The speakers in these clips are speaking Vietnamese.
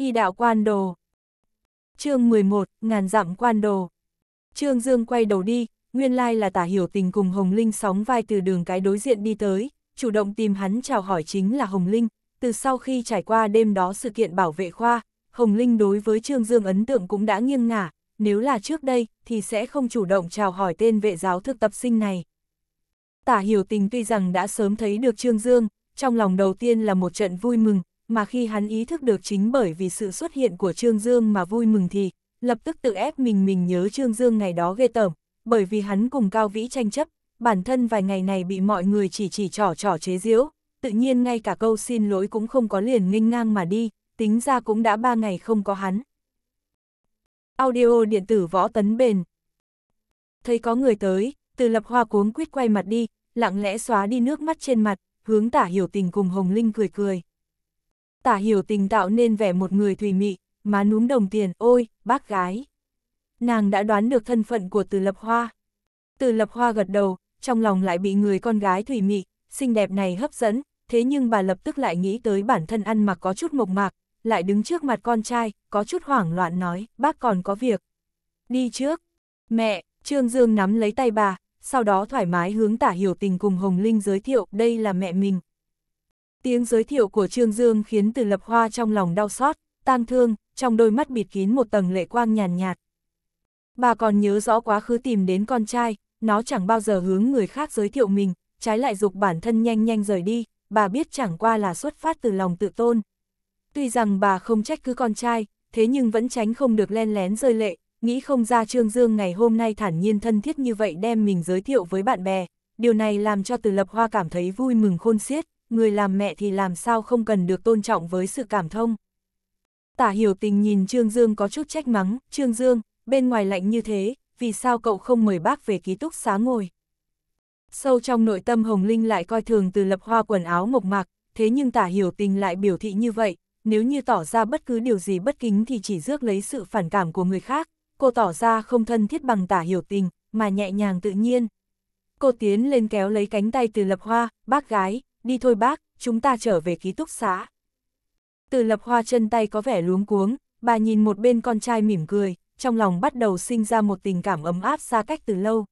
Y đạo quan đồ. chương 11, ngàn dặm quan đồ. Trương Dương quay đầu đi, nguyên lai là tả hiểu tình cùng Hồng Linh sóng vai từ đường cái đối diện đi tới, chủ động tìm hắn chào hỏi chính là Hồng Linh. Từ sau khi trải qua đêm đó sự kiện bảo vệ khoa, Hồng Linh đối với Trương Dương ấn tượng cũng đã nghiêng ngả, nếu là trước đây thì sẽ không chủ động chào hỏi tên vệ giáo thực tập sinh này. Tả hiểu tình tuy rằng đã sớm thấy được Trương Dương, trong lòng đầu tiên là một trận vui mừng, mà khi hắn ý thức được chính bởi vì sự xuất hiện của Trương Dương mà vui mừng thì, lập tức tự ép mình mình nhớ Trương Dương ngày đó ghê tởm, bởi vì hắn cùng Cao Vĩ tranh chấp, bản thân vài ngày này bị mọi người chỉ chỉ trỏ trỏ chế giễu, tự nhiên ngay cả câu xin lỗi cũng không có liền nghênh ngang mà đi, tính ra cũng đã ba ngày không có hắn. Audio điện tử võ tấn bền Thấy có người tới, từ lập hoa cuống quýt quay mặt đi, lặng lẽ xóa đi nước mắt trên mặt, hướng tả hiểu tình cùng Hồng Linh cười cười. Tả hiểu tình tạo nên vẻ một người thủy mị, má núm đồng tiền, ôi, bác gái. Nàng đã đoán được thân phận của từ lập hoa. Từ lập hoa gật đầu, trong lòng lại bị người con gái thủy mị, xinh đẹp này hấp dẫn, thế nhưng bà lập tức lại nghĩ tới bản thân ăn mặc có chút mộc mạc, lại đứng trước mặt con trai, có chút hoảng loạn nói, bác còn có việc. Đi trước. Mẹ, Trương Dương nắm lấy tay bà, sau đó thoải mái hướng tả hiểu tình cùng Hồng Linh giới thiệu, đây là mẹ mình. Tiếng giới thiệu của Trương Dương khiến Từ Lập Hoa trong lòng đau xót, tang thương, trong đôi mắt bịt kín một tầng lệ quang nhàn nhạt, nhạt. Bà còn nhớ rõ quá khứ tìm đến con trai, nó chẳng bao giờ hướng người khác giới thiệu mình, trái lại dục bản thân nhanh nhanh rời đi, bà biết chẳng qua là xuất phát từ lòng tự tôn. Tuy rằng bà không trách cứ con trai, thế nhưng vẫn tránh không được len lén rơi lệ, nghĩ không ra Trương Dương ngày hôm nay thản nhiên thân thiết như vậy đem mình giới thiệu với bạn bè. Điều này làm cho Từ Lập Hoa cảm thấy vui mừng khôn xiết, người làm mẹ thì làm sao không cần được tôn trọng với sự cảm thông. Tả hiểu tình nhìn Trương Dương có chút trách mắng, Trương Dương, bên ngoài lạnh như thế, vì sao cậu không mời bác về ký túc xá ngồi. Sâu trong nội tâm Hồng Linh lại coi thường từ lập hoa quần áo mộc mạc, thế nhưng tả hiểu tình lại biểu thị như vậy, nếu như tỏ ra bất cứ điều gì bất kính thì chỉ rước lấy sự phản cảm của người khác, cô tỏ ra không thân thiết bằng tả hiểu tình, mà nhẹ nhàng tự nhiên. Cô tiến lên kéo lấy cánh tay từ lập hoa, bác gái, đi thôi bác, chúng ta trở về ký túc xá. Từ lập hoa chân tay có vẻ luống cuống, bà nhìn một bên con trai mỉm cười, trong lòng bắt đầu sinh ra một tình cảm ấm áp xa cách từ lâu.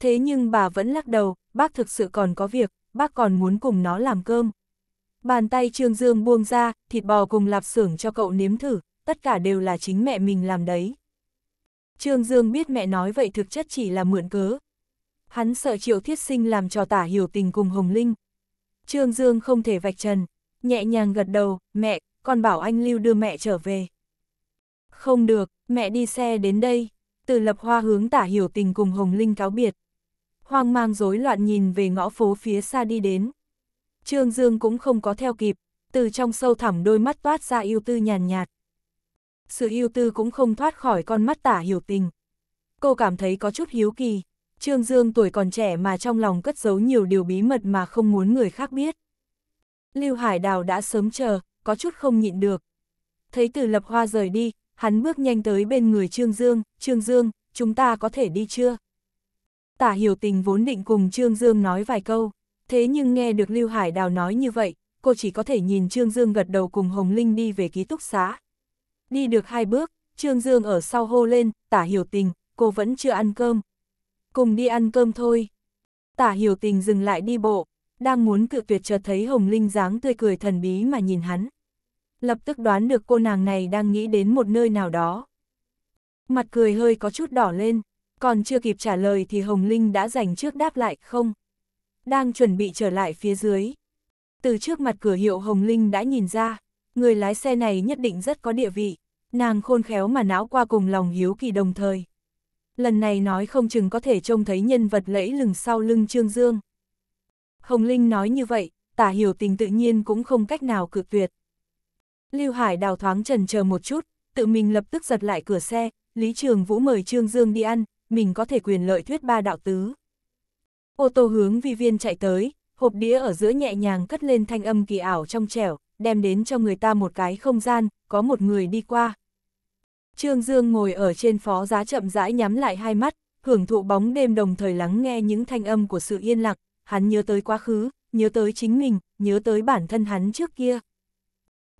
Thế nhưng bà vẫn lắc đầu, bác thực sự còn có việc, bác còn muốn cùng nó làm cơm. Bàn tay Trương Dương buông ra, thịt bò cùng lạp xưởng cho cậu nếm thử, tất cả đều là chính mẹ mình làm đấy. Trương Dương biết mẹ nói vậy thực chất chỉ là mượn cớ. Hắn sợ Triệu Thiết Sinh làm trò tả hiểu tình cùng Hồng Linh, Trương Dương không thể vạch trần, nhẹ nhàng gật đầu, mẹ, con bảo anh Lưu đưa mẹ trở về. Không được, mẹ đi xe đến đây. Từ lập hoa hướng tả hiểu tình cùng Hồng Linh cáo biệt. Hoang mang rối loạn nhìn về ngõ phố phía xa đi đến. Trương Dương cũng không có theo kịp, từ trong sâu thẳm đôi mắt toát ra yêu tư nhàn nhạt, Sự yêu tư cũng không thoát khỏi con mắt tả hiểu tình. Cô cảm thấy có chút hiếu kỳ, Trương Dương tuổi còn trẻ mà trong lòng cất giấu nhiều điều bí mật mà không muốn người khác biết. Lưu Hải Đào đã sớm chờ, có chút không nhịn được. Thấy từ lập hoa rời đi, hắn bước nhanh tới bên người Trương Dương, Trương Dương, chúng ta có thể đi chưa? Tả hiểu tình vốn định cùng Trương Dương nói vài câu, thế nhưng nghe được Lưu Hải Đào nói như vậy, cô chỉ có thể nhìn Trương Dương gật đầu cùng Hồng Linh đi về ký túc xá. Đi được hai bước, Trương Dương ở sau hô lên, tả hiểu tình, cô vẫn chưa ăn cơm, cùng đi ăn cơm thôi. Tả hiểu tình dừng lại đi bộ, đang muốn cự tuyệt chợt thấy Hồng Linh dáng tươi cười thần bí mà nhìn hắn. Lập tức đoán được cô nàng này đang nghĩ đến một nơi nào đó. Mặt cười hơi có chút đỏ lên, còn chưa kịp trả lời thì Hồng Linh đã giành trước đáp lại không. Đang chuẩn bị trở lại phía dưới. Từ trước mặt cửa hiệu Hồng Linh đã nhìn ra, người lái xe này nhất định rất có địa vị, nàng khôn khéo mà não qua cùng lòng hiếu kỳ đồng thời lần này nói không chừng có thể trông thấy nhân vật lẫy lừng sau lưng Trương Dương. Hồng Linh nói như vậy, tả hiểu tình tự nhiên cũng không cách nào cự tuyệt. Lưu Hải đào thoáng trần chờ một chút, tự mình lập tức giật lại cửa xe, Lý Trường Vũ mời Trương Dương đi ăn, mình có thể quyền lợi thuyết ba đạo tứ. Ô tô hướng vi viên chạy tới, hộp đĩa ở giữa nhẹ nhàng cất lên thanh âm kỳ ảo trong trẻo, đem đến cho người ta một cái không gian, có một người đi qua. Trương Dương ngồi ở trên phó giá chậm rãi nhắm lại hai mắt, hưởng thụ bóng đêm đồng thời lắng nghe những thanh âm của sự yên lặng, hắn nhớ tới quá khứ, nhớ tới chính mình, nhớ tới bản thân hắn trước kia.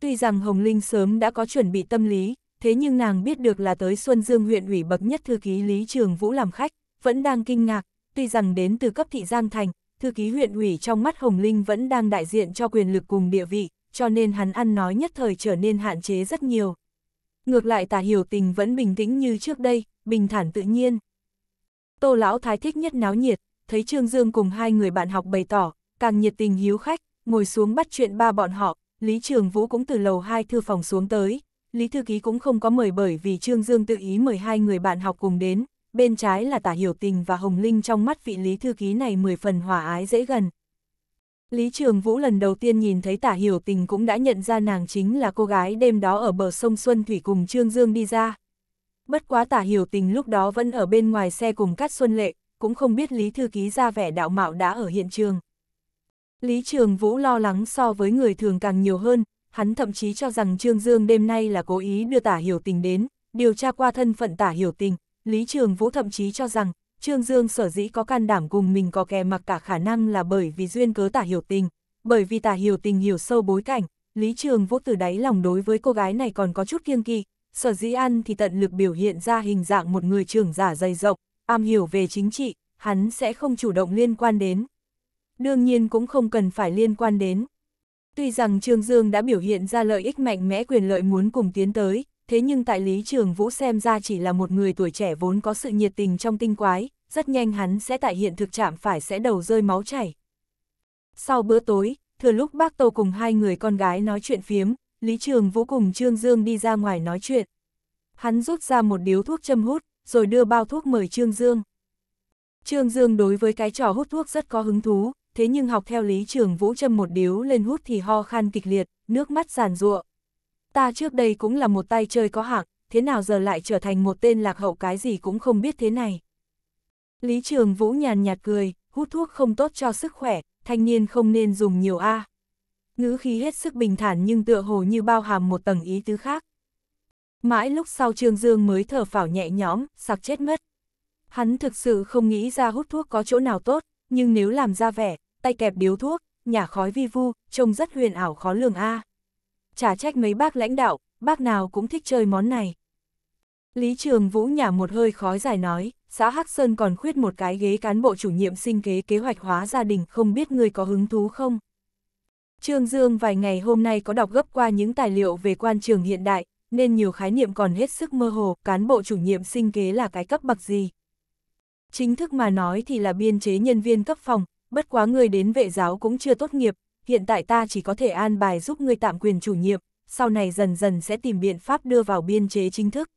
Tuy rằng Hồng Linh sớm đã có chuẩn bị tâm lý, thế nhưng nàng biết được là tới Xuân Dương huyện ủy bậc nhất thư ký Lý Trường Vũ làm khách, vẫn đang kinh ngạc, tuy rằng đến từ cấp thị Giang Thành, thư ký huyện ủy trong mắt Hồng Linh vẫn đang đại diện cho quyền lực cùng địa vị, cho nên hắn ăn nói nhất thời trở nên hạn chế rất nhiều ngược lại tả hiểu tình vẫn bình tĩnh như trước đây, bình thản tự nhiên. Tô lão thái thích nhất náo nhiệt, thấy Trương Dương cùng hai người bạn học bày tỏ, càng nhiệt tình hiếu khách, ngồi xuống bắt chuyện ba bọn họ, Lý Trường Vũ cũng từ lầu hai thư phòng xuống tới, Lý Thư Ký cũng không có mời bởi vì Trương Dương tự ý mời hai người bạn học cùng đến, bên trái là tả hiểu tình và Hồng Linh trong mắt vị Lý Thư Ký này mười phần hòa ái dễ gần, Lý Trường Vũ lần đầu tiên nhìn thấy tả hiểu tình cũng đã nhận ra nàng chính là cô gái đêm đó ở bờ sông Xuân Thủy cùng Trương Dương đi ra. Bất quá tả hiểu tình lúc đó vẫn ở bên ngoài xe cùng Cát Xuân Lệ, cũng không biết Lý Thư Ký ra vẻ đạo mạo đã ở hiện trường. Lý Trường Vũ lo lắng so với người thường càng nhiều hơn, hắn thậm chí cho rằng Trương Dương đêm nay là cố ý đưa tả hiểu tình đến, điều tra qua thân phận tả hiểu tình, Lý Trường Vũ thậm chí cho rằng Trương Dương sở dĩ có can đảm cùng mình có kè mặc cả khả năng là bởi vì duyên cớ tả hiểu tình, bởi vì tả hiểu tình hiểu sâu bối cảnh, Lý Trường vô từ đáy lòng đối với cô gái này còn có chút kiêng kỵ, sở dĩ ăn thì tận lực biểu hiện ra hình dạng một người trưởng giả dày rộng, am hiểu về chính trị, hắn sẽ không chủ động liên quan đến. Đương nhiên cũng không cần phải liên quan đến. Tuy rằng Trương Dương đã biểu hiện ra lợi ích mạnh mẽ quyền lợi muốn cùng tiến tới, thế nhưng tại Lý Trường Vũ xem ra chỉ là một người tuổi trẻ vốn có sự nhiệt tình trong tinh quái, rất nhanh hắn sẽ tại hiện thực chạm phải sẽ đầu rơi máu chảy. Sau bữa tối, thừa lúc bác Tô cùng hai người con gái nói chuyện phiếm, Lý Trường Vũ cùng Trương Dương đi ra ngoài nói chuyện. Hắn rút ra một điếu thuốc châm hút, rồi đưa bao thuốc mời Trương Dương. Trương Dương đối với cái trò hút thuốc rất có hứng thú, thế nhưng học theo Lý Trường Vũ châm một điếu lên hút thì ho khan kịch liệt, nước mắt giàn ruộng ta trước đây cũng là một tay chơi có hạng, thế nào giờ lại trở thành một tên lạc hậu cái gì cũng không biết thế này. Lý Trường Vũ nhàn nhạt cười, hút thuốc không tốt cho sức khỏe, thanh niên không nên dùng nhiều A. Ngữ khí hết sức bình thản nhưng tựa hồ như bao hàm một tầng ý tứ khác. Mãi lúc sau Trương Dương mới thở phảo nhẹ nhõm, sặc chết mất. Hắn thực sự không nghĩ ra hút thuốc có chỗ nào tốt, nhưng nếu làm ra vẻ, tay kẹp điếu thuốc, nhả khói vi vu, trông rất huyền ảo khó lường A chả trách mấy bác lãnh đạo, bác nào cũng thích chơi món này. Lý Trường Vũ nhả một hơi khói dài nói, xã Hắc Sơn còn khuyết một cái ghế cán bộ chủ nhiệm sinh kế kế hoạch hóa gia đình không biết người có hứng thú không. Trương Dương vài ngày hôm nay có đọc gấp qua những tài liệu về quan trường hiện đại, nên nhiều khái niệm còn hết sức mơ hồ, cán bộ chủ nhiệm sinh kế là cái cấp bậc gì. Chính thức mà nói thì là biên chế nhân viên cấp phòng, bất quá người đến vệ giáo cũng chưa tốt nghiệp, hiện tại ta chỉ có thể an bài giúp ngươi tạm quyền chủ nhiệm, sau này dần dần sẽ tìm biện pháp đưa vào biên chế chính thức.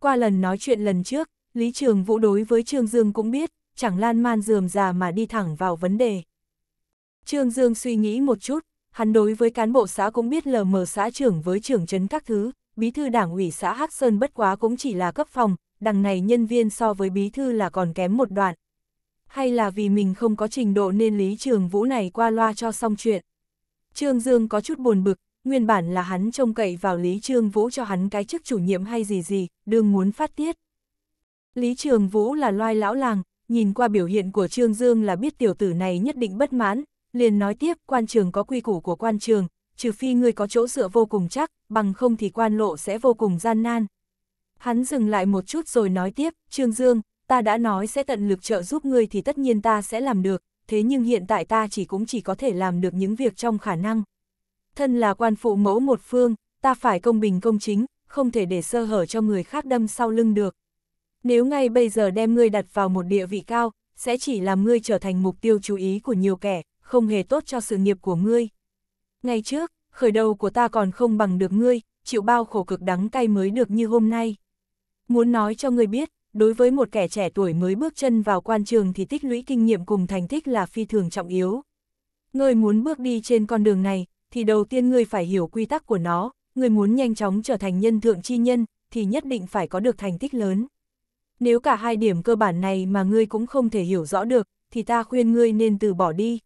Qua lần nói chuyện lần trước, Lý Trường Vũ đối với Trương Dương cũng biết, chẳng lan man dườm già mà đi thẳng vào vấn đề. Trương Dương suy nghĩ một chút, hắn đối với cán bộ xã cũng biết lờ mờ xã trưởng với trưởng trấn các thứ, bí thư đảng ủy xã Hắc Sơn bất quá cũng chỉ là cấp phòng, đằng này nhân viên so với bí thư là còn kém một đoạn hay là vì mình không có trình độ nên Lý Trường Vũ này qua loa cho xong chuyện. Trương Dương có chút buồn bực, nguyên bản là hắn trông cậy vào Lý Trường Vũ cho hắn cái chức chủ nhiệm hay gì gì, đương muốn phát tiết. Lý Trường Vũ là loai lão làng, nhìn qua biểu hiện của Trương Dương là biết tiểu tử này nhất định bất mãn, liền nói tiếp quan trường có quy củ của quan trường, trừ phi người có chỗ dựa vô cùng chắc, bằng không thì quan lộ sẽ vô cùng gian nan. Hắn dừng lại một chút rồi nói tiếp, Trương Dương, ta đã nói sẽ tận lực trợ giúp ngươi thì tất nhiên ta sẽ làm được, thế nhưng hiện tại ta chỉ cũng chỉ có thể làm được những việc trong khả năng. Thân là quan phụ mẫu một phương, ta phải công bình công chính, không thể để sơ hở cho người khác đâm sau lưng được. Nếu ngay bây giờ đem ngươi đặt vào một địa vị cao, sẽ chỉ làm ngươi trở thành mục tiêu chú ý của nhiều kẻ, không hề tốt cho sự nghiệp của ngươi. Ngày trước, khởi đầu của ta còn không bằng được ngươi, chịu bao khổ cực đắng cay mới được như hôm nay. Muốn nói cho ngươi biết, đối với một kẻ trẻ tuổi mới bước chân vào quan trường thì tích lũy kinh nghiệm cùng thành tích là phi thường trọng yếu. người muốn bước đi trên con đường này, thì đầu tiên người phải hiểu quy tắc của nó, người muốn nhanh chóng trở thành nhân thượng chi nhân, thì nhất định phải có được thành tích lớn. Nếu cả hai điểm cơ bản này mà ngươi cũng không thể hiểu rõ được, thì ta khuyên ngươi nên từ bỏ đi.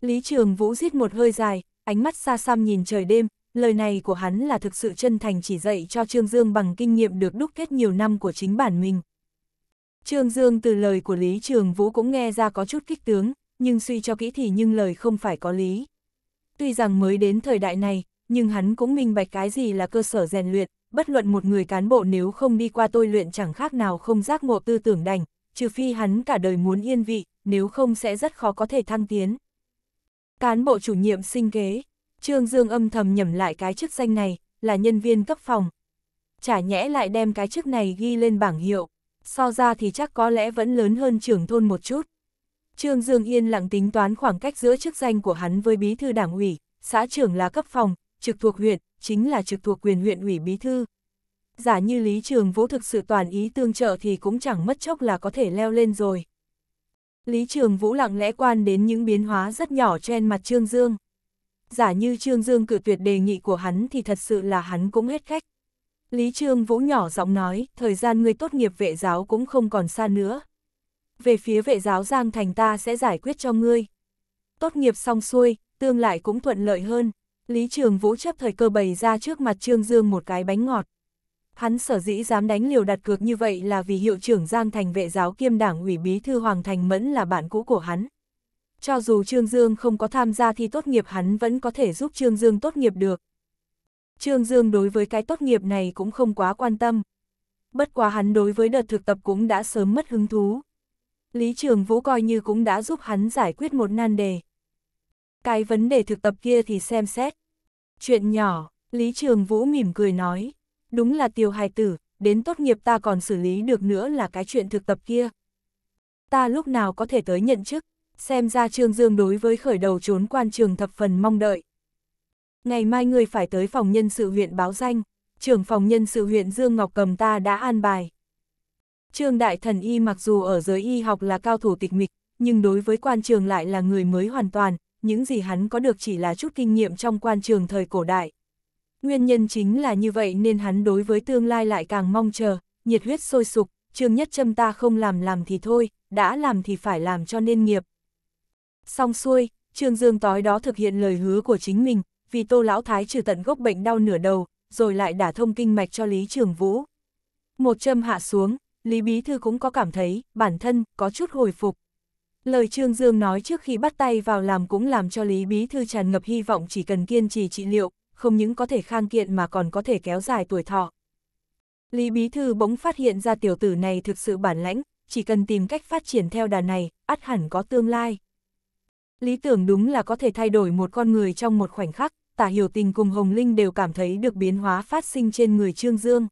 Lý Trường Vũ giết một hơi dài, ánh mắt xa xăm nhìn trời đêm, lời này của hắn là thực sự chân thành chỉ dạy cho Trương Dương bằng kinh nghiệm được đúc kết nhiều năm của chính bản mình. Trương Dương từ lời của Lý Trường Vũ cũng nghe ra có chút kích tướng, nhưng suy cho kỹ thì nhưng lời không phải có lý. Tuy rằng mới đến thời đại này, nhưng hắn cũng minh bạch cái gì là cơ sở rèn luyện, bất luận một người cán bộ nếu không đi qua tôi luyện chẳng khác nào không giác ngộ tư tưởng đành, trừ phi hắn cả đời muốn yên vị, nếu không sẽ rất khó có thể thăng tiến. Cán bộ chủ nhiệm sinh kế, Trương Dương âm thầm nhầm lại cái chức danh này, là nhân viên cấp phòng. Chả nhẽ lại đem cái chức này ghi lên bảng hiệu so ra thì chắc có lẽ vẫn lớn hơn trưởng thôn một chút. Trương Dương yên lặng tính toán khoảng cách giữa chức danh của hắn với bí thư đảng ủy, xã trưởng là cấp phòng, trực thuộc huyện, chính là trực thuộc quyền huyện ủy bí thư. Giả như Lý Trường Vũ thực sự toàn ý tương trợ thì cũng chẳng mất chốc là có thể leo lên rồi. Lý Trường Vũ lặng lẽ quan đến những biến hóa rất nhỏ trên mặt Trương Dương. Giả như Trương Dương cử tuyệt đề nghị của hắn thì thật sự là hắn cũng hết cách. Lý Trương Vũ nhỏ giọng nói, thời gian ngươi tốt nghiệp vệ giáo cũng không còn xa nữa. Về phía vệ giáo Giang Thành ta sẽ giải quyết cho ngươi. Tốt nghiệp xong xuôi, tương lại cũng thuận lợi hơn. Lý Trường Vũ chấp thời cơ bày ra trước mặt Trương Dương một cái bánh ngọt. Hắn sở dĩ dám đánh liều đặt cược như vậy là vì hiệu trưởng Giang Thành vệ giáo kiêm đảng ủy bí thư Hoàng Thành Mẫn là bạn cũ của hắn. Cho dù Trương Dương không có tham gia thi tốt nghiệp hắn vẫn có thể giúp Trương Dương tốt nghiệp được, Trương Dương đối với cái tốt nghiệp này cũng không quá quan tâm. Bất quá hắn đối với đợt thực tập cũng đã sớm mất hứng thú. Lý Trường Vũ coi như cũng đã giúp hắn giải quyết một nan đề. Cái vấn đề thực tập kia thì xem xét. Chuyện nhỏ, Lý Trường Vũ mỉm cười nói. Đúng là tiêu hài tử, đến tốt nghiệp ta còn xử lý được nữa là cái chuyện thực tập kia. Ta lúc nào có thể tới nhận chức, xem ra Trương Dương đối với khởi đầu trốn quan trường thập phần mong đợi ngày mai ngươi phải tới phòng nhân sự huyện báo danh, trưởng phòng nhân sự huyện Dương Ngọc Cầm ta đã an bài. Trương Đại Thần Y mặc dù ở giới y học là cao thủ tịch mịch, nhưng đối với quan trường lại là người mới hoàn toàn, những gì hắn có được chỉ là chút kinh nghiệm trong quan trường thời cổ đại. Nguyên nhân chính là như vậy nên hắn đối với tương lai lại càng mong chờ, nhiệt huyết sôi sục, Trương Nhất Châm ta không làm làm thì thôi, đã làm thì phải làm cho nên nghiệp. Xong xuôi, Trương Dương tối đó thực hiện lời hứa của chính mình, vì Tô Lão Thái trừ tận gốc bệnh đau nửa đầu, rồi lại đả thông kinh mạch cho Lý Trường Vũ. Một châm hạ xuống, Lý Bí Thư cũng có cảm thấy, bản thân, có chút hồi phục. Lời Trương Dương nói trước khi bắt tay vào làm cũng làm cho Lý Bí Thư tràn ngập hy vọng chỉ cần kiên trì trị liệu, không những có thể khang kiện mà còn có thể kéo dài tuổi thọ. Lý Bí Thư bỗng phát hiện ra tiểu tử này thực sự bản lãnh, chỉ cần tìm cách phát triển theo đà này, ắt hẳn có tương lai. Lý tưởng đúng là có thể thay đổi một con người trong một khoảnh khắc, tả hiểu tình cùng Hồng Linh đều cảm thấy được biến hóa phát sinh trên người Trương Dương.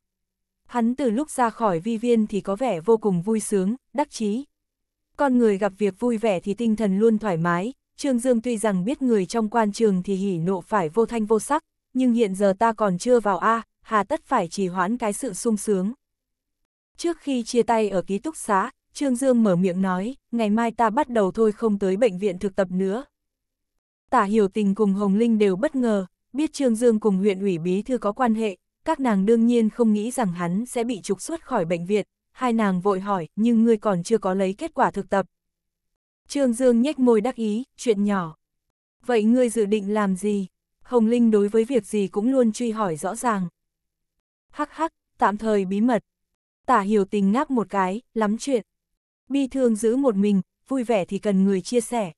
Hắn từ lúc ra khỏi vi viên thì có vẻ vô cùng vui sướng, đắc chí. Con người gặp việc vui vẻ thì tinh thần luôn thoải mái, Trương Dương tuy rằng biết người trong quan trường thì hỉ nộ phải vô thanh vô sắc, nhưng hiện giờ ta còn chưa vào A, hà tất phải trì hoãn cái sự sung sướng. Trước khi chia tay ở ký túc xá, Trương Dương mở miệng nói, ngày mai ta bắt đầu thôi không tới bệnh viện thực tập nữa. Tả hiểu tình cùng Hồng Linh đều bất ngờ, biết Trương Dương cùng huyện ủy bí thư có quan hệ, các nàng đương nhiên không nghĩ rằng hắn sẽ bị trục xuất khỏi bệnh viện, hai nàng vội hỏi, nhưng ngươi còn chưa có lấy kết quả thực tập. Trương Dương nhếch môi đắc ý, chuyện nhỏ. Vậy ngươi dự định làm gì? Hồng Linh đối với việc gì cũng luôn truy hỏi rõ ràng. Hắc hắc, tạm thời bí mật. Tả hiểu tình ngáp một cái, lắm chuyện. Bi thương giữ một mình, vui vẻ thì cần người chia sẻ.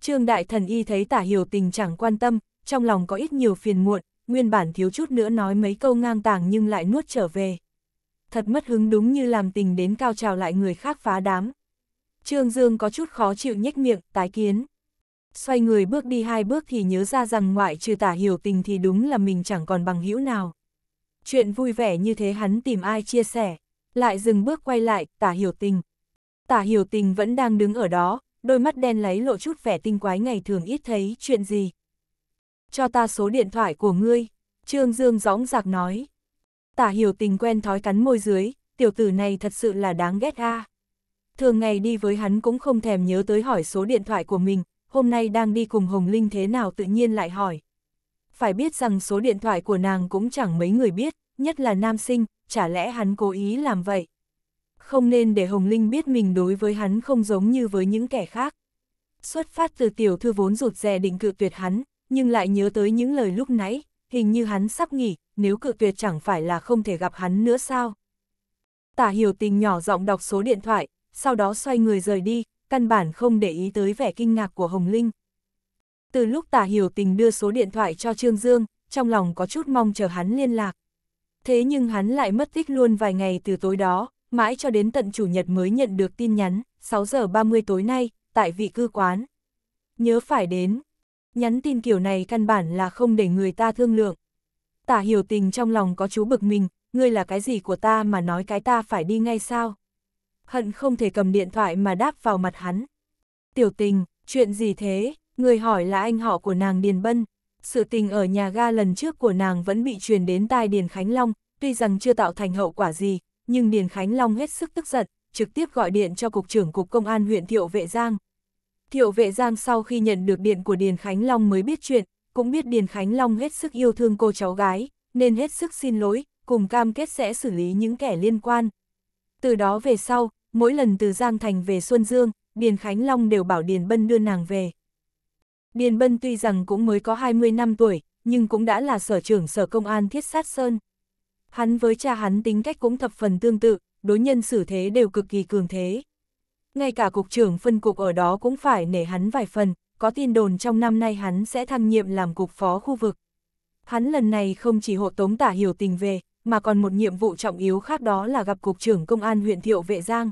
Trương Đại Thần Y thấy tả hiểu tình chẳng quan tâm, trong lòng có ít nhiều phiền muộn, nguyên bản thiếu chút nữa nói mấy câu ngang tàng nhưng lại nuốt trở về. Thật mất hứng đúng như làm tình đến cao trào lại người khác phá đám. Trương Dương có chút khó chịu nhếch miệng, tái kiến. Xoay người bước đi hai bước thì nhớ ra rằng ngoại trừ tả hiểu tình thì đúng là mình chẳng còn bằng hữu nào. Chuyện vui vẻ như thế hắn tìm ai chia sẻ, lại dừng bước quay lại, tả hiểu tình tả hiểu tình vẫn đang đứng ở đó, đôi mắt đen lấy lộ chút vẻ tinh quái ngày thường ít thấy chuyện gì. Cho ta số điện thoại của ngươi, Trương Dương gióng giạc nói. Tả hiểu tình quen thói cắn môi dưới, tiểu tử này thật sự là đáng ghét a. Thường ngày đi với hắn cũng không thèm nhớ tới hỏi số điện thoại của mình, hôm nay đang đi cùng Hồng Linh thế nào tự nhiên lại hỏi. Phải biết rằng số điện thoại của nàng cũng chẳng mấy người biết, nhất là nam sinh, chả lẽ hắn cố ý làm vậy không nên để Hồng Linh biết mình đối với hắn không giống như với những kẻ khác. Xuất phát từ tiểu thư vốn rụt rè định cự tuyệt hắn, nhưng lại nhớ tới những lời lúc nãy, hình như hắn sắp nghỉ, nếu cự tuyệt chẳng phải là không thể gặp hắn nữa sao. Tả hiểu tình nhỏ giọng đọc số điện thoại, sau đó xoay người rời đi, căn bản không để ý tới vẻ kinh ngạc của Hồng Linh. Từ lúc tả hiểu tình đưa số điện thoại cho Trương Dương, trong lòng có chút mong chờ hắn liên lạc. Thế nhưng hắn lại mất tích luôn vài ngày từ tối đó, mãi cho đến tận Chủ nhật mới nhận được tin nhắn, 6 giờ 30 tối nay, tại vị cư quán. Nhớ phải đến. Nhắn tin kiểu này căn bản là không để người ta thương lượng. Tả hiểu tình trong lòng có chú bực mình, ngươi là cái gì của ta mà nói cái ta phải đi ngay sao? Hận không thể cầm điện thoại mà đáp vào mặt hắn. Tiểu tình, chuyện gì thế? Người hỏi là anh họ của nàng Điền Bân. Sự tình ở nhà ga lần trước của nàng vẫn bị truyền đến tai Điền Khánh Long, tuy rằng chưa tạo thành hậu quả gì, nhưng Điền Khánh Long hết sức tức giận, trực tiếp gọi điện cho Cục trưởng Cục Công an huyện Thiệu Vệ Giang. Thiệu Vệ Giang sau khi nhận được điện của Điền Khánh Long mới biết chuyện, cũng biết Điền Khánh Long hết sức yêu thương cô cháu gái, nên hết sức xin lỗi, cùng cam kết sẽ xử lý những kẻ liên quan. Từ đó về sau, mỗi lần từ Giang Thành về Xuân Dương, Điền Khánh Long đều bảo Điền Bân đưa nàng về. Điền Bân tuy rằng cũng mới có 20 năm tuổi, nhưng cũng đã là sở trưởng sở công an Thiết Sát Sơn. Hắn với cha hắn tính cách cũng thập phần tương tự, đối nhân xử thế đều cực kỳ cường thế. Ngay cả cục trưởng phân cục ở đó cũng phải nể hắn vài phần, có tin đồn trong năm nay hắn sẽ thăng nhiệm làm cục phó khu vực. Hắn lần này không chỉ hộ tống tả hiểu tình về, mà còn một nhiệm vụ trọng yếu khác đó là gặp cục trưởng công an huyện Thiệu Vệ Giang.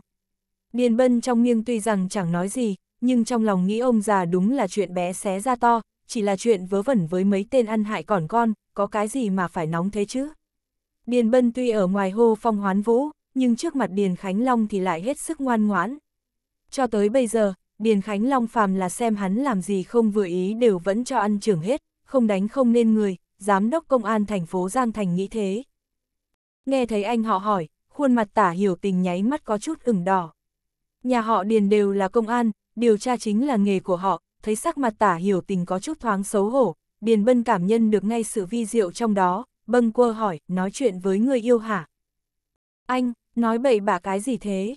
Điền Bân trong nghiêng tuy rằng chẳng nói gì, nhưng trong lòng nghĩ ông già đúng là chuyện bé xé ra to, chỉ là chuyện vớ vẩn với mấy tên ăn hại còn con, có cái gì mà phải nóng thế chứ? Điền Bân tuy ở ngoài hô phong hoán vũ, nhưng trước mặt Điền Khánh Long thì lại hết sức ngoan ngoãn. Cho tới bây giờ, Điền Khánh Long phàm là xem hắn làm gì không vừa ý đều vẫn cho ăn trưởng hết, không đánh không nên người, giám đốc công an thành phố Giang Thành nghĩ thế. Nghe thấy anh họ hỏi, khuôn mặt tả hiểu tình nháy mắt có chút ửng đỏ. Nhà họ Điền đều là công an, điều tra chính là nghề của họ, thấy sắc mặt tả hiểu tình có chút thoáng xấu hổ, Điền Bân cảm nhân được ngay sự vi diệu trong đó, bâng quơ hỏi, nói chuyện với người yêu hả? Anh, nói bậy bạ cái gì thế?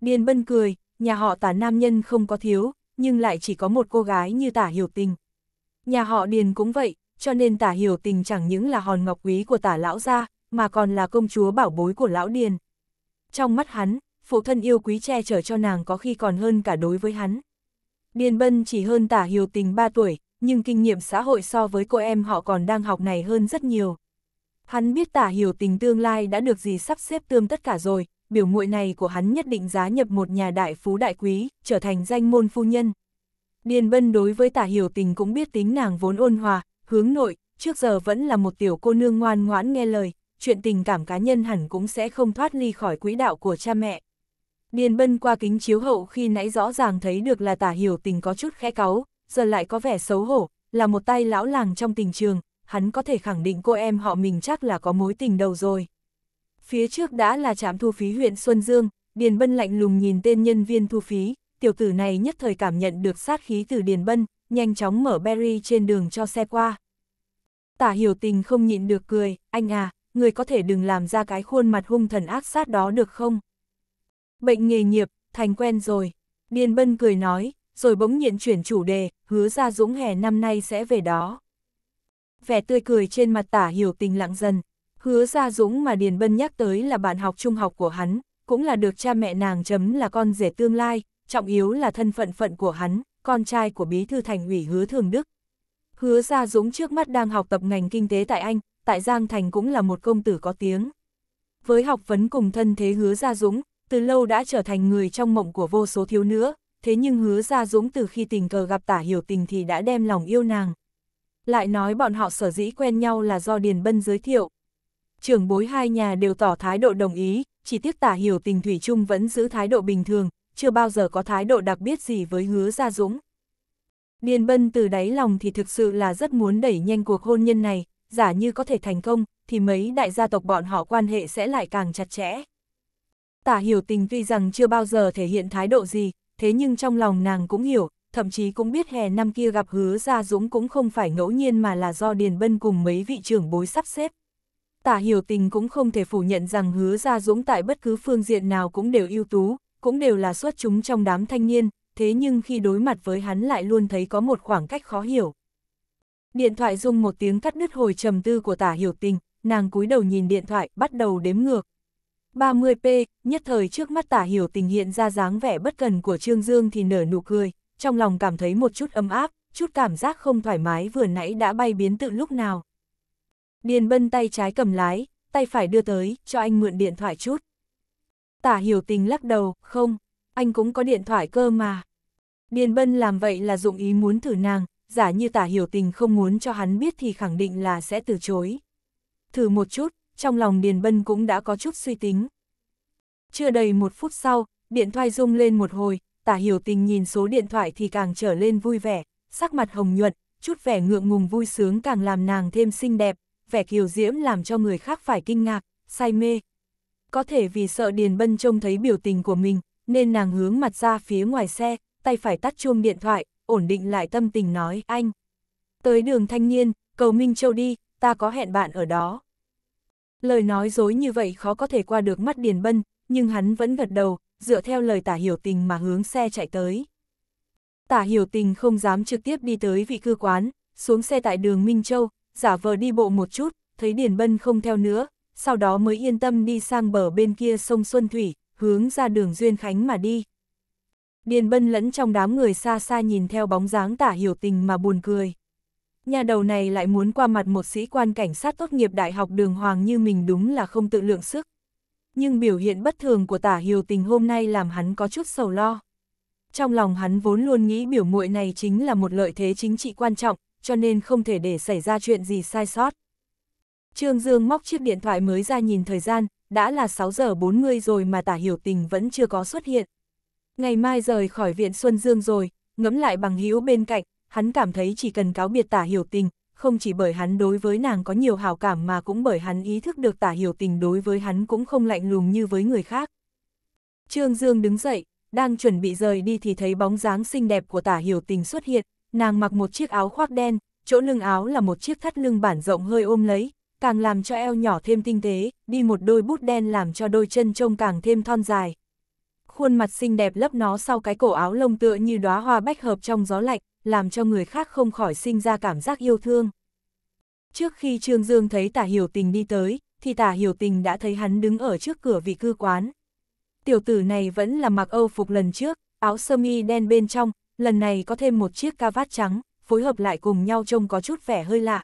Điền bân cười, nhà họ tả nam nhân không có thiếu, nhưng lại chỉ có một cô gái như tả hiểu tình. Nhà họ Điền cũng vậy, cho nên tả hiểu tình chẳng những là hòn ngọc quý của tả lão gia, mà còn là công chúa bảo bối của lão Điền. Trong mắt hắn, phụ thân yêu quý che chở cho nàng có khi còn hơn cả đối với hắn. Điền Bân chỉ hơn tả hiểu tình 3 tuổi, nhưng kinh nghiệm xã hội so với cô em họ còn đang học này hơn rất nhiều. Hắn biết tả hiểu tình tương lai đã được gì sắp xếp tương tất cả rồi, biểu muội này của hắn nhất định giá nhập một nhà đại phú đại quý, trở thành danh môn phu nhân. Điền Bân đối với tả hiểu tình cũng biết tính nàng vốn ôn hòa, hướng nội, trước giờ vẫn là một tiểu cô nương ngoan ngoãn nghe lời, chuyện tình cảm cá nhân hẳn cũng sẽ không thoát ly khỏi quỹ đạo của cha mẹ. Điền Bân qua kính chiếu hậu khi nãy rõ ràng thấy được là tả hiểu tình có chút khẽ cáu, giờ lại có vẻ xấu hổ, là một tay lão làng trong tình trường, hắn có thể khẳng định cô em họ mình chắc là có mối tình đầu rồi. Phía trước đã là trạm thu phí huyện Xuân Dương, Điền Bân lạnh lùng nhìn tên nhân viên thu phí, tiểu tử này nhất thời cảm nhận được sát khí từ Điền Bân, nhanh chóng mở berry trên đường cho xe qua. Tả hiểu tình không nhịn được cười, anh à, người có thể đừng làm ra cái khuôn mặt hung thần ác sát đó được không? Bệnh nghề nghiệp, thành quen rồi. Điền Bân cười nói, rồi bỗng nhiên chuyển chủ đề, hứa ra Dũng hè năm nay sẽ về đó vẻ tươi cười trên mặt tả hiểu tình lặng dần. Hứa gia dũng mà Điền Bân nhắc tới là bạn học trung học của hắn, cũng là được cha mẹ nàng chấm là con rể tương lai, trọng yếu là thân phận phận của hắn, con trai của bí thư thành ủy hứa thường đức. Hứa gia dũng trước mắt đang học tập ngành kinh tế tại Anh, tại Giang Thành cũng là một công tử có tiếng. Với học vấn cùng thân thế hứa gia dũng, từ lâu đã trở thành người trong mộng của vô số thiếu nữa thế nhưng hứa gia dũng từ khi tình cờ gặp tả hiểu tình thì đã đem lòng yêu nàng, lại nói bọn họ sở dĩ quen nhau là do Điền Bân giới thiệu. Trưởng bối hai nhà đều tỏ thái độ đồng ý, chỉ tiếc tả hiểu tình Thủy chung vẫn giữ thái độ bình thường, chưa bao giờ có thái độ đặc biệt gì với hứa Gia Dũng. Điền Bân từ đáy lòng thì thực sự là rất muốn đẩy nhanh cuộc hôn nhân này, giả như có thể thành công, thì mấy đại gia tộc bọn họ quan hệ sẽ lại càng chặt chẽ. Tả hiểu tình tuy rằng chưa bao giờ thể hiện thái độ gì, thế nhưng trong lòng nàng cũng hiểu, thậm chí cũng biết hè năm kia gặp hứa gia Dũng cũng không phải ngẫu nhiên mà là do Điền Bân cùng mấy vị trưởng bối sắp xếp. Tả hiểu tình cũng không thể phủ nhận rằng hứa gia Dũng tại bất cứ phương diện nào cũng đều ưu tú, cũng đều là xuất chúng trong đám thanh niên, thế nhưng khi đối mặt với hắn lại luôn thấy có một khoảng cách khó hiểu. Điện thoại rung một tiếng cắt đứt hồi trầm tư của tả hiểu tình, nàng cúi đầu nhìn điện thoại, bắt đầu đếm ngược. 30p, nhất thời trước mắt tả hiểu tình hiện ra dáng vẻ bất cần của Trương Dương thì nở nụ cười, trong lòng cảm thấy một chút ấm áp, chút cảm giác không thoải mái vừa nãy đã bay biến tự lúc nào. Điền bân tay trái cầm lái, tay phải đưa tới, cho anh mượn điện thoại chút. Tả hiểu tình lắc đầu, không, anh cũng có điện thoại cơ mà. Điền bân làm vậy là dụng ý muốn thử nàng, giả như tả hiểu tình không muốn cho hắn biết thì khẳng định là sẽ từ chối. Thử một chút, trong lòng Điền bân cũng đã có chút suy tính. Chưa đầy một phút sau, điện thoại rung lên một hồi, tả hiểu tình nhìn số điện thoại thì càng trở lên vui vẻ, sắc mặt hồng nhuận, chút vẻ ngượng ngùng vui sướng càng làm nàng thêm xinh đẹp, vẻ kiều diễm làm cho người khác phải kinh ngạc, say mê. Có thể vì sợ Điền Bân trông thấy biểu tình của mình, nên nàng hướng mặt ra phía ngoài xe, tay phải tắt chuông điện thoại, ổn định lại tâm tình nói, anh. Tới đường thanh niên, cầu Minh Châu đi, ta có hẹn bạn ở đó. Lời nói dối như vậy khó có thể qua được mắt Điền Bân, nhưng hắn vẫn gật đầu, dựa theo lời tả hiểu tình mà hướng xe chạy tới. Tả hiểu tình không dám trực tiếp đi tới vị cư quán, xuống xe tại đường Minh Châu, giả vờ đi bộ một chút, thấy Điền Bân không theo nữa, sau đó mới yên tâm đi sang bờ bên kia sông Xuân Thủy, hướng ra đường Duyên Khánh mà đi. Điền Bân lẫn trong đám người xa xa nhìn theo bóng dáng tả hiểu tình mà buồn cười. Nhà đầu này lại muốn qua mặt một sĩ quan cảnh sát tốt nghiệp đại học đường Hoàng như mình đúng là không tự lượng sức nhưng biểu hiện bất thường của tả hiều tình hôm nay làm hắn có chút sầu lo. Trong lòng hắn vốn luôn nghĩ biểu muội này chính là một lợi thế chính trị quan trọng, cho nên không thể để xảy ra chuyện gì sai sót. Trương Dương móc chiếc điện thoại mới ra nhìn thời gian, đã là 6 giờ 40 rồi mà tả hiểu tình vẫn chưa có xuất hiện. Ngày mai rời khỏi viện Xuân Dương rồi, ngẫm lại bằng hữu bên cạnh, hắn cảm thấy chỉ cần cáo biệt tả hiểu tình, không chỉ bởi hắn đối với nàng có nhiều hào cảm mà cũng bởi hắn ý thức được tả hiểu tình đối với hắn cũng không lạnh lùng như với người khác. Trương Dương đứng dậy, đang chuẩn bị rời đi thì thấy bóng dáng xinh đẹp của tả hiểu tình xuất hiện, nàng mặc một chiếc áo khoác đen, chỗ lưng áo là một chiếc thắt lưng bản rộng hơi ôm lấy, càng làm cho eo nhỏ thêm tinh tế, đi một đôi bút đen làm cho đôi chân trông càng thêm thon dài. Khuôn mặt xinh đẹp lấp nó sau cái cổ áo lông tựa như đóa hoa bách hợp trong gió lạnh, làm cho người khác không khỏi sinh ra cảm giác yêu thương. Trước khi Trương Dương thấy tả hiểu tình đi tới, thì tả hiểu tình đã thấy hắn đứng ở trước cửa vị cư quán. Tiểu tử này vẫn là mặc âu phục lần trước, áo sơ mi đen bên trong, lần này có thêm một chiếc ca vát trắng, phối hợp lại cùng nhau trông có chút vẻ hơi lạ.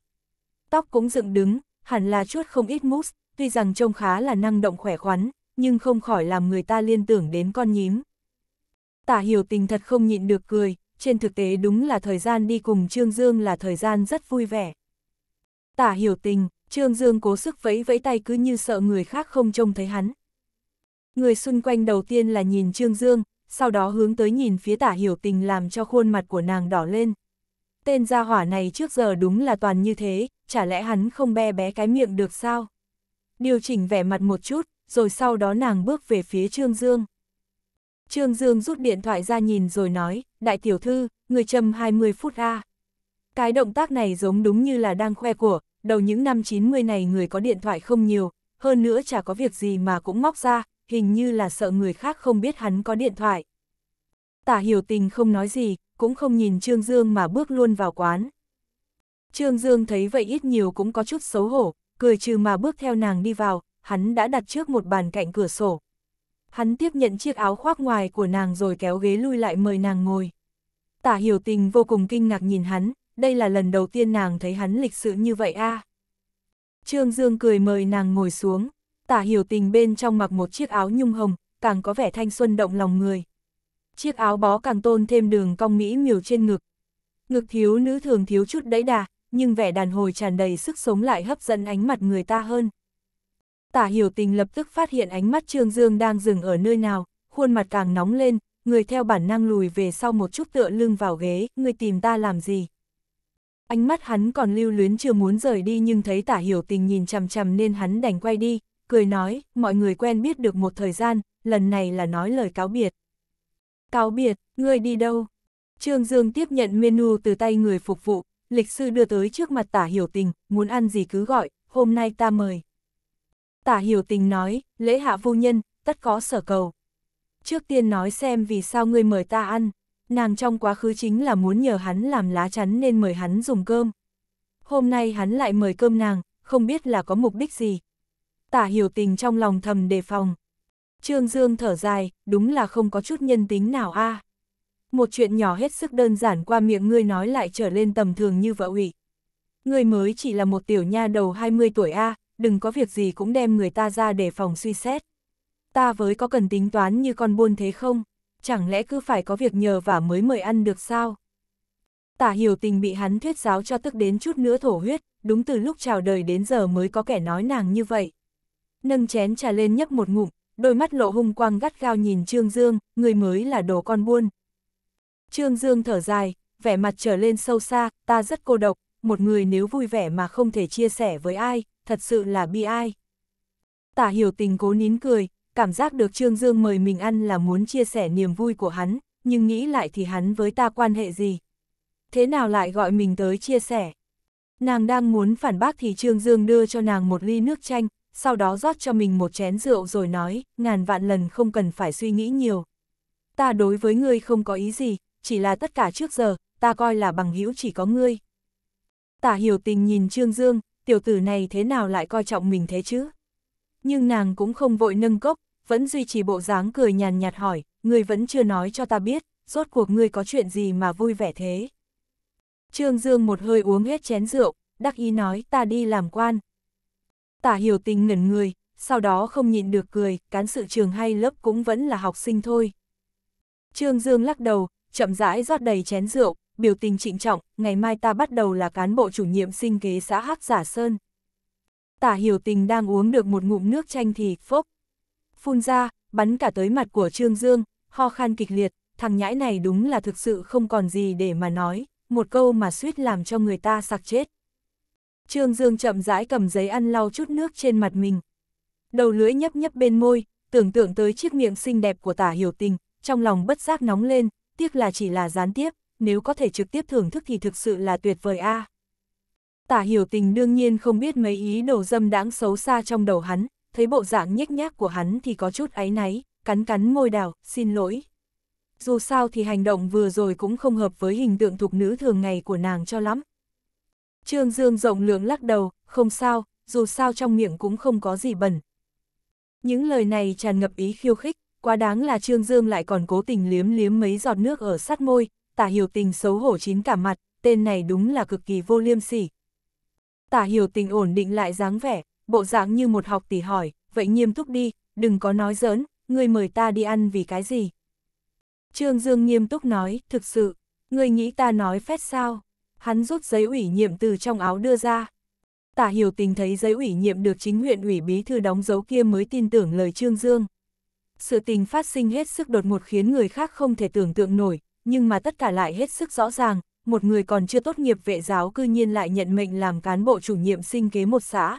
Tóc cũng dựng đứng, hẳn là chút không ít mút. tuy rằng trông khá là năng động khỏe khoắn, nhưng không khỏi làm người ta liên tưởng đến con nhím. Tả hiểu tình thật không nhịn được cười, trên thực tế đúng là thời gian đi cùng Trương Dương là thời gian rất vui vẻ. Tả hiểu tình, Trương Dương cố sức vẫy vẫy tay cứ như sợ người khác không trông thấy hắn. Người xung quanh đầu tiên là nhìn Trương Dương, sau đó hướng tới nhìn phía tả hiểu tình làm cho khuôn mặt của nàng đỏ lên. Tên gia hỏa này trước giờ đúng là toàn như thế, chả lẽ hắn không be bé cái miệng được sao? Điều chỉnh vẻ mặt một chút, rồi sau đó nàng bước về phía Trương Dương. Trương Dương rút điện thoại ra nhìn rồi nói, đại tiểu thư, người châm 20 phút A. Cái động tác này giống đúng như là đang khoe của, đầu những năm 90 này người có điện thoại không nhiều, hơn nữa chả có việc gì mà cũng móc ra, hình như là sợ người khác không biết hắn có điện thoại. Tả hiểu tình không nói gì, cũng không nhìn Trương Dương mà bước luôn vào quán. Trương Dương thấy vậy ít nhiều cũng có chút xấu hổ, cười trừ mà bước theo nàng đi vào, hắn đã đặt trước một bàn cạnh cửa sổ, Hắn tiếp nhận chiếc áo khoác ngoài của nàng rồi kéo ghế lui lại mời nàng ngồi. Tả hiểu tình vô cùng kinh ngạc nhìn hắn, đây là lần đầu tiên nàng thấy hắn lịch sự như vậy a. À. Trương Dương cười mời nàng ngồi xuống, tả hiểu tình bên trong mặc một chiếc áo nhung hồng, càng có vẻ thanh xuân động lòng người. Chiếc áo bó càng tôn thêm đường cong mỹ miều trên ngực. Ngực thiếu nữ thường thiếu chút đẫy đà, nhưng vẻ đàn hồi tràn đầy sức sống lại hấp dẫn ánh mặt người ta hơn tả hiểu tình lập tức phát hiện ánh mắt Trương Dương đang dừng ở nơi nào, khuôn mặt càng nóng lên, người theo bản năng lùi về sau một chút tựa lưng vào ghế, người tìm ta làm gì. Ánh mắt hắn còn lưu luyến chưa muốn rời đi nhưng thấy tả hiểu tình nhìn chằm chằm nên hắn đành quay đi, cười nói, mọi người quen biết được một thời gian, lần này là nói lời cáo biệt. Cáo biệt, ngươi đi đâu? Trương Dương tiếp nhận menu từ tay người phục vụ, lịch sư đưa tới trước mặt tả hiểu tình, muốn ăn gì cứ gọi, hôm nay ta mời. Tả hiểu tình nói, lễ hạ vô nhân, tất có sở cầu. Trước tiên nói xem vì sao ngươi mời ta ăn, nàng trong quá khứ chính là muốn nhờ hắn làm lá chắn nên mời hắn dùng cơm. Hôm nay hắn lại mời cơm nàng, không biết là có mục đích gì. Tả hiểu tình trong lòng thầm đề phòng. Trương Dương thở dài, đúng là không có chút nhân tính nào a. Một chuyện nhỏ hết sức đơn giản qua miệng ngươi nói lại trở lên tầm thường như vợ ủy. Ngươi mới chỉ là một tiểu nha đầu 20 tuổi a, đừng có việc gì cũng đem người ta ra để phòng suy xét. Ta với có cần tính toán như con buôn thế không? Chẳng lẽ cứ phải có việc nhờ và mới mời ăn được sao? Tả hiểu tình bị hắn thuyết giáo cho tức đến chút nữa thổ huyết, đúng từ lúc chào đời đến giờ mới có kẻ nói nàng như vậy. Nâng chén trà lên nhấp một ngụm, đôi mắt lộ hung quang gắt gao nhìn Trương Dương, người mới là đồ con buôn. Trương Dương thở dài, vẻ mặt trở lên sâu xa, ta rất cô độc, một người nếu vui vẻ mà không thể chia sẻ với ai, thật sự là bi ai. Tả hiểu tình cố nín cười, cảm giác được Trương Dương mời mình ăn là muốn chia sẻ niềm vui của hắn, nhưng nghĩ lại thì hắn với ta quan hệ gì. Thế nào lại gọi mình tới chia sẻ? Nàng đang muốn phản bác thì Trương Dương đưa cho nàng một ly nước chanh, sau đó rót cho mình một chén rượu rồi nói, ngàn vạn lần không cần phải suy nghĩ nhiều. Ta đối với ngươi không có ý gì, chỉ là tất cả trước giờ, ta coi là bằng hữu chỉ có ngươi. Tả hiểu tình nhìn Trương Dương, tiểu tử này thế nào lại coi trọng mình thế chứ? Nhưng nàng cũng không vội nâng cốc, vẫn duy trì bộ dáng cười nhàn nhạt hỏi, người vẫn chưa nói cho ta biết, rốt cuộc ngươi có chuyện gì mà vui vẻ thế? Trương Dương một hơi uống hết chén rượu, đắc ý nói ta đi làm quan. Tả hiểu tình ngẩn người, sau đó không nhịn được cười, cán sự trường hay lớp cũng vẫn là học sinh thôi. Trương Dương lắc đầu, chậm rãi rót đầy chén rượu, biểu tình trịnh trọng, ngày mai ta bắt đầu là cán bộ chủ nhiệm sinh kế xã Hắc Giả Sơn. Tả hiểu tình đang uống được một ngụm nước chanh thì phốc. Phun ra, bắn cả tới mặt của Trương Dương, ho khan kịch liệt, thằng nhãi này đúng là thực sự không còn gì để mà nói, một câu mà suýt làm cho người ta sặc chết. Trương Dương chậm rãi cầm giấy ăn lau chút nước trên mặt mình. Đầu lưỡi nhấp nhấp bên môi, tưởng tượng tới chiếc miệng xinh đẹp của tả hiểu tình, trong lòng bất giác nóng lên, tiếc là chỉ là gián tiếp, nếu có thể trực tiếp thưởng thức thì thực sự là tuyệt vời a. À. Tả hiểu tình đương nhiên không biết mấy ý đồ dâm đãng xấu xa trong đầu hắn, thấy bộ dạng nhếch nhác của hắn thì có chút áy náy, cắn cắn môi đào, xin lỗi. Dù sao thì hành động vừa rồi cũng không hợp với hình tượng thục nữ thường ngày của nàng cho lắm. Trương Dương rộng lượng lắc đầu, không sao, dù sao trong miệng cũng không có gì bẩn. Những lời này tràn ngập ý khiêu khích, quá đáng là Trương Dương lại còn cố tình liếm liếm mấy giọt nước ở sát môi, tả hiểu tình xấu hổ chín cả mặt, tên này đúng là cực kỳ vô liêm sỉ. Tả hiểu tình ổn định lại dáng vẻ, bộ dạng như một học tỷ hỏi, vậy nghiêm túc đi, đừng có nói giỡn, ngươi mời ta đi ăn vì cái gì. Trương Dương nghiêm túc nói, thực sự, ngươi nghĩ ta nói phét sao? Hắn rút giấy ủy nhiệm từ trong áo đưa ra. Tả hiểu tình thấy giấy ủy nhiệm được chính huyện ủy bí thư đóng dấu kia mới tin tưởng lời Trương Dương. Sự tình phát sinh hết sức đột ngột khiến người khác không thể tưởng tượng nổi, nhưng mà tất cả lại hết sức rõ ràng, một người còn chưa tốt nghiệp vệ giáo cư nhiên lại nhận mệnh làm cán bộ chủ nhiệm sinh kế một xã.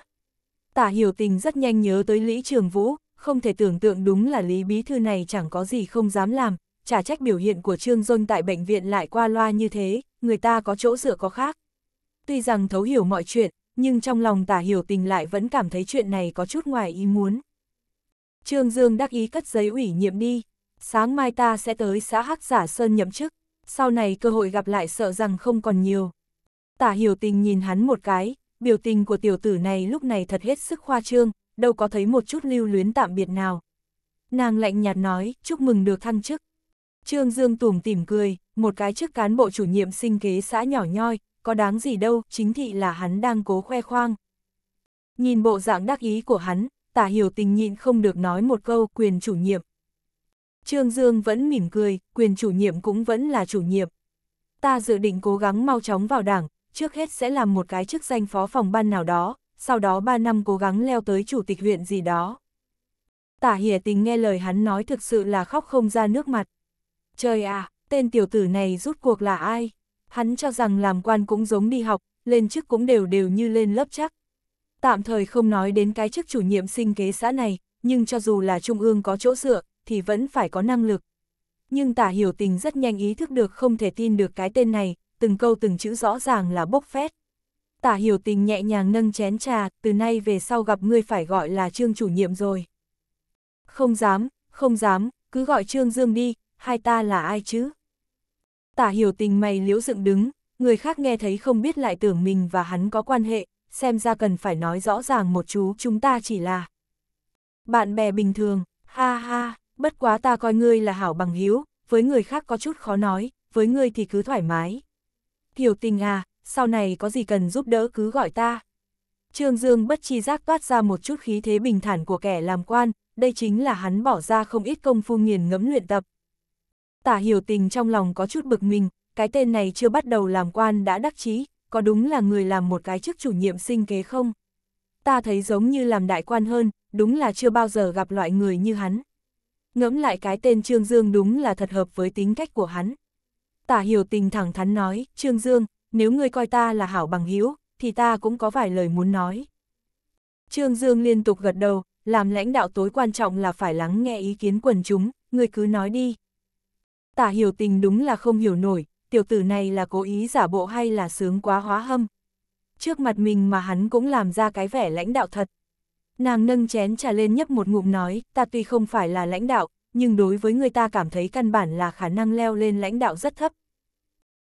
Tả hiểu tình rất nhanh nhớ tới Lý Trường Vũ, không thể tưởng tượng đúng là Lý Bí Thư này chẳng có gì không dám làm, trả trách biểu hiện của Trương Dôn tại bệnh viện lại qua loa như thế, người ta có chỗ dựa có khác. Tuy rằng thấu hiểu mọi chuyện, nhưng trong lòng tả hiểu tình lại vẫn cảm thấy chuyện này có chút ngoài ý muốn. Trương Dương đắc ý cất giấy ủy nhiệm đi, sáng mai ta sẽ tới xã Hắc Giả Sơn nhậm chức, sau này cơ hội gặp lại sợ rằng không còn nhiều. Tả hiểu tình nhìn hắn một cái, biểu tình của tiểu tử này lúc này thật hết sức khoa trương, đâu có thấy một chút lưu luyến tạm biệt nào. Nàng lạnh nhạt nói, chúc mừng được thăng chức. Trương Dương tủm tỉm cười, một cái chức cán bộ chủ nhiệm sinh kế xã nhỏ nhoi, có đáng gì đâu, chính thị là hắn đang cố khoe khoang. Nhìn bộ dạng đắc ý của hắn, tả hiểu tình nhịn không được nói một câu quyền chủ nhiệm. Trương Dương vẫn mỉm cười, quyền chủ nhiệm cũng vẫn là chủ nhiệm. Ta dự định cố gắng mau chóng vào đảng, trước hết sẽ làm một cái chức danh phó phòng ban nào đó, sau đó 3 năm cố gắng leo tới chủ tịch huyện gì đó. Tả hỉa tình nghe lời hắn nói thực sự là khóc không ra nước mặt. Trời à, tên tiểu tử này rút cuộc là ai? Hắn cho rằng làm quan cũng giống đi học, lên chức cũng đều đều như lên lớp chắc. Tạm thời không nói đến cái chức chủ nhiệm sinh kế xã này, nhưng cho dù là trung ương có chỗ dựa, thì vẫn phải có năng lực. Nhưng tả hiểu tình rất nhanh ý thức được không thể tin được cái tên này, từng câu từng chữ rõ ràng là bốc phét. Tả hiểu tình nhẹ nhàng nâng chén trà, từ nay về sau gặp ngươi phải gọi là trương chủ nhiệm rồi. Không dám, không dám, cứ gọi trương dương đi, hai ta là ai chứ? Tả hiểu tình mày liễu dựng đứng, người khác nghe thấy không biết lại tưởng mình và hắn có quan hệ, xem ra cần phải nói rõ ràng một chú chúng ta chỉ là bạn bè bình thường, ha ha bất quá ta coi ngươi là hảo bằng hiếu, với người khác có chút khó nói, với ngươi thì cứ thoải mái. Hiểu tình à, sau này có gì cần giúp đỡ cứ gọi ta. Trương Dương bất chi giác toát ra một chút khí thế bình thản của kẻ làm quan, đây chính là hắn bỏ ra không ít công phu nghiền ngẫm luyện tập. Tả hiểu tình trong lòng có chút bực mình, cái tên này chưa bắt đầu làm quan đã đắc chí, có đúng là người làm một cái chức chủ nhiệm sinh kế không? Ta thấy giống như làm đại quan hơn, đúng là chưa bao giờ gặp loại người như hắn ngẫm lại cái tên Trương Dương đúng là thật hợp với tính cách của hắn. Tả hiểu tình thẳng thắn nói, Trương Dương, nếu ngươi coi ta là hảo bằng hữu thì ta cũng có vài lời muốn nói. Trương Dương liên tục gật đầu, làm lãnh đạo tối quan trọng là phải lắng nghe ý kiến quần chúng, ngươi cứ nói đi. Tả hiểu tình đúng là không hiểu nổi, tiểu tử này là cố ý giả bộ hay là sướng quá hóa hâm. Trước mặt mình mà hắn cũng làm ra cái vẻ lãnh đạo thật, Nàng nâng chén trà lên nhấp một ngụm nói, ta tuy không phải là lãnh đạo, nhưng đối với người ta cảm thấy căn bản là khả năng leo lên lãnh đạo rất thấp.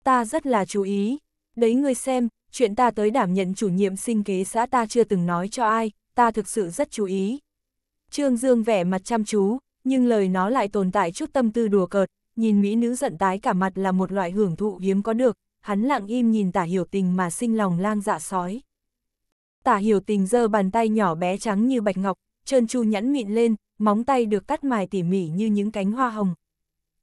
Ta rất là chú ý. Đấy người xem, chuyện ta tới đảm nhận chủ nhiệm sinh kế xã ta chưa từng nói cho ai, ta thực sự rất chú ý. Trương Dương vẻ mặt chăm chú, nhưng lời nó lại tồn tại chút tâm tư đùa cợt, nhìn mỹ nữ giận tái cả mặt là một loại hưởng thụ hiếm có được, hắn lặng im nhìn tả hiểu tình mà sinh lòng lang dạ sói. Tả hiểu tình giơ bàn tay nhỏ bé trắng như bạch ngọc, trơn chu nhẵn mịn lên, móng tay được cắt mài tỉ mỉ như những cánh hoa hồng.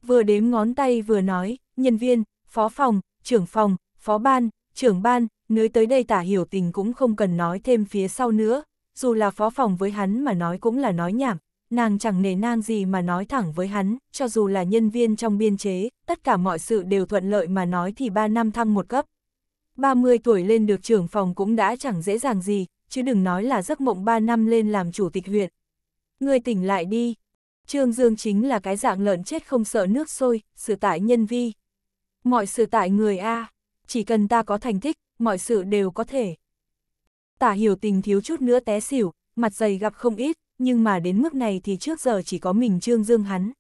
Vừa đếm ngón tay vừa nói, nhân viên, phó phòng, trưởng phòng, phó ban, trưởng ban, nới tới đây tả hiểu tình cũng không cần nói thêm phía sau nữa, dù là phó phòng với hắn mà nói cũng là nói nhảm, nàng chẳng nề nang gì mà nói thẳng với hắn, cho dù là nhân viên trong biên chế, tất cả mọi sự đều thuận lợi mà nói thì ba năm thăng một cấp, 30 tuổi lên được trưởng phòng cũng đã chẳng dễ dàng gì, chứ đừng nói là giấc mộng 3 năm lên làm chủ tịch huyện. Người tỉnh lại đi. Trương Dương chính là cái dạng lợn chết không sợ nước sôi, sự tại nhân vi. Mọi sự tại người A, chỉ cần ta có thành tích, mọi sự đều có thể. Tả hiểu tình thiếu chút nữa té xỉu, mặt dày gặp không ít, nhưng mà đến mức này thì trước giờ chỉ có mình Trương Dương hắn.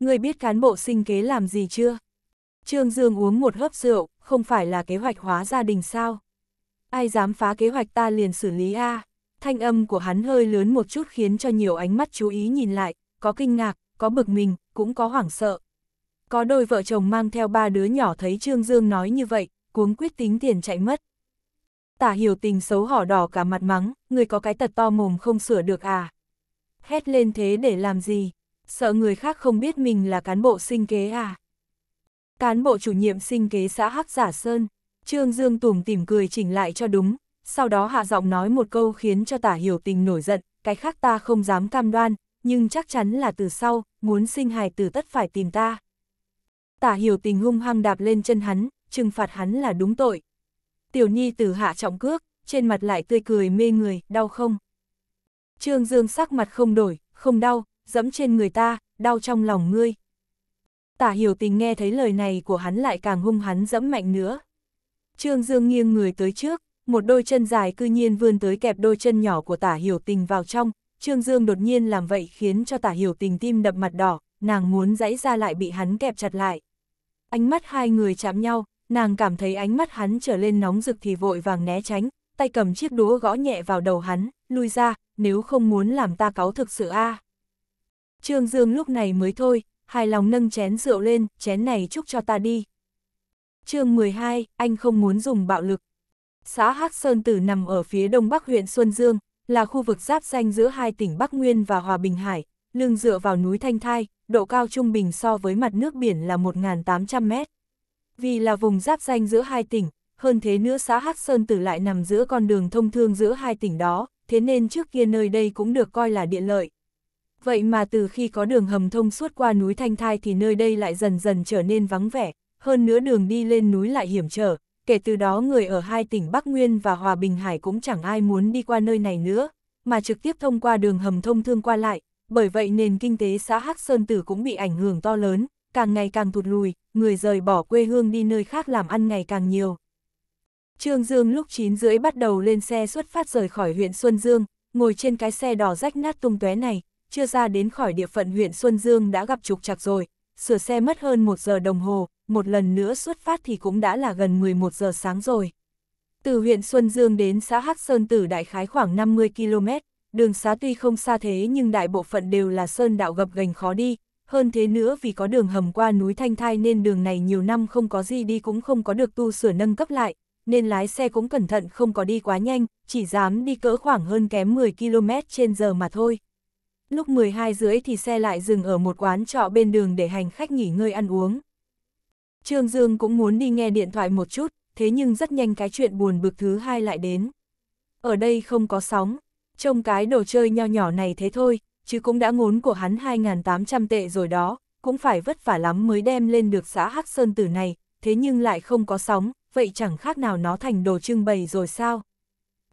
Người biết cán bộ sinh kế làm gì chưa? Trương Dương uống một hớp rượu, không phải là kế hoạch hóa gia đình sao? Ai dám phá kế hoạch ta liền xử lý a Thanh âm của hắn hơi lớn một chút khiến cho nhiều ánh mắt chú ý nhìn lại, có kinh ngạc, có bực mình, cũng có hoảng sợ. Có đôi vợ chồng mang theo ba đứa nhỏ thấy Trương Dương nói như vậy, cuống quyết tính tiền chạy mất. Tả hiểu tình xấu hỏ đỏ cả mặt mắng, người có cái tật to mồm không sửa được à. Hét lên thế để làm gì? Sợ người khác không biết mình là cán bộ sinh kế à? Cán bộ chủ nhiệm sinh kế xã Hắc Giả Sơn, Trương Dương tủm tìm cười chỉnh lại cho đúng, sau đó hạ giọng nói một câu khiến cho tả hiểu tình nổi giận, cái khác ta không dám cam đoan, nhưng chắc chắn là từ sau, muốn sinh hài tử tất phải tìm ta. Tả hiểu tình hung hăng đạp lên chân hắn, trừng phạt hắn là đúng tội. Tiểu Nhi tử hạ trọng cước, trên mặt lại tươi cười mê người, đau không? Trương Dương sắc mặt không đổi, không đau, dẫm trên người ta, đau trong lòng ngươi. Tả hiểu tình nghe thấy lời này của hắn lại càng hung hắn dẫm mạnh nữa. Trương Dương nghiêng người tới trước, một đôi chân dài cư nhiên vươn tới kẹp đôi chân nhỏ của tả hiểu tình vào trong, Trương Dương đột nhiên làm vậy khiến cho tả hiểu tình tim đập mặt đỏ, nàng muốn dãy ra lại bị hắn kẹp chặt lại. Ánh mắt hai người chạm nhau, nàng cảm thấy ánh mắt hắn trở lên nóng rực thì vội vàng né tránh, tay cầm chiếc đũa gõ nhẹ vào đầu hắn, lui ra, nếu không muốn làm ta cáo thực sự a Trương Dương lúc này mới thôi, hài lòng nâng chén rượu lên, chén này chúc cho ta đi. chương 12, anh không muốn dùng bạo lực. Xã Hắc Sơn Tử nằm ở phía đông bắc huyện Xuân Dương, là khu vực giáp danh giữa hai tỉnh Bắc Nguyên và Hòa Bình Hải, lưng dựa vào núi Thanh Thai, độ cao trung bình so với mặt nước biển là 1.800 mét. Vì là vùng giáp danh giữa hai tỉnh, hơn thế nữa xã Hắc Sơn Tử lại nằm giữa con đường thông thương giữa hai tỉnh đó, thế nên trước kia nơi đây cũng được coi là địa lợi, vậy mà từ khi có đường hầm thông suốt qua núi Thanh Thai thì nơi đây lại dần dần trở nên vắng vẻ, hơn nữa đường đi lên núi lại hiểm trở, kể từ đó người ở hai tỉnh Bắc Nguyên và Hòa Bình Hải cũng chẳng ai muốn đi qua nơi này nữa, mà trực tiếp thông qua đường hầm thông thương qua lại, bởi vậy nền kinh tế xã Hắc Sơn Tử cũng bị ảnh hưởng to lớn, càng ngày càng tụt lùi, người rời bỏ quê hương đi nơi khác làm ăn ngày càng nhiều. Trương Dương lúc 9 rưỡi bắt đầu lên xe xuất phát rời khỏi huyện Xuân Dương, ngồi trên cái xe đỏ rách nát tung tóe này, chưa ra đến khỏi địa phận huyện Xuân Dương đã gặp trục trặc rồi, sửa xe mất hơn một giờ đồng hồ, một lần nữa xuất phát thì cũng đã là gần 11 giờ sáng rồi. Từ huyện Xuân Dương đến xã Hắc Sơn Tử đại khái khoảng 50 km, đường xá tuy không xa thế nhưng đại bộ phận đều là sơn đạo gập gành khó đi, hơn thế nữa vì có đường hầm qua núi Thanh Thai nên đường này nhiều năm không có gì đi cũng không có được tu sửa nâng cấp lại, nên lái xe cũng cẩn thận không có đi quá nhanh, chỉ dám đi cỡ khoảng hơn kém 10 km trên giờ mà thôi lúc 12 rưỡi thì xe lại dừng ở một quán trọ bên đường để hành khách nghỉ ngơi ăn uống. Trương Dương cũng muốn đi nghe điện thoại một chút, thế nhưng rất nhanh cái chuyện buồn bực thứ hai lại đến. Ở đây không có sóng, trông cái đồ chơi nho nhỏ này thế thôi, chứ cũng đã ngốn của hắn 2.800 tệ rồi đó, cũng phải vất vả lắm mới đem lên được xã Hắc Sơn Tử này, thế nhưng lại không có sóng, vậy chẳng khác nào nó thành đồ trưng bày rồi sao?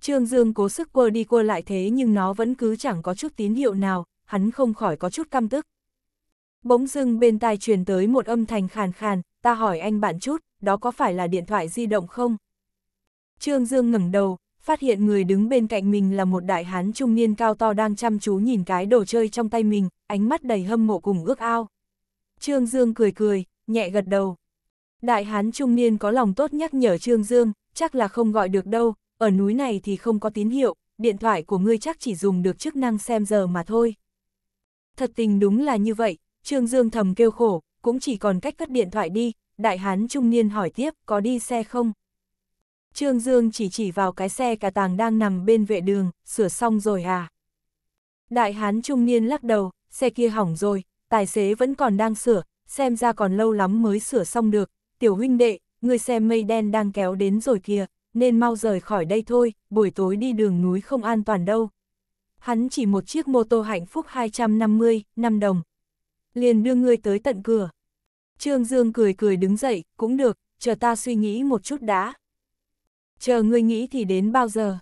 Trương Dương cố sức quơ đi quơ lại thế nhưng nó vẫn cứ chẳng có chút tín hiệu nào, hắn không khỏi có chút căm tức. Bỗng dưng bên tai truyền tới một âm thanh khàn khàn, ta hỏi anh bạn chút, đó có phải là điện thoại di động không? Trương Dương ngẩng đầu, phát hiện người đứng bên cạnh mình là một đại hán trung niên cao to đang chăm chú nhìn cái đồ chơi trong tay mình, ánh mắt đầy hâm mộ cùng ước ao. Trương Dương cười cười, nhẹ gật đầu. Đại hán trung niên có lòng tốt nhắc nhở Trương Dương, chắc là không gọi được đâu, ở núi này thì không có tín hiệu, điện thoại của ngươi chắc chỉ dùng được chức năng xem giờ mà thôi. Thật tình đúng là như vậy, Trương Dương thầm kêu khổ, cũng chỉ còn cách cất điện thoại đi, đại hán trung niên hỏi tiếp có đi xe không? Trương Dương chỉ chỉ vào cái xe cả tàng đang nằm bên vệ đường, sửa xong rồi à? Đại hán trung niên lắc đầu, xe kia hỏng rồi, tài xế vẫn còn đang sửa, xem ra còn lâu lắm mới sửa xong được, tiểu huynh đệ, người xe mây đen đang kéo đến rồi kìa, nên mau rời khỏi đây thôi, buổi tối đi đường núi không an toàn đâu. Hắn chỉ một chiếc mô tô hạnh phúc 250, 5 đồng. Liền đưa ngươi tới tận cửa. Trương Dương cười cười đứng dậy, cũng được, chờ ta suy nghĩ một chút đã. Chờ ngươi nghĩ thì đến bao giờ?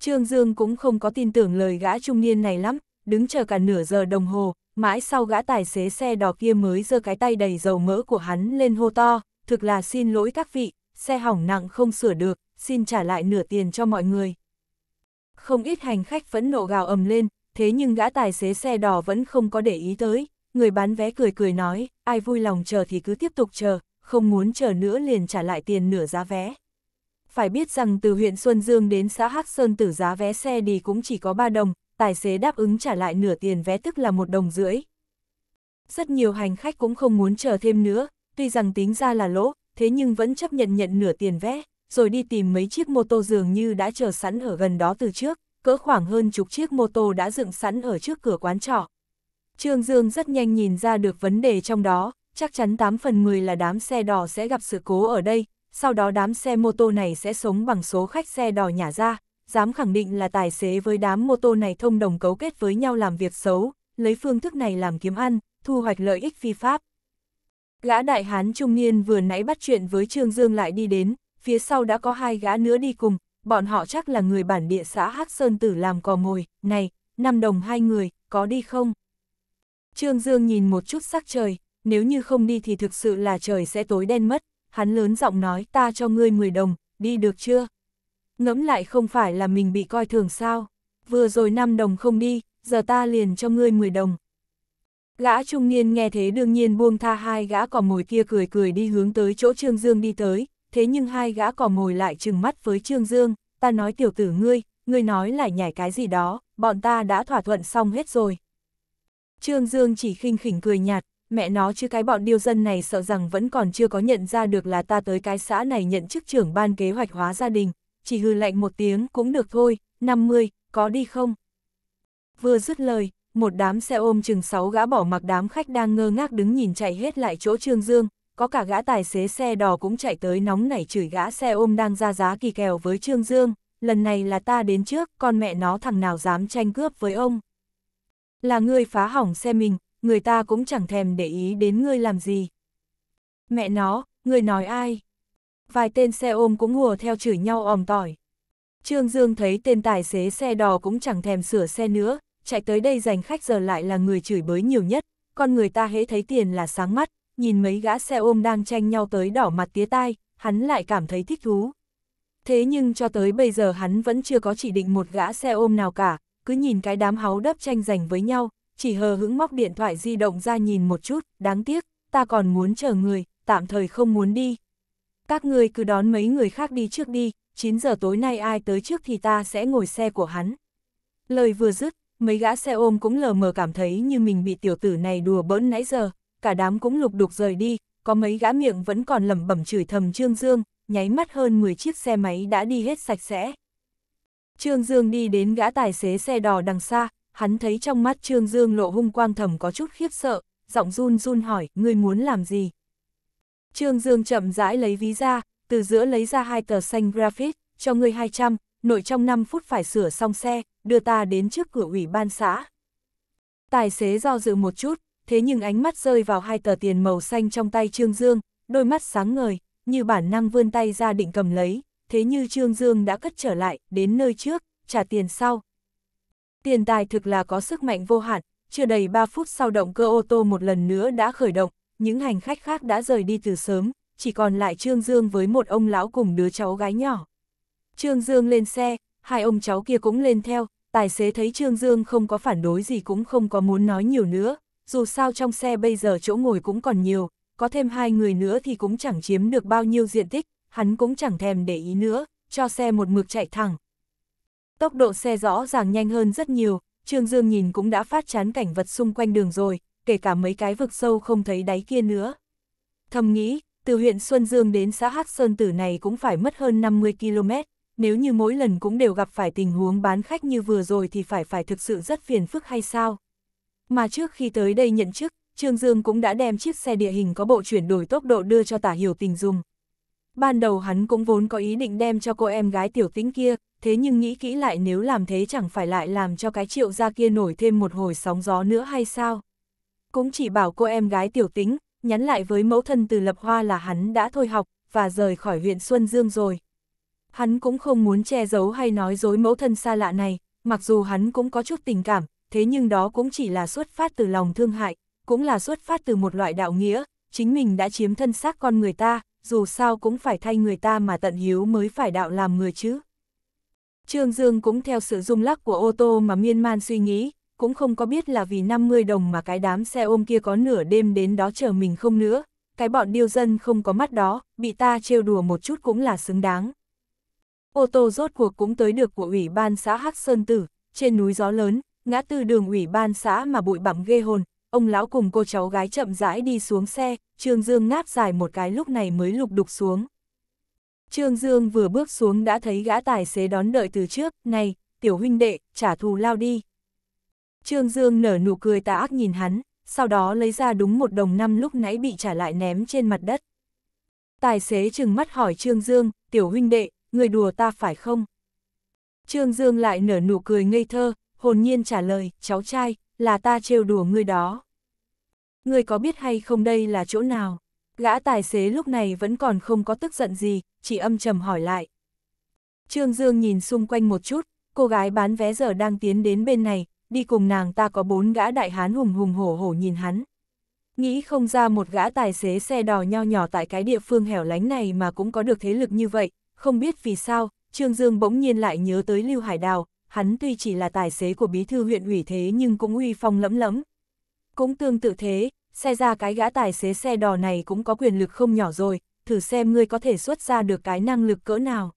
Trương Dương cũng không có tin tưởng lời gã trung niên này lắm, đứng chờ cả nửa giờ đồng hồ, mãi sau gã tài xế xe đỏ kia mới giơ cái tay đầy dầu mỡ của hắn lên hô to, thực là xin lỗi các vị, xe hỏng nặng không sửa được, xin trả lại nửa tiền cho mọi người. Không ít hành khách phẫn nộ gào ầm lên, thế nhưng gã tài xế xe đỏ vẫn không có để ý tới, người bán vé cười cười nói, ai vui lòng chờ thì cứ tiếp tục chờ, không muốn chờ nữa liền trả lại tiền nửa giá vé. Phải biết rằng từ huyện Xuân Dương đến xã Hắc Sơn tử giá vé xe đi cũng chỉ có 3 đồng, tài xế đáp ứng trả lại nửa tiền vé tức là một đồng rưỡi. Rất nhiều hành khách cũng không muốn chờ thêm nữa, tuy rằng tính ra là lỗ, thế nhưng vẫn chấp nhận nhận nửa tiền vé, rồi đi tìm mấy chiếc mô tô dường như đã chờ sẵn ở gần đó từ trước, cỡ khoảng hơn chục chiếc mô tô đã dựng sẵn ở trước cửa quán trọ. Trương Dương rất nhanh nhìn ra được vấn đề trong đó, chắc chắn 8 phần 10 là đám xe đỏ sẽ gặp sự cố ở đây, sau đó đám xe mô tô này sẽ sống bằng số khách xe đỏ nhả ra, dám khẳng định là tài xế với đám mô tô này thông đồng cấu kết với nhau làm việc xấu, lấy phương thức này làm kiếm ăn, thu hoạch lợi ích phi pháp. Gã đại hán trung niên vừa nãy bắt chuyện với Trương Dương lại đi đến, phía sau đã có hai gã nữa đi cùng, bọn họ chắc là người bản địa xã Hắc Sơn Tử làm cò mồi này, năm đồng hai người, có đi không? Trương Dương nhìn một chút sắc trời, nếu như không đi thì thực sự là trời sẽ tối đen mất, hắn lớn giọng nói ta cho ngươi 10 đồng, đi được chưa? Ngẫm lại không phải là mình bị coi thường sao, vừa rồi 5 đồng không đi, giờ ta liền cho ngươi 10 đồng. Gã trung niên nghe thế đương nhiên buông tha hai gã cỏ mồi kia cười cười đi hướng tới chỗ Trương Dương đi tới, thế nhưng hai gã cỏ mồi lại trừng mắt với Trương Dương, ta nói tiểu tử ngươi, ngươi nói lại nhảy cái gì đó, bọn ta đã thỏa thuận xong hết rồi. Trương Dương chỉ khinh khỉnh cười nhạt, mẹ nó chứ cái bọn điêu dân này sợ rằng vẫn còn chưa có nhận ra được là ta tới cái xã này nhận chức trưởng ban kế hoạch hóa gia đình, chỉ hư lạnh một tiếng cũng được thôi, 50, có đi không? Vừa dứt lời, một đám xe ôm chừng 6 gã bỏ mặc đám khách đang ngơ ngác đứng nhìn chạy hết lại chỗ Trương Dương, có cả gã tài xế xe đò cũng chạy tới nóng nảy chửi gã xe ôm đang ra giá kỳ kèo với Trương Dương, lần này là ta đến trước, con mẹ nó thằng nào dám tranh cướp với ông. Là ngươi phá hỏng xe mình, người ta cũng chẳng thèm để ý đến ngươi làm gì. Mẹ nó, ngươi nói ai? Vài tên xe ôm cũng hùa theo chửi nhau òm tỏi. Trương Dương thấy tên tài xế xe đò cũng chẳng thèm sửa xe nữa, chạy tới đây giành khách giờ lại là người chửi bới nhiều nhất, con người ta hễ thấy tiền là sáng mắt, nhìn mấy gã xe ôm đang tranh nhau tới đỏ mặt tía tai, hắn lại cảm thấy thích thú. Thế nhưng cho tới bây giờ hắn vẫn chưa có chỉ định một gã xe ôm nào cả, cứ nhìn cái đám háu đấp tranh giành với nhau, chỉ hờ hững móc điện thoại di động ra nhìn một chút, đáng tiếc, ta còn muốn chờ người, tạm thời không muốn đi. Các người cứ đón mấy người khác đi trước đi, 9 giờ tối nay ai tới trước thì ta sẽ ngồi xe của hắn. Lời vừa dứt, mấy gã xe ôm cũng lờ mờ cảm thấy như mình bị tiểu tử này đùa bỡn nãy giờ, cả đám cũng lục đục rời đi, có mấy gã miệng vẫn còn lẩm bẩm chửi thầm Trương Dương, nháy mắt hơn 10 chiếc xe máy đã đi hết sạch sẽ. Trương Dương đi đến gã tài xế xe đò đằng xa, hắn thấy trong mắt Trương Dương lộ hung quang thầm có chút khiếp sợ, giọng run run hỏi, ngươi muốn làm gì? Trương Dương chậm rãi lấy ví ra, từ giữa lấy ra hai tờ xanh graphic, cho ngươi 200, nội trong 5 phút phải sửa xong xe, đưa ta đến trước cửa ủy ban xã. Tài xế do dự một chút, thế nhưng ánh mắt rơi vào hai tờ tiền màu xanh trong tay Trương Dương, đôi mắt sáng ngời, như bản năng vươn tay ra định cầm lấy, thế như Trương Dương đã cất trở lại, đến nơi trước, trả tiền sau. Tiền tài thực là có sức mạnh vô hạn, chưa đầy 3 phút sau động cơ ô tô một lần nữa đã khởi động, những hành khách khác đã rời đi từ sớm, chỉ còn lại Trương Dương với một ông lão cùng đứa cháu gái nhỏ. Trương Dương lên xe, hai ông cháu kia cũng lên theo, tài xế thấy Trương Dương không có phản đối gì cũng không có muốn nói nhiều nữa, dù sao trong xe bây giờ chỗ ngồi cũng còn nhiều, có thêm hai người nữa thì cũng chẳng chiếm được bao nhiêu diện tích, hắn cũng chẳng thèm để ý nữa, cho xe một mực chạy thẳng. Tốc độ xe rõ ràng nhanh hơn rất nhiều, Trương Dương nhìn cũng đã phát chán cảnh vật xung quanh đường rồi, kể cả mấy cái vực sâu không thấy đáy kia nữa. Thầm nghĩ, từ huyện Xuân Dương đến xã Hắc Sơn Tử này cũng phải mất hơn 50 km, nếu như mỗi lần cũng đều gặp phải tình huống bán khách như vừa rồi thì phải phải thực sự rất phiền phức hay sao? Mà trước khi tới đây nhận chức, Trương Dương cũng đã đem chiếc xe địa hình có bộ chuyển đổi tốc độ đưa cho tả hiểu tình dùng. Ban đầu hắn cũng vốn có ý định đem cho cô em gái tiểu tĩnh kia, thế nhưng nghĩ kỹ lại nếu làm thế chẳng phải lại làm cho cái triệu gia kia nổi thêm một hồi sóng gió nữa hay sao. Cũng chỉ bảo cô em gái tiểu tĩnh, nhắn lại với mẫu thân từ lập hoa là hắn đã thôi học, và rời khỏi huyện Xuân Dương rồi. Hắn cũng không muốn che giấu hay nói dối mẫu thân xa lạ này, mặc dù hắn cũng có chút tình cảm, thế nhưng đó cũng chỉ là xuất phát từ lòng thương hại, cũng là xuất phát từ một loại đạo nghĩa, chính mình đã chiếm thân xác con người ta, dù sao cũng phải thay người ta mà tận hiếu mới phải đạo làm người chứ. Trương Dương cũng theo sự rung lắc của ô tô mà miên man suy nghĩ, cũng không có biết là vì 50 đồng mà cái đám xe ôm kia có nửa đêm đến đó chờ mình không nữa, cái bọn điêu dân không có mắt đó, bị ta trêu đùa một chút cũng là xứng đáng. Ô tô rốt cuộc cũng tới được của ủy ban xã Hắc Sơn Tử, trên núi gió lớn, ngã tư đường ủy ban xã mà bụi bặm ghê hồn, ông lão cùng cô cháu gái chậm rãi đi xuống xe, Trương Dương ngáp dài một cái lúc này mới lục đục xuống. Trương Dương vừa bước xuống đã thấy gã tài xế đón đợi từ trước, này, tiểu huynh đệ, trả thù lao đi. Trương Dương nở nụ cười tà ác nhìn hắn, sau đó lấy ra đúng một đồng năm lúc nãy bị trả lại ném trên mặt đất. Tài xế trừng mắt hỏi Trương Dương, tiểu huynh đệ, người đùa ta phải không? Trương Dương lại nở nụ cười ngây thơ, hồn nhiên trả lời, cháu trai, là ta trêu đùa ngươi đó. Ngươi có biết hay không đây là chỗ nào? Gã tài xế lúc này vẫn còn không có tức giận gì, chỉ âm trầm hỏi lại. Trương Dương nhìn xung quanh một chút, cô gái bán vé giờ đang tiến đến bên này, đi cùng nàng ta có bốn gã đại hán hùng hùng hổ hổ nhìn hắn. Nghĩ không ra một gã tài xế xe đò nho nhỏ tại cái địa phương hẻo lánh này mà cũng có được thế lực như vậy, không biết vì sao, Trương Dương bỗng nhiên lại nhớ tới Lưu Hải Đào, hắn tuy chỉ là tài xế của bí thư huyện ủy thế nhưng cũng uy phong lẫm lẫm. Cũng tương tự thế, xe ra cái gã tài xế xe đò này cũng có quyền lực không nhỏ rồi, thử xem ngươi có thể xuất ra được cái năng lực cỡ nào.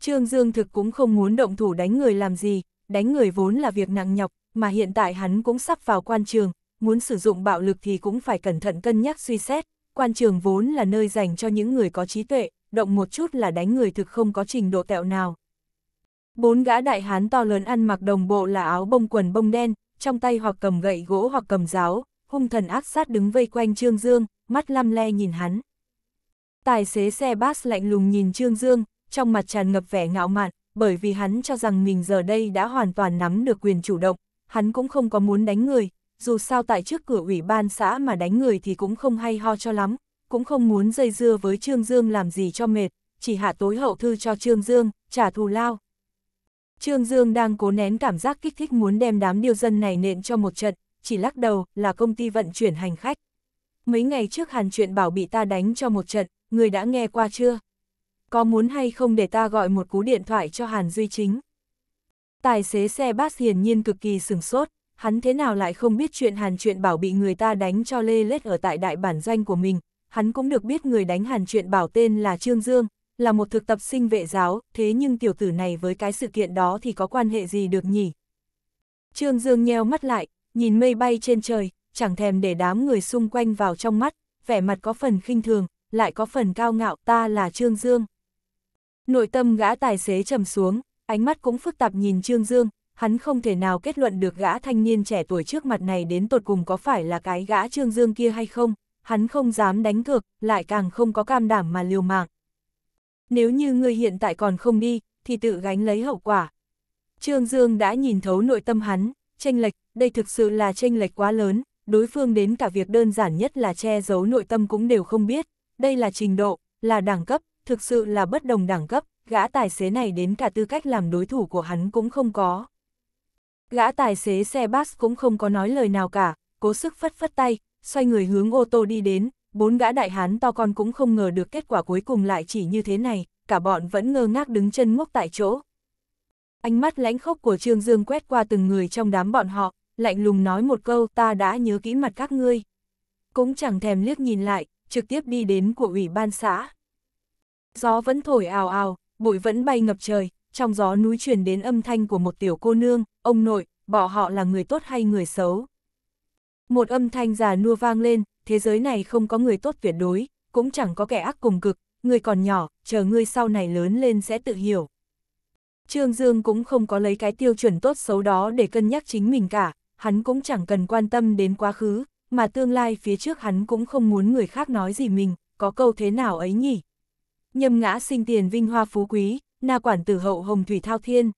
Trương Dương thực cũng không muốn động thủ đánh người làm gì, đánh người vốn là việc nặng nhọc, mà hiện tại hắn cũng sắp vào quan trường, muốn sử dụng bạo lực thì cũng phải cẩn thận cân nhắc suy xét, quan trường vốn là nơi dành cho những người có trí tuệ, động một chút là đánh người thực không có trình độ tẹo nào. Bốn gã đại hán to lớn ăn mặc đồng bộ là áo bông quần bông đen, trong tay hoặc cầm gậy gỗ hoặc cầm giáo, hung thần ác sát đứng vây quanh Trương Dương, mắt lăm le nhìn hắn. Tài xế xe bus lạnh lùng nhìn Trương Dương, trong mặt tràn ngập vẻ ngạo mạn, bởi vì hắn cho rằng mình giờ đây đã hoàn toàn nắm được quyền chủ động, hắn cũng không có muốn đánh người, dù sao tại trước cửa ủy ban xã mà đánh người thì cũng không hay ho cho lắm, cũng không muốn dây dưa với Trương Dương làm gì cho mệt, chỉ hạ tối hậu thư cho Trương Dương, trả thù lao. Trương Dương đang cố nén cảm giác kích thích muốn đem đám điêu dân này nện cho một trận, chỉ lắc đầu là công ty vận chuyển hành khách. Mấy ngày trước hàn chuyện bảo bị ta đánh cho một trận, người đã nghe qua chưa? Có muốn hay không để ta gọi một cú điện thoại cho hàn duy chính? Tài xế xe bác hiển nhiên cực kỳ sừng sốt, hắn thế nào lại không biết chuyện hàn chuyện bảo bị người ta đánh cho lê lết ở tại đại bản doanh của mình, hắn cũng được biết người đánh hàn chuyện bảo tên là Trương Dương, là một thực tập sinh vệ giáo, thế nhưng tiểu tử này với cái sự kiện đó thì có quan hệ gì được nhỉ? Trương Dương nheo mắt lại, nhìn mây bay trên trời, chẳng thèm để đám người xung quanh vào trong mắt, vẻ mặt có phần khinh thường, lại có phần cao ngạo ta là Trương Dương. Nội tâm gã tài xế trầm xuống, ánh mắt cũng phức tạp nhìn Trương Dương, hắn không thể nào kết luận được gã thanh niên trẻ tuổi trước mặt này đến tột cùng có phải là cái gã Trương Dương kia hay không, hắn không dám đánh cược, lại càng không có cam đảm mà liều mạng. Nếu như ngươi hiện tại còn không đi, thì tự gánh lấy hậu quả. Trương Dương đã nhìn thấu nội tâm hắn, tranh lệch, đây thực sự là tranh lệch quá lớn, đối phương đến cả việc đơn giản nhất là che giấu nội tâm cũng đều không biết, đây là trình độ, là đẳng cấp, thực sự là bất đồng đẳng cấp, gã tài xế này đến cả tư cách làm đối thủ của hắn cũng không có. Gã tài xế xe bus cũng không có nói lời nào cả, cố sức phất phất tay, xoay người hướng ô tô đi đến, bốn gã đại hán to con cũng không ngờ được kết quả cuối cùng lại chỉ như thế này, cả bọn vẫn ngơ ngác đứng chân ngốc tại chỗ. Ánh mắt lãnh khốc của Trương Dương quét qua từng người trong đám bọn họ, lạnh lùng nói một câu ta đã nhớ kỹ mặt các ngươi. Cũng chẳng thèm liếc nhìn lại, trực tiếp đi đến của ủy ban xã. Gió vẫn thổi ào ào, bụi vẫn bay ngập trời, trong gió núi truyền đến âm thanh của một tiểu cô nương, ông nội, bỏ họ là người tốt hay người xấu. Một âm thanh già nua vang lên, thế giới này không có người tốt tuyệt đối, cũng chẳng có kẻ ác cùng cực, người còn nhỏ, chờ ngươi sau này lớn lên sẽ tự hiểu. Trương Dương cũng không có lấy cái tiêu chuẩn tốt xấu đó để cân nhắc chính mình cả, hắn cũng chẳng cần quan tâm đến quá khứ, mà tương lai phía trước hắn cũng không muốn người khác nói gì mình, có câu thế nào ấy nhỉ? Nhâm ngã sinh tiền vinh hoa phú quý, na quản tử hậu hồng thủy thao thiên.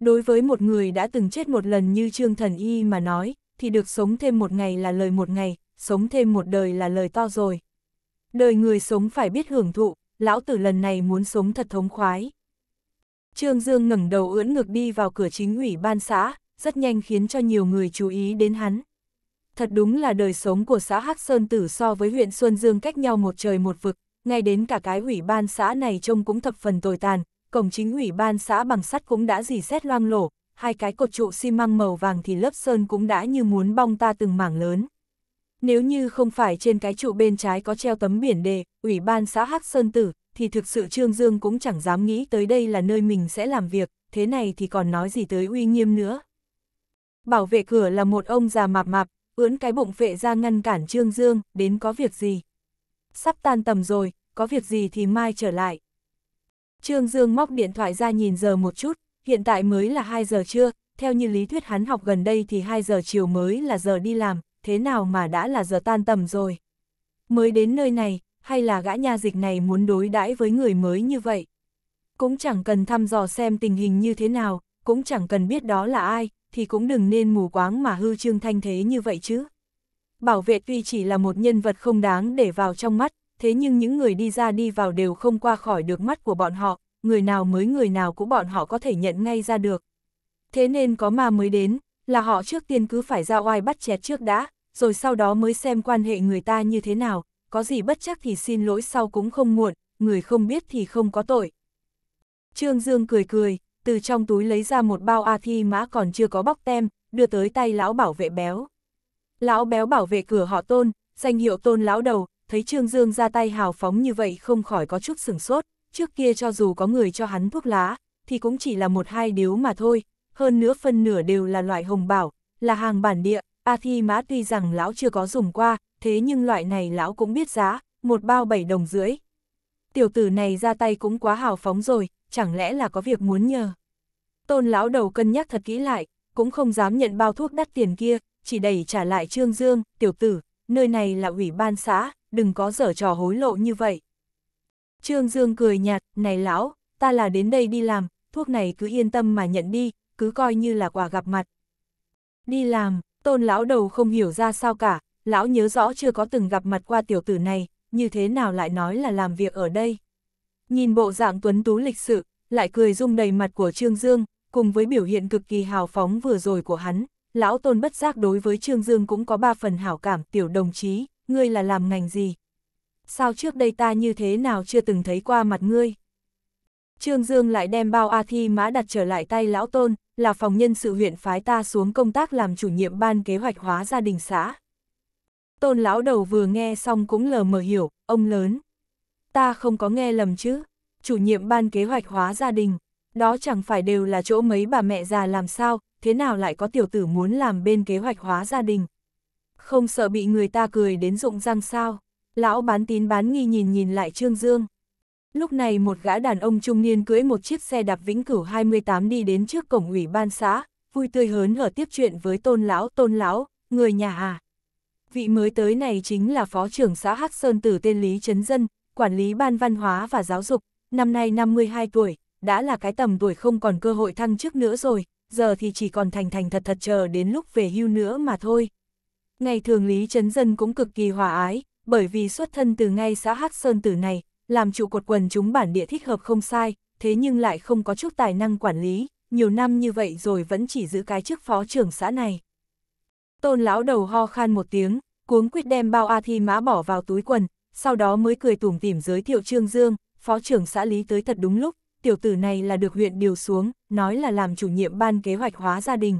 Đối với một người đã từng chết một lần như Trương Thần Y mà nói, thì được sống thêm một ngày là lời một ngày, sống thêm một đời là lời to rồi. Đời người sống phải biết hưởng thụ, lão tử lần này muốn sống thật thống khoái. Trương Dương ngẩng đầu ưỡn ngược đi vào cửa chính ủy ban xã, rất nhanh khiến cho nhiều người chú ý đến hắn. Thật đúng là đời sống của xã Hắc Sơn Tử so với huyện Xuân Dương cách nhau một trời một vực, ngay đến cả cái ủy ban xã này trông cũng thập phần tồi tàn, cổng chính ủy ban xã bằng sắt cũng đã dì xét loang lổ, hai cái cột trụ xi măng màu vàng thì lớp sơn cũng đã như muốn bong ta từng mảng lớn. Nếu như không phải trên cái trụ bên trái có treo tấm biển đề, Ủy ban xã Hắc Sơn Tử, thì thực sự Trương Dương cũng chẳng dám nghĩ tới đây là nơi mình sẽ làm việc, thế này thì còn nói gì tới uy nghiêm nữa. Bảo vệ cửa là một ông già mạp mạp, ưỡn cái bụng vệ ra ngăn cản Trương Dương, đến có việc gì. Sắp tan tầm rồi, có việc gì thì mai trở lại. Trương Dương móc điện thoại ra nhìn giờ một chút, hiện tại mới là 2 giờ trưa, theo như lý thuyết hắn học gần đây thì 2 giờ chiều mới là giờ đi làm, thế nào mà đã là giờ tan tầm rồi. Mới đến nơi này, hay là gã nha dịch này muốn đối đãi với người mới như vậy. Cũng chẳng cần thăm dò xem tình hình như thế nào, cũng chẳng cần biết đó là ai, thì cũng đừng nên mù quáng mà hư trương thanh thế như vậy chứ. Bảo vệ tuy chỉ là một nhân vật không đáng để vào trong mắt, thế nhưng những người đi ra đi vào đều không qua khỏi được mắt của bọn họ, người nào mới người nào cũng bọn họ có thể nhận ngay ra được. Thế nên có mà mới đến, là họ trước tiên cứ phải ra oai bắt chẹt trước đã, rồi sau đó mới xem quan hệ người ta như thế nào, có gì bất chắc thì xin lỗi sau cũng không muộn, người không biết thì không có tội. Trương Dương cười cười, từ trong túi lấy ra một bao a thi mã còn chưa có bóc tem, đưa tới tay lão bảo vệ béo. Lão béo bảo vệ cửa họ tôn, danh hiệu tôn lão đầu, thấy Trương Dương ra tay hào phóng như vậy không khỏi có chút sửng sốt, trước kia cho dù có người cho hắn thuốc lá, thì cũng chỉ là một hai điếu mà thôi, hơn nữa phần nửa đều là loại hồng bảo, là hàng bản địa, A Thi Mã tuy rằng lão chưa có dùng qua, thế nhưng loại này lão cũng biết giá, một bao bảy đồng rưỡi. Tiểu tử này ra tay cũng quá hào phóng rồi, chẳng lẽ là có việc muốn nhờ. Tôn lão đầu cân nhắc thật kỹ lại, cũng không dám nhận bao thuốc đắt tiền kia, chỉ đẩy trả lại Trương Dương, tiểu tử, nơi này là ủy ban xã, đừng có dở trò hối lộ như vậy. Trương Dương cười nhạt, này lão, ta là đến đây đi làm, thuốc này cứ yên tâm mà nhận đi, cứ coi như là quà gặp mặt. Đi làm, tôn lão đầu không hiểu ra sao cả, lão nhớ rõ chưa có từng gặp mặt qua tiểu tử này, như thế nào lại nói là làm việc ở đây. Nhìn bộ dạng tuấn tú lịch sự, lại cười rung đầy mặt của Trương Dương, cùng với biểu hiện cực kỳ hào phóng vừa rồi của hắn, lão tôn bất giác đối với Trương Dương cũng có ba phần hảo cảm tiểu đồng chí, ngươi là làm ngành gì? Sao trước đây ta như thế nào chưa từng thấy qua mặt ngươi? Trương Dương lại đem bao A Thi Mã đặt trở lại tay Lão Tôn, là phòng nhân sự huyện phái ta xuống công tác làm chủ nhiệm ban kế hoạch hóa gia đình xã. Tôn Lão đầu vừa nghe xong cũng lờ mờ hiểu, ông lớn. Ta không có nghe lầm chứ, chủ nhiệm ban kế hoạch hóa gia đình, đó chẳng phải đều là chỗ mấy bà mẹ già làm sao, thế nào lại có tiểu tử muốn làm bên kế hoạch hóa gia đình. Không sợ bị người ta cười đến rụng răng sao, lão bán tín bán nghi nhìn nhìn lại Trương Dương. Lúc này một gã đàn ông trung niên cưỡi một chiếc xe đạp vĩnh cửu 28 đi đến trước cổng ủy ban xã, vui tươi hớn hở tiếp chuyện với tôn lão, tôn lão, người nhà à. Vị mới tới này chính là phó trưởng xã Hắc Sơn Tử tên Lý Trấn Dân, quản lý ban văn hóa và giáo dục, năm nay 52 tuổi, đã là cái tầm tuổi không còn cơ hội thăng chức nữa rồi, giờ thì chỉ còn thành thành thật thật chờ đến lúc về hưu nữa mà thôi. Ngày thường Lý Trấn Dân cũng cực kỳ hòa ái, bởi vì xuất thân từ ngay xã Hắc Sơn Tử này, làm trụ cột quần chúng bản địa thích hợp không sai, thế nhưng lại không có chút tài năng quản lý, nhiều năm như vậy rồi vẫn chỉ giữ cái chức phó trưởng xã này. Tôn lão đầu ho khan một tiếng, cuống quyết đem bao A Thi mã bỏ vào túi quần, sau đó mới cười tủm tỉm giới thiệu Trương Dương, phó trưởng xã Lý tới thật đúng lúc, tiểu tử này là được huyện điều xuống, nói là làm chủ nhiệm ban kế hoạch hóa gia đình.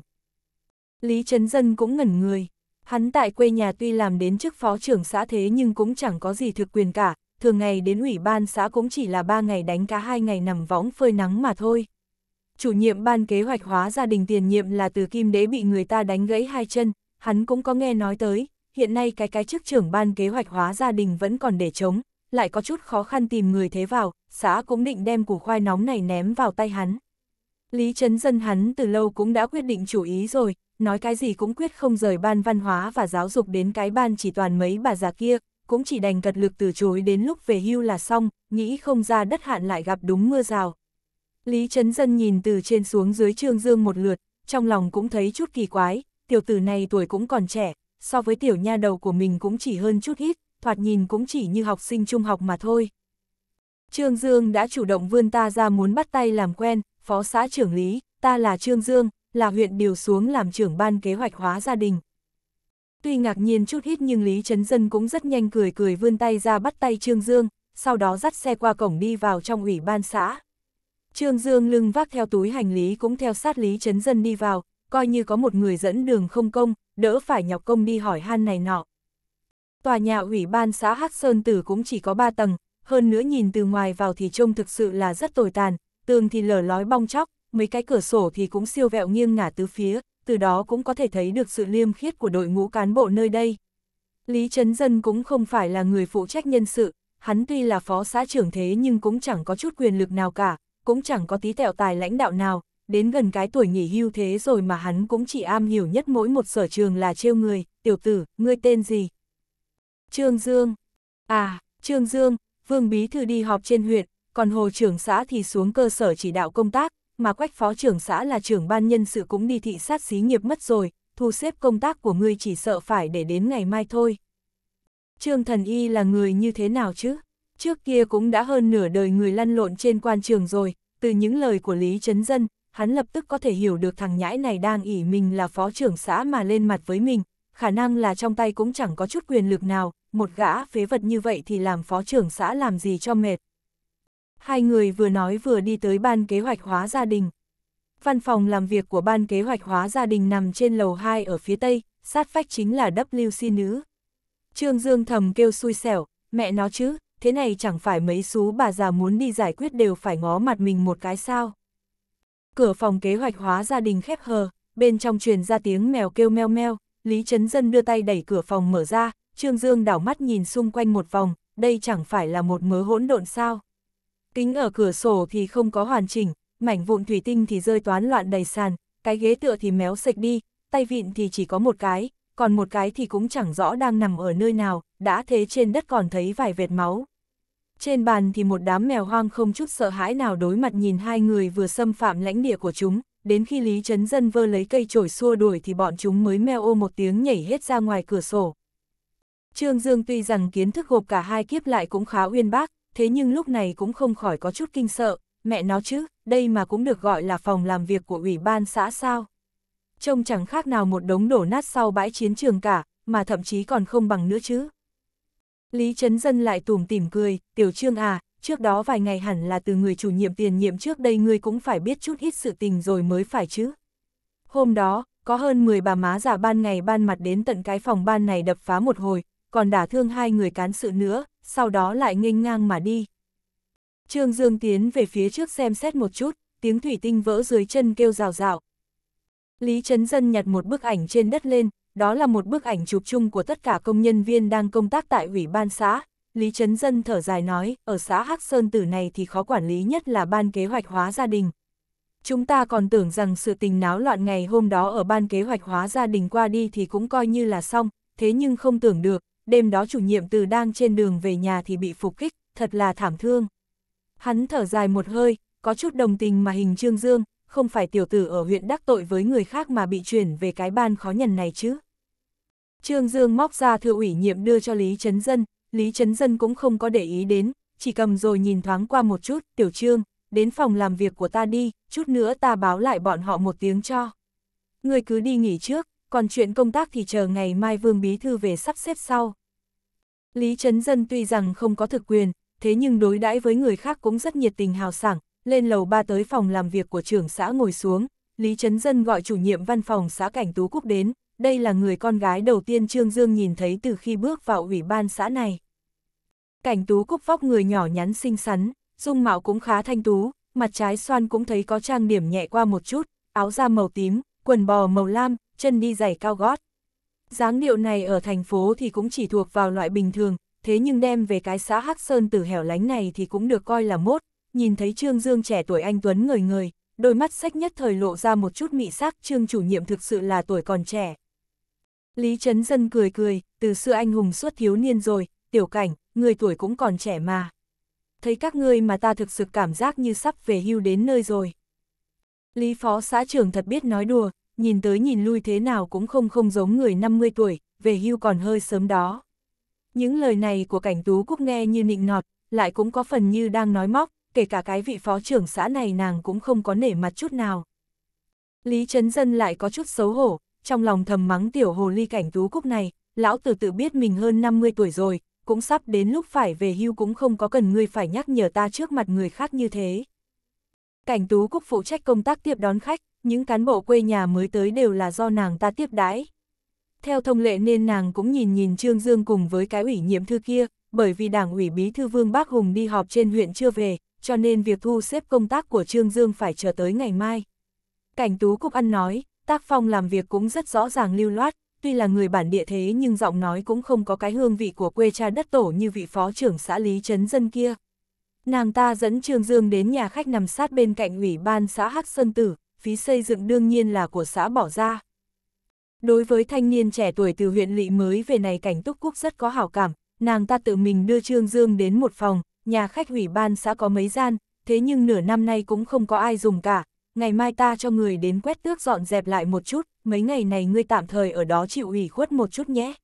Lý Trấn Dân cũng ngẩn người, hắn tại quê nhà tuy làm đến chức phó trưởng xã thế nhưng cũng chẳng có gì thực quyền cả, thường ngày đến ủy ban xã cũng chỉ là ba ngày đánh cá hai ngày nằm võng phơi nắng mà thôi. Chủ nhiệm ban kế hoạch hóa gia đình tiền nhiệm là từ kim đế bị người ta đánh gãy hai chân, hắn cũng có nghe nói tới, hiện nay cái cái chức trưởng ban kế hoạch hóa gia đình vẫn còn để chống, lại có chút khó khăn tìm người thế vào, xã cũng định đem củ khoai nóng này ném vào tay hắn. Lý Trấn Dân hắn từ lâu cũng đã quyết định chủ ý rồi, nói cái gì cũng quyết không rời ban văn hóa và giáo dục đến cái ban chỉ toàn mấy bà già kia, cũng chỉ đành cật lực từ chối đến lúc về hưu là xong, nghĩ không ra đất hạn lại gặp đúng mưa rào. Lý Trấn Dân nhìn từ trên xuống dưới Trương Dương một lượt, trong lòng cũng thấy chút kỳ quái, tiểu tử này tuổi cũng còn trẻ, so với tiểu nha đầu của mình cũng chỉ hơn chút ít, thoạt nhìn cũng chỉ như học sinh trung học mà thôi. Trương Dương đã chủ động vươn ta ra muốn bắt tay làm quen, phó xã trưởng Lý, ta là Trương Dương, là huyện điều xuống làm trưởng ban kế hoạch hóa gia đình, Tuy ngạc nhiên chút ít nhưng Lý Trấn Dân cũng rất nhanh cười cười vươn tay ra bắt tay Trương Dương, sau đó dắt xe qua cổng đi vào trong ủy ban xã. Trương Dương lưng vác theo túi hành lý cũng theo sát Lý Trấn Dân đi vào, coi như có một người dẫn đường không công, đỡ phải nhọc công đi hỏi han này nọ. Tòa nhà ủy ban xã Hắc Sơn Tử cũng chỉ có 3 tầng, hơn nữa nhìn từ ngoài vào thì trông thực sự là rất tồi tàn, tường thì lở lói bong chóc, mấy cái cửa sổ thì cũng siêu vẹo nghiêng ngả tứ phía, từ đó cũng có thể thấy được sự liêm khiết của đội ngũ cán bộ nơi đây. Lý Trấn Dân cũng không phải là người phụ trách nhân sự, hắn tuy là phó xã trưởng thế nhưng cũng chẳng có chút quyền lực nào cả, cũng chẳng có tí tẹo tài lãnh đạo nào, đến gần cái tuổi nghỉ hưu thế rồi mà hắn cũng chỉ am hiểu nhất mỗi một sở trường là trêu người, tiểu tử, ngươi tên gì? Trương Dương. À, Trương Dương, Vương Bí Thư đi họp trên huyện, còn Hồ trưởng xã thì xuống cơ sở chỉ đạo công tác, mà quách phó trưởng xã là trưởng ban nhân sự cũng đi thị sát xí nghiệp mất rồi, thu xếp công tác của ngươi chỉ sợ phải để đến ngày mai thôi. Trương Thần Y là người như thế nào chứ? Trước kia cũng đã hơn nửa đời người lăn lộn trên quan trường rồi, từ những lời của Lý Trấn Dân, hắn lập tức có thể hiểu được thằng nhãi này đang ỉ mình là phó trưởng xã mà lên mặt với mình, khả năng là trong tay cũng chẳng có chút quyền lực nào, một gã phế vật như vậy thì làm phó trưởng xã làm gì cho mệt. Hai người vừa nói vừa đi tới ban kế hoạch hóa gia đình. Văn phòng làm việc của ban kế hoạch hóa gia đình nằm trên lầu 2 ở phía tây, sát vách chính là WC nữ. Trương Dương thầm kêu xui xẻo, mẹ nó chứ, thế này chẳng phải mấy xú bà già muốn đi giải quyết đều phải ngó mặt mình một cái sao. Cửa phòng kế hoạch hóa gia đình khép hờ, bên trong truyền ra tiếng mèo kêu meo meo, Lý Trấn Dân đưa tay đẩy cửa phòng mở ra, Trương Dương đảo mắt nhìn xung quanh một vòng, đây chẳng phải là một mớ hỗn độn sao kính ở cửa sổ thì không có hoàn chỉnh, mảnh vụn thủy tinh thì rơi toán loạn đầy sàn, cái ghế tựa thì méo sạch đi, tay vịn thì chỉ có một cái, còn một cái thì cũng chẳng rõ đang nằm ở nơi nào, đã thế trên đất còn thấy vài vệt máu. Trên bàn thì một đám mèo hoang không chút sợ hãi nào đối mặt nhìn hai người vừa xâm phạm lãnh địa của chúng, đến khi Lý Trấn Dân vơ lấy cây chổi xua đuổi thì bọn chúng mới meo ô một tiếng nhảy hết ra ngoài cửa sổ. Trương Dương tuy rằng kiến thức gộp cả hai kiếp lại cũng khá uyên bác, thế nhưng lúc này cũng không khỏi có chút kinh sợ, mẹ nó chứ, đây mà cũng được gọi là phòng làm việc của ủy ban xã sao. Trông chẳng khác nào một đống đổ nát sau bãi chiến trường cả, mà thậm chí còn không bằng nữa chứ. Lý Trấn Dân lại tùm tìm cười, tiểu trương à, trước đó vài ngày hẳn là từ người chủ nhiệm tiền nhiệm trước đây ngươi cũng phải biết chút ít sự tình rồi mới phải chứ. Hôm đó, có hơn 10 bà má già ban ngày ban mặt đến tận cái phòng ban này đập phá một hồi, còn đả thương hai người cán sự nữa, sau đó lại nghênh ngang mà đi. Trương Dương tiến về phía trước xem xét một chút, tiếng thủy tinh vỡ dưới chân kêu rào rào. Lý Trấn Dân nhặt một bức ảnh trên đất lên, đó là một bức ảnh chụp chung của tất cả công nhân viên đang công tác tại ủy ban xã. Lý Trấn Dân thở dài nói, ở xã Hắc Sơn Tử này thì khó quản lý nhất là ban kế hoạch hóa gia đình. Chúng ta còn tưởng rằng sự tình náo loạn ngày hôm đó ở ban kế hoạch hóa gia đình qua đi thì cũng coi như là xong, thế nhưng không tưởng được, đêm đó chủ nhiệm từ đang trên đường về nhà thì bị phục kích, thật là thảm thương. Hắn thở dài một hơi, có chút đồng tình mà hình Trương Dương, không phải tiểu tử ở huyện đắc tội với người khác mà bị chuyển về cái ban khó nhằn này chứ. Trương Dương móc ra thư ủy nhiệm đưa cho Lý Trấn Dân, Lý Trấn Dân cũng không có để ý đến, chỉ cầm rồi nhìn thoáng qua một chút, tiểu trương, đến phòng làm việc của ta đi, chút nữa ta báo lại bọn họ một tiếng cho. Người cứ đi nghỉ trước, còn chuyện công tác thì chờ ngày mai Vương Bí Thư về sắp xếp sau. Lý Trấn Dân tuy rằng không có thực quyền, thế nhưng đối đãi với người khác cũng rất nhiệt tình hào sảng, lên lầu ba tới phòng làm việc của trưởng xã ngồi xuống, Lý Trấn Dân gọi chủ nhiệm văn phòng xã Cảnh Tú Cúc đến, đây là người con gái đầu tiên Trương Dương nhìn thấy từ khi bước vào ủy ban xã này. Cảnh Tú Cúc vóc người nhỏ nhắn xinh xắn, dung mạo cũng khá thanh tú, mặt trái xoan cũng thấy có trang điểm nhẹ qua một chút, áo da màu tím, quần bò màu lam, chân đi giày cao gót. Dáng điệu này ở thành phố thì cũng chỉ thuộc vào loại bình thường, thế nhưng đem về cái xã Hắc Sơn từ hẻo lánh này thì cũng được coi là mốt, nhìn thấy Trương Dương trẻ tuổi anh Tuấn người người, đôi mắt sách nhất thời lộ ra một chút mị sắc Trương chủ nhiệm thực sự là tuổi còn trẻ. Lý Trấn Dân cười cười, từ xưa anh hùng suốt thiếu niên rồi, tiểu cảnh, người tuổi cũng còn trẻ mà. Thấy các ngươi mà ta thực sự cảm giác như sắp về hưu đến nơi rồi. Lý Phó xã trưởng thật biết nói đùa, nhìn tới nhìn lui thế nào cũng không không giống người 50 tuổi, về hưu còn hơi sớm đó. Những lời này của cảnh tú cúc nghe như nịnh nọt, lại cũng có phần như đang nói móc, kể cả cái vị phó trưởng xã này nàng cũng không có nể mặt chút nào. Lý Trấn Dân lại có chút xấu hổ, trong lòng thầm mắng tiểu hồ ly cảnh tú cúc này, lão tử tự biết mình hơn 50 tuổi rồi, cũng sắp đến lúc phải về hưu cũng không có cần ngươi phải nhắc nhở ta trước mặt người khác như thế. Cảnh tú cúc phụ trách công tác tiếp đón khách, những cán bộ quê nhà mới tới đều là do nàng ta tiếp đãi. Theo thông lệ nên nàng cũng nhìn nhìn Trương Dương cùng với cái ủy nhiệm thư kia, bởi vì đảng ủy bí thư Vương Bác Hùng đi họp trên huyện chưa về, cho nên việc thu xếp công tác của Trương Dương phải chờ tới ngày mai. Cảnh Tú Cúc Ăn nói, tác phong làm việc cũng rất rõ ràng lưu loát, tuy là người bản địa thế nhưng giọng nói cũng không có cái hương vị của quê cha đất tổ như vị phó trưởng xã Lý Trấn Dân kia. Nàng ta dẫn Trương Dương đến nhà khách nằm sát bên cạnh ủy ban xã Hắc Sơn Tử, phí xây dựng đương nhiên là của xã bỏ ra. Đối với thanh niên trẻ tuổi từ huyện lỵ mới về này cảnh túc quốc rất có hảo cảm, nàng ta tự mình đưa Trương Dương đến một phòng, nhà khách ủy ban xã có mấy gian, thế nhưng nửa năm nay cũng không có ai dùng cả, ngày mai ta cho người đến quét tước dọn dẹp lại một chút, mấy ngày này ngươi tạm thời ở đó chịu ủy khuất một chút nhé.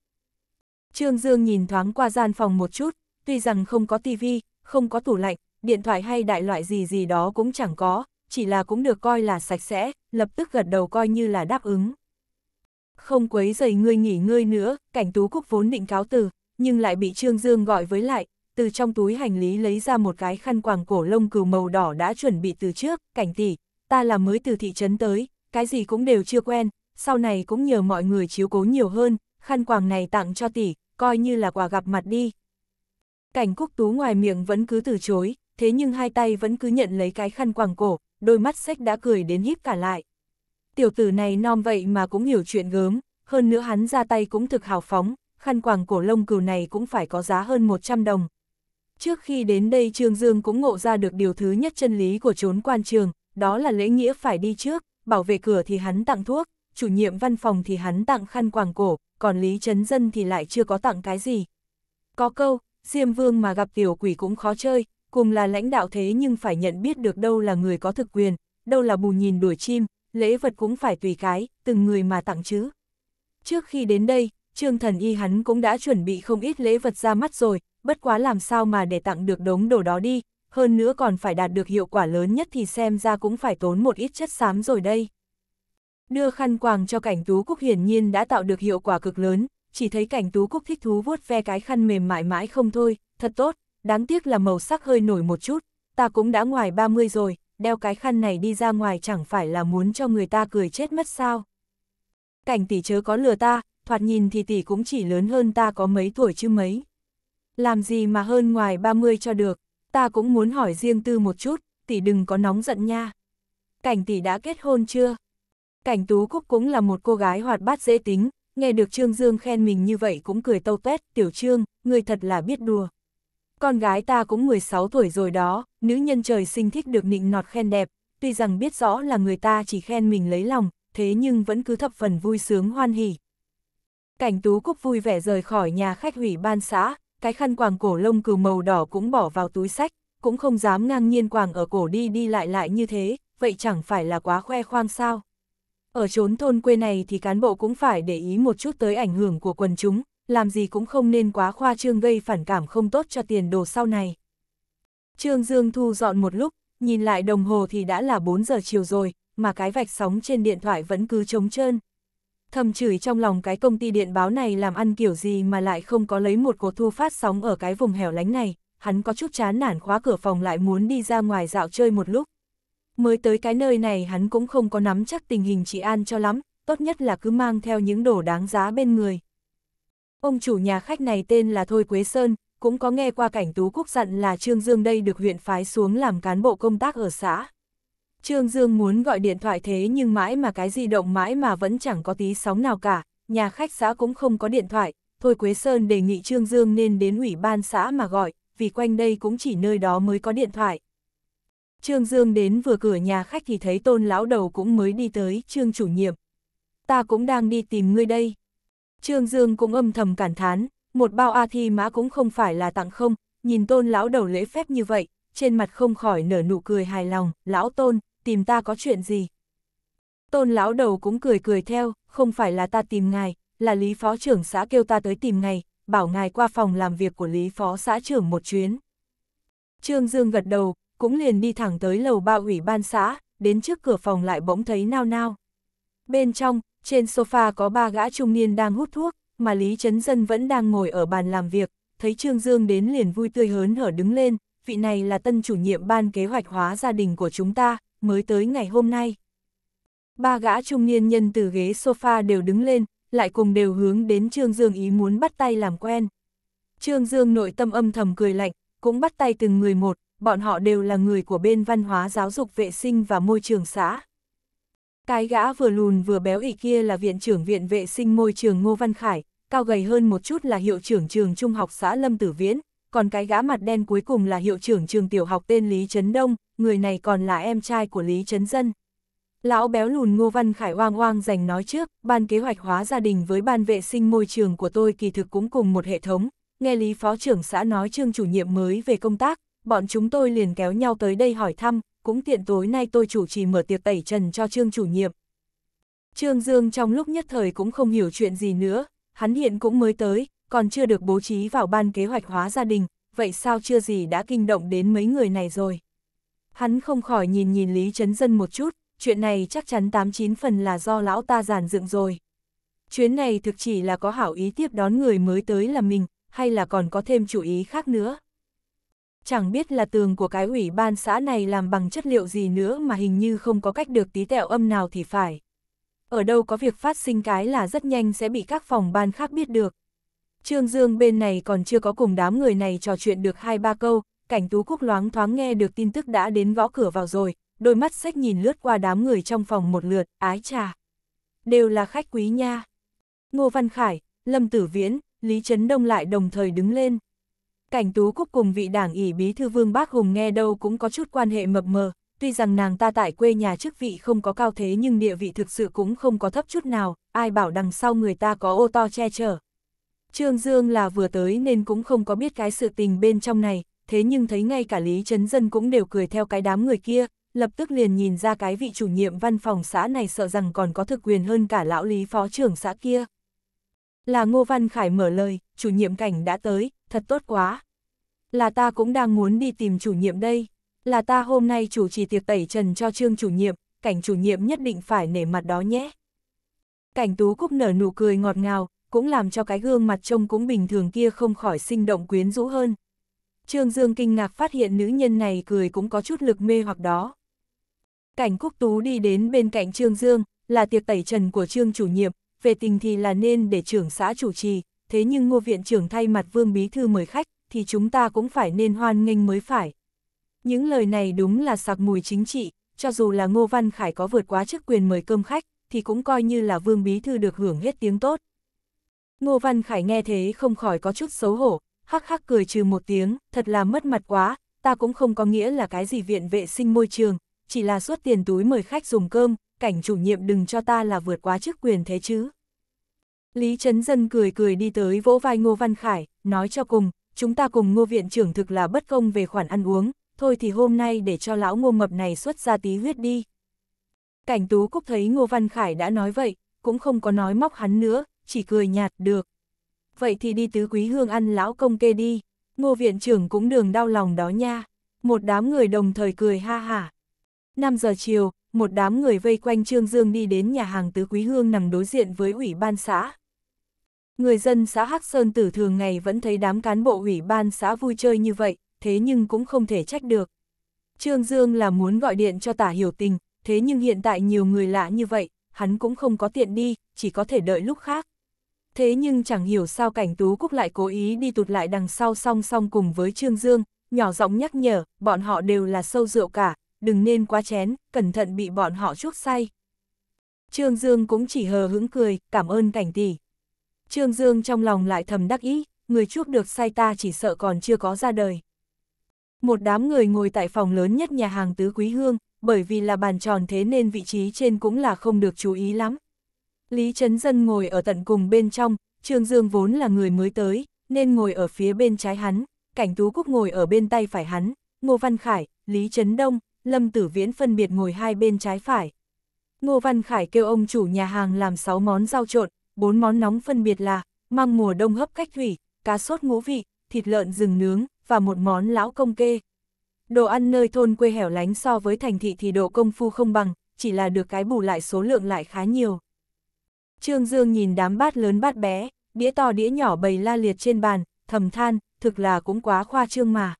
Trương Dương nhìn thoáng qua gian phòng một chút, tuy rằng không có tivi, không có tủ lạnh, điện thoại hay đại loại gì gì đó cũng chẳng có, chỉ là cũng được coi là sạch sẽ, lập tức gật đầu coi như là đáp ứng. Không quấy giày ngươi nghỉ ngơi nữa, cảnh tú cúc vốn định cáo từ, nhưng lại bị Trương Dương gọi với lại, từ trong túi hành lý lấy ra một cái khăn quàng cổ lông cừu màu đỏ đã chuẩn bị từ trước, cảnh tỷ, ta là mới từ thị trấn tới, cái gì cũng đều chưa quen, sau này cũng nhờ mọi người chiếu cố nhiều hơn, khăn quàng này tặng cho tỷ, coi như là quà gặp mặt đi. Cảnh cúc tú ngoài miệng vẫn cứ từ chối, thế nhưng hai tay vẫn cứ nhận lấy cái khăn quàng cổ, đôi mắt sách đã cười đến híp cả lại. Tiểu tử này non vậy mà cũng hiểu chuyện gớm, hơn nữa hắn ra tay cũng thực hào phóng, khăn quàng cổ lông cừu này cũng phải có giá hơn 100 đồng. Trước khi đến đây Trương Dương cũng ngộ ra được điều thứ nhất chân lý của chốn quan trường, đó là lễ nghĩa phải đi trước, bảo vệ cửa thì hắn tặng thuốc, chủ nhiệm văn phòng thì hắn tặng khăn quàng cổ, còn Lý Trấn Dân thì lại chưa có tặng cái gì. Có câu, Diêm Vương mà gặp tiểu quỷ cũng khó chơi, cùng là lãnh đạo thế nhưng phải nhận biết được đâu là người có thực quyền, đâu là bù nhìn đuổi chim, lễ vật cũng phải tùy cái, từng người mà tặng chứ. Trước khi đến đây, Trương Thần Y hắn cũng đã chuẩn bị không ít lễ vật ra mắt rồi, bất quá làm sao mà để tặng được đống đồ đó đi, hơn nữa còn phải đạt được hiệu quả lớn nhất thì xem ra cũng phải tốn một ít chất xám rồi đây. Đưa khăn quàng cho cảnh tú cúc hiển nhiên đã tạo được hiệu quả cực lớn, chỉ thấy cảnh tú cúc thích thú vuốt ve cái khăn mềm mại mãi không thôi, thật tốt, đáng tiếc là màu sắc hơi nổi một chút, ta cũng đã ngoài 30 rồi, đeo cái khăn này đi ra ngoài chẳng phải là muốn cho người ta cười chết mất sao. Cảnh tỷ chớ có lừa ta, thoạt nhìn thì tỷ cũng chỉ lớn hơn ta có mấy tuổi chứ mấy. Làm gì mà hơn ngoài 30 cho được, ta cũng muốn hỏi riêng tư một chút, tỷ đừng có nóng giận nha. Cảnh tỷ đã kết hôn chưa? Cảnh Tú Cúc cũng là một cô gái hoạt bát dễ tính, nghe được Trương Dương khen mình như vậy cũng cười tâu tét, tiểu Trương, người thật là biết đùa. Con gái ta cũng 16 tuổi rồi đó, nữ nhân trời sinh thích được nịnh nọt khen đẹp, tuy rằng biết rõ là người ta chỉ khen mình lấy lòng, thế nhưng vẫn cứ thập phần vui sướng hoan hỉ. Cảnh tú cúc vui vẻ rời khỏi nhà khách hủy ban xã, cái khăn quàng cổ lông cừu màu đỏ cũng bỏ vào túi sách, cũng không dám ngang nhiên quàng ở cổ đi đi lại lại như thế, vậy chẳng phải là quá khoe khoang sao. Ở chốn thôn quê này thì cán bộ cũng phải để ý một chút tới ảnh hưởng của quần chúng, làm gì cũng không nên quá khoa trương gây phản cảm không tốt cho tiền đồ sau này. Trương Dương thu dọn một lúc, nhìn lại đồng hồ thì đã là 4 giờ chiều rồi, mà cái vạch sóng trên điện thoại vẫn cứ trống trơn. Thầm chửi trong lòng cái công ty điện báo này làm ăn kiểu gì mà lại không có lấy một cuộc thu phát sóng ở cái vùng hẻo lánh này, hắn có chút chán nản khóa cửa phòng lại muốn đi ra ngoài dạo chơi một lúc. Mới tới cái nơi này hắn cũng không có nắm chắc tình hình trị an cho lắm, tốt nhất là cứ mang theo những đồ đáng giá bên người. Ông chủ nhà khách này tên là Thôi Quế Sơn, cũng có nghe qua cảnh tú cúc dặn là Trương Dương đây được huyện phái xuống làm cán bộ công tác ở xã. Trương Dương muốn gọi điện thoại thế nhưng mãi mà cái di động mãi mà vẫn chẳng có tí sóng nào cả, nhà khách xã cũng không có điện thoại, Thôi Quế Sơn đề nghị Trương Dương nên đến ủy ban xã mà gọi, vì quanh đây cũng chỉ nơi đó mới có điện thoại. Trương Dương đến vừa cửa nhà khách thì thấy tôn lão đầu cũng mới đi tới, Trương chủ nhiệm. Ta cũng đang đi tìm ngươi đây. Trương Dương cũng âm thầm cảm thán, một bao A Thi Mã cũng không phải là tặng không, nhìn tôn lão đầu lễ phép như vậy, trên mặt không khỏi nở nụ cười hài lòng, lão tôn, tìm ta có chuyện gì? Tôn lão đầu cũng cười cười theo, không phải là ta tìm ngài, là Lý Phó trưởng xã kêu ta tới tìm ngài, bảo ngài qua phòng làm việc của Lý Phó xã trưởng một chuyến. Trương Dương gật đầu, cũng liền đi thẳng tới lầu ba ủy ban xã, đến trước cửa phòng lại bỗng thấy nao nao. Bên trong, trên sofa có ba gã trung niên đang hút thuốc, mà Lý Trấn Dân vẫn đang ngồi ở bàn làm việc, thấy Trương Dương đến liền vui tươi hớn hở đứng lên, vị này là tân chủ nhiệm ban kế hoạch hóa gia đình của chúng ta, mới tới ngày hôm nay. Ba gã trung niên nhân từ ghế sofa đều đứng lên, lại cùng đều hướng đến Trương Dương ý muốn bắt tay làm quen. Trương Dương nội tâm âm thầm cười lạnh, cũng bắt tay từng người một, bọn họ đều là người của bên văn hóa giáo dục vệ sinh và môi trường xã. Cái gã vừa lùn vừa béo ỉ kia là viện trưởng viện vệ sinh môi trường Ngô Văn Khải, cao gầy hơn một chút là hiệu trưởng trường trung học xã Lâm Tử Viễn, còn cái gã mặt đen cuối cùng là hiệu trưởng trường tiểu học tên Lý Trấn Đông, người này còn là em trai của Lý Trấn Dân. Lão béo lùn Ngô Văn Khải oang oang giành nói trước, ban kế hoạch hóa gia đình với ban vệ sinh môi trường của tôi kỳ thực cũng cùng một hệ thống, nghe Lý Phó trưởng xã nói trương chủ nhiệm mới về công tác, bọn chúng tôi liền kéo nhau tới đây hỏi thăm, cũng tiện tối nay tôi chủ trì mở tiệc tẩy trần cho Trương chủ nhiệm. Trương Dương trong lúc nhất thời cũng không hiểu chuyện gì nữa, hắn hiện cũng mới tới, còn chưa được bố trí vào ban kế hoạch hóa gia đình, vậy sao chưa gì đã kinh động đến mấy người này rồi. Hắn không khỏi nhìn nhìn Lý Trấn Dân một chút, chuyện này chắc chắn 89 phần là do lão ta giàn dựng rồi. Chuyến này thực chỉ là có hảo ý tiếp đón người mới tới là mình, hay là còn có thêm chủ ý khác nữa chẳng biết là tường của cái ủy ban xã này làm bằng chất liệu gì nữa mà hình như không có cách được tí tẹo âm nào thì phải. Ở đâu có việc phát sinh cái là rất nhanh sẽ bị các phòng ban khác biết được. Trương Dương bên này còn chưa có cùng đám người này trò chuyện được hai ba câu, cảnh tú cúc loáng thoáng nghe được tin tức đã đến gõ cửa vào rồi, đôi mắt sách nhìn lướt qua đám người trong phòng một lượt, ái trà. Đều là khách quý nha. Ngô Văn Khải, Lâm Tử Viễn, Lý Trấn Đông lại đồng thời đứng lên. Cảnh Tú Cúc cùng vị đảng ủy bí thư Vương Bác Hùng nghe đâu cũng có chút quan hệ mập mờ, tuy rằng nàng ta tại quê nhà chức vị không có cao thế nhưng địa vị thực sự cũng không có thấp chút nào, ai bảo đằng sau người ta có ô to che chở. Trương Dương là vừa tới nên cũng không có biết cái sự tình bên trong này, thế nhưng thấy ngay cả Lý Trấn Dân cũng đều cười theo cái đám người kia, lập tức liền nhìn ra cái vị chủ nhiệm văn phòng xã này sợ rằng còn có thực quyền hơn cả lão Lý Phó trưởng xã kia. Là Ngô Văn Khải mở lời, chủ nhiệm cảnh đã tới, thật tốt quá. Là ta cũng đang muốn đi tìm chủ nhiệm đây, là ta hôm nay chủ trì tiệc tẩy trần cho trương chủ nhiệm, cảnh chủ nhiệm nhất định phải nể mặt đó nhé. Cảnh tú cúc nở nụ cười ngọt ngào, cũng làm cho cái gương mặt trông cũng bình thường kia không khỏi sinh động quyến rũ hơn. Trương Dương kinh ngạc phát hiện nữ nhân này cười cũng có chút lực mê hoặc đó. Cảnh Cúc Tú đi đến bên cạnh Trương Dương, là tiệc tẩy trần của Trương chủ nhiệm, về tình thì là nên để trưởng xã chủ trì, thế nhưng ngô viện trưởng thay mặt vương bí thư mời khách, thì chúng ta cũng phải nên hoan nghênh mới phải. Những lời này đúng là sặc mùi chính trị, cho dù là ngô văn khải có vượt quá chức quyền mời cơm khách, thì cũng coi như là vương bí thư được hưởng hết tiếng tốt. Ngô văn khải nghe thế không khỏi có chút xấu hổ, hắc hắc cười trừ một tiếng, thật là mất mặt quá, ta cũng không có nghĩa là cái gì viện vệ sinh môi trường, chỉ là suốt tiền túi mời khách dùng cơm, cảnh chủ nhiệm đừng cho ta là vượt quá chức quyền thế chứ. Lý Trấn Dân cười cười đi tới vỗ vai Ngô Văn Khải, nói cho cùng, chúng ta cùng Ngô Viện trưởng thực là bất công về khoản ăn uống, thôi thì hôm nay để cho lão Ngô Mập này xuất ra tí huyết đi. Cảnh Tú Cúc thấy Ngô Văn Khải đã nói vậy, cũng không có nói móc hắn nữa, chỉ cười nhạt được. Vậy thì đi tứ quý hương ăn lão công kê đi, Ngô Viện trưởng cũng đường đau lòng đó nha. Một đám người đồng thời cười ha hả. 5 giờ chiều, một đám người vây quanh Trương Dương đi đến nhà hàng tứ quý hương nằm đối diện với ủy ban xã. Người dân xã Hắc Sơn Tử thường ngày vẫn thấy đám cán bộ ủy ban xã vui chơi như vậy, thế nhưng cũng không thể trách được. Trương Dương là muốn gọi điện cho tả hiểu tình, thế nhưng hiện tại nhiều người lạ như vậy, hắn cũng không có tiện đi, chỉ có thể đợi lúc khác. Thế nhưng chẳng hiểu sao cảnh Tú Cúc lại cố ý đi tụt lại đằng sau song song cùng với Trương Dương, nhỏ giọng nhắc nhở, bọn họ đều là sâu rượu cả, đừng nên quá chén, cẩn thận bị bọn họ chuốc say. Trương Dương cũng chỉ hờ hững cười, cảm ơn cảnh tỷ. Trương Dương trong lòng lại thầm đắc ý, người chuốc được sai ta chỉ sợ còn chưa có ra đời. Một đám người ngồi tại phòng lớn nhất nhà hàng Tứ Quý Hương, bởi vì là bàn tròn thế nên vị trí trên cũng là không được chú ý lắm. Lý Trấn Dân ngồi ở tận cùng bên trong, Trương Dương vốn là người mới tới, nên ngồi ở phía bên trái hắn, Cảnh Tú Cúc ngồi ở bên tay phải hắn, Ngô Văn Khải, Lý Trấn Đông, Lâm Tử Viễn phân biệt ngồi hai bên trái phải. Ngô Văn Khải kêu ông chủ nhà hàng làm 6 món rau trộn, bốn món nóng phân biệt là măng mùa đông hấp cách thủy, cá sốt ngũ vị, thịt lợn rừng nướng và một món lão công kê. Đồ ăn nơi thôn quê hẻo lánh so với thành thị thì độ công phu không bằng, chỉ là được cái bù lại số lượng lại khá nhiều. Trương Dương nhìn đám bát lớn bát bé, đĩa to đĩa nhỏ bầy la liệt trên bàn, thầm than, thực là cũng quá khoa trương mà.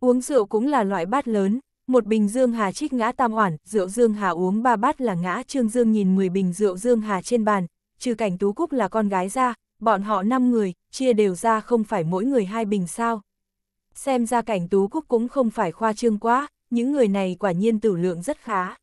Uống rượu cũng là loại bát lớn, một bình Dương Hà trích ngã tam oản, rượu Dương Hà uống ba bát là ngã Trương Dương nhìn 10 bình rượu Dương Hà trên bàn, trừ cảnh tú cúc là con gái ra, bọn họ 5 người, chia đều ra không phải mỗi người hai bình sao. Xem ra cảnh tú cúc cũng không phải khoa trương quá, những người này quả nhiên tử lượng rất khá.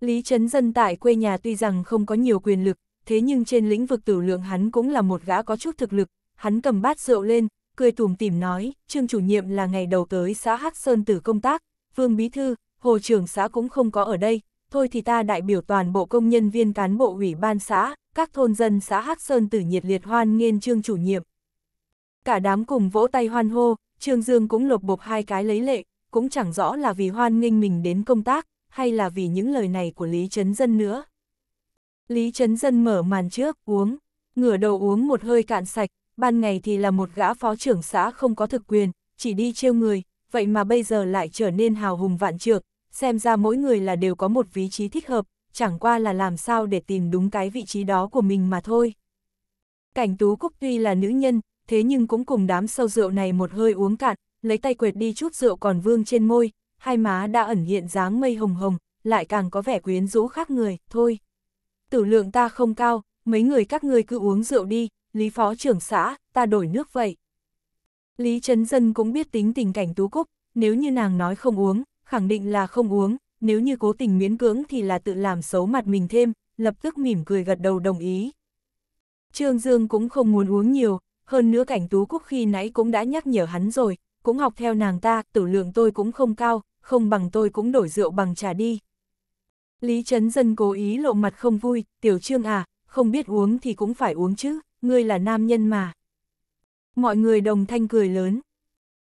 Lý Trấn Dân tại quê nhà tuy rằng không có nhiều quyền lực, thế nhưng trên lĩnh vực tử lượng hắn cũng là một gã có chút thực lực, hắn cầm bát rượu lên, cười tùm tìm nói, trương chủ nhiệm là ngày đầu tới xã Hắc Sơn tử công tác, vương bí thư, hồ trưởng xã cũng không có ở đây, thôi thì ta đại biểu toàn bộ công nhân viên cán bộ ủy ban xã, các thôn dân xã Hắc Sơn tử nhiệt liệt hoan nghênh trương chủ nhiệm. Cả đám cùng vỗ tay hoan hô, Trương Dương cũng lột bộp hai cái lấy lệ, cũng chẳng rõ là vì hoan nghênh mình đến công tác, hay là vì những lời này của Lý Trấn Dân nữa. Lý Trấn Dân mở màn trước, uống, ngửa đầu uống một hơi cạn sạch, ban ngày thì là một gã phó trưởng xã không có thực quyền, chỉ đi trêu người, vậy mà bây giờ lại trở nên hào hùng vạn trược, xem ra mỗi người là đều có một vị trí thích hợp, chẳng qua là làm sao để tìm đúng cái vị trí đó của mình mà thôi. Cảnh Tú Cúc tuy là nữ nhân, thế nhưng cũng cùng đám sâu rượu này một hơi uống cạn, lấy tay quệt đi chút rượu còn vương trên môi, hai má đã ẩn hiện dáng mây hồng hồng, lại càng có vẻ quyến rũ khác người, thôi. Tử lượng ta không cao, mấy người các ngươi cứ uống rượu đi, Lý Phó trưởng xã, ta đổi nước vậy. Lý Trấn Dân cũng biết tính tình cảnh Tú Cúc, nếu như nàng nói không uống, khẳng định là không uống, nếu như cố tình miễn cưỡng thì là tự làm xấu mặt mình thêm, lập tức mỉm cười gật đầu đồng ý. Trương Dương cũng không muốn uống nhiều, hơn nữa cảnh tú cúc khi nãy cũng đã nhắc nhở hắn rồi, cũng học theo nàng ta, tử lượng tôi cũng không cao, không bằng tôi cũng đổi rượu bằng trà đi. Lý Trấn Dân cố ý lộ mặt không vui, tiểu trương à, không biết uống thì cũng phải uống chứ, ngươi là nam nhân mà. Mọi người đồng thanh cười lớn,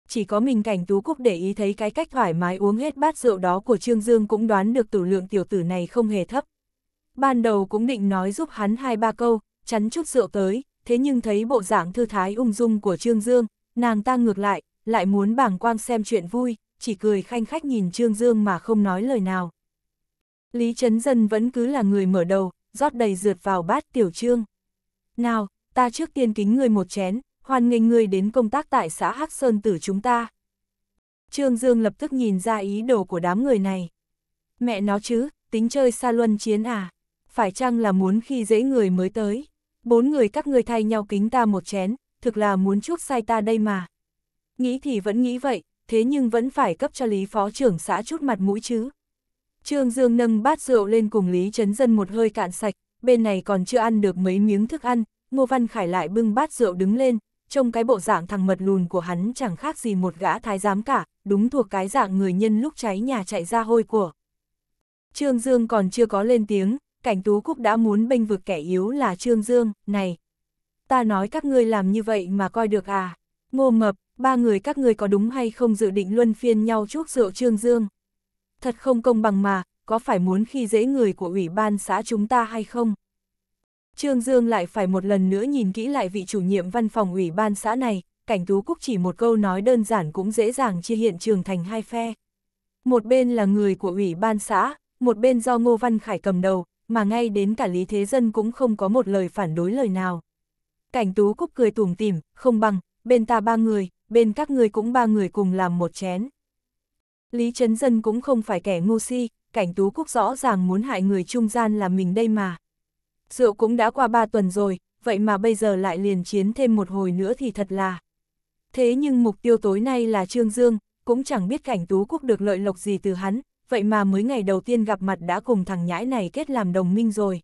chỉ có mình cảnh tú cúc để ý thấy cái cách thoải mái uống hết bát rượu đó của Trương Dương cũng đoán được tử lượng tiểu tử này không hề thấp. Ban đầu cũng định nói giúp hắn hai ba câu, chắn chút rượu tới, thế nhưng thấy bộ dạng thư thái ung dung của Trương Dương, nàng ta ngược lại, lại muốn bảng quang xem chuyện vui, chỉ cười khanh khách nhìn Trương Dương mà không nói lời nào. Lý Trấn Dân vẫn cứ là người mở đầu, rót đầy rượt vào bát tiểu trương. Nào, ta trước tiên kính người một chén, hoan nghênh ngươi đến công tác tại xã Hắc Sơn tử chúng ta. Trương Dương lập tức nhìn ra ý đồ của đám người này. Mẹ nó chứ, tính chơi xa luân chiến à, phải chăng là muốn khi dễ người mới tới. Bốn người các ngươi thay nhau kính ta một chén, thực là muốn chuốc sai ta đây mà. Nghĩ thì vẫn nghĩ vậy, thế nhưng vẫn phải cấp cho Lý Phó trưởng xã chút mặt mũi chứ. Trương Dương nâng bát rượu lên cùng Lý Trấn Dân một hơi cạn sạch, bên này còn chưa ăn được mấy miếng thức ăn, Ngô Văn Khải lại bưng bát rượu đứng lên, trông cái bộ dạng thằng mật lùn của hắn chẳng khác gì một gã thái giám cả, đúng thuộc cái dạng người nhân lúc cháy nhà chạy ra hôi của. Trương Dương còn chưa có lên tiếng, cảnh tú cúc đã muốn bênh vực kẻ yếu là Trương Dương, này. Ta nói các ngươi làm như vậy mà coi được à, ngô mập, ba người các ngươi có đúng hay không dự định luân phiên nhau chúc rượu Trương Dương. Thật không công bằng mà, có phải muốn khi dễ người của ủy ban xã chúng ta hay không? Trương Dương lại phải một lần nữa nhìn kỹ lại vị chủ nhiệm văn phòng ủy ban xã này, cảnh tú cúc chỉ một câu nói đơn giản cũng dễ dàng chia hiện trường thành hai phe. Một bên là người của ủy ban xã, một bên do Ngô Văn Khải cầm đầu, mà ngay đến cả Lý Thế Dân cũng không có một lời phản đối lời nào. Cảnh tú cúc cười tủm tìm, không bằng, bên ta ba người, bên các người cũng ba người cùng làm một chén. Lý Trấn Dân cũng không phải kẻ ngu si, cảnh tú cúc rõ ràng muốn hại người trung gian là mình đây mà rượu cũng đã qua ba tuần rồi, vậy mà bây giờ lại liền chiến thêm một hồi nữa thì thật là. Thế nhưng mục tiêu tối nay là Trương Dương, cũng chẳng biết cảnh Tú Quốc được lợi lộc gì từ hắn, vậy mà mới ngày đầu tiên gặp mặt đã cùng thằng nhãi này kết làm đồng minh rồi.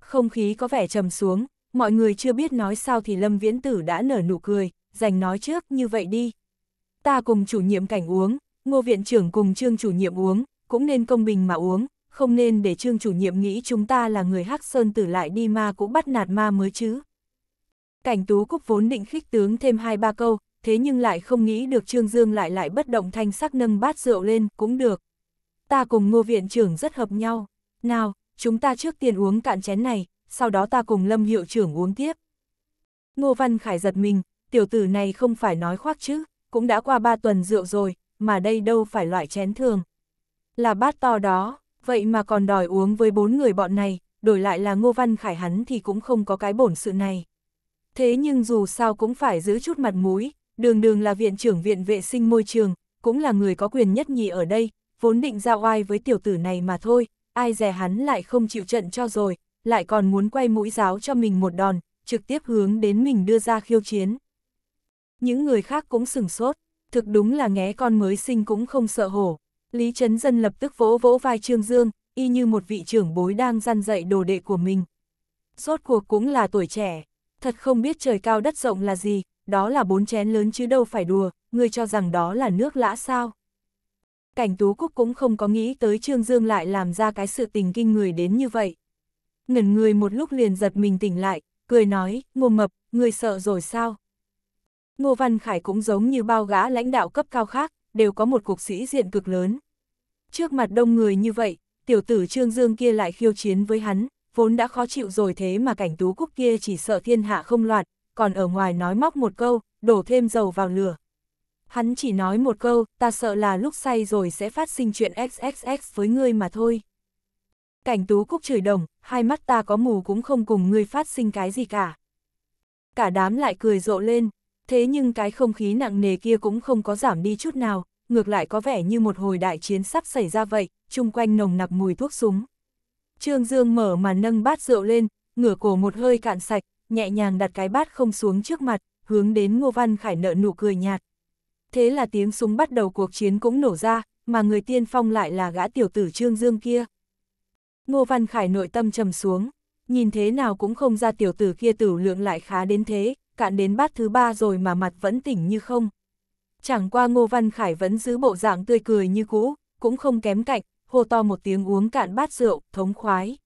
Không khí có vẻ trầm xuống, mọi người chưa biết nói sao thì Lâm Viễn Tử đã nở nụ cười, dành nói trước như vậy đi. Ta cùng chủ nhiệm cảnh uống, ngô viện trưởng cùng trương chủ nhiệm uống, cũng nên công bình mà uống, không nên để trương chủ nhiệm nghĩ chúng ta là người hắc sơn tử lại đi ma cũng bắt nạt ma mới chứ. Cảnh tú cúc vốn định khích tướng thêm hai ba câu, thế nhưng lại không nghĩ được trương dương lại lại bất động thanh sắc nâng bát rượu lên, cũng được. Ta cùng ngô viện trưởng rất hợp nhau, nào, chúng ta trước tiên uống cạn chén này, sau đó ta cùng lâm hiệu trưởng uống tiếp. Ngô Văn Khải giật mình, tiểu tử này không phải nói khoác chứ, cũng đã qua ba tuần rượu rồi, mà đây đâu phải loại chén thường. Là bát to đó, vậy mà còn đòi uống với bốn người bọn này, đổi lại là Ngô Văn Khải hắn thì cũng không có cái bổn sự này. Thế nhưng dù sao cũng phải giữ chút mặt mũi, đường đường là viện trưởng viện vệ sinh môi trường, cũng là người có quyền nhất nhì ở đây, vốn định giao oai với tiểu tử này mà thôi, ai dè hắn lại không chịu trận cho rồi, lại còn muốn quay mũi giáo cho mình một đòn, trực tiếp hướng đến mình đưa ra khiêu chiến. Những người khác cũng sừng sốt, thực đúng là nghé con mới sinh cũng không sợ hổ, Lý Trấn Dân lập tức vỗ vỗ vai Trương Dương, y như một vị trưởng bối đang gian dạy đồ đệ của mình. Rốt cuộc cũng là tuổi trẻ, thật không biết trời cao đất rộng là gì, đó là bốn chén lớn chứ đâu phải đùa, người cho rằng đó là nước lã sao. Cảnh Tú Cúc cũng không có nghĩ tới Trương Dương lại làm ra cái sự tình kinh người đến như vậy. Ngẩn người một lúc liền giật mình tỉnh lại, cười nói, ngô mập, người sợ rồi sao? Ngô Văn Khải cũng giống như bao gã lãnh đạo cấp cao khác, đều có một cuộc sĩ diện cực lớn. Trước mặt đông người như vậy, tiểu tử Trương Dương kia lại khiêu chiến với hắn, vốn đã khó chịu rồi thế mà cảnh tú cúc kia chỉ sợ thiên hạ không loạn, còn ở ngoài nói móc một câu, đổ thêm dầu vào lửa. Hắn chỉ nói một câu, ta sợ là lúc say rồi sẽ phát sinh chuyện XXX với ngươi mà thôi. Cảnh tú cúc chửi đồng, hai mắt ta có mù cũng không cùng ngươi phát sinh cái gì cả. Cả đám lại cười rộ lên, Thế nhưng cái không khí nặng nề kia cũng không có giảm đi chút nào, ngược lại có vẻ như một hồi đại chiến sắp xảy ra vậy, chung quanh nồng nặc mùi thuốc súng. Trương Dương mở mà nâng bát rượu lên, ngửa cổ một hơi cạn sạch, nhẹ nhàng đặt cái bát không xuống trước mặt, hướng đến Ngô Văn Khải nợ nụ cười nhạt. Thế là tiếng súng bắt đầu cuộc chiến cũng nổ ra, mà người tiên phong lại là gã tiểu tử Trương Dương kia. Ngô Văn Khải nội tâm trầm xuống, nhìn thế nào cũng không ra tiểu tử kia tử lượng lại khá đến thế, cạn đến bát thứ ba rồi mà mặt vẫn tỉnh như không. Chẳng qua Ngô Văn Khải vẫn giữ bộ dạng tươi cười như cũ, cũng không kém cạnh, hô to một tiếng uống cạn bát rượu, thống khoái.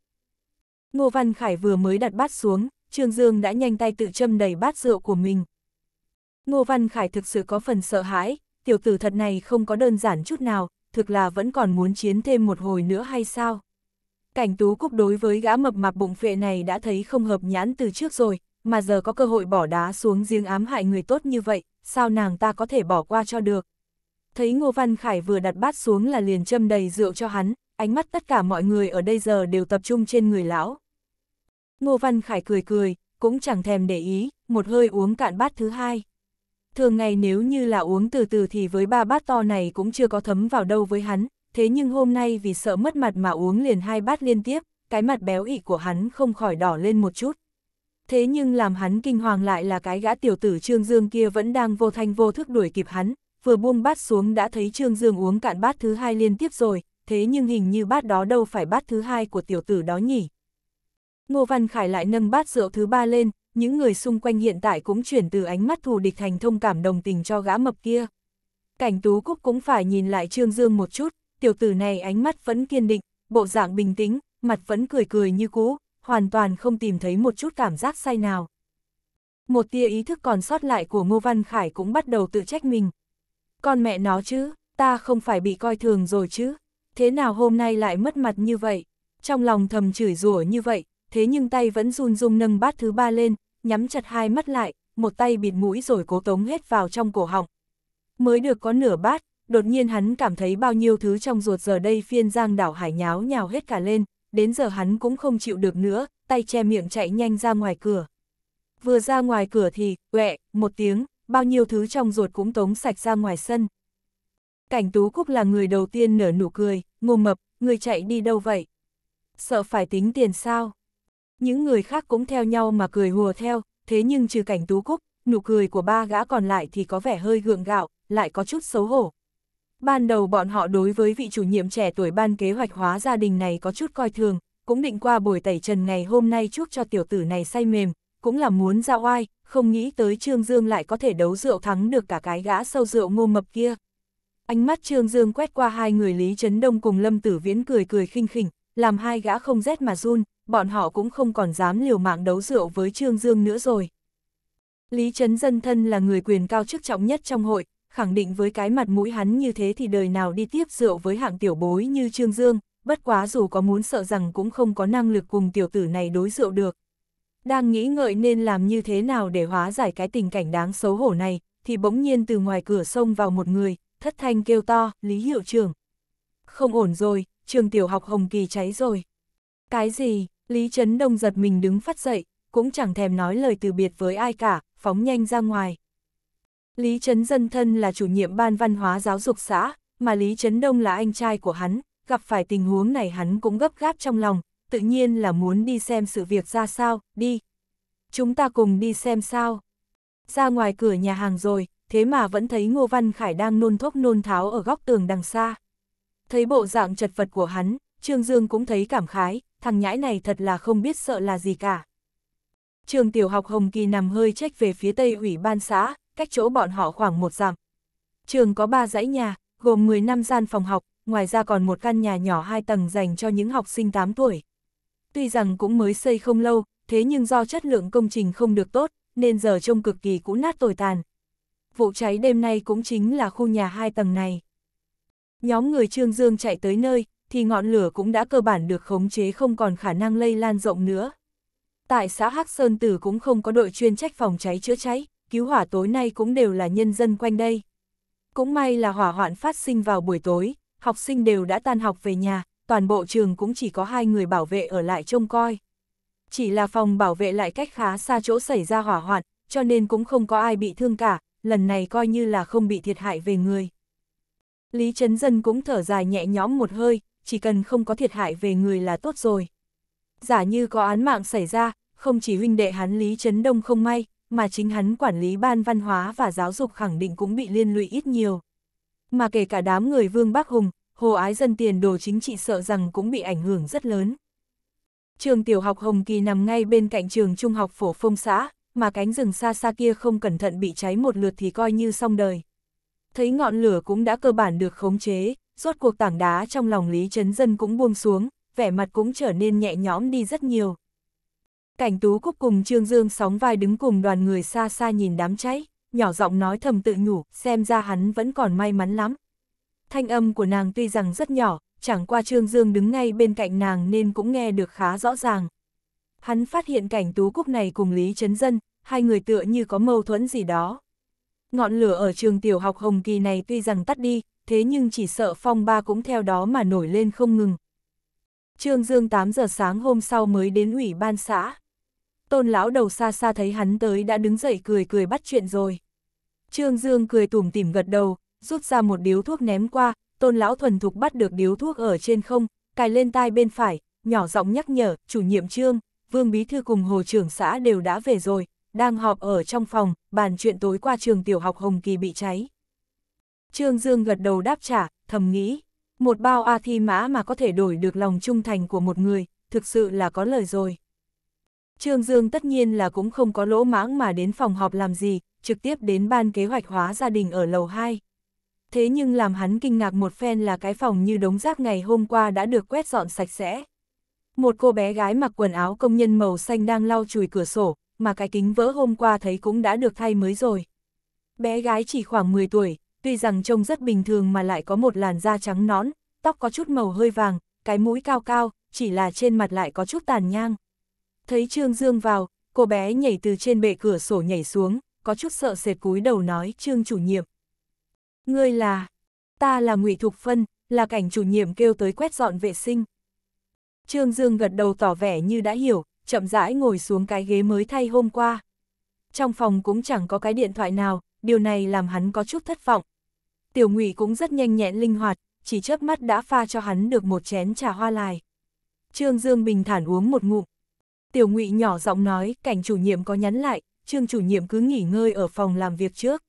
Ngô Văn Khải vừa mới đặt bát xuống, Trương Dương đã nhanh tay tự châm đầy bát rượu của mình. Ngô Văn Khải thực sự có phần sợ hãi, tiểu tử thật này không có đơn giản chút nào, thực là vẫn còn muốn chiến thêm một hồi nữa hay sao? Cảnh tú cúc đối với gã mập mạp bụng phệ này đã thấy không hợp nhãn từ trước rồi, mà giờ có cơ hội bỏ đá xuống giếng ám hại người tốt như vậy, sao nàng ta có thể bỏ qua cho được. Thấy Ngô Văn Khải vừa đặt bát xuống là liền châm đầy rượu cho hắn, ánh mắt tất cả mọi người ở đây giờ đều tập trung trên người lão. Ngô Văn Khải cười cười, cũng chẳng thèm để ý, một hơi uống cạn bát thứ hai. Thường ngày nếu như là uống từ từ thì với ba bát to này cũng chưa có thấm vào đâu với hắn, thế nhưng hôm nay vì sợ mất mặt mà uống liền hai bát liên tiếp, cái mặt béo ị của hắn không khỏi đỏ lên một chút thế nhưng làm hắn kinh hoàng lại là cái gã tiểu tử Trương Dương kia vẫn đang vô thanh vô thức đuổi kịp hắn, vừa buông bát xuống đã thấy Trương Dương uống cạn bát thứ hai liên tiếp rồi, thế nhưng hình như bát đó đâu phải bát thứ hai của tiểu tử đó nhỉ. Ngô Văn Khải lại nâng bát rượu thứ ba lên, những người xung quanh hiện tại cũng chuyển từ ánh mắt thù địch thành thông cảm đồng tình cho gã mập kia. Cảnh tú cúc cũng phải nhìn lại Trương Dương một chút, tiểu tử này ánh mắt vẫn kiên định, bộ dạng bình tĩnh, mặt vẫn cười cười như cũ, hoàn toàn không tìm thấy một chút cảm giác say nào. Một tia ý thức còn sót lại của Ngô Văn Khải cũng bắt đầu tự trách mình. Con mẹ nó chứ, ta không phải bị coi thường rồi chứ, thế nào hôm nay lại mất mặt như vậy? Trong lòng thầm chửi rủa như vậy, thế nhưng tay vẫn run run nâng bát thứ ba lên, nhắm chặt hai mắt lại, một tay bịt mũi rồi cố tống hết vào trong cổ họng. Mới được có nửa bát, đột nhiên hắn cảm thấy bao nhiêu thứ trong ruột giờ đây phiên giang đảo hải nháo nhào hết cả lên, đến giờ hắn cũng không chịu được nữa, tay che miệng chạy nhanh ra ngoài cửa. Vừa ra ngoài cửa thì, quẹ, một tiếng, bao nhiêu thứ trong ruột cũng tống sạch ra ngoài sân. Cảnh Tú Cúc là người đầu tiên nở nụ cười, ngô mập, người chạy đi đâu vậy? Sợ phải tính tiền sao? Những người khác cũng theo nhau mà cười hùa theo, thế nhưng trừ cảnh Tú Cúc, nụ cười của ba gã còn lại thì có vẻ hơi gượng gạo, lại có chút xấu hổ, Ban đầu bọn họ đối với vị chủ nhiệm trẻ tuổi ban kế hoạch hóa gia đình này có chút coi thường, cũng định qua buổi tẩy trần ngày hôm nay chúc cho tiểu tử này say mềm, cũng là muốn ra oai, không nghĩ tới Trương Dương lại có thể đấu rượu thắng được cả cái gã sâu rượu ngô mập kia. Ánh mắt Trương Dương quét qua hai người Lý Trấn Đông cùng Lâm Tử Viễn cười cười khinh khỉnh, làm hai gã không rét mà run, bọn họ cũng không còn dám liều mạng đấu rượu với Trương Dương nữa rồi. Lý Trấn Dân Thân là người quyền cao chức trọng nhất trong hội, khẳng định với cái mặt mũi hắn như thế thì đời nào đi tiếp rượu với hạng tiểu bối như Trương Dương, bất quá dù có muốn sợ rằng cũng không có năng lực cùng tiểu tử này đối rượu được. Đang nghĩ ngợi nên làm như thế nào để hóa giải cái tình cảnh đáng xấu hổ này, thì bỗng nhiên từ ngoài cửa xông vào một người, thất thanh kêu to, Lý Hiệu trưởng. Không ổn rồi, trường tiểu học Hồng Kỳ cháy rồi. Cái gì, Lý Trấn Đông giật mình đứng phát dậy, cũng chẳng thèm nói lời từ biệt với ai cả, phóng nhanh ra ngoài. Lý Trấn Dân thân là chủ nhiệm ban văn hóa giáo dục xã, mà Lý Trấn Đông là anh trai của hắn, gặp phải tình huống này hắn cũng gấp gáp trong lòng, tự nhiên là muốn đi xem sự việc ra sao, đi. Chúng ta cùng đi xem sao. Ra ngoài cửa nhà hàng rồi, thế mà vẫn thấy Ngô Văn Khải đang nôn thuốc nôn tháo ở góc tường đằng xa. Thấy bộ dạng chật vật của hắn, Trương Dương cũng thấy cảm khái, thằng nhãi này thật là không biết sợ là gì cả. Trường tiểu học Hồng Kỳ nằm hơi trách về phía tây ủy ban xã, cách chỗ bọn họ khoảng một dặm. Trường có ba dãy nhà, gồm 15 gian phòng học, ngoài ra còn một căn nhà nhỏ hai tầng dành cho những học sinh 8 tuổi. Tuy rằng cũng mới xây không lâu, thế nhưng do chất lượng công trình không được tốt, nên giờ trông cực kỳ cũ nát tồi tàn. Vụ cháy đêm nay cũng chính là khu nhà hai tầng này. Nhóm người Trương Dương chạy tới nơi, thì ngọn lửa cũng đã cơ bản được khống chế không còn khả năng lây lan rộng nữa. Tại xã Hắc Sơn Tử cũng không có đội chuyên trách phòng cháy chữa cháy, cứu hỏa tối nay cũng đều là nhân dân quanh đây. Cũng may là hỏa hoạn phát sinh vào buổi tối, học sinh đều đã tan học về nhà, toàn bộ trường cũng chỉ có hai người bảo vệ ở lại trông coi. Chỉ là phòng bảo vệ lại cách khá xa chỗ xảy ra hỏa hoạn, cho nên cũng không có ai bị thương cả, lần này coi như là không bị thiệt hại về người. Lý Trấn Dân cũng thở dài nhẹ nhõm một hơi, chỉ cần không có thiệt hại về người là tốt rồi. Giả như có án mạng xảy ra, không chỉ huynh đệ hắn Lý Trấn Đông không may, mà chính hắn quản lý ban văn hóa và giáo dục khẳng định cũng bị liên lụy ít nhiều. Mà kể cả đám người Vương Bắc Hùng, Hồ Ái Dân tiền đồ chính trị sợ rằng cũng bị ảnh hưởng rất lớn. Trường tiểu học Hồng Kỳ nằm ngay bên cạnh trường trung học phổ phong xã, mà cánh rừng xa xa kia không cẩn thận bị cháy một lượt thì coi như xong đời. Thấy ngọn lửa cũng đã cơ bản được khống chế, rốt cuộc tảng đá trong lòng Lý Trấn Dân cũng buông xuống, vẻ mặt cũng trở nên nhẹ nhõm đi rất nhiều. Cảnh Tú Cúc cùng Trương Dương sóng vai đứng cùng đoàn người xa xa nhìn đám cháy, nhỏ giọng nói thầm tự nhủ, xem ra hắn vẫn còn may mắn lắm. Thanh âm của nàng tuy rằng rất nhỏ, chẳng qua Trương Dương đứng ngay bên cạnh nàng nên cũng nghe được khá rõ ràng. Hắn phát hiện cảnh Tú Cúc này cùng Lý Trấn Dân, hai người tựa như có mâu thuẫn gì đó. Ngọn lửa ở trường tiểu học Hồng Kỳ này tuy rằng tắt đi, thế nhưng chỉ sợ phong ba cũng theo đó mà nổi lên không ngừng. Trương Dương 8 giờ sáng hôm sau mới đến ủy ban xã tôn lão đầu xa xa thấy hắn tới đã đứng dậy cười cười bắt chuyện rồi. Trương Dương cười tủm tỉm gật đầu, rút ra một điếu thuốc ném qua, tôn lão thuần thục bắt được điếu thuốc ở trên không, cài lên tai bên phải, nhỏ giọng nhắc nhở, chủ nhiệm Trương, Vương Bí Thư cùng Hồ trưởng xã đều đã về rồi, đang họp ở trong phòng, bàn chuyện tối qua trường tiểu học Hồng Kỳ bị cháy. Trương Dương gật đầu đáp trả, thầm nghĩ, một bao A thi mã mà có thể đổi được lòng trung thành của một người, thực sự là có lời rồi. Trương Dương tất nhiên là cũng không có lỗ mãng mà đến phòng họp làm gì, trực tiếp đến ban kế hoạch hóa gia đình ở lầu 2. Thế nhưng làm hắn kinh ngạc một phen là cái phòng như đống rác ngày hôm qua đã được quét dọn sạch sẽ. Một cô bé gái mặc quần áo công nhân màu xanh đang lau chùi cửa sổ, mà cái kính vỡ hôm qua thấy cũng đã được thay mới rồi. Bé gái chỉ khoảng 10 tuổi, tuy rằng trông rất bình thường mà lại có một làn da trắng nõn, tóc có chút màu hơi vàng, cái mũi cao cao, chỉ là trên mặt lại có chút tàn nhang. Thấy Trương Dương vào, cô bé nhảy từ trên bệ cửa sổ nhảy xuống, có chút sợ sệt cúi đầu nói Trương chủ nhiệm. Ngươi là, ta là ngụy Thục Phân, là cảnh chủ nhiệm kêu tới quét dọn vệ sinh. Trương Dương gật đầu tỏ vẻ như đã hiểu, chậm rãi ngồi xuống cái ghế mới thay hôm qua. Trong phòng cũng chẳng có cái điện thoại nào, điều này làm hắn có chút thất vọng. Tiểu Ngụy cũng rất nhanh nhẹn linh hoạt, chỉ chớp mắt đã pha cho hắn được một chén trà hoa lai. Trương Dương bình thản uống một ngụm, Tiểu ngụy nhỏ giọng nói, cảnh chủ nhiệm có nhắn lại, trương chủ nhiệm cứ nghỉ ngơi ở phòng làm việc trước.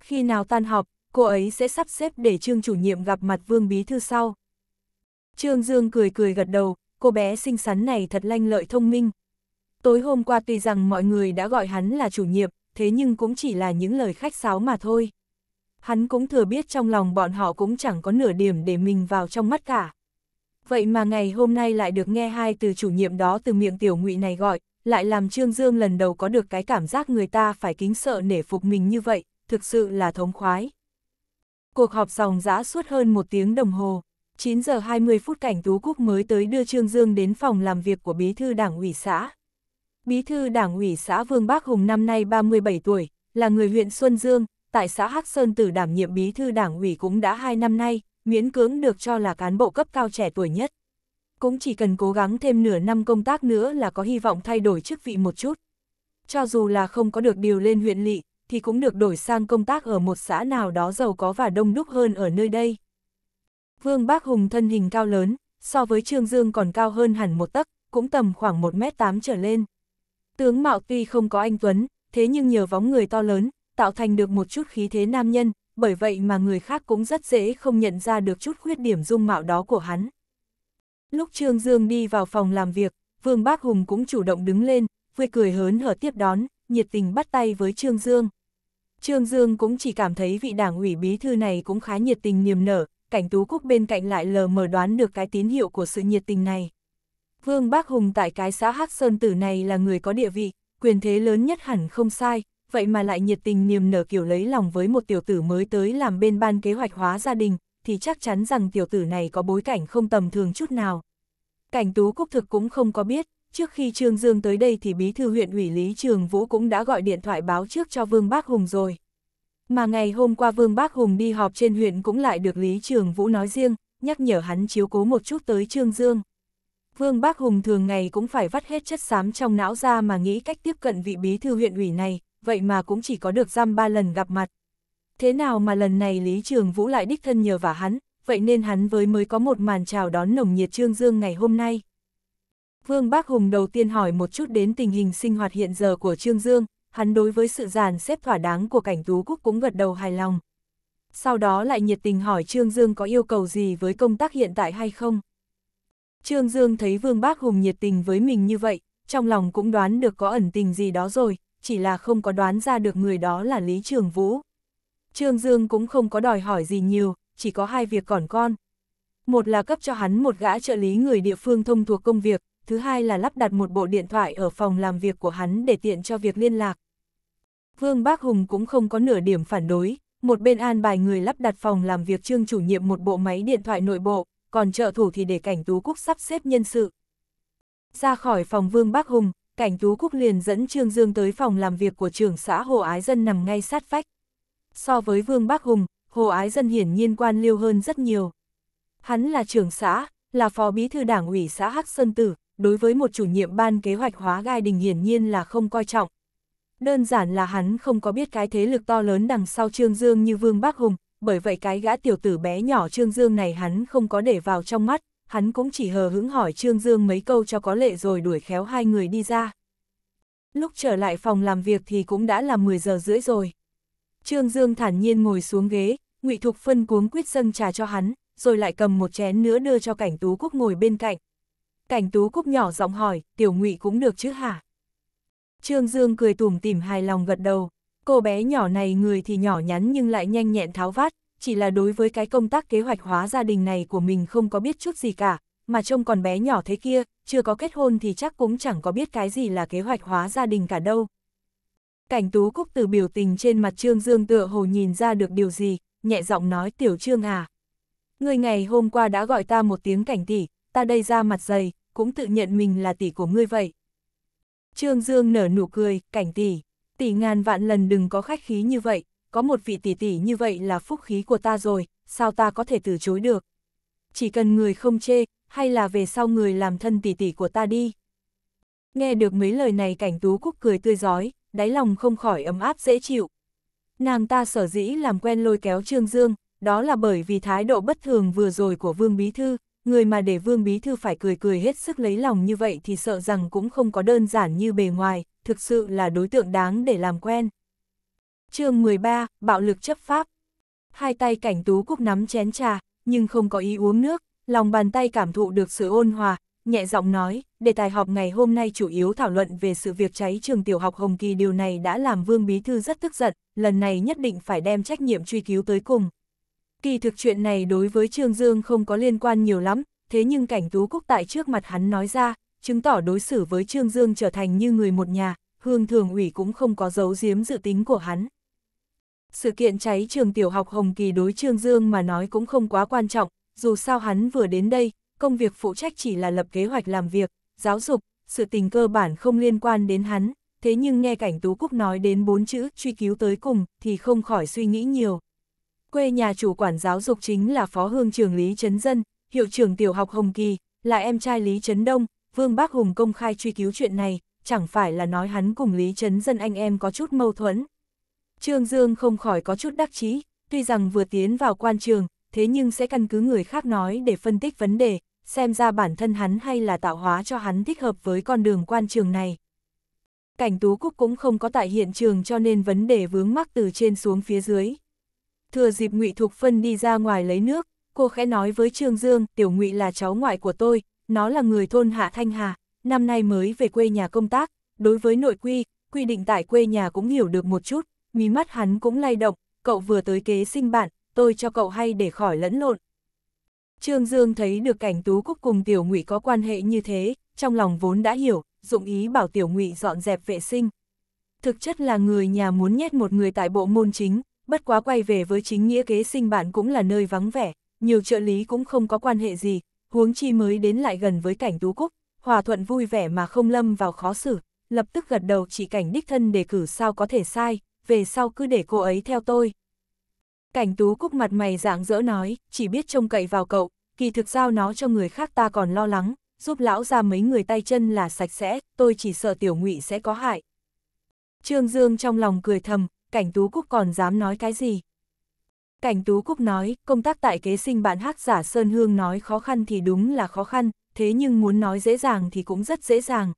Khi nào tan họp, cô ấy sẽ sắp xếp để trương chủ nhiệm gặp mặt vương bí thư sau. Trương Dương cười cười gật đầu, cô bé xinh xắn này thật lanh lợi thông minh. Tối hôm qua tuy rằng mọi người đã gọi hắn là chủ nhiệm, thế nhưng cũng chỉ là những lời khách sáo mà thôi. Hắn cũng thừa biết trong lòng bọn họ cũng chẳng có nửa điểm để mình vào trong mắt cả vậy mà ngày hôm nay lại được nghe hai từ chủ nhiệm đó từ miệng tiểu ngụy này gọi, lại làm Trương Dương lần đầu có được cái cảm giác người ta phải kính sợ nể phục mình như vậy, thực sự là thống khoái. Cuộc họp sòng giã suốt hơn một tiếng đồng hồ, 9 giờ 20 phút cảnh Tú Cúc mới tới đưa Trương Dương đến phòng làm việc của Bí thư Đảng ủy xã. Bí thư Đảng ủy xã Vương Bác Hùng năm nay 37 tuổi, là người huyện Xuân Dương, tại xã Hắc Sơn Tử đảm nhiệm Bí thư Đảng ủy cũng đã 2 năm nay, miễn cưỡng được cho là cán bộ cấp cao trẻ tuổi nhất. Cũng chỉ cần cố gắng thêm nửa năm công tác nữa là có hy vọng thay đổi chức vị một chút. Cho dù là không có được điều lên huyện lỵ, thì cũng được đổi sang công tác ở một xã nào đó giàu có và đông đúc hơn ở nơi đây. Vương Bác Hùng thân hình cao lớn, so với Trương Dương còn cao hơn hẳn một tấc, cũng tầm khoảng 1m8 trở lên. Tướng Mạo tuy không có anh Tuấn, thế nhưng nhờ vóng người to lớn, tạo thành được một chút khí thế nam nhân, bởi vậy mà người khác cũng rất dễ không nhận ra được chút khuyết điểm dung mạo đó của hắn. Lúc Trương Dương đi vào phòng làm việc, Vương Bác Hùng cũng chủ động đứng lên, vui cười hớn hở tiếp đón, nhiệt tình bắt tay với Trương Dương. Trương Dương cũng chỉ cảm thấy vị đảng ủy bí thư này cũng khá nhiệt tình niềm nở, cảnh tú cúc bên cạnh lại lờ mờ đoán được cái tín hiệu của sự nhiệt tình này. Vương Bác Hùng tại cái xã Hắc Sơn Tử này là người có địa vị, quyền thế lớn nhất hẳn không sai, vậy mà lại nhiệt tình niềm nở kiểu lấy lòng với một tiểu tử mới tới làm bên ban kế hoạch hóa gia đình, thì chắc chắn rằng tiểu tử này có bối cảnh không tầm thường chút nào. Cảnh Tú Cúc thực cũng không có biết, trước khi Trương Dương tới đây thì bí thư huyện ủy Lý Trường Vũ cũng đã gọi điện thoại báo trước cho Vương Bác Hùng rồi. Mà ngày hôm qua Vương Bác Hùng đi họp trên huyện cũng lại được Lý Trường Vũ nói riêng, nhắc nhở hắn chiếu cố một chút tới Trương Dương. Vương Bác Hùng thường ngày cũng phải vắt hết chất xám trong não ra mà nghĩ cách tiếp cận vị bí thư huyện ủy này, vậy mà cũng chỉ có được giam ba lần gặp mặt. Thế nào mà lần này Lý Trường Vũ lại đích thân nhờ vả hắn, vậy nên hắn với mới có một màn chào đón nồng nhiệt trương dương ngày hôm nay. Vương Bác Hùng đầu tiên hỏi một chút đến tình hình sinh hoạt hiện giờ của Trương Dương, hắn đối với sự giàn xếp thỏa đáng của cảnh tú cúc cũng gật đầu hài lòng. Sau đó lại nhiệt tình hỏi Trương Dương có yêu cầu gì với công tác hiện tại hay không. Trương Dương thấy Vương Bác Hùng nhiệt tình với mình như vậy, trong lòng cũng đoán được có ẩn tình gì đó rồi, chỉ là không có đoán ra được người đó là Lý Trường Vũ. Trương Dương cũng không có đòi hỏi gì nhiều, chỉ có hai việc còn con. Một là cấp cho hắn một gã trợ lý người địa phương thông thuộc công việc, thứ hai là lắp đặt một bộ điện thoại ở phòng làm việc của hắn để tiện cho việc liên lạc. Vương Bác Hùng cũng không có nửa điểm phản đối, một bên an bài người lắp đặt phòng làm việc trương chủ nhiệm một bộ máy điện thoại nội bộ, còn trợ thủ thì để cảnh tú cúc sắp xếp nhân sự. Ra khỏi phòng Vương Bắc Hùng, cảnh tú cúc liền dẫn Trương Dương tới phòng làm việc của trưởng xã Hồ Ái Dân nằm ngay sát vách. So với Vương Bắc Hùng, Hồ Ái Dân hiển nhiên quan liêu hơn rất nhiều. Hắn là trưởng xã, là phó bí thư đảng ủy xã Hắc Sơn Tử, đối với một chủ nhiệm ban kế hoạch hóa gai đình hiển nhiên là không coi trọng. Đơn giản là hắn không có biết cái thế lực to lớn đằng sau Trương Dương như Vương Bắc Hùng, bởi vậy cái gã tiểu tử bé nhỏ Trương Dương này hắn không có để vào trong mắt, hắn cũng chỉ hờ hững hỏi Trương Dương mấy câu cho có lệ rồi đuổi khéo hai người đi ra. Lúc trở lại phòng làm việc thì cũng đã là 10 giờ rưỡi rồi. Trương Dương thản nhiên ngồi xuống ghế, Ngụy Thục Phân cuống quyết dâng trà cho hắn, rồi lại cầm một chén nữa đưa cho Cảnh Tú Cúc ngồi bên cạnh. Cảnh Tú Cúc nhỏ giọng hỏi, "Tiểu Ngụy cũng được chứ hả?" Trương Dương cười tủm tỉm hài lòng gật đầu. Cô bé nhỏ này người thì nhỏ nhắn nhưng lại nhanh nhẹn tháo vát, chỉ là đối với cái công tác kế hoạch hóa gia đình này của mình không có biết chút gì cả, mà trông còn bé nhỏ thế kia, chưa có kết hôn thì chắc cũng chẳng có biết cái gì là kế hoạch hóa gia đình cả đâu. Cảnh tú cúc từ biểu tình trên mặt Trương Dương tựa hồ nhìn ra được điều gì, nhẹ giọng nói tiểu Trương à. Người ngày hôm qua đã gọi ta một tiếng cảnh tỷ, ta đây ra mặt dày, cũng tự nhận mình là tỷ của ngươi vậy. Trương Dương nở nụ cười, cảnh tỷ tỷ ngàn vạn lần đừng có khách khí như vậy, có một vị tỷ tỷ như vậy là phúc khí của ta rồi, sao ta có thể từ chối được. Chỉ cần người không chê, hay là về sau người làm thân tỷ tỷ của ta đi. Nghe được mấy lời này cảnh tú cúc cười tươi giói, đáy lòng không khỏi ấm áp dễ chịu. Nàng ta sở dĩ làm quen lôi kéo Trương Dương, đó là bởi vì thái độ bất thường vừa rồi của Vương Bí Thư, người mà để Vương Bí Thư phải cười cười hết sức lấy lòng như vậy thì sợ rằng cũng không có đơn giản như bề ngoài, thực sự là đối tượng đáng để làm quen. chương 13, Bạo lực chấp pháp Hai tay cảnh tú cúc nắm chén trà, nhưng không có ý uống nước, lòng bàn tay cảm thụ được sự ôn hòa, nhẹ giọng nói, đề tài họp ngày hôm nay chủ yếu thảo luận về sự việc cháy trường tiểu học Hồng Kỳ điều này đã làm Vương Bí Thư rất tức giận, lần này nhất định phải đem trách nhiệm truy cứu tới cùng. Kỳ thực chuyện này đối với Trương Dương không có liên quan nhiều lắm, thế nhưng cảnh tú cúc tại trước mặt hắn nói ra, chứng tỏ đối xử với Trương Dương trở thành như người một nhà, Hương Thường ủy cũng không có giấu giếm dự tính của hắn. Sự kiện cháy trường tiểu học Hồng Kỳ đối Trương Dương mà nói cũng không quá quan trọng, dù sao hắn vừa đến đây, công việc phụ trách chỉ là lập kế hoạch làm việc, giáo dục, sự tình cơ bản không liên quan đến hắn, thế nhưng nghe cảnh Tú Cúc nói đến bốn chữ truy cứu tới cùng thì không khỏi suy nghĩ nhiều. Quê nhà chủ quản giáo dục chính là phó hương trường Lý Trấn Dân, hiệu trưởng tiểu học Hồng Kỳ, là em trai Lý Trấn Đông, Vương Bác Hùng công khai truy cứu chuyện này, chẳng phải là nói hắn cùng Lý Trấn Dân anh em có chút mâu thuẫn. Trương Dương không khỏi có chút đắc chí, tuy rằng vừa tiến vào quan trường, thế nhưng sẽ căn cứ người khác nói để phân tích vấn đề, xem ra bản thân hắn hay là tạo hóa cho hắn thích hợp với con đường quan trường này. Cảnh Tú Cúc cũng không có tại hiện trường cho nên vấn đề vướng mắc từ trên xuống phía dưới. Thừa dịp Ngụy Thục Phân đi ra ngoài lấy nước, cô khẽ nói với Trương Dương, Tiểu Ngụy là cháu ngoại của tôi, nó là người thôn Hạ Thanh Hà, năm nay mới về quê nhà công tác, đối với nội quy, quy định tại quê nhà cũng hiểu được một chút, mí mắt hắn cũng lay động, cậu vừa tới kế sinh bạn, tôi cho cậu hay để khỏi lẫn lộn. Trương Dương thấy được cảnh Tú Cúc cùng Tiểu Ngụy có quan hệ như thế, trong lòng vốn đã hiểu, dụng ý bảo Tiểu Ngụy dọn dẹp vệ sinh. Thực chất là người nhà muốn nhét một người tại bộ môn chính, bất quá quay về với chính nghĩa kế sinh bạn cũng là nơi vắng vẻ, nhiều trợ lý cũng không có quan hệ gì, huống chi mới đến lại gần với cảnh tú cúc, hòa thuận vui vẻ mà không lâm vào khó xử, lập tức gật đầu chỉ cảnh đích thân đề cử sao có thể sai, về sau cứ để cô ấy theo tôi. Cảnh tú cúc mặt mày dạng dỡ nói, chỉ biết trông cậy vào cậu, kỳ thực giao nó cho người khác ta còn lo lắng, giúp lão ra mấy người tay chân là sạch sẽ, tôi chỉ sợ tiểu ngụy sẽ có hại. Trương Dương trong lòng cười thầm, cảnh tú cúc còn dám nói cái gì. Cảnh Tú Cúc nói, công tác tại kế sinh bản hát giả Sơn Hương nói khó khăn thì đúng là khó khăn, thế nhưng muốn nói dễ dàng thì cũng rất dễ dàng.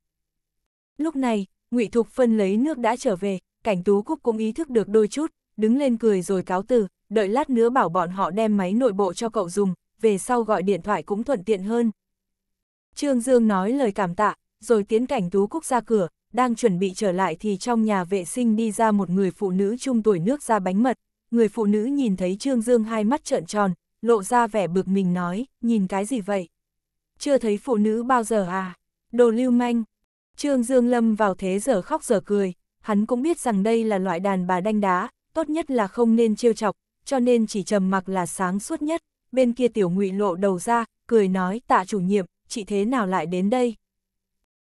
Lúc này, ngụy Thục Phân lấy nước đã trở về, Cảnh Tú Cúc cũng ý thức được đôi chút, đứng lên cười rồi cáo từ, đợi lát nữa bảo bọn họ đem máy nội bộ cho cậu dùng, về sau gọi điện thoại cũng thuận tiện hơn. Trương Dương nói lời cảm tạ, rồi tiến Cảnh Tú Cúc ra cửa, đang chuẩn bị trở lại thì trong nhà vệ sinh đi ra một người phụ nữ trung tuổi nước ra bánh mật, người phụ nữ nhìn thấy Trương Dương hai mắt trợn tròn, lộ ra vẻ bực mình nói, nhìn cái gì vậy? Chưa thấy phụ nữ bao giờ à? Đồ lưu manh. Trương Dương lâm vào thế giờ khóc giờ cười, hắn cũng biết rằng đây là loại đàn bà đanh đá, tốt nhất là không nên trêu chọc, cho nên chỉ trầm mặc là sáng suốt nhất. Bên kia tiểu ngụy lộ đầu ra, cười nói tạ chủ nhiệm, chị thế nào lại đến đây?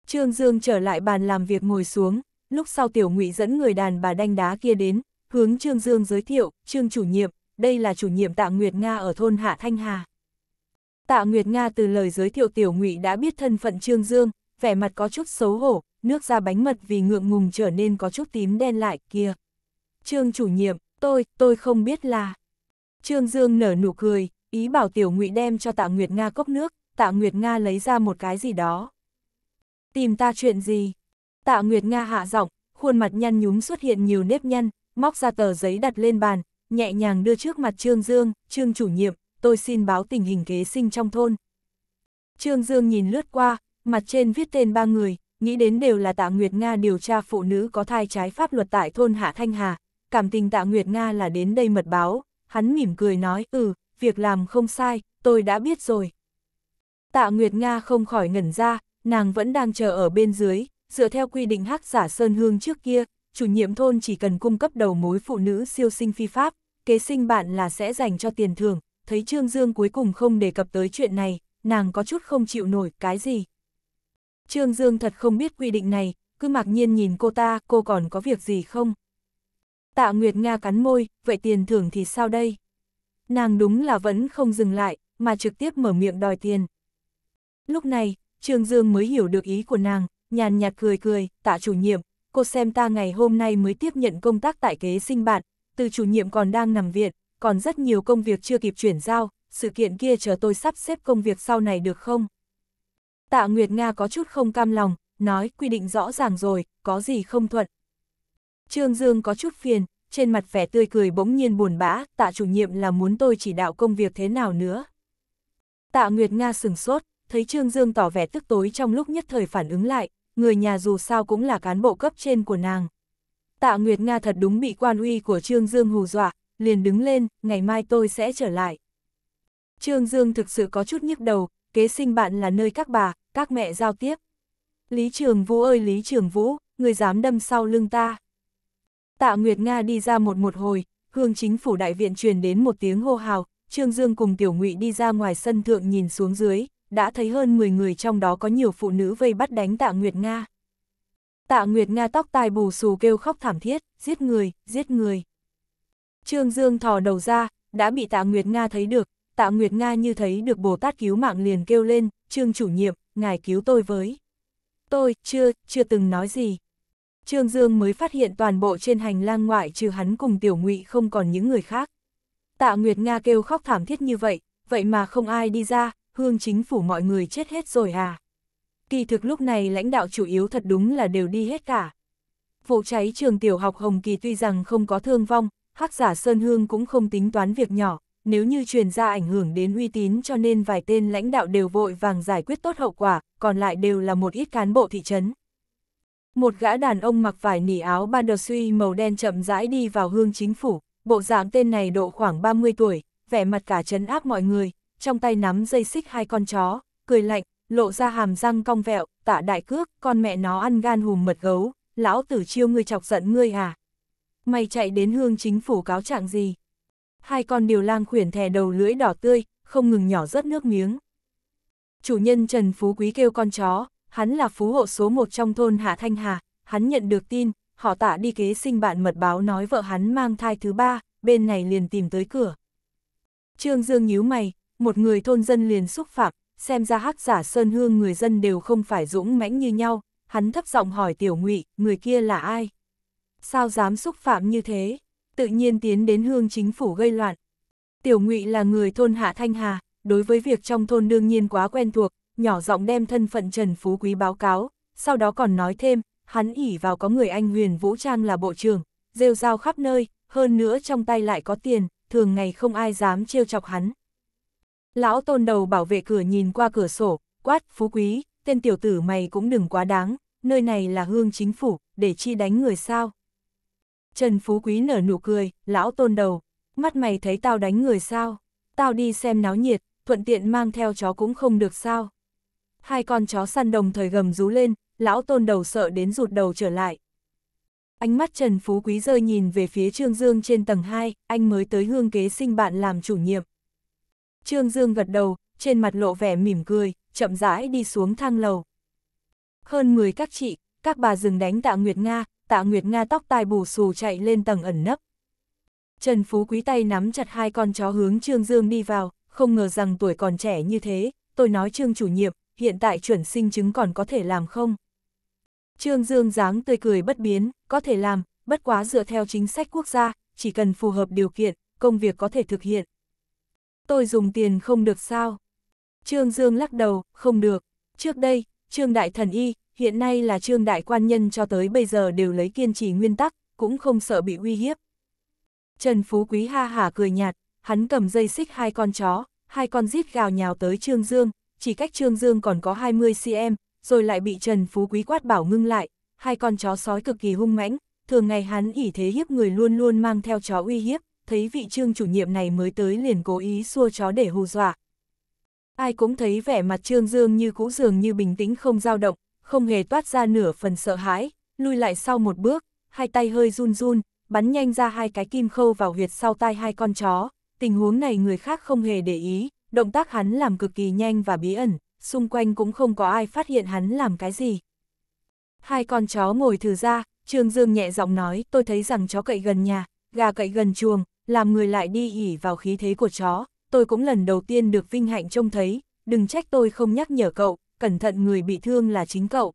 Trương Dương trở lại bàn làm việc ngồi xuống, lúc sau tiểu ngụy dẫn người đàn bà đanh đá kia đến, hướng Trương Dương giới thiệu, Trương chủ nhiệm, đây là chủ nhiệm Tạ Nguyệt Nga ở thôn Hạ Thanh Hà. Tạ Nguyệt Nga từ lời giới thiệu tiểu ngụy đã biết thân phận Trương Dương, vẻ mặt có chút xấu hổ, nước da bánh mật vì ngượng ngùng trở nên có chút tím đen lại kia. Trương chủ nhiệm, tôi, tôi không biết là... Trương Dương nở nụ cười, ý bảo tiểu ngụy đem cho Tạ Nguyệt Nga cốc nước, Tạ Nguyệt Nga lấy ra một cái gì đó. Tìm ta chuyện gì? Tạ Nguyệt Nga hạ giọng, khuôn mặt nhăn nhúm xuất hiện nhiều nếp nhăn, móc ra tờ giấy đặt lên bàn, nhẹ nhàng đưa trước mặt Trương Dương, Trương chủ nhiệm, tôi xin báo tình hình kế sinh trong thôn. Trương Dương nhìn lướt qua, mặt trên viết tên ba người, nghĩ đến đều là Tạ Nguyệt Nga điều tra phụ nữ có thai trái pháp luật tại thôn Hạ Thanh Hà, cảm tình Tạ Nguyệt Nga là đến đây mật báo, hắn mỉm cười nói, ừ, việc làm không sai, tôi đã biết rồi. Tạ Nguyệt Nga không khỏi ngẩn ra, nàng vẫn đang chờ ở bên dưới, dựa theo quy định hắc giả Sơn Hương trước kia, chủ nhiệm thôn chỉ cần cung cấp đầu mối phụ nữ siêu sinh phi pháp, kế sinh bạn là sẽ dành cho tiền thưởng, thấy Trương Dương cuối cùng không đề cập tới chuyện này, nàng có chút không chịu nổi cái gì. Trương Dương thật không biết quy định này, cứ mặc nhiên nhìn cô ta, cô còn có việc gì không? Tạ Nguyệt Nga cắn môi, vậy tiền thưởng thì sao đây? Nàng đúng là vẫn không dừng lại, mà trực tiếp mở miệng đòi tiền. Lúc này, Trương Dương mới hiểu được ý của nàng, nhàn nhạt cười cười, tạ chủ nhiệm, cô xem ta ngày hôm nay mới tiếp nhận công tác tại kế sinh bạn, từ chủ nhiệm còn đang nằm viện, còn rất nhiều công việc chưa kịp chuyển giao, sự kiện kia chờ tôi sắp xếp công việc sau này được không? Tạ Nguyệt Nga có chút không cam lòng, nói quy định rõ ràng rồi, có gì không thuận. Trương Dương có chút phiền, trên mặt vẻ tươi cười bỗng nhiên buồn bã, tạ chủ nhiệm là muốn tôi chỉ đạo công việc thế nào nữa. Tạ Nguyệt Nga sừng sốt, thấy Trương Dương tỏ vẻ tức tối trong lúc nhất thời phản ứng lại, người nhà dù sao cũng là cán bộ cấp trên của nàng. Tạ Nguyệt Nga thật đúng bị quan uy của Trương Dương hù dọa, liền đứng lên, ngày mai tôi sẽ trở lại. Trương Dương thực sự có chút nhức đầu, kế sinh bạn là nơi các bà, các mẹ giao tiếp. Lý Trường Vũ ơi Lý Trường Vũ, người dám đâm sau lưng ta. Tạ Nguyệt Nga đi ra một một hồi, hương chính phủ đại viện truyền đến một tiếng hô hào, Trương Dương cùng Tiểu Ngụy đi ra ngoài sân thượng nhìn xuống dưới, đã thấy hơn 10 người trong đó có nhiều phụ nữ vây bắt đánh Tạ Nguyệt Nga. Tạ Nguyệt Nga tóc tai bù xù kêu khóc thảm thiết, giết người, giết người. Trương Dương thò đầu ra, đã bị Tạ Nguyệt Nga thấy được, Tạ Nguyệt Nga như thấy được Bồ Tát cứu mạng liền kêu lên, Trương chủ nhiệm, ngài cứu tôi với. Tôi, chưa, chưa từng nói gì. Trương Dương mới phát hiện toàn bộ trên hành lang ngoại trừ hắn cùng tiểu ngụy không còn những người khác. Tạ Nguyệt Nga kêu khóc thảm thiết như vậy, vậy mà không ai đi ra, hương chính phủ mọi người chết hết rồi à. Kỳ thực lúc này lãnh đạo chủ yếu thật đúng là đều đi hết cả. Vụ cháy trường tiểu học Hồng Kỳ tuy rằng không có thương vong, hắc giả Sơn Hương cũng không tính toán việc nhỏ, nếu như truyền ra ảnh hưởng đến uy tín cho nên vài tên lãnh đạo đều vội vàng giải quyết tốt hậu quả, còn lại đều là một ít cán bộ thị trấn. Một gã đàn ông mặc vải nỉ áo bandersui màu đen chậm rãi đi vào hương chính phủ, bộ dạng tên này độ khoảng 30 tuổi, vẻ mặt cả trấn áp mọi người, trong tay nắm dây xích hai con chó, cười lạnh, lộ ra hàm răng cong vẹo, tạ đại cước, con mẹ nó ăn gan hùm mật gấu, lão tử chiêu ngươi chọc giận ngươi à. Mày chạy đến hương chính phủ cáo trạng gì? Hai con điều lang khuyển thè đầu lưỡi đỏ tươi, không ngừng nhỏ rớt nước miếng. Chủ nhân Trần Phú Quý kêu con chó, hắn là phú hộ số một trong thôn Hạ Thanh Hà, hắn nhận được tin, họ tạ đi kế sinh bạn mật báo nói vợ hắn mang thai thứ ba, bên này liền tìm tới cửa. Trương Dương nhíu mày, một người thôn dân liền xúc phạm, xem ra hắc giả sơn hương người dân đều không phải dũng mãnh như nhau, hắn thấp giọng hỏi tiểu ngụy, người kia là ai? Sao dám xúc phạm như thế? Tự nhiên tiến đến hương chính phủ gây loạn. Tiểu ngụy là người thôn Hạ Thanh Hà, đối với việc trong thôn đương nhiên quá quen thuộc, nhỏ giọng đem thân phận Trần Phú Quý báo cáo, sau đó còn nói thêm, hắn ỉ vào có người anh huyền vũ trang là bộ trưởng, rêu rao khắp nơi, hơn nữa trong tay lại có tiền, thường ngày không ai dám trêu chọc hắn, Lão tôn đầu bảo vệ cửa nhìn qua cửa sổ, quát, phú quý, tên tiểu tử mày cũng đừng quá đáng, nơi này là hương chính phủ, để chi đánh người sao. Trần phú quý nở nụ cười, lão tôn đầu, mắt mày thấy tao đánh người sao, tao đi xem náo nhiệt, thuận tiện mang theo chó cũng không được sao. Hai con chó săn đồng thời gầm rú lên, lão tôn đầu sợ đến rụt đầu trở lại. Ánh mắt Trần Phú Quý rơi nhìn về phía Trương Dương trên tầng 2, anh mới tới hương kế sinh bạn làm chủ nhiệm. Trương Dương gật đầu, trên mặt lộ vẻ mỉm cười, chậm rãi đi xuống thang lầu. Hơn 10 các chị, các bà dừng đánh tạ Nguyệt Nga, tạ Nguyệt Nga tóc tai bù xù chạy lên tầng ẩn nấp. Trần Phú Quý tay nắm chặt hai con chó hướng Trương Dương đi vào, không ngờ rằng tuổi còn trẻ như thế, tôi nói Trương chủ nhiệm, hiện tại chuẩn sinh chứng còn có thể làm không? Trương Dương dáng tươi cười bất biến, có thể làm, bất quá dựa theo chính sách quốc gia, chỉ cần phù hợp điều kiện, công việc có thể thực hiện tôi dùng tiền không được sao? Trương Dương lắc đầu, không được. Trước đây, Trương Đại Thần Y, hiện nay là Trương Đại Quan Nhân cho tới bây giờ đều lấy kiên trì nguyên tắc, cũng không sợ bị uy hiếp. Trần Phú Quý ha hả cười nhạt, hắn cầm dây xích hai con chó, hai con rít gào nhào tới Trương Dương, chỉ cách Trương Dương còn có 20cm, rồi lại bị Trần Phú Quý quát bảo ngưng lại, hai con chó sói cực kỳ hung mãnh, thường ngày hắn ỉ thế hiếp người luôn luôn mang theo chó uy hiếp, thấy vị trương chủ nhiệm này mới tới liền cố ý xua chó để hù dọa. Ai cũng thấy vẻ mặt trương dương như cũ dường như bình tĩnh không dao động, không hề toát ra nửa phần sợ hãi, lui lại sau một bước, hai tay hơi run run, bắn nhanh ra hai cái kim khâu vào huyệt sau tai hai con chó, tình huống này người khác không hề để ý, động tác hắn làm cực kỳ nhanh và bí ẩn, xung quanh cũng không có ai phát hiện hắn làm cái gì. Hai con chó ngồi thử ra, Trương Dương nhẹ giọng nói, tôi thấy rằng chó cậy gần nhà, gà cậy gần chuồng, làm người lại đi ỉ vào khí thế của chó, tôi cũng lần đầu tiên được vinh hạnh trông thấy, đừng trách tôi không nhắc nhở cậu, cẩn thận người bị thương là chính cậu.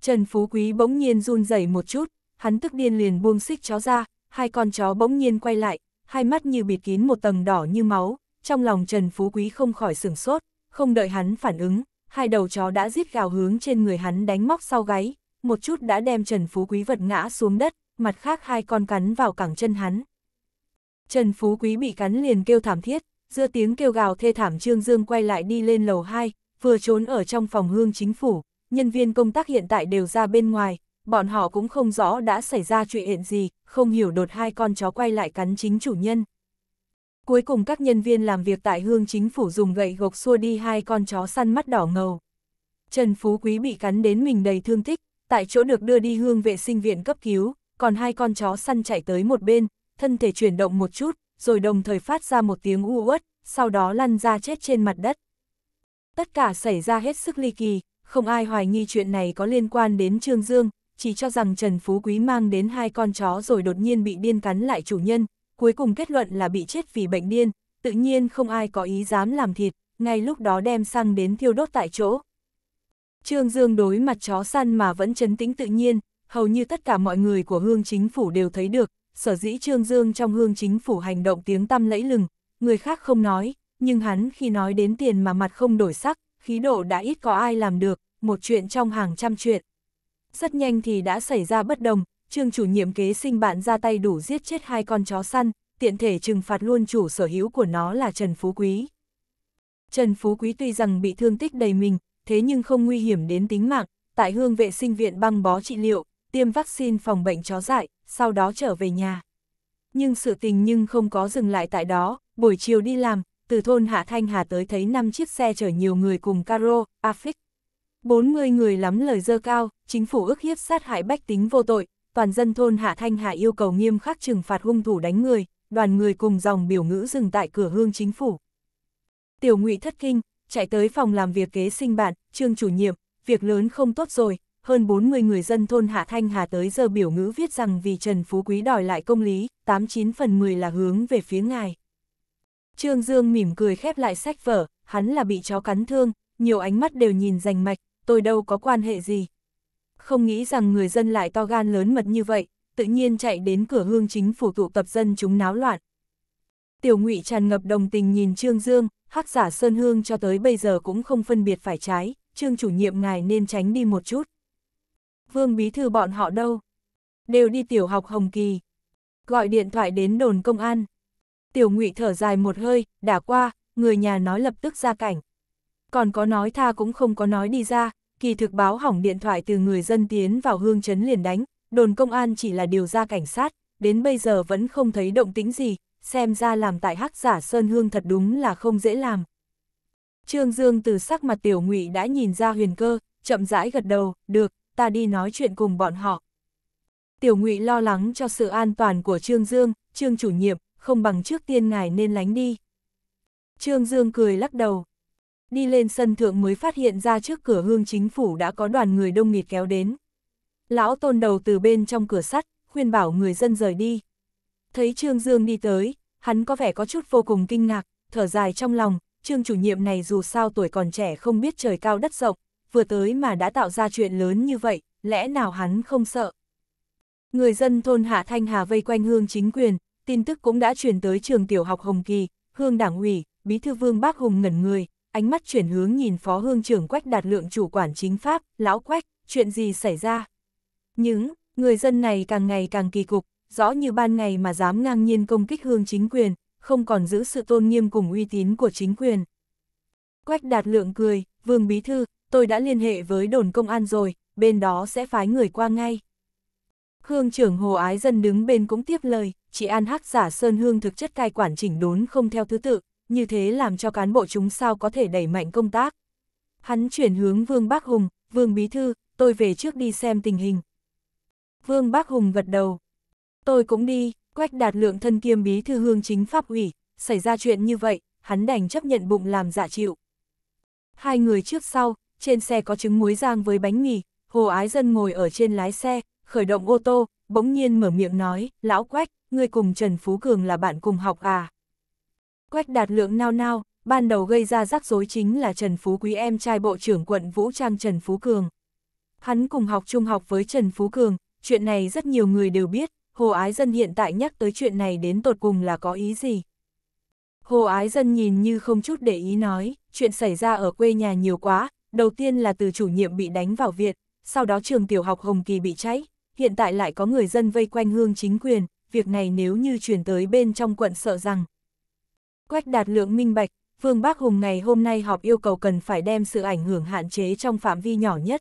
Trần Phú Quý bỗng nhiên run rẩy một chút, hắn tức điên liền buông xích chó ra, hai con chó bỗng nhiên quay lại, hai mắt như bịt kín một tầng đỏ như máu, trong lòng Trần Phú Quý không khỏi sửng sốt, không đợi hắn phản ứng, hai đầu chó đã giết gào hướng trên người hắn đánh móc sau gáy, một chút đã đem Trần Phú Quý vật ngã xuống đất, mặt khác hai con cắn vào cẳng chân hắn. Trần Phú Quý bị cắn liền kêu thảm thiết, giữa tiếng kêu gào thê thảm Trương Dương quay lại đi lên lầu 2, vừa trốn ở trong phòng hương chính phủ, nhân viên công tác hiện tại đều ra bên ngoài, bọn họ cũng không rõ đã xảy ra chuyện gì, không hiểu đột hai con chó quay lại cắn chính chủ nhân. Cuối cùng các nhân viên làm việc tại hương chính phủ dùng gậy gộc xua đi hai con chó săn mắt đỏ ngầu. Trần Phú Quý bị cắn đến mình đầy thương tích, tại chỗ được đưa đi hương vệ sinh viện cấp cứu, còn hai con chó săn chạy tới một bên, thân thể chuyển động một chút, rồi đồng thời phát ra một tiếng u uất, sau đó lăn ra chết trên mặt đất. Tất cả xảy ra hết sức ly kỳ, không ai hoài nghi chuyện này có liên quan đến Trương Dương, chỉ cho rằng Trần Phú Quý mang đến hai con chó rồi đột nhiên bị điên cắn lại chủ nhân, cuối cùng kết luận là bị chết vì bệnh điên, tự nhiên không ai có ý dám làm thịt, ngay lúc đó đem xăng đến thiêu đốt tại chỗ. Trương Dương đối mặt chó săn mà vẫn chấn tĩnh tự nhiên, hầu như tất cả mọi người của hương chính phủ đều thấy được, sở dĩ Trương Dương trong hương chính phủ hành động tiếng tăm lẫy lừng, người khác không nói, nhưng hắn khi nói đến tiền mà mặt không đổi sắc, khí độ đã ít có ai làm được, một chuyện trong hàng trăm chuyện. Rất nhanh thì đã xảy ra bất đồng, Trương chủ nhiệm kế sinh bạn ra tay đủ giết chết hai con chó săn, tiện thể trừng phạt luôn chủ sở hữu của nó là Trần Phú Quý. Trần Phú Quý tuy rằng bị thương tích đầy mình, thế nhưng không nguy hiểm đến tính mạng, tại hương vệ sinh viện băng bó trị liệu, tiêm vaccine phòng bệnh chó dại, sau đó trở về nhà. Nhưng sự tình nhưng không có dừng lại tại đó, buổi chiều đi làm, từ thôn Hạ Thanh Hà tới thấy 5 chiếc xe chở nhiều người cùng Caro, Afik. 40 người lắm lời dơ cao, chính phủ ức hiếp sát hại bách tính vô tội, toàn dân thôn Hạ Thanh Hà yêu cầu nghiêm khắc trừng phạt hung thủ đánh người, đoàn người cùng dòng biểu ngữ dừng tại cửa hương chính phủ. Tiểu Ngụy thất kinh, chạy tới phòng làm việc kế sinh bạn, Trương chủ nhiệm, việc lớn không tốt rồi, hơn 40 người dân thôn Hạ Thanh Hà tới giờ biểu ngữ viết rằng vì Trần Phú Quý đòi lại công lý, 89 phần 10 là hướng về phía ngài. Trương Dương mỉm cười khép lại sách vở, hắn là bị chó cắn thương, nhiều ánh mắt đều nhìn rành mạch, tôi đâu có quan hệ gì. Không nghĩ rằng người dân lại to gan lớn mật như vậy, tự nhiên chạy đến cửa hương chính phủ tụ tập dân chúng náo loạn. Tiểu ngụy tràn ngập đồng tình nhìn Trương Dương, hắc giả Sơn Hương cho tới bây giờ cũng không phân biệt phải trái, Trương chủ nhiệm ngài nên tránh đi một chút. Vương Bí Thư bọn họ đâu? Đều đi tiểu học Hồng Kỳ. Gọi điện thoại đến đồn công an. Tiểu ngụy thở dài một hơi, đã qua, người nhà nói lập tức ra cảnh. Còn có nói tha cũng không có nói đi ra, kỳ thực báo hỏng điện thoại từ người dân tiến vào hương trấn liền đánh, đồn công an chỉ là điều ra cảnh sát, đến bây giờ vẫn không thấy động tĩnh gì, xem ra làm tại hắc giả Sơn Hương thật đúng là không dễ làm. Trương Dương từ sắc mặt tiểu ngụy đã nhìn ra huyền cơ, chậm rãi gật đầu, được, ta đi nói chuyện cùng bọn họ. Tiểu ngụy lo lắng cho sự an toàn của Trương Dương, Trương chủ nhiệm, không bằng trước tiên ngài nên lánh đi. Trương Dương cười lắc đầu. Đi lên sân thượng mới phát hiện ra trước cửa hương chính phủ đã có đoàn người đông nghịt kéo đến. Lão tôn đầu từ bên trong cửa sắt, khuyên bảo người dân rời đi. Thấy Trương Dương đi tới, hắn có vẻ có chút vô cùng kinh ngạc, thở dài trong lòng, Trương chủ nhiệm này dù sao tuổi còn trẻ không biết trời cao đất rộng, vừa tới mà đã tạo ra chuyện lớn như vậy, lẽ nào hắn không sợ. Người dân thôn Hạ Thanh Hà vây quanh hương chính quyền, tin tức cũng đã chuyển tới trường tiểu học Hồng Kỳ, hương đảng ủy, bí thư vương Bác Hùng ngẩn người, ánh mắt chuyển hướng nhìn phó hương trưởng Quách Đạt Lượng chủ quản chính pháp, lão Quách, chuyện gì xảy ra. Những, người dân này càng ngày càng kỳ cục, rõ như ban ngày mà dám ngang nhiên công kích hương chính quyền, không còn giữ sự tôn nghiêm cùng uy tín của chính quyền. Quách Đạt Lượng cười, vương bí thư, tôi đã liên hệ với đồn công an rồi, bên đó sẽ phái người qua ngay. Hương trưởng Hồ Ái Dân đứng bên cũng tiếp lời, chị An Hắc giả Sơn Hương thực chất cai quản chỉnh đốn không theo thứ tự, như thế làm cho cán bộ chúng sao có thể đẩy mạnh công tác. Hắn chuyển hướng Vương bác Hùng, Vương Bí Thư, tôi về trước đi xem tình hình. Vương bác Hùng gật đầu. Tôi cũng đi, quách đạt lượng thân kiêm Bí Thư Hương chính pháp ủy, xảy ra chuyện như vậy, hắn đành chấp nhận bụng làm dạ chịu. Hai người trước sau, trên xe có trứng muối rang với bánh mì, hồ ái dân ngồi ở trên lái xe, khởi động ô tô, bỗng nhiên mở miệng nói, lão Quách, ngươi cùng Trần Phú Cường là bạn cùng học à. Quách đạt lượng nao nao, ban đầu gây ra rắc rối chính là Trần Phú Quý em trai bộ trưởng quận Vũ Trang Trần Phú Cường. Hắn cùng học trung học với Trần Phú Cường, chuyện này rất nhiều người đều biết, Hồ Ái Dân hiện tại nhắc tới chuyện này đến tột cùng là có ý gì. Hồ Ái Dân nhìn như không chút để ý nói, chuyện xảy ra ở quê nhà nhiều quá, Đầu tiên là từ chủ nhiệm bị đánh vào viện, sau đó trường tiểu học Hồng Kỳ bị cháy, hiện tại lại có người dân vây quanh hương chính quyền, việc này nếu như chuyển tới bên trong quận sợ rằng. Quách đạt lượng minh bạch, Vương bác Hùng ngày hôm nay họp yêu cầu cần phải đem sự ảnh hưởng hạn chế trong phạm vi nhỏ nhất.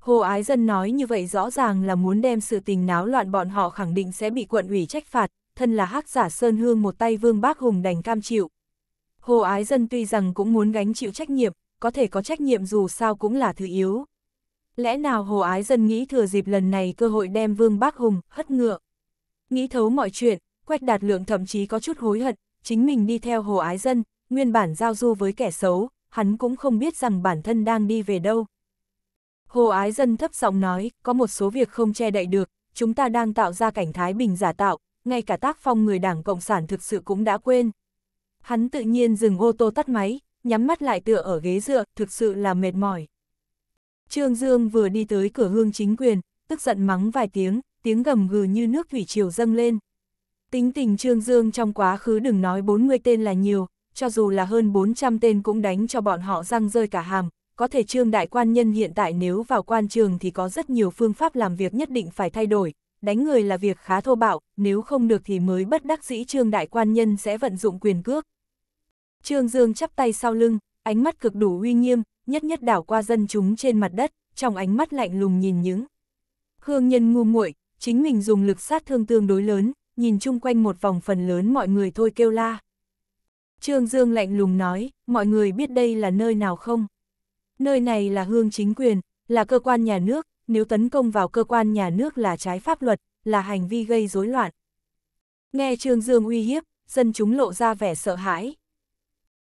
Hồ Ái Dân nói như vậy rõ ràng là muốn đem sự tình náo loạn bọn họ khẳng định sẽ bị quận ủy trách phạt, thân là hắc giả Sơn Hương một tay Vương bác Hùng đành cam chịu. Hồ Ái Dân tuy rằng cũng muốn gánh chịu trách nhiệm, có thể có trách nhiệm dù sao cũng là thứ yếu. Lẽ nào Hồ Ái Dân nghĩ thừa dịp lần này cơ hội đem Vương Bác Hùng hất ngựa? Nghĩ thấu mọi chuyện, Quách Đạt Lượng thậm chí có chút hối hận, chính mình đi theo Hồ Ái Dân, nguyên bản giao du với kẻ xấu, hắn cũng không biết rằng bản thân đang đi về đâu. Hồ Ái Dân thấp giọng nói, có một số việc không che đậy được, chúng ta đang tạo ra cảnh thái bình giả tạo, ngay cả tác phong người đảng Cộng sản thực sự cũng đã quên. Hắn tự nhiên dừng ô tô tắt máy, nhắm mắt lại tựa ở ghế dựa, thực sự là mệt mỏi. Trương Dương vừa đi tới cửa hương chính quyền, tức giận mắng vài tiếng, tiếng gầm gừ như nước thủy triều dâng lên. Tính tình Trương Dương trong quá khứ đừng nói 40 tên là nhiều, cho dù là hơn 400 tên cũng đánh cho bọn họ răng rơi cả hàm. Có thể Trương Đại Quan Nhân hiện tại nếu vào quan trường thì có rất nhiều phương pháp làm việc nhất định phải thay đổi. Đánh người là việc khá thô bạo, nếu không được thì mới bất đắc dĩ Trương Đại Quan Nhân sẽ vận dụng quyền cước, Trương Dương chắp tay sau lưng, ánh mắt cực đủ uy nghiêm, nhất nhất đảo qua dân chúng trên mặt đất, trong ánh mắt lạnh lùng nhìn những. Hương nhân ngu muội chính mình dùng lực sát thương tương đối lớn, nhìn chung quanh một vòng phần lớn mọi người thôi kêu la. Trương Dương lạnh lùng nói, mọi người biết đây là nơi nào không? Nơi này là hương chính quyền, là cơ quan nhà nước, nếu tấn công vào cơ quan nhà nước là trái pháp luật, là hành vi gây rối loạn. Nghe Trương Dương uy hiếp, dân chúng lộ ra vẻ sợ hãi,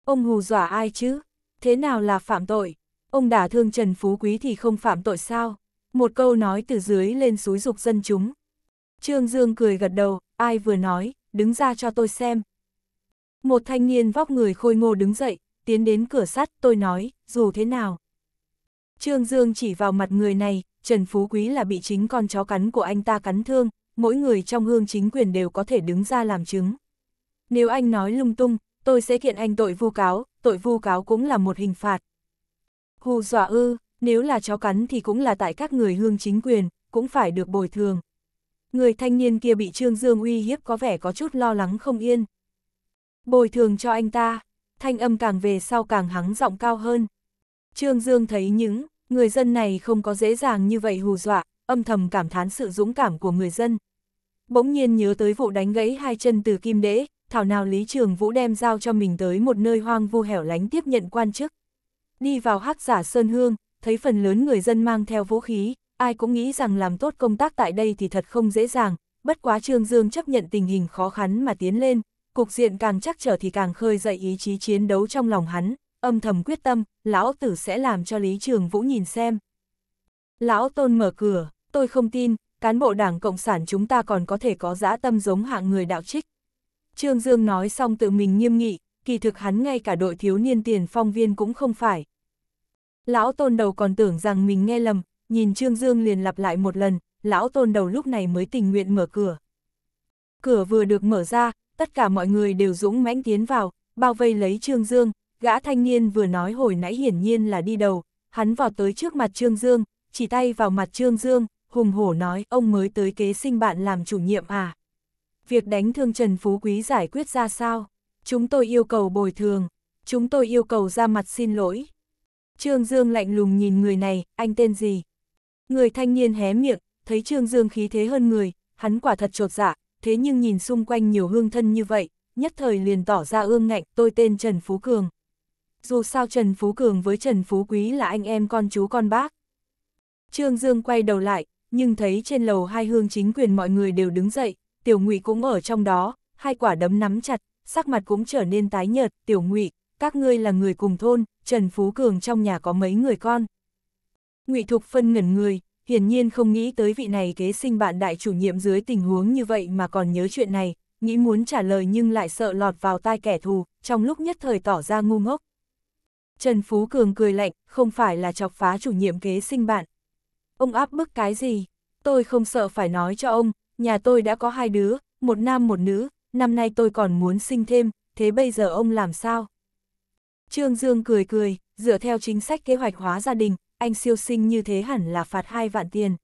Ông hù dọa ai chứ? Thế nào là phạm tội? Ông đả thương Trần Phú Quý thì không phạm tội sao? Một câu nói từ dưới lên xúi dục dân chúng. Trương Dương cười gật đầu, ai vừa nói, đứng ra cho tôi xem. Một thanh niên vóc người khôi ngô đứng dậy, tiến đến cửa sắt, tôi nói, dù thế nào. Trương Dương chỉ vào mặt người này, Trần Phú Quý là bị chính con chó cắn của anh ta cắn thương, mỗi người trong hương chính quyền đều có thể đứng ra làm chứng. Nếu anh nói lung tung, tôi sẽ kiện anh tội vu cáo, tội vu cáo cũng là một hình phạt. Hù dọa ư, nếu là chó cắn thì cũng là tại các người hương chính quyền, cũng phải được bồi thường. Người thanh niên kia bị Trương Dương uy hiếp có vẻ có chút lo lắng không yên. Bồi thường cho anh ta, thanh âm càng về sau càng hắng giọng cao hơn. Trương Dương thấy những người dân này không có dễ dàng như vậy hù dọa, âm thầm cảm thán sự dũng cảm của người dân. Bỗng nhiên nhớ tới vụ đánh gãy hai chân từ kim đế, thảo nào Lý Trường Vũ đem giao cho mình tới một nơi hoang vu hẻo lánh tiếp nhận quan chức. Đi vào hắc giả Sơn Hương, thấy phần lớn người dân mang theo vũ khí, ai cũng nghĩ rằng làm tốt công tác tại đây thì thật không dễ dàng, bất quá Trương Dương chấp nhận tình hình khó khăn mà tiến lên, cục diện càng chắc trở thì càng khơi dậy ý chí chiến đấu trong lòng hắn, âm thầm quyết tâm, lão tử sẽ làm cho Lý Trường Vũ nhìn xem. Lão Tôn mở cửa, tôi không tin, cán bộ đảng Cộng sản chúng ta còn có thể có dã tâm giống hạng người đạo trích. Trương Dương nói xong tự mình nghiêm nghị, kỳ thực hắn ngay cả đội thiếu niên tiền phong viên cũng không phải. Lão tôn đầu còn tưởng rằng mình nghe lầm, nhìn Trương Dương liền lặp lại một lần, lão tôn đầu lúc này mới tình nguyện mở cửa. Cửa vừa được mở ra, tất cả mọi người đều dũng mãnh tiến vào, bao vây lấy Trương Dương, gã thanh niên vừa nói hồi nãy hiển nhiên là đi đầu, hắn vào tới trước mặt Trương Dương, chỉ tay vào mặt Trương Dương, hùng hổ nói ông mới tới kế sinh bạn làm chủ nhiệm à. Việc đánh thương Trần Phú Quý giải quyết ra sao? Chúng tôi yêu cầu bồi thường, chúng tôi yêu cầu ra mặt xin lỗi. Trương Dương lạnh lùng nhìn người này, anh tên gì? Người thanh niên hé miệng, thấy Trương Dương khí thế hơn người, hắn quả thật trột dạ, thế nhưng nhìn xung quanh nhiều hương thân như vậy, nhất thời liền tỏ ra ương ngạnh, tôi tên Trần Phú Cường. Dù sao Trần Phú Cường với Trần Phú Quý là anh em con chú con bác. Trương Dương quay đầu lại, nhưng thấy trên lầu hai hương chính quyền mọi người đều đứng dậy, tiểu ngụy cũng ở trong đó, hai quả đấm nắm chặt, sắc mặt cũng trở nên tái nhợt, tiểu ngụy, các ngươi là người cùng thôn, Trần Phú Cường trong nhà có mấy người con. Ngụy Thục Phân ngẩn người, hiển nhiên không nghĩ tới vị này kế sinh bạn đại chủ nhiệm dưới tình huống như vậy mà còn nhớ chuyện này, nghĩ muốn trả lời nhưng lại sợ lọt vào tai kẻ thù, trong lúc nhất thời tỏ ra ngu ngốc. Trần Phú Cường cười lạnh, không phải là chọc phá chủ nhiệm kế sinh bạn. Ông áp bức cái gì? Tôi không sợ phải nói cho ông, nhà tôi đã có hai đứa, một nam một nữ, năm nay tôi còn muốn sinh thêm, thế bây giờ ông làm sao? Trương Dương cười cười, dựa theo chính sách kế hoạch hóa gia đình, anh siêu sinh như thế hẳn là phạt hai vạn tiền.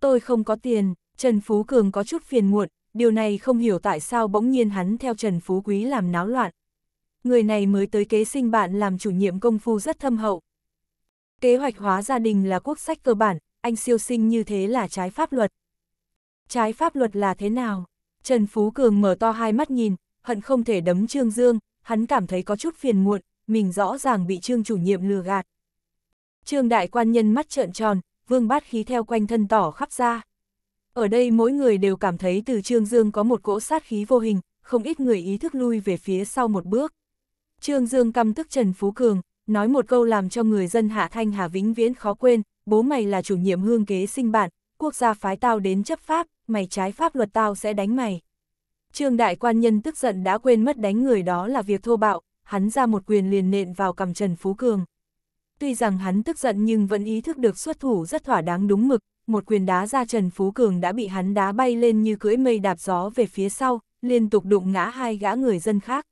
Tôi không có tiền, Trần Phú Cường có chút phiền muộn, điều này không hiểu tại sao bỗng nhiên hắn theo Trần Phú Quý làm náo loạn. Người này mới tới kế sinh bạn làm chủ nhiệm công phu rất thâm hậu. Kế hoạch hóa gia đình là quốc sách cơ bản, anh siêu sinh như thế là trái pháp luật, Trái pháp luật là thế nào? Trần Phú Cường mở to hai mắt nhìn, hận không thể đấm Trương Dương, hắn cảm thấy có chút phiền muộn, mình rõ ràng bị Trương chủ nhiệm lừa gạt. Trương đại quan nhân mắt trợn tròn, vương bát khí theo quanh thân tỏ khắp ra. Ở đây mỗi người đều cảm thấy từ Trương Dương có một cỗ sát khí vô hình, không ít người ý thức lui về phía sau một bước. Trương Dương căm tức Trần Phú Cường, nói một câu làm cho người dân Hạ Thanh Hà vĩnh viễn khó quên, bố mày là chủ nhiệm hương kế sinh bạn, quốc gia phái tao đến chấp pháp, mày trái pháp luật tao sẽ đánh mày. Trương đại quan nhân tức giận đã quên mất đánh người đó là việc thô bạo, hắn ra một quyền liền nện vào cầm Trần Phú Cường. Tuy rằng hắn tức giận nhưng vẫn ý thức được xuất thủ rất thỏa đáng đúng mực, một quyền đá ra Trần Phú Cường đã bị hắn đá bay lên như cưỡi mây đạp gió về phía sau, liên tục đụng ngã hai gã người dân khác.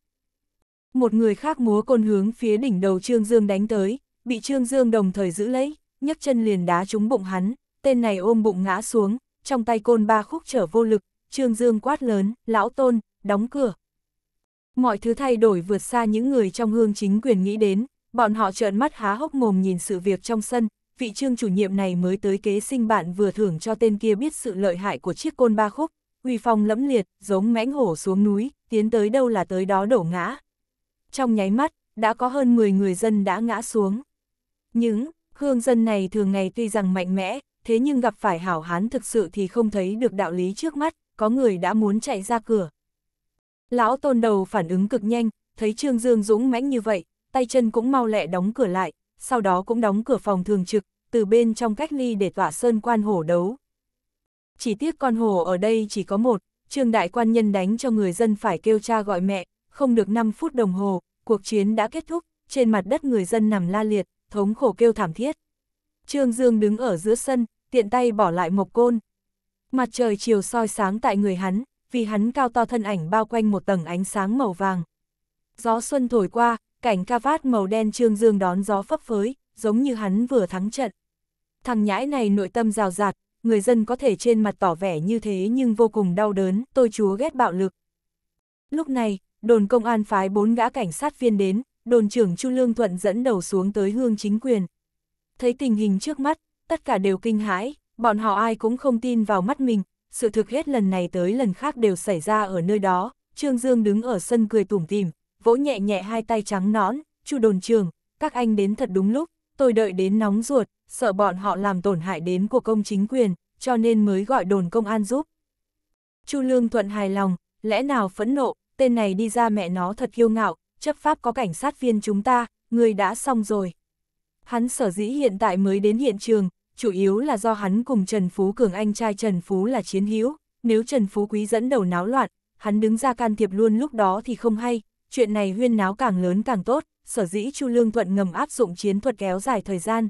Một người khác múa côn hướng phía đỉnh đầu Trương Dương đánh tới, bị Trương Dương đồng thời giữ lấy, nhấc chân liền đá trúng bụng hắn, tên này ôm bụng ngã xuống, trong tay côn ba khúc trở vô lực, Trương Dương quát lớn, lão tôn, đóng cửa. Mọi thứ thay đổi vượt xa những người trong hương chính quyền nghĩ đến, bọn họ trợn mắt há hốc mồm nhìn sự việc trong sân, vị trương chủ nhiệm này mới tới kế sinh bạn vừa thưởng cho tên kia biết sự lợi hại của chiếc côn ba khúc, uy phong lẫm liệt, giống mãnh hổ xuống núi, tiến tới đâu là tới đó đổ ngã. Trong nháy mắt, đã có hơn 10 người dân đã ngã xuống. Những, hương dân này thường ngày tuy rằng mạnh mẽ, thế nhưng gặp phải hảo hán thực sự thì không thấy được đạo lý trước mắt, có người đã muốn chạy ra cửa. Lão tôn đầu phản ứng cực nhanh, thấy Trương Dương dũng mãnh như vậy, tay chân cũng mau lẹ đóng cửa lại, sau đó cũng đóng cửa phòng thường trực, từ bên trong cách ly để tỏa sơn quan hổ đấu. Chỉ tiếc con hổ ở đây chỉ có một, Trương đại quan nhân đánh cho người dân phải kêu cha gọi mẹ, không được 5 phút đồng hồ, cuộc chiến đã kết thúc, trên mặt đất người dân nằm la liệt, thống khổ kêu thảm thiết. Trương Dương đứng ở giữa sân, tiện tay bỏ lại một côn. Mặt trời chiều soi sáng tại người hắn, vì hắn cao to thân ảnh bao quanh một tầng ánh sáng màu vàng. Gió xuân thổi qua, cảnh ca vát màu đen Trương Dương đón gió phấp phới, giống như hắn vừa thắng trận. Thằng nhãi này nội tâm rào rạt, người dân có thể trên mặt tỏ vẻ như thế nhưng vô cùng đau đớn, tôi chúa ghét bạo lực. Lúc này, đồn công an phái bốn gã cảnh sát viên đến, đồn trưởng Chu Lương Thuận dẫn đầu xuống tới hương chính quyền thấy tình hình trước mắt, tất cả đều kinh hãi, bọn họ ai cũng không tin vào mắt mình, sự thực hết lần này tới lần khác đều xảy ra ở nơi đó, Trương Dương đứng ở sân cười tủm tìm, vỗ nhẹ nhẹ hai tay trắng nõn, chu đồn trường, các anh đến thật đúng lúc, tôi đợi đến nóng ruột, sợ bọn họ làm tổn hại đến của công chính quyền, cho nên mới gọi đồn công an giúp. Chu Lương Thuận hài lòng, lẽ nào phẫn nộ, tên này đi ra mẹ nó thật kiêu ngạo, chấp pháp có cảnh sát viên chúng ta, người đã xong rồi. Hắn sở dĩ hiện tại mới đến hiện trường, chủ yếu là do hắn cùng Trần Phú Cường anh trai Trần Phú là chiến hữu, nếu Trần Phú Quý dẫn đầu náo loạn, hắn đứng ra can thiệp luôn lúc đó thì không hay, chuyện này huyên náo càng lớn càng tốt, sở dĩ Chu Lương Thuận ngầm áp dụng chiến thuật kéo dài thời gian.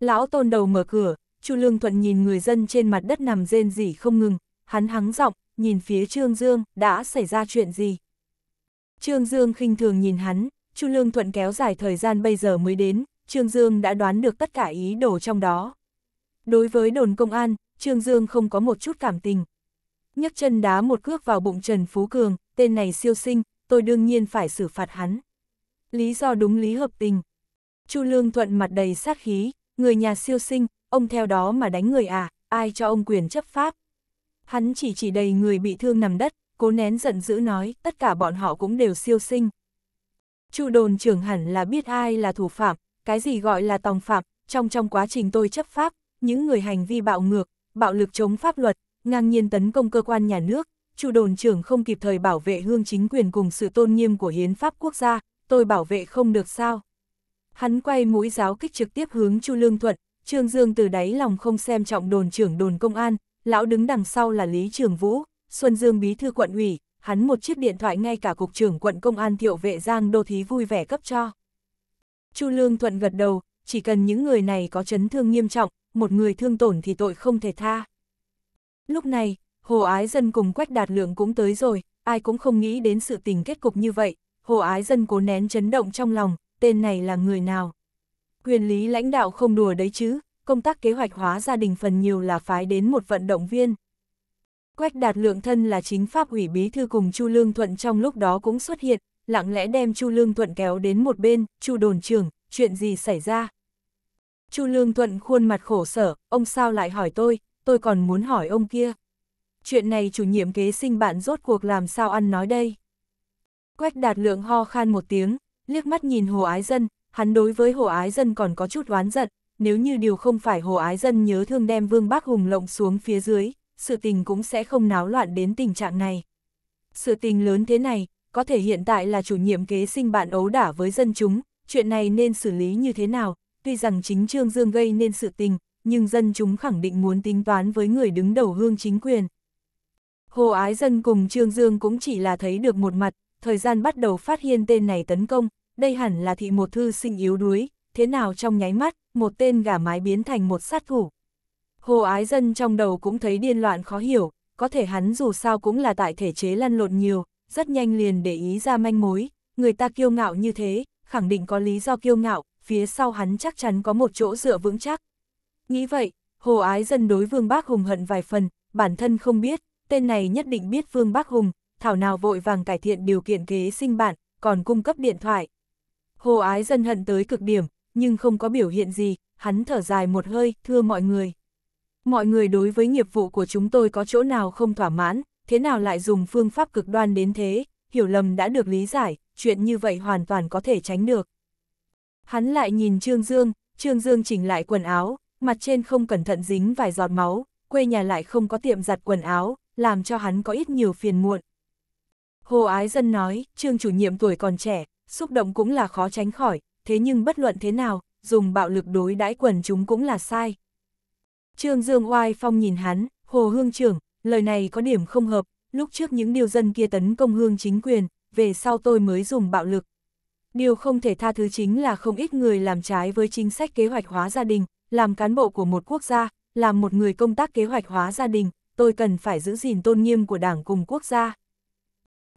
Lão Tôn đầu mở cửa, Chu Lương Thuận nhìn người dân trên mặt đất nằm rên rỉ không ngừng, hắn hắng giọng, nhìn phía Trương Dương, đã xảy ra chuyện gì? Trương Dương khinh thường nhìn hắn, Chu Lương Thuận kéo dài thời gian bây giờ mới đến, Trương Dương đã đoán được tất cả ý đồ trong đó. Đối với đồn công an, Trương Dương không có một chút cảm tình. nhấc chân đá một cước vào bụng Trần Phú Cường, tên này siêu sinh, tôi đương nhiên phải xử phạt hắn. Lý do đúng lý hợp tình. Chu Lương Thuận mặt đầy sát khí, người nhà siêu sinh, ông theo đó mà đánh người à, ai cho ông quyền chấp pháp. Hắn chỉ chỉ đầy người bị thương nằm đất, cố nén giận dữ nói, tất cả bọn họ cũng đều siêu sinh. Chu đồn trưởng hẳn là biết ai là thủ phạm, cái gì gọi là tòng phạm, trong trong quá trình tôi chấp pháp, những người hành vi bạo ngược, bạo lực chống pháp luật, ngang nhiên tấn công cơ quan nhà nước, chủ đồn trưởng không kịp thời bảo vệ hương chính quyền cùng sự tôn nghiêm của hiến pháp quốc gia, tôi bảo vệ không được sao. Hắn quay mũi giáo kích trực tiếp hướng Chu Lương Thuận, Trương Dương từ đáy lòng không xem trọng đồn trưởng đồn công an, lão đứng đằng sau là Lý Trường Vũ, Xuân Dương bí thư quận ủy, hắn một chiếc điện thoại ngay cả cục trưởng quận công an Thiệu Vệ Giang đô thí vui vẻ cấp cho. Chu Lương Thuận gật đầu, chỉ cần những người này có chấn thương nghiêm trọng, một người thương tổn thì tội không thể tha. Lúc này, Hồ Ái Dân cùng Quách Đạt Lượng cũng tới rồi, ai cũng không nghĩ đến sự tình kết cục như vậy, Hồ Ái Dân cố nén chấn động trong lòng, tên này là người nào? Quyền lý lãnh đạo không đùa đấy chứ, công tác kế hoạch hóa gia đình phần nhiều là phái đến một vận động viên. Quách Đạt Lượng thân là chính pháp ủy bí thư cùng Chu Lương Thuận trong lúc đó cũng xuất hiện, lặng lẽ đem Chu Lương Thuận kéo đến một bên, Chu đồn trưởng, chuyện gì xảy ra? Chu Lương Thuận khuôn mặt khổ sở, ông sao lại hỏi tôi, tôi còn muốn hỏi ông kia. Chuyện này chủ nhiệm kế sinh bạn rốt cuộc làm sao ăn nói đây? Quách đạt lượng ho khan một tiếng, liếc mắt nhìn Hồ Ái Dân, hắn đối với Hồ Ái Dân còn có chút oán giận, nếu như điều không phải Hồ Ái Dân nhớ thương đem Vương Bác Hùng lộng xuống phía dưới, sự tình cũng sẽ không náo loạn đến tình trạng này. Sự tình lớn thế này, có thể hiện tại là chủ nhiệm kế sinh bạn ấu đả với dân chúng, chuyện này nên xử lý như thế nào, tuy rằng chính Trương Dương gây nên sự tình, nhưng dân chúng khẳng định muốn tính toán với người đứng đầu hương chính quyền. Hồ Ái Dân cùng Trương Dương cũng chỉ là thấy được một mặt, thời gian bắt đầu phát hiện tên này tấn công, đây hẳn là thị một thư sinh yếu đuối, thế nào trong nháy mắt, một tên gà mái biến thành một sát thủ. Hồ Ái Dân trong đầu cũng thấy điên loạn khó hiểu, có thể hắn dù sao cũng là tại thể chế lăn lộn nhiều, rất nhanh liền để ý ra manh mối, người ta kiêu ngạo như thế, khẳng định có lý do kiêu ngạo, phía sau hắn chắc chắn có một chỗ dựa vững chắc. Nghĩ vậy, hồ ái dân đối Vương Bác Hùng hận vài phần, bản thân không biết, tên này nhất định biết Vương Bác Hùng, thảo nào vội vàng cải thiện điều kiện kế sinh bản còn cung cấp điện thoại. Hồ ái dân hận tới cực điểm, nhưng không có biểu hiện gì, hắn thở dài một hơi, thưa mọi người. Mọi người đối với nghiệp vụ của chúng tôi có chỗ nào không thỏa mãn, thế nào lại dùng phương pháp cực đoan đến thế, hiểu lầm đã được lý giải, chuyện như vậy hoàn toàn có thể tránh được. Hắn lại nhìn Trương Dương, Trương Dương chỉnh lại quần áo, mặt trên không cẩn thận dính vài giọt máu, quê nhà lại không có tiệm giặt quần áo, làm cho hắn có ít nhiều phiền muộn. Hồ Ái Dân nói, Trương chủ nhiệm tuổi còn trẻ, xúc động cũng là khó tránh khỏi, thế nhưng bất luận thế nào, dùng bạo lực đối đãi quần chúng cũng là sai. Trương Dương oai phong nhìn hắn, Hồ Hương trưởng, Lời này có điểm không hợp, lúc trước những điều dân kia tấn công hương chính quyền, về sau tôi mới dùng bạo lực. Điều không thể tha thứ chính là không ít người làm trái với chính sách kế hoạch hóa gia đình, làm cán bộ của một quốc gia, làm một người công tác kế hoạch hóa gia đình, tôi cần phải giữ gìn tôn nghiêm của đảng cùng quốc gia.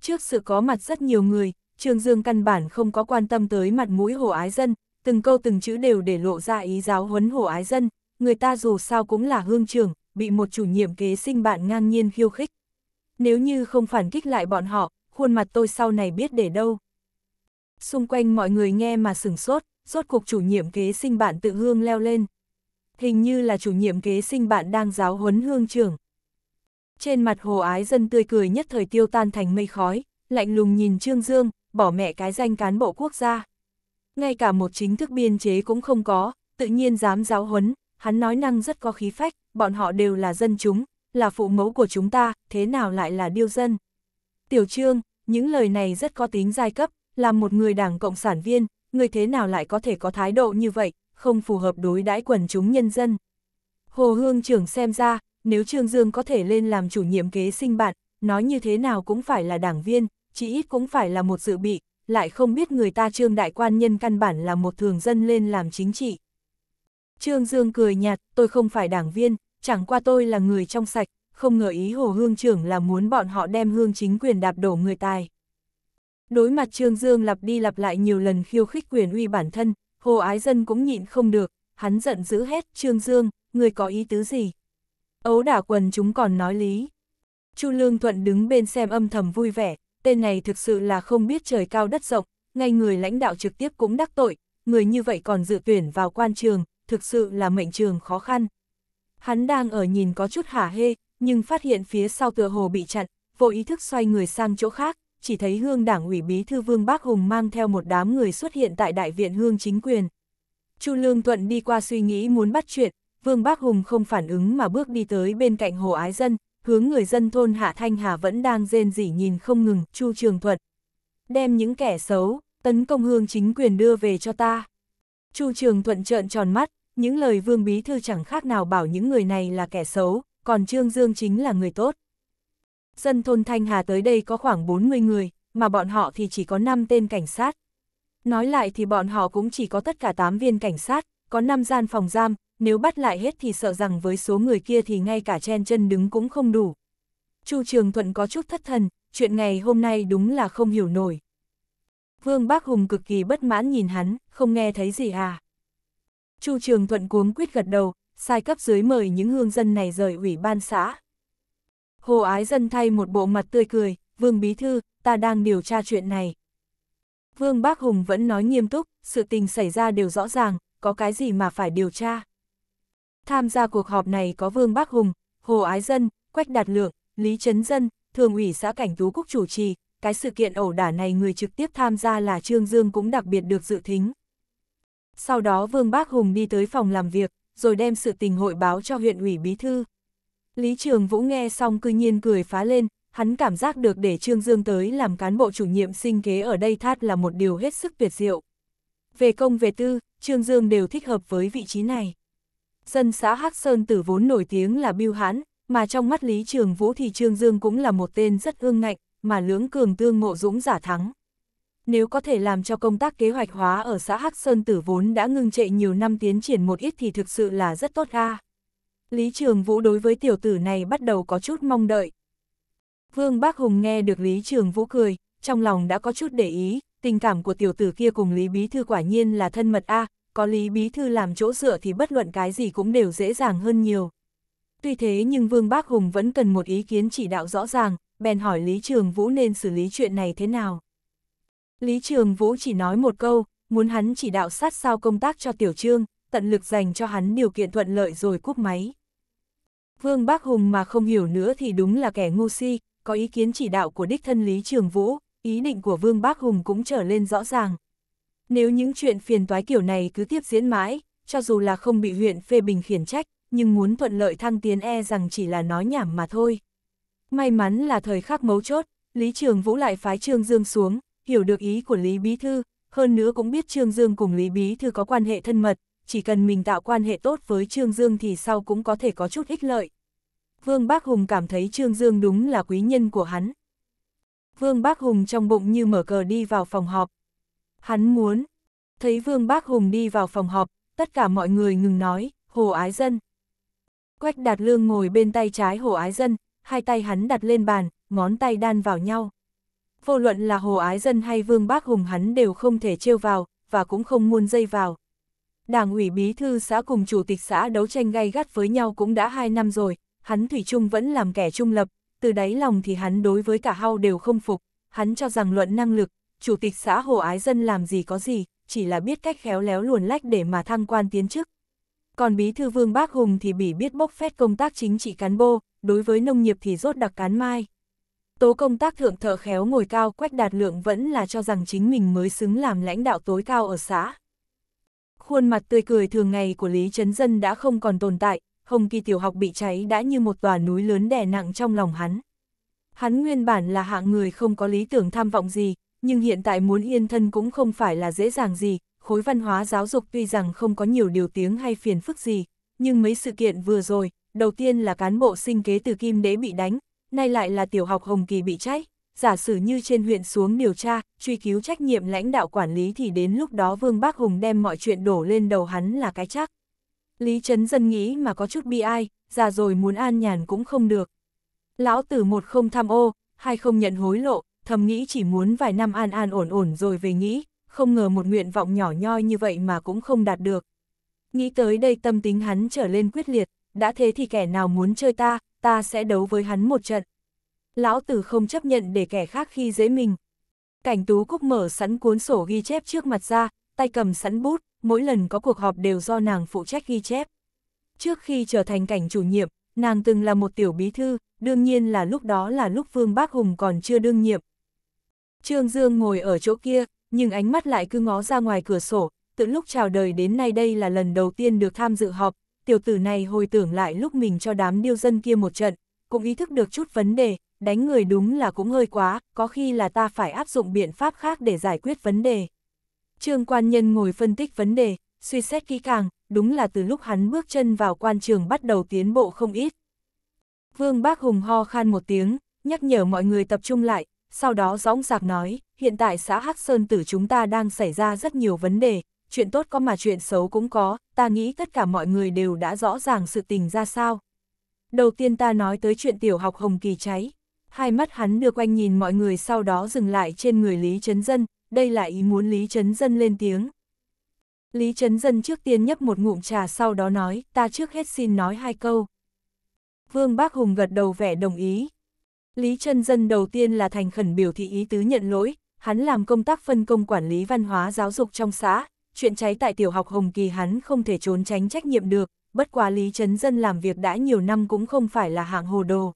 Trước sự có mặt rất nhiều người, Trương Dương căn bản không có quan tâm tới mặt mũi hồ ái dân, từng câu từng chữ đều để lộ ra ý giáo huấn hồ ái dân, người ta dù sao cũng là hương trưởng, bị một chủ nhiệm kế sinh bạn ngang nhiên khiêu khích. Nếu như không phản kích lại bọn họ, khuôn mặt tôi sau này biết để đâu. Xung quanh mọi người nghe mà sửng sốt, rốt cuộc chủ nhiệm kế sinh bạn tự hương leo lên. Hình như là chủ nhiệm kế sinh bạn đang giáo huấn hương trưởng. Trên mặt hồ ái dân tươi cười nhất thời tiêu tan thành mây khói, lạnh lùng nhìn Trương Dương, bỏ mẹ cái danh cán bộ quốc gia. Ngay cả một chính thức biên chế cũng không có, tự nhiên dám giáo huấn, hắn nói năng rất có khí phách, bọn họ đều là dân chúng, là phụ mẫu của chúng ta, thế nào lại là điêu dân. Tiểu trương, những lời này rất có tính giai cấp, làm một người đảng cộng sản viên, người thế nào lại có thể có thái độ như vậy, không phù hợp đối đãi quần chúng nhân dân. Hồ Hương trưởng xem ra, nếu Trương Dương có thể lên làm chủ nhiệm kế sinh bạn, nói như thế nào cũng phải là đảng viên, chỉ ít cũng phải là một dự bị, lại không biết người ta Trương Đại Quan Nhân căn bản là một thường dân lên làm chính trị. Trương Dương cười nhạt, tôi không phải đảng viên, chẳng qua tôi là người trong sạch, không ngờ ý hồ hương trưởng là muốn bọn họ đem hương chính quyền đạp đổ người tài. Đối mặt Trương Dương lặp đi lặp lại nhiều lần khiêu khích quyền uy bản thân, hồ ái dân cũng nhịn không được, hắn giận dữ hét Trương Dương, người có ý tứ gì? Ấu đả quần chúng còn nói lý. Chu Lương Thuận đứng bên xem âm thầm vui vẻ, tên này thực sự là không biết trời cao đất rộng, ngay người lãnh đạo trực tiếp cũng đắc tội, người như vậy còn dự tuyển vào quan trường, thực sự là mệnh trường khó khăn. Hắn đang ở nhìn có chút hả hê, nhưng phát hiện phía sau tựa hồ bị chặn, vội ý thức xoay người sang chỗ khác, chỉ thấy hương đảng ủy bí thư Vương Bác Hùng mang theo một đám người xuất hiện tại đại viện hương chính quyền. Chu Lương thuận đi qua suy nghĩ muốn bắt chuyện, Vương Bác Hùng không phản ứng mà bước đi tới bên cạnh hồ ái dân, hướng người dân thôn Hạ Thanh Hà vẫn đang rên rỉ nhìn không ngừng, Chu Trường Thuận. Đem những kẻ xấu, tấn công hương chính quyền đưa về cho ta. Chu Trường Thuận trợn tròn mắt, những lời Vương Bí Thư chẳng khác nào bảo những người này là kẻ xấu, còn Trương Dương chính là người tốt. Dân thôn Thanh Hà tới đây có khoảng 40 người, mà bọn họ thì chỉ có 5 tên cảnh sát. Nói lại thì bọn họ cũng chỉ có tất cả 8 viên cảnh sát, có 5 gian phòng giam, nếu bắt lại hết thì sợ rằng với số người kia thì ngay cả chen chân đứng cũng không đủ. Chu Trường Thuận có chút thất thần, chuyện ngày hôm nay đúng là không hiểu nổi. Vương Bác Hùng cực kỳ bất mãn nhìn hắn, không nghe thấy gì à. Chu Trường Thuận cuống quyết gật đầu, sai cấp dưới mời những hương dân này rời ủy ban xã. Hồ Ái Dân thay một bộ mặt tươi cười, Vương Bí Thư, ta đang điều tra chuyện này. Vương Bác Hùng vẫn nói nghiêm túc, sự tình xảy ra đều rõ ràng, có cái gì mà phải điều tra. Tham gia cuộc họp này có Vương Bác Hùng, Hồ Ái Dân, Quách Đạt Lượng, Lý Trấn Dân, Thường ủy xã Cảnh Tú Cúc chủ trì, cái sự kiện ẩu đả này người trực tiếp tham gia là Trương Dương cũng đặc biệt được dự thính. Sau đó Vương Bác Hùng đi tới phòng làm việc, rồi đem sự tình hội báo cho huyện ủy bí thư. Lý Trường Vũ nghe xong cư nhiên cười phá lên, hắn cảm giác được để Trương Dương tới làm cán bộ chủ nhiệm sinh kế ở đây thát là một điều hết sức tuyệt diệu. Về công về tư, Trương Dương đều thích hợp với vị trí này. Dân xã Hắc Sơn tử vốn nổi tiếng là biêu hãn mà trong mắt Lý Trường Vũ thì Trương Dương cũng là một tên rất ương ngạnh, mà lưỡng cường tương ngộ dũng giả thắng nếu có thể làm cho công tác kế hoạch hóa ở xã Hắc Sơn Tử vốn đã ngưng trệ nhiều năm tiến triển một ít thì thực sự là rất tốt ha Lý Trường Vũ đối với tiểu tử này bắt đầu có chút mong đợi. Vương Bác Hùng nghe được Lý Trường Vũ cười, trong lòng đã có chút để ý, tình cảm của tiểu tử kia cùng Lý Bí Thư quả nhiên là thân mật a, có Lý Bí Thư làm chỗ dựa thì bất luận cái gì cũng đều dễ dàng hơn nhiều. Tuy thế nhưng Vương Bác Hùng vẫn cần một ý kiến chỉ đạo rõ ràng, bèn hỏi Lý Trường Vũ nên xử lý chuyện này thế nào. Lý Trường Vũ chỉ nói một câu, muốn hắn chỉ đạo sát sao công tác cho Tiểu Trương, tận lực dành cho hắn điều kiện thuận lợi rồi cúp máy. Vương Bác Hùng mà không hiểu nữa thì đúng là kẻ ngu si, có ý kiến chỉ đạo của đích thân Lý Trường Vũ, ý định của Vương Bác Hùng cũng trở lên rõ ràng. Nếu những chuyện phiền toái kiểu này cứ tiếp diễn mãi, cho dù là không bị huyện phê bình khiển trách, nhưng muốn thuận lợi thăng tiến e rằng chỉ là nói nhảm mà thôi. May mắn là thời khắc mấu chốt, Lý Trường Vũ lại phái Trương Dương xuống, hiểu được ý của Lý Bí Thư, hơn nữa cũng biết Trương Dương cùng Lý Bí Thư có quan hệ thân mật, chỉ cần mình tạo quan hệ tốt với Trương Dương thì sau cũng có thể có chút ích lợi. Vương Bác Hùng cảm thấy Trương Dương đúng là quý nhân của hắn. Vương Bác Hùng trong bụng như mở cờ đi vào phòng họp. Hắn muốn, thấy Vương Bác Hùng đi vào phòng họp, tất cả mọi người ngừng nói, Hồ Ái Dân. Quách Đạt Lương ngồi bên tay trái Hồ Ái Dân, hai tay hắn đặt lên bàn, ngón tay đan vào nhau. Vô luận là Hồ Ái Dân hay Vương Bác Hùng hắn đều không thể trêu vào, và cũng không muôn dây vào. Đảng ủy bí thư xã cùng chủ tịch xã đấu tranh gay gắt với nhau cũng đã hai năm rồi, hắn Thủy chung vẫn làm kẻ trung lập, từ đáy lòng thì hắn đối với cả hau đều không phục, hắn cho rằng luận năng lực, chủ tịch xã Hồ Ái Dân làm gì có gì, chỉ là biết cách khéo léo luồn lách để mà thăng quan tiến chức. Còn bí thư Vương Bác Hùng thì bỉ biết bốc phét công tác chính trị cán bộ, đối với nông nghiệp thì rốt đặc cán mai. Tố công tác thượng thợ khéo ngồi cao quách đạt lượng vẫn là cho rằng chính mình mới xứng làm lãnh đạo tối cao ở xã. Khuôn mặt tươi cười thường ngày của Lý Trấn Dân đã không còn tồn tại, hồng kỳ tiểu học bị cháy đã như một tòa núi lớn đè nặng trong lòng hắn. Hắn nguyên bản là hạng người không có lý tưởng tham vọng gì, nhưng hiện tại muốn yên thân cũng không phải là dễ dàng gì, khối văn hóa giáo dục tuy rằng không có nhiều điều tiếng hay phiền phức gì, nhưng mấy sự kiện vừa rồi, đầu tiên là cán bộ sinh kế từ Kim Đế bị đánh, nay lại là tiểu học Hồng Kỳ bị trách, giả sử như trên huyện xuống điều tra, truy cứu trách nhiệm lãnh đạo quản lý thì đến lúc đó Vương Bác Hùng đem mọi chuyện đổ lên đầu hắn là cái chắc. Lý Trấn Dân nghĩ mà có chút bi ai, già rồi muốn an nhàn cũng không được. Lão tử một không tham ô, hai không nhận hối lộ, thầm nghĩ chỉ muốn vài năm an an ổn ổn rồi về nghĩ, không ngờ một nguyện vọng nhỏ nhoi như vậy mà cũng không đạt được. Nghĩ tới đây tâm tính hắn trở lên quyết liệt, đã thế thì kẻ nào muốn chơi ta, ta sẽ đấu với hắn một trận. Lão tử không chấp nhận để kẻ khác khi dễ mình. Cảnh tú cúc mở sẵn cuốn sổ ghi chép trước mặt ra, tay cầm sẵn bút, mỗi lần có cuộc họp đều do nàng phụ trách ghi chép. Trước khi trở thành cảnh chủ nhiệm, nàng từng là một tiểu bí thư, đương nhiên là lúc đó là lúc Vương Bác Hùng còn chưa đương nhiệm. Trương Dương ngồi ở chỗ kia, nhưng ánh mắt lại cứ ngó ra ngoài cửa sổ, từ lúc chào đời đến nay đây là lần đầu tiên được tham dự họp, tiểu tử này hồi tưởng lại lúc mình cho đám điêu dân kia một trận, cũng ý thức được chút vấn đề, đánh người đúng là cũng hơi quá, có khi là ta phải áp dụng biện pháp khác để giải quyết vấn đề. Trương quan nhân ngồi phân tích vấn đề, suy xét kỹ càng, đúng là từ lúc hắn bước chân vào quan trường bắt đầu tiến bộ không ít. Vương Bác Hùng ho khan một tiếng, nhắc nhở mọi người tập trung lại, sau đó gióng giạc nói, hiện tại xã Hắc Sơn Tử chúng ta đang xảy ra rất nhiều vấn đề, chuyện tốt có mà chuyện xấu cũng có, ta nghĩ tất cả mọi người đều đã rõ ràng sự tình ra sao. Đầu tiên ta nói tới chuyện tiểu học Hồng Kỳ cháy. Hai mắt hắn đưa quanh nhìn mọi người sau đó dừng lại trên người Lý Trấn Dân, đây là ý muốn Lý Trấn Dân lên tiếng. Lý Trấn Dân trước tiên nhấp một ngụm trà sau đó nói, ta trước hết xin nói hai câu. Vương Bác Hùng gật đầu vẻ đồng ý. Lý Trấn Dân đầu tiên là thành khẩn biểu thị ý tứ nhận lỗi, hắn làm công tác phân công quản lý văn hóa giáo dục trong xã, chuyện cháy tại tiểu học Hồng Kỳ hắn không thể trốn tránh trách nhiệm được, bất quá Lý Trấn Dân làm việc đã nhiều năm cũng không phải là hạng hồ đồ.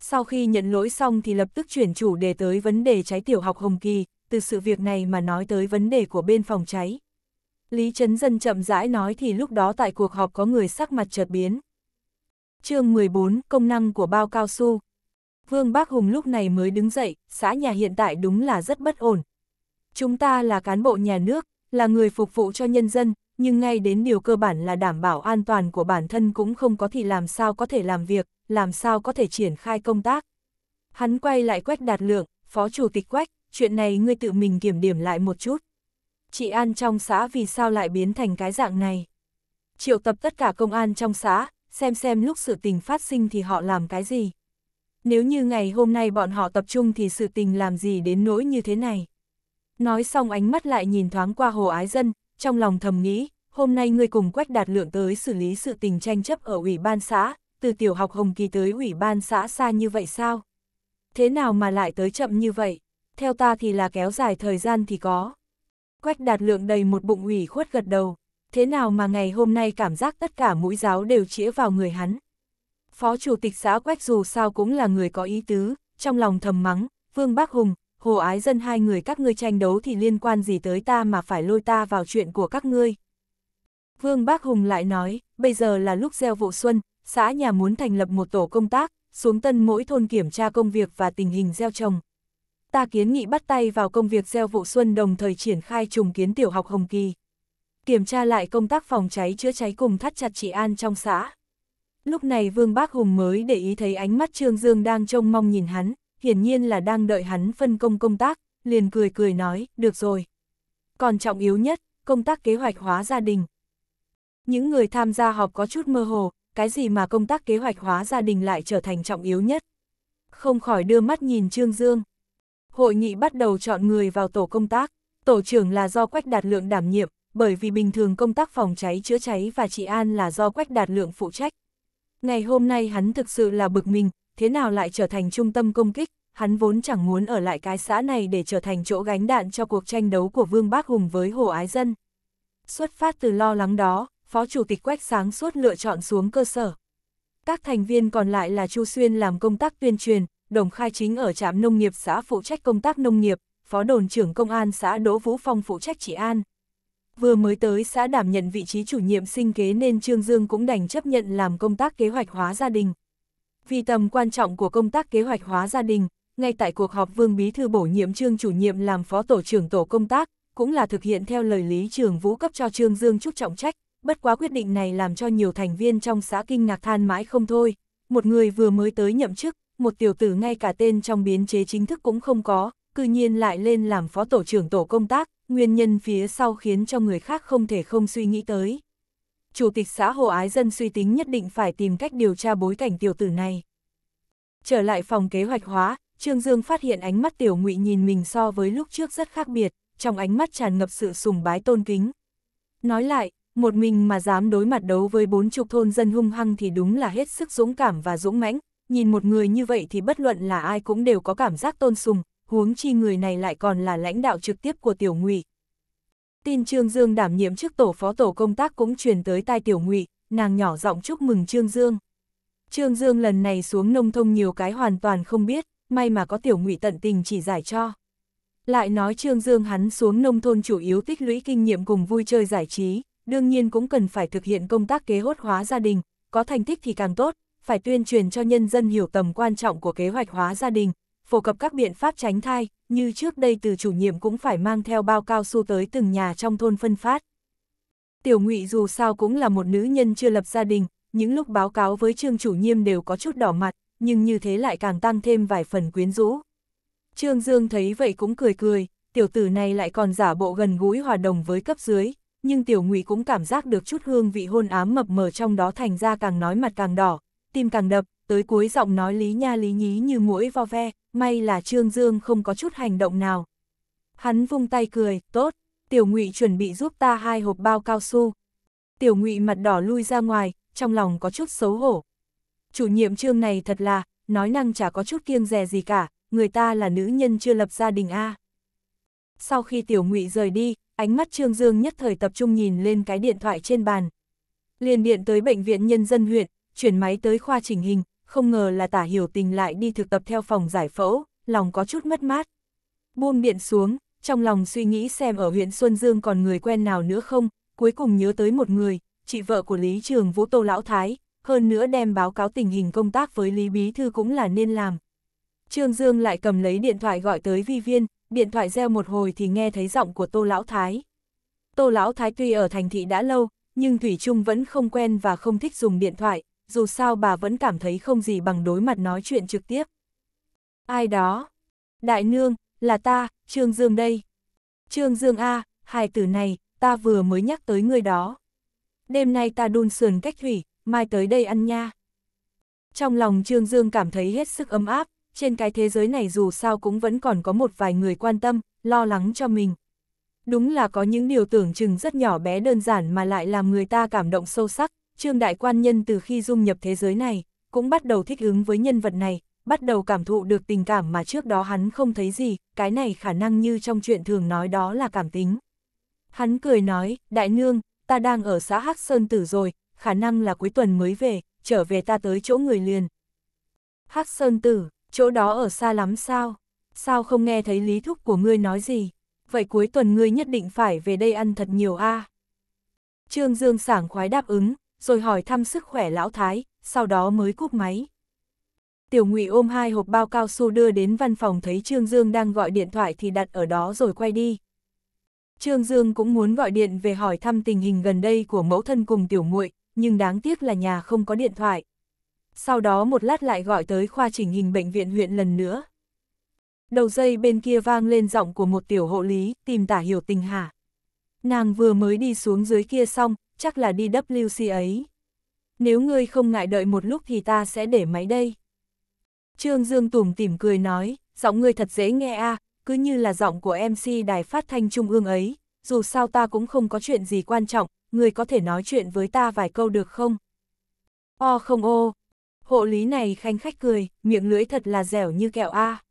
Sau khi nhận lỗi xong thì lập tức chuyển chủ đề tới vấn đề cháy tiểu học Hồng Kỳ, từ sự việc này mà nói tới vấn đề của bên phòng cháy. Lý Trấn Dân chậm rãi nói thì lúc đó tại cuộc họp có người sắc mặt chợt biến. chương 14, công năng của bao cao su. Vương Bác Hùng lúc này mới đứng dậy, xã nhà hiện tại đúng là rất bất ổn. Chúng ta là cán bộ nhà nước, là người phục vụ cho nhân dân, nhưng ngay đến điều cơ bản là đảm bảo an toàn của bản thân cũng không có thì làm sao có thể làm việc, làm sao có thể triển khai công tác. Hắn quay lại Quách Đạt Lượng, Phó Chủ tịch Quách, chuyện này ngươi tự mình kiểm điểm lại một chút. Chị An trong xã vì sao lại biến thành cái dạng này? Triệu tập tất cả công an trong xã, xem xem lúc sự tình phát sinh thì họ làm cái gì. Nếu như ngày hôm nay bọn họ tập trung thì sự tình làm gì đến nỗi như thế này. Nói xong ánh mắt lại nhìn thoáng qua Hồ Ái Dân, trong lòng thầm nghĩ, hôm nay ngươi cùng Quách Đạt Lượng tới xử lý sự tình tranh chấp ở ủy ban xã, từ tiểu học Hồng Kỳ tới ủy ban xã xa như vậy sao? Thế nào mà lại tới chậm như vậy? Theo ta thì là kéo dài thời gian thì có. Quách Đạt Lượng đầy một bụng ủy khuất gật đầu, thế nào mà ngày hôm nay cảm giác tất cả mũi giáo đều chĩa vào người hắn. Phó chủ tịch xã Quách dù sao cũng là người có ý tứ, trong lòng thầm mắng, Vương bác Hùng, hồ ái dân hai người các ngươi tranh đấu thì liên quan gì tới ta mà phải lôi ta vào chuyện của các ngươi. Vương Bác Hùng lại nói, bây giờ là lúc gieo vụ xuân, xã nhà muốn thành lập một tổ công tác, xuống tân mỗi thôn kiểm tra công việc và tình hình gieo trồng. Ta kiến nghị bắt tay vào công việc gieo vụ xuân đồng thời triển khai trùng kiến tiểu học Hồng Kỳ. Kiểm tra lại công tác phòng cháy chữa cháy cùng thắt chặt trị an trong xã. Lúc này Vương Bác Hùng mới để ý thấy ánh mắt Trương Dương đang trông mong nhìn hắn, hiển nhiên là đang đợi hắn phân công công tác, liền cười cười nói, được rồi. Còn trọng yếu nhất, công tác kế hoạch hóa gia đình. Những người tham gia họp có chút mơ hồ, cái gì mà công tác kế hoạch hóa gia đình lại trở thành trọng yếu nhất. Không khỏi đưa mắt nhìn Trương Dương. Hội nghị bắt đầu chọn người vào tổ công tác, tổ trưởng là do Quách Đạt Lượng đảm nhiệm, bởi vì bình thường công tác phòng cháy chữa cháy và trị an là do Quách Đạt Lượng phụ trách. Ngày hôm nay hắn thực sự là bực mình, thế nào lại trở thành trung tâm công kích, hắn vốn chẳng muốn ở lại cái xã này để trở thành chỗ gánh đạn cho cuộc tranh đấu của Vương Bác Hùng với Hồ Ái Dân. Xuất phát từ lo lắng đó, Phó Chủ tịch Quách sáng suốt lựa chọn xuống cơ sở. Các thành viên còn lại là Chu Xuyên làm công tác tuyên truyền, đồng khai chính ở trạm nông nghiệp xã phụ trách công tác nông nghiệp, Phó đồn trưởng công an xã Đỗ Vũ Phong phụ trách trị an. Vừa mới tới xã đảm nhận vị trí chủ nhiệm sinh kế nên Trương Dương cũng đành chấp nhận làm công tác kế hoạch hóa gia đình. Vì tầm quan trọng của công tác kế hoạch hóa gia đình, ngay tại cuộc họp Vương Bí Thư bổ nhiệm Trương chủ nhiệm làm phó tổ trưởng tổ công tác, cũng là thực hiện theo lời Lý Trường Vũ cấp cho Trương Dương Trúc trọng trách, bất quá quyết định này làm cho nhiều thành viên trong xã kinh ngạc than mãi không thôi. Một người vừa mới tới nhậm chức, một tiểu tử ngay cả tên trong biến chế chính thức cũng không có, cư nhiên lại lên làm phó tổ trưởng tổ công tác, nguyên nhân phía sau khiến cho người khác không thể không suy nghĩ tới. Chủ tịch xã Hồ Ái Dân suy tính nhất định phải tìm cách điều tra bối cảnh tiểu tử này. Trở lại phòng kế hoạch hóa, Trương Dương phát hiện ánh mắt tiểu ngụy nhìn mình so với lúc trước rất khác biệt, trong ánh mắt tràn ngập sự sùng bái tôn kính. Nói lại, một mình mà dám đối mặt đấu với bốn chục thôn dân hung hăng thì đúng là hết sức dũng cảm và dũng mãnh, nhìn một người như vậy thì bất luận là ai cũng đều có cảm giác tôn sùng, huống chi người này lại còn là lãnh đạo trực tiếp của tiểu ngụy. Tin Trương Dương đảm nhiệm chức tổ phó tổ công tác cũng truyền tới tai tiểu ngụy, nàng nhỏ giọng chúc mừng Trương Dương. Trương Dương lần này xuống nông thông nhiều cái hoàn toàn không biết, may mà có tiểu ngụy tận tình chỉ giải cho. Lại nói Trương Dương hắn xuống nông thôn chủ yếu tích lũy kinh nghiệm cùng vui chơi giải trí, đương nhiên cũng cần phải thực hiện công tác kế hốt hóa gia đình, có thành tích thì càng tốt, phải tuyên truyền cho nhân dân hiểu tầm quan trọng của kế hoạch hóa gia đình, phổ cập các biện pháp tránh thai, như trước đây từ chủ nhiệm cũng phải mang theo bao cao su tới từng nhà trong thôn phân phát. Tiểu Ngụy dù sao cũng là một nữ nhân chưa lập gia đình, những lúc báo cáo với Trương chủ nhiệm đều có chút đỏ mặt, nhưng như thế lại càng tăng thêm vài phần quyến rũ. Trương Dương thấy vậy cũng cười cười, tiểu tử này lại còn giả bộ gần gũi hòa đồng với cấp dưới, nhưng tiểu Ngụy cũng cảm giác được chút hương vị hôn ám mập mờ trong đó thành ra càng nói mặt càng đỏ, tim càng đập, tới cuối giọng nói lý nha lý nhí như mũi vo ve, may là Trương Dương không có chút hành động nào. Hắn vung tay cười, tốt, tiểu ngụy chuẩn bị giúp ta hai hộp bao cao su. Tiểu ngụy mặt đỏ lui ra ngoài, trong lòng có chút xấu hổ. Chủ nhiệm trương này thật là, nói năng chả có chút kiêng rè gì cả, người ta là nữ nhân chưa lập gia đình A. Sau khi tiểu ngụy rời đi, ánh mắt Trương Dương nhất thời tập trung nhìn lên cái điện thoại trên bàn. liên điện tới Bệnh viện Nhân dân huyện, chuyển máy tới khoa chỉnh hình, không ngờ là tả hiểu tình lại đi thực tập theo phòng giải phẫu, lòng có chút mất mát. Buông miệng xuống, trong lòng suy nghĩ xem ở huyện Xuân Dương còn người quen nào nữa không, cuối cùng nhớ tới một người, chị vợ của Lý Trường Vũ Tô Lão Thái, hơn nữa đem báo cáo tình hình công tác với Lý Bí Thư cũng là nên làm. Trương Dương lại cầm lấy điện thoại gọi tới Vi Viên, điện thoại reo một hồi thì nghe thấy giọng của Tô Lão Thái. Tô Lão Thái tuy ở thành thị đã lâu, nhưng Thủy Trung vẫn không quen và không thích dùng điện thoại, dù sao bà vẫn cảm thấy không gì bằng đối mặt nói chuyện trực tiếp. Ai đó? Đại nương, là ta, Trương Dương đây. Trương Dương A, hài tử này, ta vừa mới nhắc tới người đó. Đêm nay ta đun sườn cách thủy, mai tới đây ăn nha. Trong lòng Trương Dương cảm thấy hết sức ấm áp, trên cái thế giới này dù sao cũng vẫn còn có một vài người quan tâm, lo lắng cho mình. Đúng là có những điều tưởng chừng rất nhỏ bé đơn giản mà lại làm người ta cảm động sâu sắc, Trương Đại Quan Nhân từ khi dung nhập thế giới này, cũng bắt đầu thích ứng với nhân vật này, bắt đầu cảm thụ được tình cảm mà trước đó hắn không thấy gì, cái này khả năng như trong chuyện thường nói đó là cảm tính. Hắn cười nói, Đại Nương, ta đang ở xã Hắc Sơn Tử rồi, khả năng là cuối tuần mới về, trở về ta tới chỗ người liền. Hắc Sơn Tử, chỗ đó ở xa lắm sao? Sao không nghe thấy lý thúc của ngươi nói gì? Vậy cuối tuần ngươi nhất định phải về đây ăn thật nhiều a. Trương Dương sảng khoái đáp ứng, rồi hỏi thăm sức khỏe lão thái, sau đó mới cúp máy. Tiểu Ngụy ôm hai hộp bao cao su đưa đến văn phòng thấy Trương Dương đang gọi điện thoại thì đặt ở đó rồi quay đi. Trương Dương cũng muốn gọi điện về hỏi thăm tình hình gần đây của mẫu thân cùng tiểu Ngụy, nhưng đáng tiếc là nhà không có điện thoại. Sau đó một lát lại gọi tới khoa chỉnh hình bệnh viện huyện lần nữa. Đầu dây bên kia vang lên giọng của một tiểu hộ lý, tìm tả hiểu tình hả. Nàng vừa mới đi xuống dưới kia xong, chắc là đi WC ấy. Nếu ngươi không ngại đợi một lúc thì ta sẽ để máy đây. Trương Dương tùng tỉm cười nói, giọng ngươi thật dễ nghe a cứ như là giọng của MC đài phát thanh trung ương ấy, dù sao ta cũng không có chuyện gì quan trọng, ngươi có thể nói chuyện với ta vài câu được không? O không ô, hộ lý này khanh khách cười, miệng lưỡi thật là dẻo như kẹo a.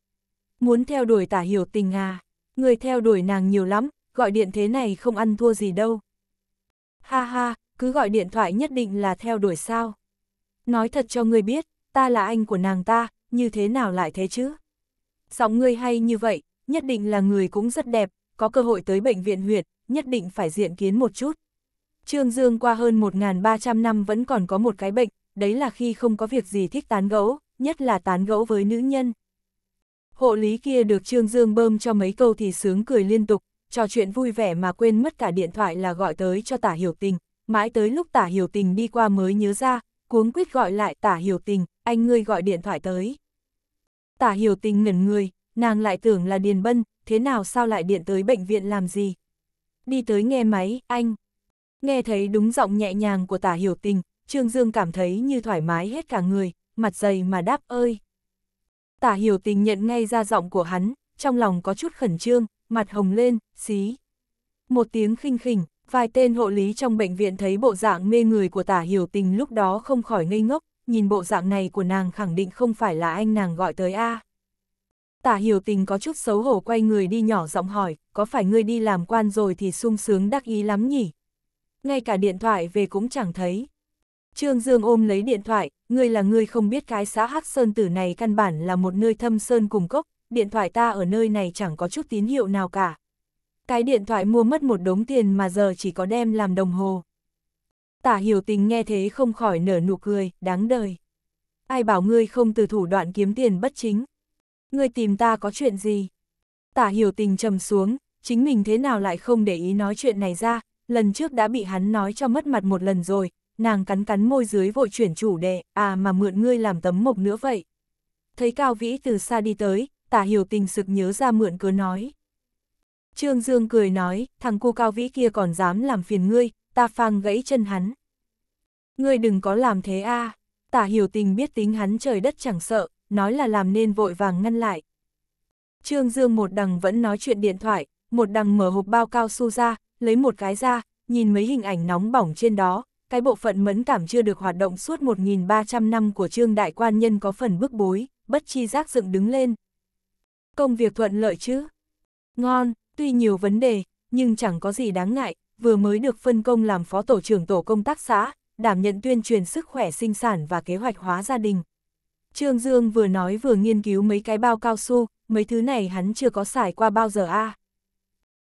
Muốn theo đuổi tả hiểu tình à, người theo đuổi nàng nhiều lắm, gọi điện thế này không ăn thua gì đâu. Ha ha, cứ gọi điện thoại nhất định là theo đuổi sao. Nói thật cho ngươi biết, ta là anh của nàng ta, như thế nào lại thế chứ? Giọng ngươi hay như vậy, nhất định là người cũng rất đẹp, có cơ hội tới bệnh viện huyệt, nhất định phải diện kiến một chút. Trương Dương qua hơn 1.300 năm vẫn còn có một cái bệnh, đấy là khi không có việc gì thích tán gẫu, nhất là tán gẫu với nữ nhân. Hộ lý kia được Trương Dương bơm cho mấy câu thì sướng cười liên tục, trò chuyện vui vẻ mà quên mất cả điện thoại là gọi tới cho tả hiểu tình, mãi tới lúc tả hiểu tình đi qua mới nhớ ra, cuống quyết gọi lại tả hiểu tình, anh ngươi gọi điện thoại tới. Tả hiểu tình ngẩn người, nàng lại tưởng là Điền Bân, thế nào sao lại điện tới bệnh viện làm gì? Đi tới nghe máy, anh. Nghe thấy đúng giọng nhẹ nhàng của tả hiểu tình, Trương Dương cảm thấy như thoải mái hết cả người, mặt dày mà đáp ơi. Tả hiểu tình nhận ngay ra giọng của hắn, trong lòng có chút khẩn trương, mặt hồng lên, xí. Một tiếng khinh khỉnh, vài tên hộ lý trong bệnh viện thấy bộ dạng mê người của tả hiểu tình lúc đó không khỏi ngây ngốc, nhìn bộ dạng này của nàng khẳng định không phải là anh nàng gọi tới A. Tả hiểu tình có chút xấu hổ quay người đi nhỏ giọng hỏi, có phải ngươi đi làm quan rồi thì sung sướng đắc ý lắm nhỉ? Ngay cả điện thoại về cũng chẳng thấy. Trương Dương ôm lấy điện thoại, ngươi là ngươi không biết cái xã Hắc Sơn Tử này căn bản là một nơi thâm sơn cùng cốc, điện thoại ta ở nơi này chẳng có chút tín hiệu nào cả. Cái điện thoại mua mất một đống tiền mà giờ chỉ có đem làm đồng hồ. Tả hiểu tình nghe thế không khỏi nở nụ cười, đáng đời. Ai bảo ngươi không từ thủ đoạn kiếm tiền bất chính. Ngươi tìm ta có chuyện gì? Tả hiểu tình trầm xuống, chính mình thế nào lại không để ý nói chuyện này ra, lần trước đã bị hắn nói cho mất mặt một lần rồi, nàng cắn cắn môi dưới vội chuyển chủ đề, à mà mượn ngươi làm tấm mộc nữa vậy. Thấy Cao Vĩ từ xa đi tới, tả hiểu tình sực nhớ ra mượn cớ nói. Trương Dương cười nói, thằng cu cao vĩ kia còn dám làm phiền ngươi, ta phang gãy chân hắn. Ngươi đừng có làm thế a à. tả hiểu tình biết tính hắn trời đất chẳng sợ, nói là làm nên vội vàng ngăn lại. Trương Dương một đằng vẫn nói chuyện điện thoại, một đằng mở hộp bao cao su ra, lấy một cái ra, nhìn mấy hình ảnh nóng bỏng trên đó, cái bộ phận mẫn cảm chưa được hoạt động suốt 1.300 năm của Trương Đại Quan Nhân có phần bức bối, bất chi giác dựng đứng lên. Công việc thuận lợi chứ? Ngon, tuy nhiều vấn đề, nhưng chẳng có gì đáng ngại, vừa mới được phân công làm phó tổ trưởng tổ công tác xã, đảm nhận tuyên truyền sức khỏe sinh sản và kế hoạch hóa gia đình. Trương Dương vừa nói vừa nghiên cứu mấy cái bao cao su, mấy thứ này hắn chưa có xài qua bao giờ a. À.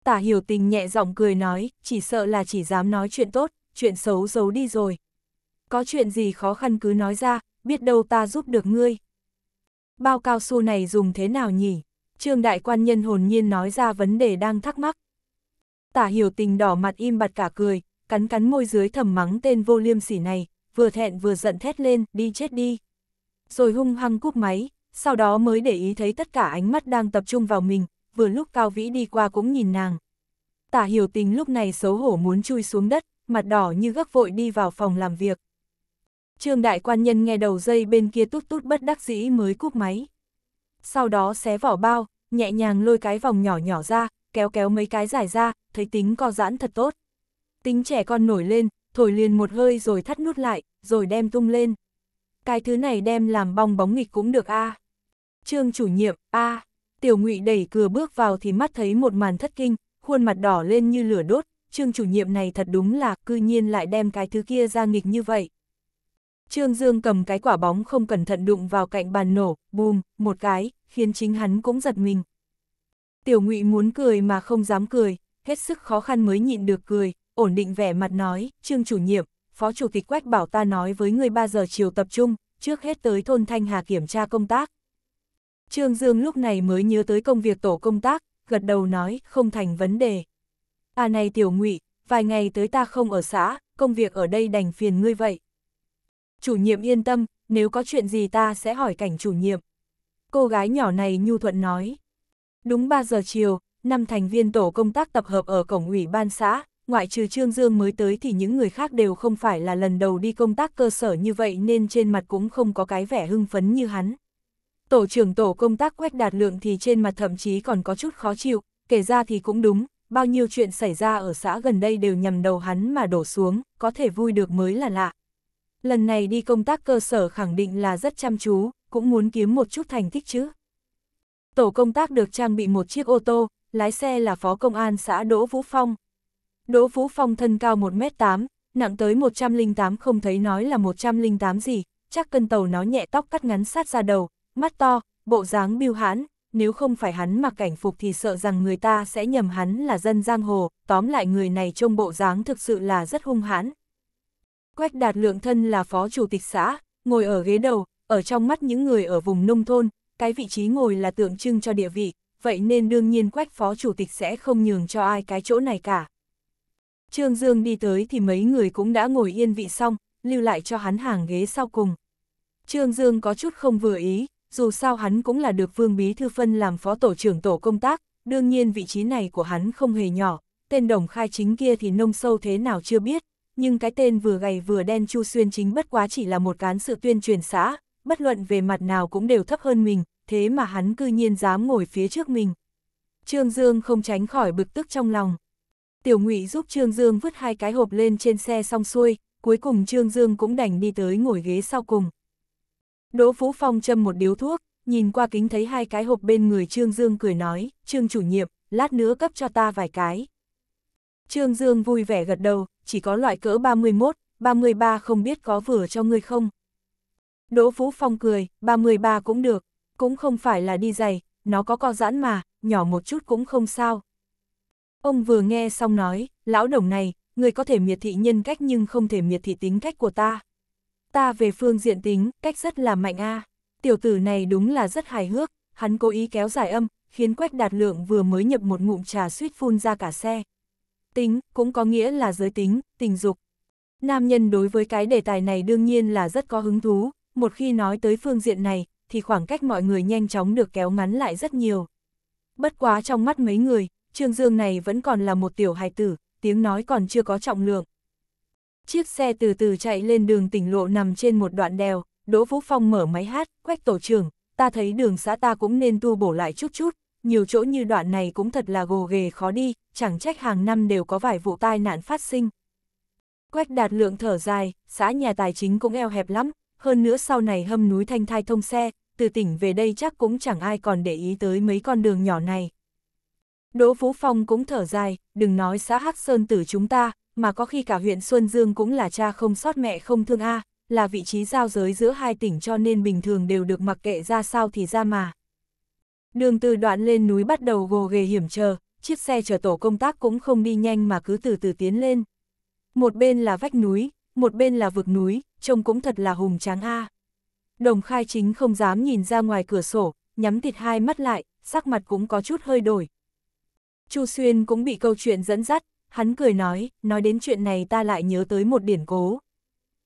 Tả hiểu tình nhẹ giọng cười nói, chỉ sợ là chỉ dám nói chuyện tốt, chuyện xấu giấu đi rồi. Có chuyện gì khó khăn cứ nói ra, biết đâu ta giúp được ngươi. Bao cao su này dùng thế nào nhỉ? Trương đại quan nhân hồn nhiên nói ra vấn đề đang thắc mắc. Tả hiểu tình đỏ mặt im bặt cả cười, cắn cắn môi dưới thầm mắng tên vô liêm sỉ này, vừa thẹn vừa giận thét lên, đi chết đi. Rồi hung hăng cúp máy, sau đó mới để ý thấy tất cả ánh mắt đang tập trung vào mình, vừa lúc Cao Vĩ đi qua cũng nhìn nàng. Tả hiểu tình lúc này xấu hổ muốn chui xuống đất, mặt đỏ như gấc vội đi vào phòng làm việc. Trương đại quan nhân nghe đầu dây bên kia tút tút bất đắc dĩ mới cúp máy. Sau đó xé vỏ bao, nhẹ nhàng lôi cái vòng nhỏ nhỏ ra, kéo kéo mấy cái dài ra, thấy tính co giãn thật tốt. Tính trẻ con nổi lên, thổi liền một hơi rồi thắt nút lại, rồi đem tung lên. Cái thứ này đem làm bong bóng nghịch cũng được a. À. Trương chủ nhiệm, a. À. Tiểu Ngụy đẩy cửa bước vào thì mắt thấy một màn thất kinh, khuôn mặt đỏ lên như lửa đốt, Trương chủ nhiệm này thật đúng là cư nhiên lại đem cái thứ kia ra nghịch như vậy. Trương Dương cầm cái quả bóng không cẩn thận đụng vào cạnh bàn nổ, bùm, một cái, khiến chính hắn cũng giật mình. Tiểu Ngụy muốn cười mà không dám cười, hết sức khó khăn mới nhịn được cười, ổn định vẻ mặt nói, Trương chủ nhiệm, Phó Chủ tịch Quách bảo ta nói với người 3 giờ chiều tập trung, trước hết tới thôn Thanh Hà kiểm tra công tác. Trương Dương lúc này mới nhớ tới công việc tổ công tác, gật đầu nói, không thành vấn đề. À này Tiểu Ngụy, vài ngày tới ta không ở xã, công việc ở đây đành phiền ngươi vậy chủ nhiệm yên tâm, nếu có chuyện gì ta sẽ hỏi cảnh chủ nhiệm. Cô gái nhỏ này nhu thuận nói. Đúng 3 giờ chiều, năm thành viên tổ công tác tập hợp ở cổng ủy ban xã, ngoại trừ Trương Dương mới tới thì những người khác đều không phải là lần đầu đi công tác cơ sở như vậy nên trên mặt cũng không có cái vẻ hưng phấn như hắn. Tổ trưởng tổ công tác quét đạt lượng thì trên mặt thậm chí còn có chút khó chịu, kể ra thì cũng đúng, bao nhiêu chuyện xảy ra ở xã gần đây đều nhằm đầu hắn mà đổ xuống, có thể vui được mới là lạ lần này đi công tác cơ sở khẳng định là rất chăm chú, cũng muốn kiếm một chút thành tích chứ. Tổ công tác được trang bị một chiếc ô tô, lái xe là phó công an xã Đỗ Vũ Phong. Đỗ Vũ Phong thân cao 1m8, nặng tới 108 không thấy nói là 108 gì, chắc cân tàu nó nhẹ tóc cắt ngắn sát ra đầu, mắt to, bộ dáng biêu hãn, nếu không phải hắn mặc cảnh phục thì sợ rằng người ta sẽ nhầm hắn là dân giang hồ, tóm lại người này trông bộ dáng thực sự là rất hung hãn, Quách đạt lượng thân là phó chủ tịch xã, ngồi ở ghế đầu, ở trong mắt những người ở vùng nông thôn, cái vị trí ngồi là tượng trưng cho địa vị, vậy nên đương nhiên quách phó chủ tịch sẽ không nhường cho ai cái chỗ này cả. Trương Dương đi tới thì mấy người cũng đã ngồi yên vị xong, lưu lại cho hắn hàng ghế sau cùng. Trương Dương có chút không vừa ý, dù sao hắn cũng là được Vương Bí Thư Phân làm phó tổ trưởng tổ công tác, đương nhiên vị trí này của hắn không hề nhỏ, tên đồng khai chính kia thì nông sâu thế nào chưa biết, nhưng cái tên vừa gầy vừa đen Chu Xuyên chính bất quá chỉ là một cán sự tuyên truyền xã, bất luận về mặt nào cũng đều thấp hơn mình, thế mà hắn cư nhiên dám ngồi phía trước mình. Trương Dương không tránh khỏi bực tức trong lòng. Tiểu Ngụy giúp Trương Dương vứt hai cái hộp lên trên xe xong xuôi, cuối cùng Trương Dương cũng đành đi tới ngồi ghế sau cùng. Đỗ Phú Phong châm một điếu thuốc, nhìn qua kính thấy hai cái hộp bên người Trương Dương cười nói, Trương chủ nhiệm, lát nữa cấp cho ta vài cái. Trương Dương vui vẻ gật đầu, chỉ có loại cỡ 31, 33 không biết có vừa cho ngươi không. Đỗ Vũ Phong cười, 33 cũng được, cũng không phải là đi giày, nó có co giãn mà, nhỏ một chút cũng không sao. Ông vừa nghe xong nói, lão đồng này, người có thể miệt thị nhân cách nhưng không thể miệt thị tính cách của ta. Ta về phương diện tính, cách rất là mạnh a. Tiểu tử này đúng là rất hài hước, hắn cố ý kéo dài âm, khiến Quách Đạt Lượng vừa mới nhập một ngụm trà suýt phun ra cả xe, tính cũng có nghĩa là giới tính, tình dục. Nam nhân đối với cái đề tài này đương nhiên là rất có hứng thú, một khi nói tới phương diện này, thì khoảng cách mọi người nhanh chóng được kéo ngắn lại rất nhiều. Bất quá trong mắt mấy người, Trương Dương này vẫn còn là một tiểu hài tử, tiếng nói còn chưa có trọng lượng. Chiếc xe từ từ chạy lên đường tỉnh lộ nằm trên một đoạn đèo, Đỗ Vũ Phong mở máy hát, quách tổ trưởng, ta thấy đường xã ta cũng nên tu bổ lại chút chút, nhiều chỗ như đoạn này cũng thật là gồ ghề khó đi, chẳng trách hàng năm đều có vài vụ tai nạn phát sinh. Quách đạt lượng thở dài, xã nhà tài chính cũng eo hẹp lắm, hơn nữa sau này hâm núi thanh thai thông xe, từ tỉnh về đây chắc cũng chẳng ai còn để ý tới mấy con đường nhỏ này. Đỗ Phú Phong cũng thở dài, đừng nói xã Hắc Sơn tử chúng ta, mà có khi cả huyện Xuân Dương cũng là cha không sót mẹ không thương A, là vị trí giao giới giữa hai tỉnh cho nên bình thường đều được mặc kệ ra sao thì ra mà. Đường từ đoạn lên núi bắt đầu gồ ghề hiểm trở, chiếc xe chở tổ công tác cũng không đi nhanh mà cứ từ từ tiến lên. Một bên là vách núi, một bên là vực núi, trông cũng thật là hùng tráng a. Đồng khai chính không dám nhìn ra ngoài cửa sổ, nhắm thịt hai mắt lại, sắc mặt cũng có chút hơi đổi. Chu Xuyên cũng bị câu chuyện dẫn dắt, hắn cười nói, nói đến chuyện này ta lại nhớ tới một điển cố.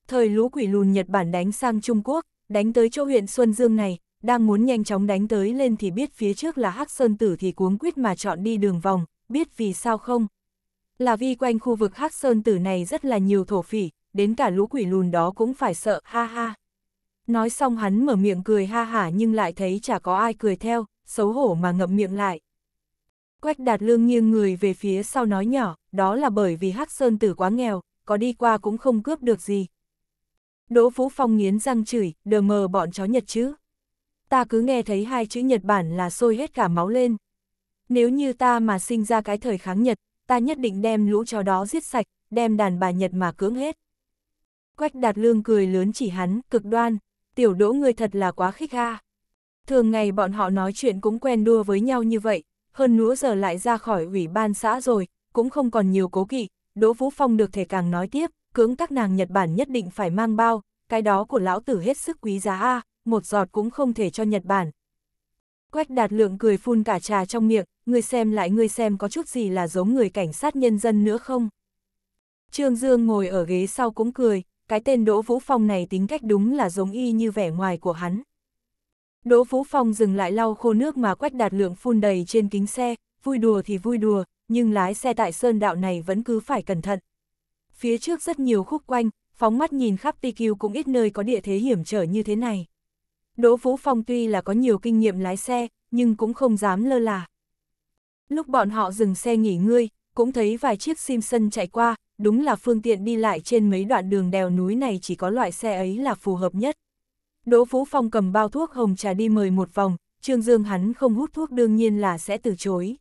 Thời lũ quỷ lùn Nhật Bản đánh sang Trung Quốc, đánh tới chỗ huyện Xuân Dương này, đang muốn nhanh chóng đánh tới lên thì biết phía trước là Hắc Sơn Tử thì cuống quýt mà chọn đi đường vòng, biết vì sao không? Là vì quanh khu vực Hắc Sơn Tử này rất là nhiều thổ phỉ, đến cả lũ quỷ lùn đó cũng phải sợ, ha ha. Nói xong hắn mở miệng cười ha hả nhưng lại thấy chả có ai cười theo, xấu hổ mà ngậm miệng lại. Quách đạt lương nghiêng người về phía sau nói nhỏ, đó là bởi vì Hắc Sơn Tử quá nghèo, có đi qua cũng không cướp được gì. Đỗ Phú Phong nghiến răng chửi, đờ mờ bọn chó nhật chứ ta cứ nghe thấy hai chữ Nhật Bản là sôi hết cả máu lên. Nếu như ta mà sinh ra cái thời kháng Nhật, ta nhất định đem lũ chó đó giết sạch, đem đàn bà Nhật mà cưỡng hết. Quách Đạt Lương cười lớn chỉ hắn, cực đoan, tiểu đỗ người thật là quá khích ha. Thường ngày bọn họ nói chuyện cũng quen đua với nhau như vậy, hơn nữa giờ lại ra khỏi ủy ban xã rồi, cũng không còn nhiều cố kỵ, Đỗ Vũ Phong được thể càng nói tiếp, cưỡng các nàng Nhật Bản nhất định phải mang bao, cái đó của lão tử hết sức quý giá a, à, một giọt cũng không thể cho Nhật Bản. Quách đạt lượng cười phun cả trà trong miệng, ngươi xem lại ngươi xem có chút gì là giống người cảnh sát nhân dân nữa không? Trương Dương ngồi ở ghế sau cũng cười, cái tên Đỗ Vũ Phong này tính cách đúng là giống y như vẻ ngoài của hắn. Đỗ Vũ Phong dừng lại lau khô nước mà quách đạt lượng phun đầy trên kính xe, vui đùa thì vui đùa, nhưng lái xe tại sơn đạo này vẫn cứ phải cẩn thận. Phía trước rất nhiều khúc quanh, phóng mắt nhìn khắp TQ cũng ít nơi có địa thế hiểm trở như thế này. Đỗ Vũ Phong tuy là có nhiều kinh nghiệm lái xe, nhưng cũng không dám lơ là. Lúc bọn họ dừng xe nghỉ ngơi, cũng thấy vài chiếc Simpson chạy qua, đúng là phương tiện đi lại trên mấy đoạn đường đèo núi này chỉ có loại xe ấy là phù hợp nhất. Đỗ Vũ Phong cầm bao thuốc hồng trà đi mời một vòng, Trương Dương hắn không hút thuốc đương nhiên là sẽ từ chối.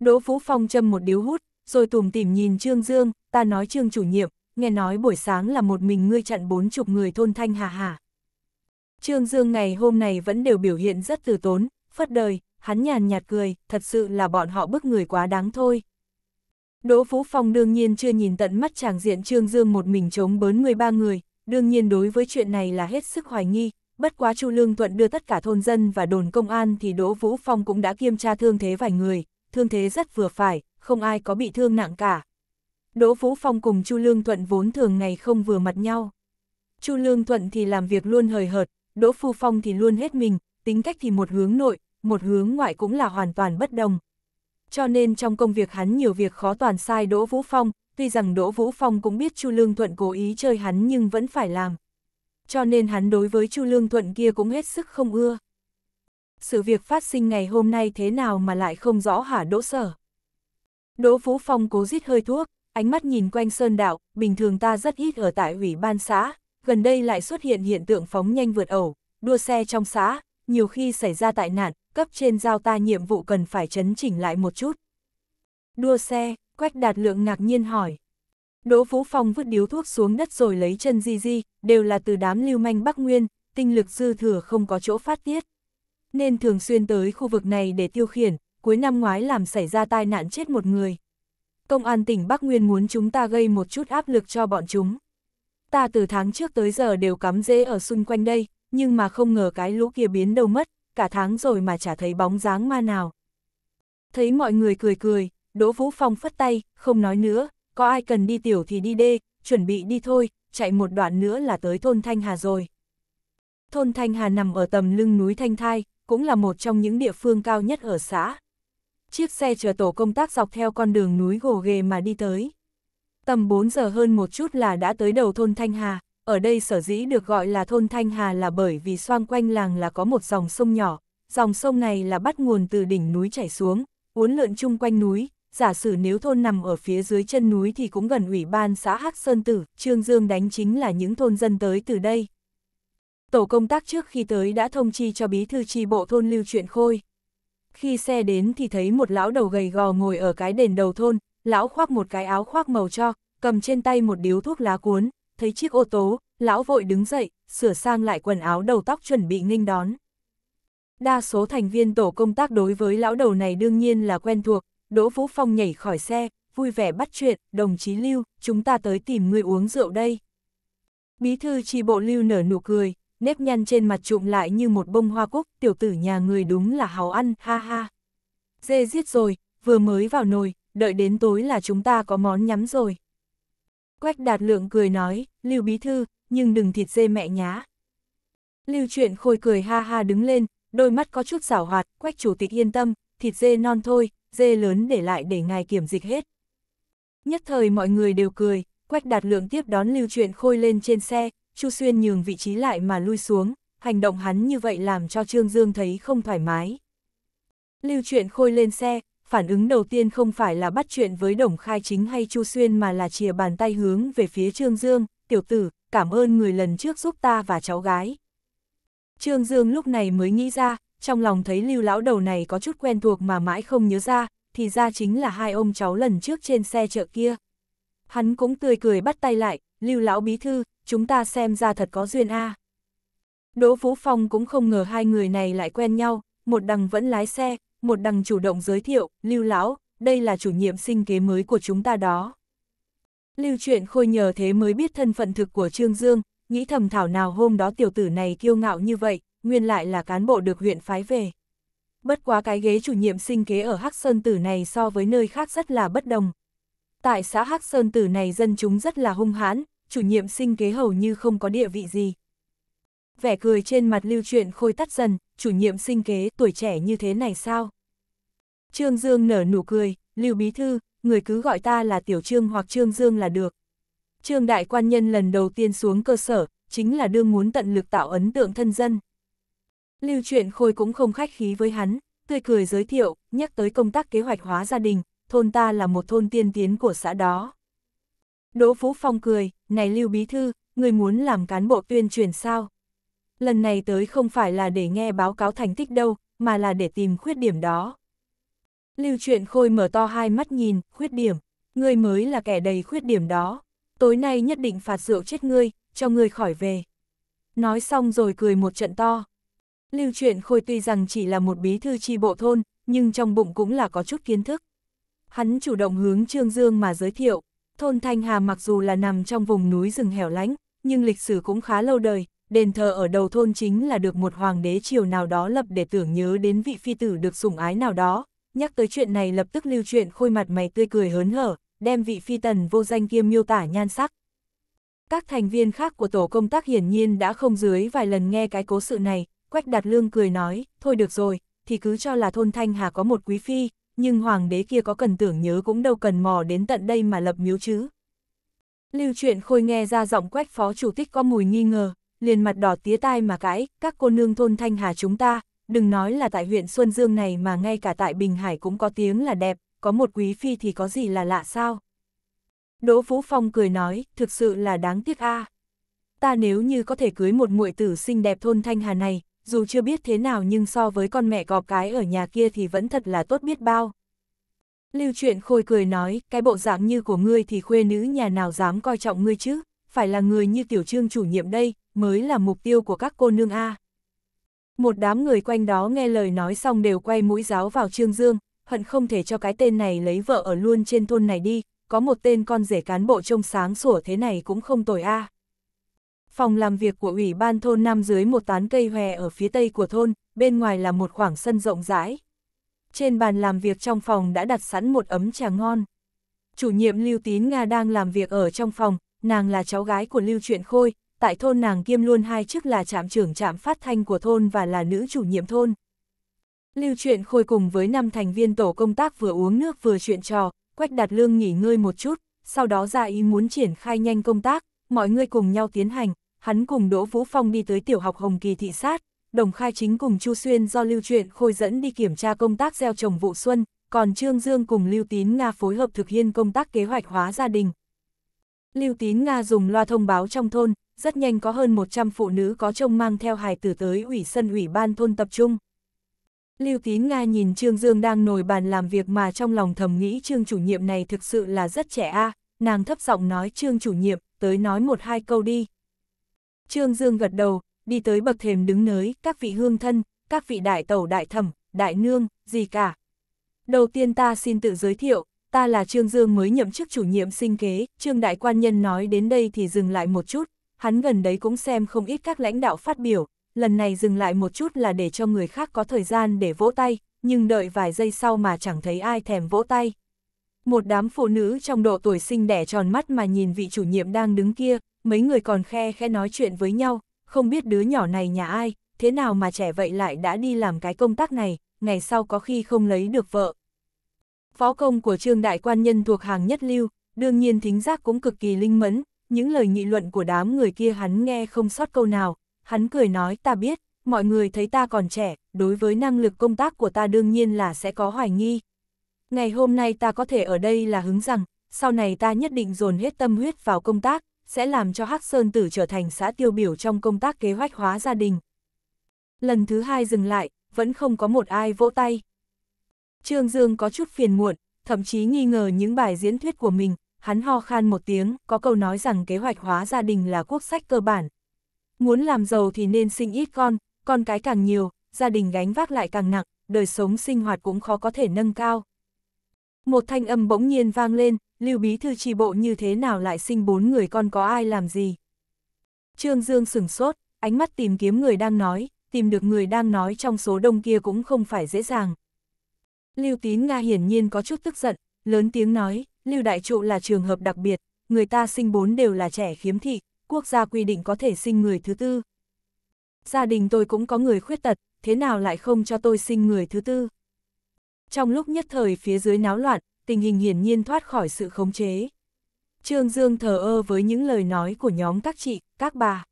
Đỗ Vũ Phong châm một điếu hút, rồi tùm tìm nhìn Trương Dương, ta nói Trương chủ nhiệm, nghe nói buổi sáng là một mình ngươi chặn bốn chục người thôn Thanh Hà Hà. Trương Dương ngày hôm này vẫn đều biểu hiện rất từ tốn, phất đời, hắn nhàn nhạt cười, thật sự là bọn họ bức người quá đáng thôi. Đỗ Phú Phong đương nhiên chưa nhìn tận mắt chàng diện Trương Dương một mình chống bớn 13 người, đương nhiên đối với chuyện này là hết sức hoài nghi, bất quá Chu Lương Thuận đưa tất cả thôn dân và đồn công an thì Đỗ Vũ Phong cũng đã kiêm tra thương thế vài người, thương thế rất vừa phải, không ai có bị thương nặng cả. Đỗ Vũ Phong cùng Chu Lương Thuận vốn thường ngày không vừa mặt nhau. Chu Lương Thuận thì làm việc luôn hời hợt, Đỗ Phu Phong thì luôn hết mình, tính cách thì một hướng nội, một hướng ngoại cũng là hoàn toàn bất đồng. Cho nên trong công việc hắn nhiều việc khó toàn sai Đỗ Vũ Phong, tuy rằng Đỗ Vũ Phong cũng biết Chu Lương Thuận cố ý chơi hắn nhưng vẫn phải làm. Cho nên hắn đối với Chu Lương Thuận kia cũng hết sức không ưa. Sự việc phát sinh ngày hôm nay thế nào mà lại không rõ hả Đỗ Sở. Đỗ Vũ Phong cố rít hơi thuốc, ánh mắt nhìn quanh sơn đạo, bình thường ta rất ít ở tại ủy ban xã, gần đây lại xuất hiện hiện tượng phóng nhanh vượt ẩu, đua xe trong xã, nhiều khi xảy ra tai nạn, cấp trên giao ta nhiệm vụ cần phải chấn chỉnh lại một chút. Đua xe, Quách Đạt Lượng ngạc nhiên hỏi. Đỗ Phú Phong vứt điếu thuốc xuống đất rồi lấy chân di di, đều là từ đám lưu manh Bắc Nguyên, tinh lực dư thừa không có chỗ phát tiết. Nên thường xuyên tới khu vực này để tiêu khiển, cuối năm ngoái làm xảy ra tai nạn chết một người. Công an tỉnh Bắc Nguyên muốn chúng ta gây một chút áp lực cho bọn chúng ta từ tháng trước tới giờ đều cắm rễ ở xung quanh đây, nhưng mà không ngờ cái lũ kia biến đâu mất, cả tháng rồi mà chả thấy bóng dáng ma nào. Thấy mọi người cười cười, Đỗ Vũ Phong phất tay, không nói nữa, có ai cần đi tiểu thì đi đê, chuẩn bị đi thôi, chạy một đoạn nữa là tới thôn Thanh Hà rồi. Thôn Thanh Hà nằm ở tầm lưng núi Thanh Thai, cũng là một trong những địa phương cao nhất ở xã. Chiếc xe chở tổ công tác dọc theo con đường núi gồ ghề mà đi tới tầm 4 giờ hơn một chút là đã tới đầu thôn Thanh Hà, ở đây sở dĩ được gọi là thôn Thanh Hà là bởi vì xoang quanh làng là có một dòng sông nhỏ, dòng sông này là bắt nguồn từ đỉnh núi chảy xuống, uốn lượn chung quanh núi, giả sử nếu thôn nằm ở phía dưới chân núi thì cũng gần ủy ban xã Hắc Sơn Tử, Trương Dương đánh chính là những thôn dân tới từ đây. Tổ công tác trước khi tới đã thông chi cho bí thư tri bộ thôn lưu chuyện khôi. Khi xe đến thì thấy một lão đầu gầy gò ngồi ở cái đền đầu thôn, lão khoác một cái áo khoác màu cho, cầm trên tay một điếu thuốc lá cuốn, thấy chiếc ô tố, lão vội đứng dậy, sửa sang lại quần áo đầu tóc chuẩn bị nghênh đón. Đa số thành viên tổ công tác đối với lão đầu này đương nhiên là quen thuộc, Đỗ Vũ Phong nhảy khỏi xe, vui vẻ bắt chuyện, đồng chí Lưu, chúng ta tới tìm người uống rượu đây. Bí thư tri bộ Lưu nở nụ cười, nếp nhăn trên mặt trụm lại như một bông hoa cúc, tiểu tử nhà người đúng là hào ăn, ha ha. Dê giết rồi, vừa mới vào nồi, đợi đến tối là chúng ta có món nhắm rồi. Quách đạt lượng cười nói, Lưu Bí Thư, nhưng đừng thịt dê mẹ nhá. Lưu chuyện khôi cười ha ha đứng lên, đôi mắt có chút xảo hoạt, Quách Chủ tịch yên tâm, thịt dê non thôi, dê lớn để lại để ngài kiểm dịch hết. Nhất thời mọi người đều cười, Quách đạt lượng tiếp đón Lưu chuyện khôi lên trên xe, Chu Xuyên nhường vị trí lại mà lui xuống, hành động hắn như vậy làm cho Trương Dương thấy không thoải mái. Lưu chuyện khôi lên xe, phản ứng đầu tiên không phải là bắt chuyện với Đồng Khai Chính hay Chu Xuyên mà là chìa bàn tay hướng về phía Trương Dương, tiểu tử, cảm ơn người lần trước giúp ta và cháu gái. Trương Dương lúc này mới nghĩ ra, trong lòng thấy lưu lão đầu này có chút quen thuộc mà mãi không nhớ ra, thì ra chính là hai ông cháu lần trước trên xe chợ kia. Hắn cũng tươi cười bắt tay lại, lưu lão bí thư, chúng ta xem ra thật có duyên a. Đỗ phú Phong cũng không ngờ hai người này lại quen nhau, một đằng vẫn lái xe, một đằng chủ động giới thiệu, Lưu Lão, đây là chủ nhiệm sinh kế mới của chúng ta đó. Lưu truyện khôi nhờ thế mới biết thân phận thực của Trương Dương, nghĩ thầm thảo nào hôm đó tiểu tử này kiêu ngạo như vậy, nguyên lại là cán bộ được huyện phái về. Bất quá cái ghế chủ nhiệm sinh kế ở Hắc Sơn Tử này so với nơi khác rất là bất đồng. Tại xã Hắc Sơn Tử này dân chúng rất là hung hãn, chủ nhiệm sinh kế hầu như không có địa vị gì. Vẻ cười trên mặt lưu truyện khôi tắt dần, chủ nhiệm sinh kế tuổi trẻ như thế này sao? Trương Dương nở nụ cười, Lưu Bí Thư, người cứ gọi ta là Tiểu Trương hoặc Trương Dương là được. Trương Đại Quan Nhân lần đầu tiên xuống cơ sở, chính là đương muốn tận lực tạo ấn tượng thân dân. Lưu chuyện Khôi cũng không khách khí với hắn, tươi cười giới thiệu, nhắc tới công tác kế hoạch hóa gia đình, thôn ta là một thôn tiên tiến của xã đó. Đỗ Phú Phong cười, này Lưu Bí Thư, người muốn làm cán bộ tuyên truyền sao? Lần này tới không phải là để nghe báo cáo thành tích đâu, mà là để tìm khuyết điểm đó. Lưu truyện khôi mở to hai mắt nhìn, khuyết điểm. Ngươi mới là kẻ đầy khuyết điểm đó. Tối nay nhất định phạt rượu chết ngươi, cho ngươi khỏi về. Nói xong rồi cười một trận to. Lưu truyện khôi tuy rằng chỉ là một bí thư tri bộ thôn, nhưng trong bụng cũng là có chút kiến thức. Hắn chủ động hướng Trương Dương mà giới thiệu. Thôn Thanh Hà mặc dù là nằm trong vùng núi rừng hẻo lánh, nhưng lịch sử cũng khá lâu đời, đền thờ ở đầu thôn chính là được một hoàng đế triều nào đó lập để tưởng nhớ đến vị phi tử được sủng ái nào đó, nhắc tới chuyện này lập tức lưu chuyện khôi mặt mày tươi cười hớn hở, đem vị phi tần vô danh kia miêu tả nhan sắc. Các thành viên khác của tổ công tác hiển nhiên đã không dưới vài lần nghe cái cố sự này, Quách Đạt Lương cười nói, thôi được rồi, thì cứ cho là thôn Thanh Hà có một quý phi, nhưng hoàng đế kia có cần tưởng nhớ cũng đâu cần mò đến tận đây mà lập miếu chứ. Lưu chuyện khôi nghe ra giọng Quách Phó Chủ tịch có mùi nghi ngờ, liền mặt đỏ tía tai mà cãi, các cô nương thôn Thanh Hà chúng ta, đừng nói là tại huyện Xuân Dương này mà ngay cả tại Bình Hải cũng có tiếng là đẹp, có một quý phi thì có gì là lạ sao? Đỗ Vũ Phong cười nói, thực sự là đáng tiếc a. À. Ta nếu như có thể cưới một muội tử xinh đẹp thôn Thanh Hà này, dù chưa biết thế nào nhưng so với con mẹ gọp cái ở nhà kia thì vẫn thật là tốt biết bao. Lưu truyện khôi cười nói, cái bộ dạng như của ngươi thì khuê nữ nhà nào dám coi trọng ngươi chứ, phải là người như tiểu trương chủ nhiệm đây, mới là mục tiêu của các cô nương A. À. Một đám người quanh đó nghe lời nói xong đều quay mũi giáo vào Trương Dương, hận không thể cho cái tên này lấy vợ ở luôn trên thôn này đi, có một tên con rể cán bộ trông sáng sủa thế này cũng không tồi a. Phòng làm việc của ủy ban thôn nằm dưới một tán cây hòe ở phía tây của thôn, bên ngoài là một khoảng sân rộng rãi. Trên bàn làm việc trong phòng đã đặt sẵn một ấm trà ngon. Chủ nhiệm Lưu Tín Nga đang làm việc ở trong phòng, nàng là cháu gái của Lưu Truyện Khôi, tại thôn nàng kiêm luôn hai chức là trạm trưởng trạm phát thanh của thôn và là nữ chủ nhiệm thôn. Lưu truyện khôi cùng với năm thành viên tổ công tác vừa uống nước vừa chuyện trò, Quách Đạt Lương nghỉ ngơi một chút, sau đó ra ý muốn triển khai nhanh công tác, mọi người cùng nhau tiến hành, hắn cùng Đỗ Vũ Phong đi tới tiểu học Hồng Kỳ thị sát, đồng khai chính cùng Chu Xuyên do Lưu Truyện Khôi dẫn đi kiểm tra công tác gieo trồng vụ xuân, còn Trương Dương cùng Lưu Tín Nga phối hợp thực hiện công tác kế hoạch hóa gia đình. Lưu Tín Nga dùng loa thông báo trong thôn, rất nhanh có hơn 100 phụ nữ có trông mang theo hài tử tới ủy sân ủy ban thôn tập trung. Lưu Tín Nga nhìn Trương Dương đang nổi bàn làm việc mà trong lòng thầm nghĩ Trương chủ nhiệm này thực sự là rất trẻ a nàng thấp giọng nói Trương chủ nhiệm, tới nói một hai câu đi. Trương Dương gật đầu, đi tới bậc thềm đứng nới, các vị hương thân, các vị đại tẩu đại thẩm, đại nương, gì cả. Đầu tiên ta xin tự giới thiệu, ta là Trương Dương mới nhậm chức chủ nhiệm sinh kế, Trương Đại Quan Nhân nói đến đây thì dừng lại một chút, hắn gần đấy cũng xem không ít các lãnh đạo phát biểu, lần này dừng lại một chút là để cho người khác có thời gian để vỗ tay, nhưng đợi vài giây sau mà chẳng thấy ai thèm vỗ tay. Một đám phụ nữ trong độ tuổi sinh đẻ tròn mắt mà nhìn vị chủ nhiệm đang đứng kia, mấy người còn khe khe nói chuyện với nhau, không biết đứa nhỏ này nhà ai, thế nào mà trẻ vậy lại đã đi làm cái công tác này, ngày sau có khi không lấy được vợ. Phó công của trương đại quan nhân thuộc hàng nhất lưu, đương nhiên thính giác cũng cực kỳ linh mẫn, những lời nghị luận của đám người kia hắn nghe không sót câu nào, hắn cười nói ta biết, mọi người thấy ta còn trẻ, đối với năng lực công tác của ta đương nhiên là sẽ có hoài nghi. Ngày hôm nay ta có thể ở đây là hứng rằng, sau này ta nhất định dồn hết tâm huyết vào công tác, sẽ làm cho Hắc Sơn Tử trở thành xã tiêu biểu trong công tác kế hoạch hóa gia đình. Lần thứ hai dừng lại, vẫn không có một ai vỗ tay. Trương Dương có chút phiền muộn, thậm chí nghi ngờ những bài diễn thuyết của mình, hắn ho khan một tiếng, có câu nói rằng kế hoạch hóa gia đình là quốc sách cơ bản. Muốn làm giàu thì nên sinh ít con, con cái càng nhiều, gia đình gánh vác lại càng nặng, đời sống sinh hoạt cũng khó có thể nâng cao. Một thanh âm bỗng nhiên vang lên, Lưu Bí Thư tri bộ như thế nào lại sinh bốn người con có ai làm gì? Trương Dương sửng sốt, ánh mắt tìm kiếm người đang nói, tìm được người đang nói trong số đông kia cũng không phải dễ dàng. Lưu Tín Nga hiển nhiên có chút tức giận, lớn tiếng nói, Lưu Đại Trụ là trường hợp đặc biệt, người ta sinh bốn đều là trẻ khiếm thị, quốc gia quy định có thể sinh người thứ tư. Gia đình tôi cũng có người khuyết tật, thế nào lại không cho tôi sinh người thứ tư? Trong lúc nhất thời phía dưới náo loạn, tình hình hiển nhiên thoát khỏi sự khống chế. Trương Dương thờ ơ với những lời nói của nhóm các chị, các bà.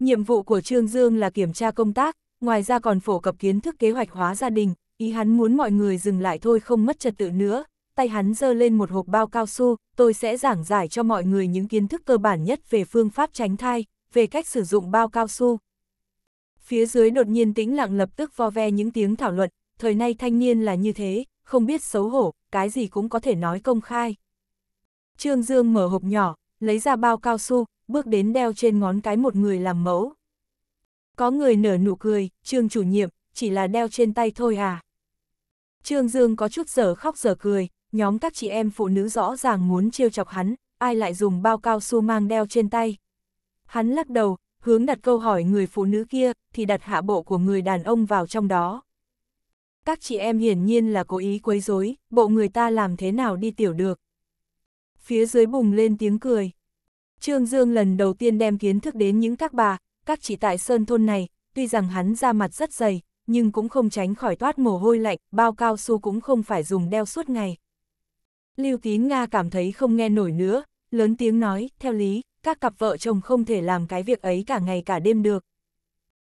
Nhiệm vụ của Trương Dương là kiểm tra công tác, ngoài ra còn phổ cập kiến thức kế hoạch hóa gia đình, ý hắn muốn mọi người dừng lại thôi không mất trật tự nữa, tay hắn dơ lên một hộp bao cao su, tôi sẽ giảng giải cho mọi người những kiến thức cơ bản nhất về phương pháp tránh thai, về cách sử dụng bao cao su. Phía dưới đột nhiên tĩnh lặng lập tức vo ve những tiếng thảo luận, thời nay thanh niên là như thế, không biết xấu hổ, cái gì cũng có thể nói công khai. Trương Dương mở hộp nhỏ, lấy ra bao cao su, bước đến đeo trên ngón cái một người làm mẫu. Có người nở nụ cười, Trương chủ nhiệm, chỉ là đeo trên tay thôi à. Trương Dương có chút giờ khóc giờ cười, nhóm các chị em phụ nữ rõ ràng muốn trêu chọc hắn, ai lại dùng bao cao su mang đeo trên tay. Hắn lắc đầu, hướng đặt câu hỏi người phụ nữ kia, thì đặt hạ bộ của người đàn ông vào trong đó. Các chị em hiển nhiên là cố ý quấy rối, bộ người ta làm thế nào đi tiểu được. Phía dưới bùng lên tiếng cười. Trương Dương lần đầu tiên đem kiến thức đến những các bà, các chị tại sơn thôn này, tuy rằng hắn ra mặt rất dày, nhưng cũng không tránh khỏi toát mồ hôi lạnh, bao cao su cũng không phải dùng đeo suốt ngày, Lưu Tín Nga cảm thấy không nghe nổi nữa, lớn tiếng nói, theo lý, các cặp vợ chồng không thể làm cái việc ấy cả ngày cả đêm được.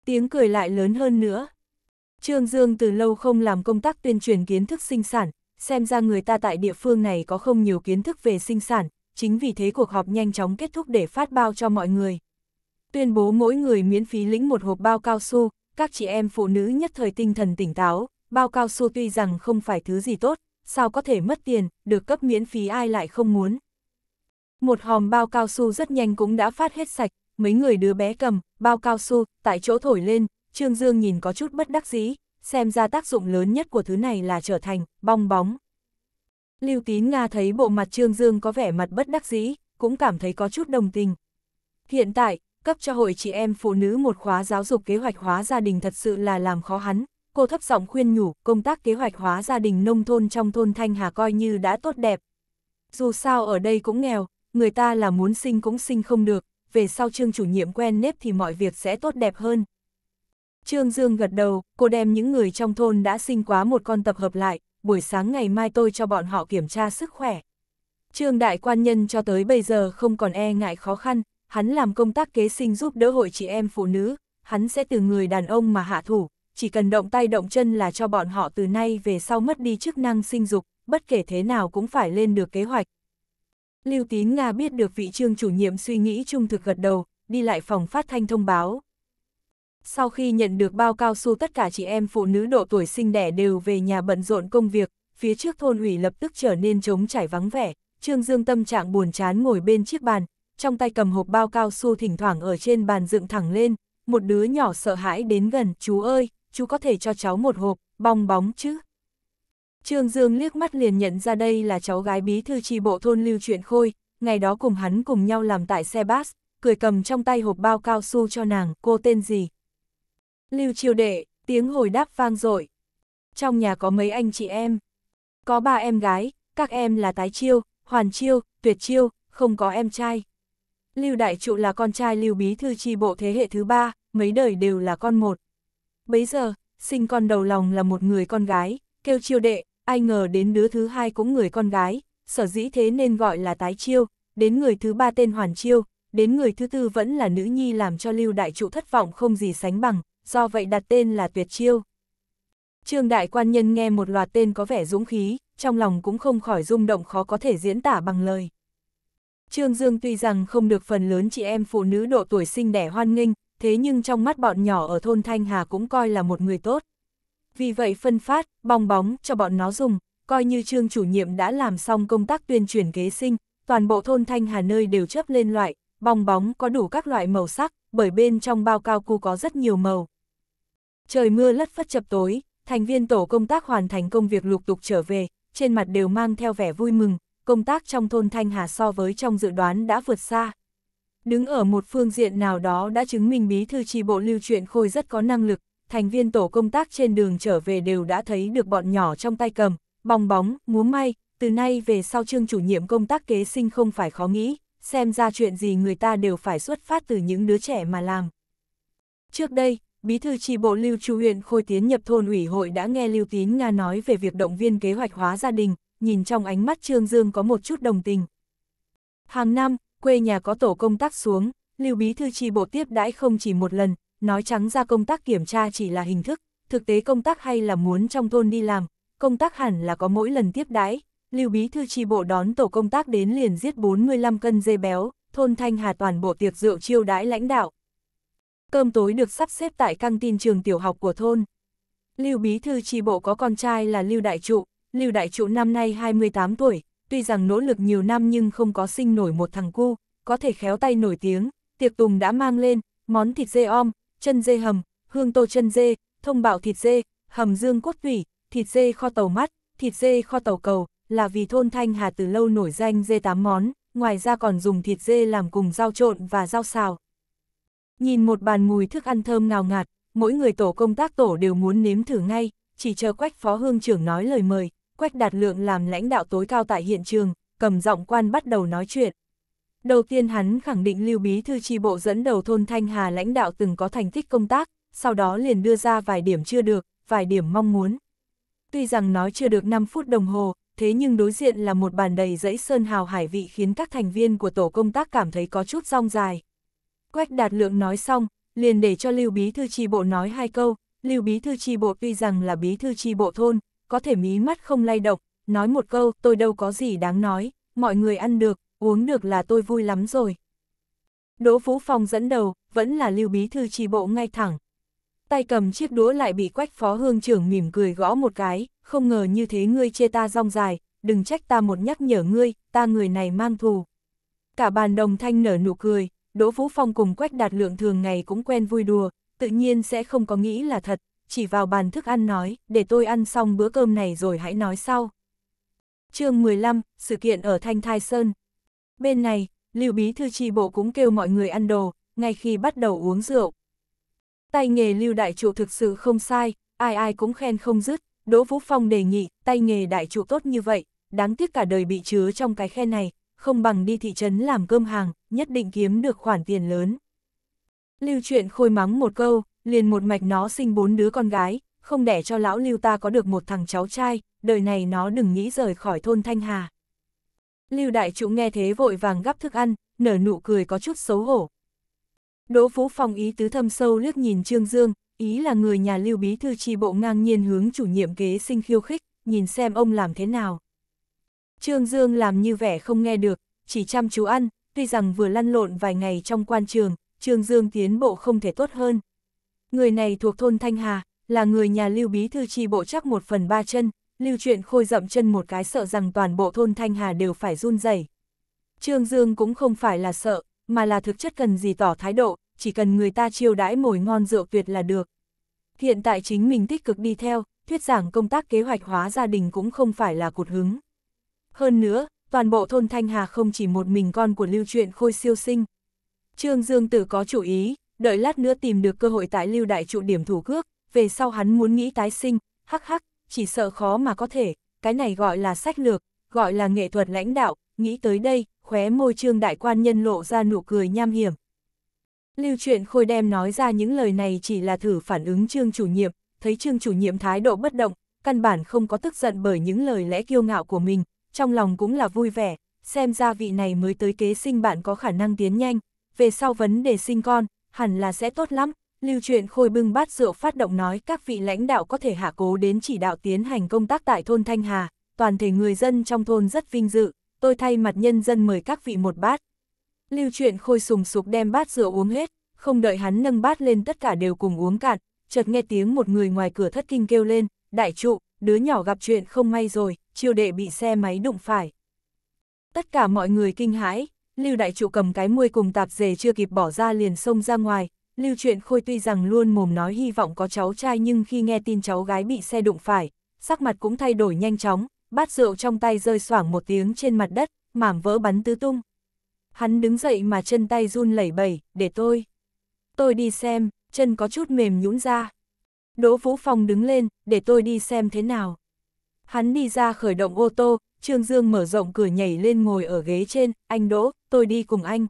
Tiếng cười lại lớn hơn nữa. Trương Dương từ lâu không làm công tác tuyên truyền kiến thức sinh sản, xem ra người ta tại địa phương này có không nhiều kiến thức về sinh sản, chính vì thế cuộc họp nhanh chóng kết thúc để phát bao cho mọi người. Tuyên bố mỗi người miễn phí lĩnh một hộp bao cao su, các chị em phụ nữ nhất thời tinh thần tỉnh táo, bao cao su tuy rằng không phải thứ gì tốt, sao có thể mất tiền, được cấp miễn phí ai lại không muốn. Một hòm bao cao su rất nhanh cũng đã phát hết sạch, mấy người đứa bé cầm, bao cao su, tại chỗ thổi lên, Trương Dương nhìn có chút bất đắc dĩ, xem ra tác dụng lớn nhất của thứ này là trở thành, bong bóng. Lưu Tín Nga thấy bộ mặt Trương Dương có vẻ mặt bất đắc dĩ, cũng cảm thấy có chút đồng tình. Hiện tại, cấp cho hội chị em phụ nữ một khóa giáo dục kế hoạch hóa gia đình thật sự là làm khó hắn, cô thấp giọng khuyên nhủ, công tác kế hoạch hóa gia đình nông thôn trong thôn Thanh Hà coi như đã tốt đẹp. Dù sao ở đây cũng nghèo, người ta là muốn sinh cũng sinh không được, về sau Trương chủ nhiệm quen nếp thì mọi việc sẽ tốt đẹp hơn. Trương Dương gật đầu, cô đem những người trong thôn đã sinh quá một con tập hợp lại, buổi sáng ngày mai tôi cho bọn họ kiểm tra sức khỏe. Trương đại quan nhân cho tới bây giờ không còn e ngại khó khăn, hắn làm công tác kế sinh giúp đỡ hội chị em phụ nữ, hắn sẽ từ người đàn ông mà hạ thủ, chỉ cần động tay động chân là cho bọn họ từ nay về sau mất đi chức năng sinh dục, bất kể thế nào cũng phải lên được kế hoạch. Lưu Tín Nga biết được vị trương chủ nhiệm suy nghĩ trung thực gật đầu, đi lại phòng phát thanh thông báo. Sau khi nhận được bao cao su tất cả chị em phụ nữ độ tuổi sinh đẻ đều về nhà bận rộn công việc, phía trước thôn ủy lập tức trở nên trống trải vắng vẻ, Trương Dương tâm trạng buồn chán ngồi bên chiếc bàn, trong tay cầm hộp bao cao su thỉnh thoảng ở trên bàn dựng thẳng lên, một đứa nhỏ sợ hãi đến gần, chú ơi, chú có thể cho cháu một hộp, bong bóng chứ. Trương Dương liếc mắt liền nhận ra đây là cháu gái bí thư tri bộ thôn Lưu chuyện Khôi, ngày đó cùng hắn cùng nhau làm tại xe bus, cười cầm trong tay hộp bao cao su cho nàng, cô tên gì? Lưu Triều Đệ, tiếng hồi đáp vang dội. Trong nhà có mấy anh chị em? Có ba em gái, các em là Tái Chiêu, Hoàn Chiêu, Tuyệt Chiêu, không có em trai. Lưu Đại Trụ là con trai Lưu Bí thư tri bộ thế hệ thứ ba, mấy đời đều là con một. Bấy giờ, sinh con đầu lòng là một người con gái, kêu chiêu đệ, ai ngờ đến đứa thứ hai cũng người con gái, sở dĩ thế nên gọi là tái chiêu, đến người thứ ba tên hoàn chiêu, đến người thứ tư vẫn là nữ nhi làm cho lưu đại trụ thất vọng không gì sánh bằng, do vậy đặt tên là tuyệt chiêu. Trương đại quan nhân nghe một loạt tên có vẻ dũng khí, trong lòng cũng không khỏi rung động khó có thể diễn tả bằng lời. Trương Dương tuy rằng không được phần lớn chị em phụ nữ độ tuổi sinh đẻ hoan nghênh, thế nhưng trong mắt bọn nhỏ ở thôn Thanh Hà cũng coi là một người tốt. Vì vậy phân phát, bong bóng cho bọn nó dùng, coi như trương chủ nhiệm đã làm xong công tác tuyên truyền kế sinh, toàn bộ thôn Thanh Hà nơi đều chấp lên loại, bong bóng có đủ các loại màu sắc, bởi bên trong bao cao cu có rất nhiều màu. Trời mưa lất phất chập tối, thành viên tổ công tác hoàn thành công việc lục tục trở về, trên mặt đều mang theo vẻ vui mừng, công tác trong thôn Thanh Hà so với trong dự đoán đã vượt xa. Đứng ở một phương diện nào đó đã chứng minh bí thư tri bộ lưu truyện khôi rất có năng lực, thành viên tổ công tác trên đường trở về đều đã thấy được bọn nhỏ trong tay cầm, bong bóng, múa may, từ nay về sau trương chủ nhiệm công tác kế sinh không phải khó nghĩ, xem ra chuyện gì người ta đều phải xuất phát từ những đứa trẻ mà làm. Trước đây, bí thư tri bộ Lưu chủ huyện Khôi tiến nhập thôn ủy hội đã nghe Lưu Tín Nga nói về việc động viên kế hoạch hóa gia đình, nhìn trong ánh mắt Trương Dương có một chút đồng tình. Hàng năm, quê nhà có tổ công tác xuống, Lưu Bí Thư chi bộ tiếp đãi không chỉ một lần, nói trắng ra công tác kiểm tra chỉ là hình thức, thực tế công tác hay là muốn trong thôn đi làm, công tác hẳn là có mỗi lần tiếp đãi. Lưu Bí Thư chi bộ đón tổ công tác đến liền giết 45 cân dê béo, thôn Thanh Hà toàn bộ tiệc rượu chiêu đãi lãnh đạo. Cơm tối được sắp xếp tại căng tin trường tiểu học của thôn. Lưu Bí Thư chi bộ có con trai là Lưu Đại Trụ, Lưu Đại Trụ năm nay 28 tuổi, tuy rằng nỗ lực nhiều năm nhưng không có sinh nổi một thằng cu, có thể khéo tay nổi tiếng, tiệc tùng đã mang lên, món thịt dê om, chân dê hầm, hương tô chân dê, thông bạo thịt dê, hầm dương cốt thủy, thịt dê kho tàu mắt, thịt dê kho tàu cầu, là vì thôn Thanh Hà từ lâu nổi danh dê tám món, ngoài ra còn dùng thịt dê làm cùng rau trộn và rau xào. Nhìn một bàn mùi thức ăn thơm ngào ngạt, mỗi người tổ công tác tổ đều muốn nếm thử ngay, chỉ chờ quách phó hương trưởng nói lời mời, Quách Đạt Lượng làm lãnh đạo tối cao tại hiện trường, cầm giọng quan bắt đầu nói chuyện. Đầu tiên hắn khẳng định Lưu Bí Thư tri bộ dẫn đầu thôn Thanh Hà lãnh đạo từng có thành tích công tác, sau đó liền đưa ra vài điểm chưa được, vài điểm mong muốn. Tuy rằng nói chưa được 5 phút đồng hồ, thế nhưng đối diện là một bàn đầy dãy sơn hào hải vị khiến các thành viên của tổ công tác cảm thấy có chút rong dài. Quách Đạt Lượng nói xong, liền để cho Lưu Bí Thư tri bộ nói hai câu, Lưu Bí Thư tri bộ tuy rằng là Bí Thư tri bộ thôn, có thể mí mắt không lay động, nói một câu tôi đâu có gì đáng nói, mọi người ăn được, uống được là tôi vui lắm rồi. Đỗ Vũ Phong dẫn đầu, vẫn là lưu bí thư tri bộ ngay thẳng. Tay cầm chiếc đũa lại bị quách phó hương trưởng mỉm cười gõ một cái, không ngờ như thế ngươi chê ta rong dài, đừng trách ta một nhắc nhở ngươi, ta người này mang thù. Cả bàn đồng thanh nở nụ cười, Đỗ Vũ Phong cùng quách đạt lượng thường ngày cũng quen vui đùa, tự nhiên sẽ không có nghĩ là thật, chỉ vào bàn thức ăn nói, để tôi ăn xong bữa cơm này rồi hãy nói sau. chương 15, sự kiện ở Thanh Thai Sơn. Bên này, Lưu Bí Thư tri Bộ cũng kêu mọi người ăn đồ, ngay khi bắt đầu uống rượu. Tay nghề Lưu Đại Trụ thực sự không sai, ai ai cũng khen không dứt, Đỗ Vũ Phong đề nghị, tay nghề Đại Trụ tốt như vậy, đáng tiếc cả đời bị chứa trong cái khen này, không bằng đi thị trấn làm cơm hàng, nhất định kiếm được khoản tiền lớn. Lưu chuyện khôi mắng một câu, liền một mạch nó sinh bốn đứa con gái, không đẻ cho lão Lưu ta có được một thằng cháu trai, đời này nó đừng nghĩ rời khỏi thôn Thanh Hà. Lưu Đại Trụ nghe thế vội vàng gắp thức ăn, nở nụ cười có chút xấu hổ. Đỗ Phú Phong ý tứ thâm sâu liếc nhìn Trương Dương, ý là người nhà Lưu Bí Thư tri bộ ngang nhiên hướng chủ nhiệm kế sinh khiêu khích, nhìn xem ông làm thế nào. Trương Dương làm như vẻ không nghe được, chỉ chăm chú ăn, tuy rằng vừa lăn lộn vài ngày trong quan trường, Trương Dương tiến bộ không thể tốt hơn. Người này thuộc thôn Thanh Hà, là người nhà Lưu Bí Thư tri bộ chắc một phần ba chân, Lưu Chuyện Khôi dậm chân một cái sợ rằng toàn bộ thôn Thanh Hà đều phải run rẩy. Trương Dương cũng không phải là sợ, mà là thực chất cần gì tỏ thái độ, chỉ cần người ta chiêu đãi mồi ngon rượu tuyệt là được. Hiện tại chính mình tích cực đi theo, thuyết giảng công tác kế hoạch hóa gia đình cũng không phải là cột hứng. Hơn nữa, toàn bộ thôn Thanh Hà không chỉ một mình con của Lưu Truyện Khôi siêu sinh. Trương Dương tự có chủ ý, đợi lát nữa tìm được cơ hội tại lưu đại trụ điểm thủ cước, về sau hắn muốn nghĩ tái sinh, hắc hắc, chỉ sợ khó mà có thể, cái này gọi là sách lược, gọi là nghệ thuật lãnh đạo, nghĩ tới đây, khóe môi trương đại quan nhân lộ ra nụ cười nham hiểm. Lưu truyện khôi đem nói ra những lời này chỉ là thử phản ứng trương chủ nhiệm, thấy trương chủ nhiệm thái độ bất động, căn bản không có tức giận bởi những lời lẽ kiêu ngạo của mình, trong lòng cũng là vui vẻ, xem ra vị này mới tới kế sinh bạn có khả năng tiến nhanh, về sau vấn đề sinh con, hẳn là sẽ tốt lắm. Lưu truyện khôi bưng bát rượu phát động nói các vị lãnh đạo có thể hạ cố đến chỉ đạo tiến hành công tác tại thôn Thanh Hà, toàn thể người dân trong thôn rất vinh dự, tôi thay mặt nhân dân mời các vị một bát. Lưu truyện khôi sùng sục đem bát rượu uống hết, không đợi hắn nâng bát lên tất cả đều cùng uống cạn, chợt nghe tiếng một người ngoài cửa thất kinh kêu lên, đại trụ, đứa nhỏ gặp chuyện không may rồi, chiêu đệ bị xe máy đụng phải. Tất cả mọi người kinh hãi, Lưu Đại Trụ cầm cái muôi cùng tạp dề chưa kịp bỏ ra liền xông ra ngoài, Lưu Truyện Khôi tuy rằng luôn mồm nói hy vọng có cháu trai nhưng khi nghe tin cháu gái bị xe đụng phải, sắc mặt cũng thay đổi nhanh chóng, bát rượu trong tay rơi xoảng một tiếng trên mặt đất, mảm vỡ bắn tứ tung. Hắn đứng dậy mà chân tay run lẩy bẩy, để tôi. Tôi đi xem, chân có chút mềm nhũn ra. Đỗ Vũ Phong đứng lên, để tôi đi xem thế nào. Hắn đi ra khởi động ô tô, Trương Dương mở rộng cửa nhảy lên ngồi ở ghế trên, anh Đỗ, tôi đi cùng anh.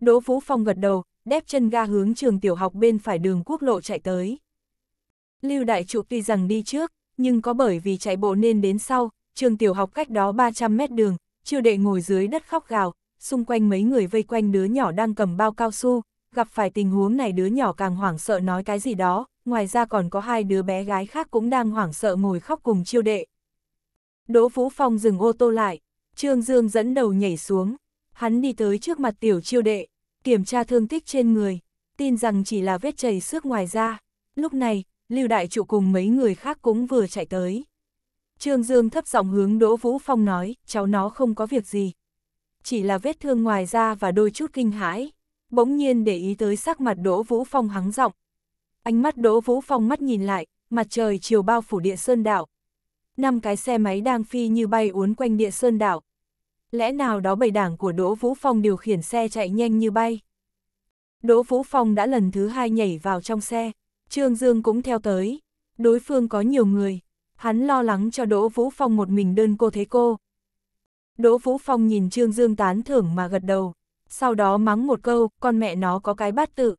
Đỗ Phú Phong gật đầu, đép chân ga hướng trường tiểu học bên phải đường quốc lộ chạy tới. Lưu Đại Trụ tuy rằng đi trước, nhưng có bởi vì chạy bộ nên đến sau, trường tiểu học cách đó 300 mét đường, chưa đệ ngồi dưới đất khóc gào, xung quanh mấy người vây quanh đứa nhỏ đang cầm bao cao su, gặp phải tình huống này đứa nhỏ càng hoảng sợ nói cái gì đó, ngoài ra còn có hai đứa bé gái khác cũng đang hoảng sợ ngồi khóc cùng chiêu đệ, Đỗ Vũ Phong dừng ô tô lại, Trương Dương dẫn đầu nhảy xuống, hắn đi tới trước mặt tiểu chiêu đệ, kiểm tra thương tích trên người, tin rằng chỉ là vết chảy xước ngoài da. Lúc này, Lưu Đại Trụ cùng mấy người khác cũng vừa chạy tới. Trương Dương thấp giọng hướng Đỗ Vũ Phong nói, cháu nó không có việc gì. Chỉ là vết thương ngoài da và đôi chút kinh hãi. Bỗng nhiên để ý tới sắc mặt Đỗ Vũ Phong hắng giọng. Ánh mắt Đỗ Vũ Phong mắt nhìn lại, mặt trời chiều bao phủ địa sơn đảo, năm cái xe máy đang phi như bay uốn quanh địa sơn đảo. Lẽ nào đó bầy đảng của Đỗ Vũ Phong điều khiển xe chạy nhanh như bay? Đỗ Vũ Phong đã lần thứ hai nhảy vào trong xe, Trương Dương cũng theo tới. Đối phương có nhiều người, hắn lo lắng cho Đỗ Vũ Phong một mình đơn cô thế cô. Đỗ Vũ Phong nhìn Trương Dương tán thưởng mà gật đầu, sau đó mắng một câu, con mẹ nó có cái bát tự.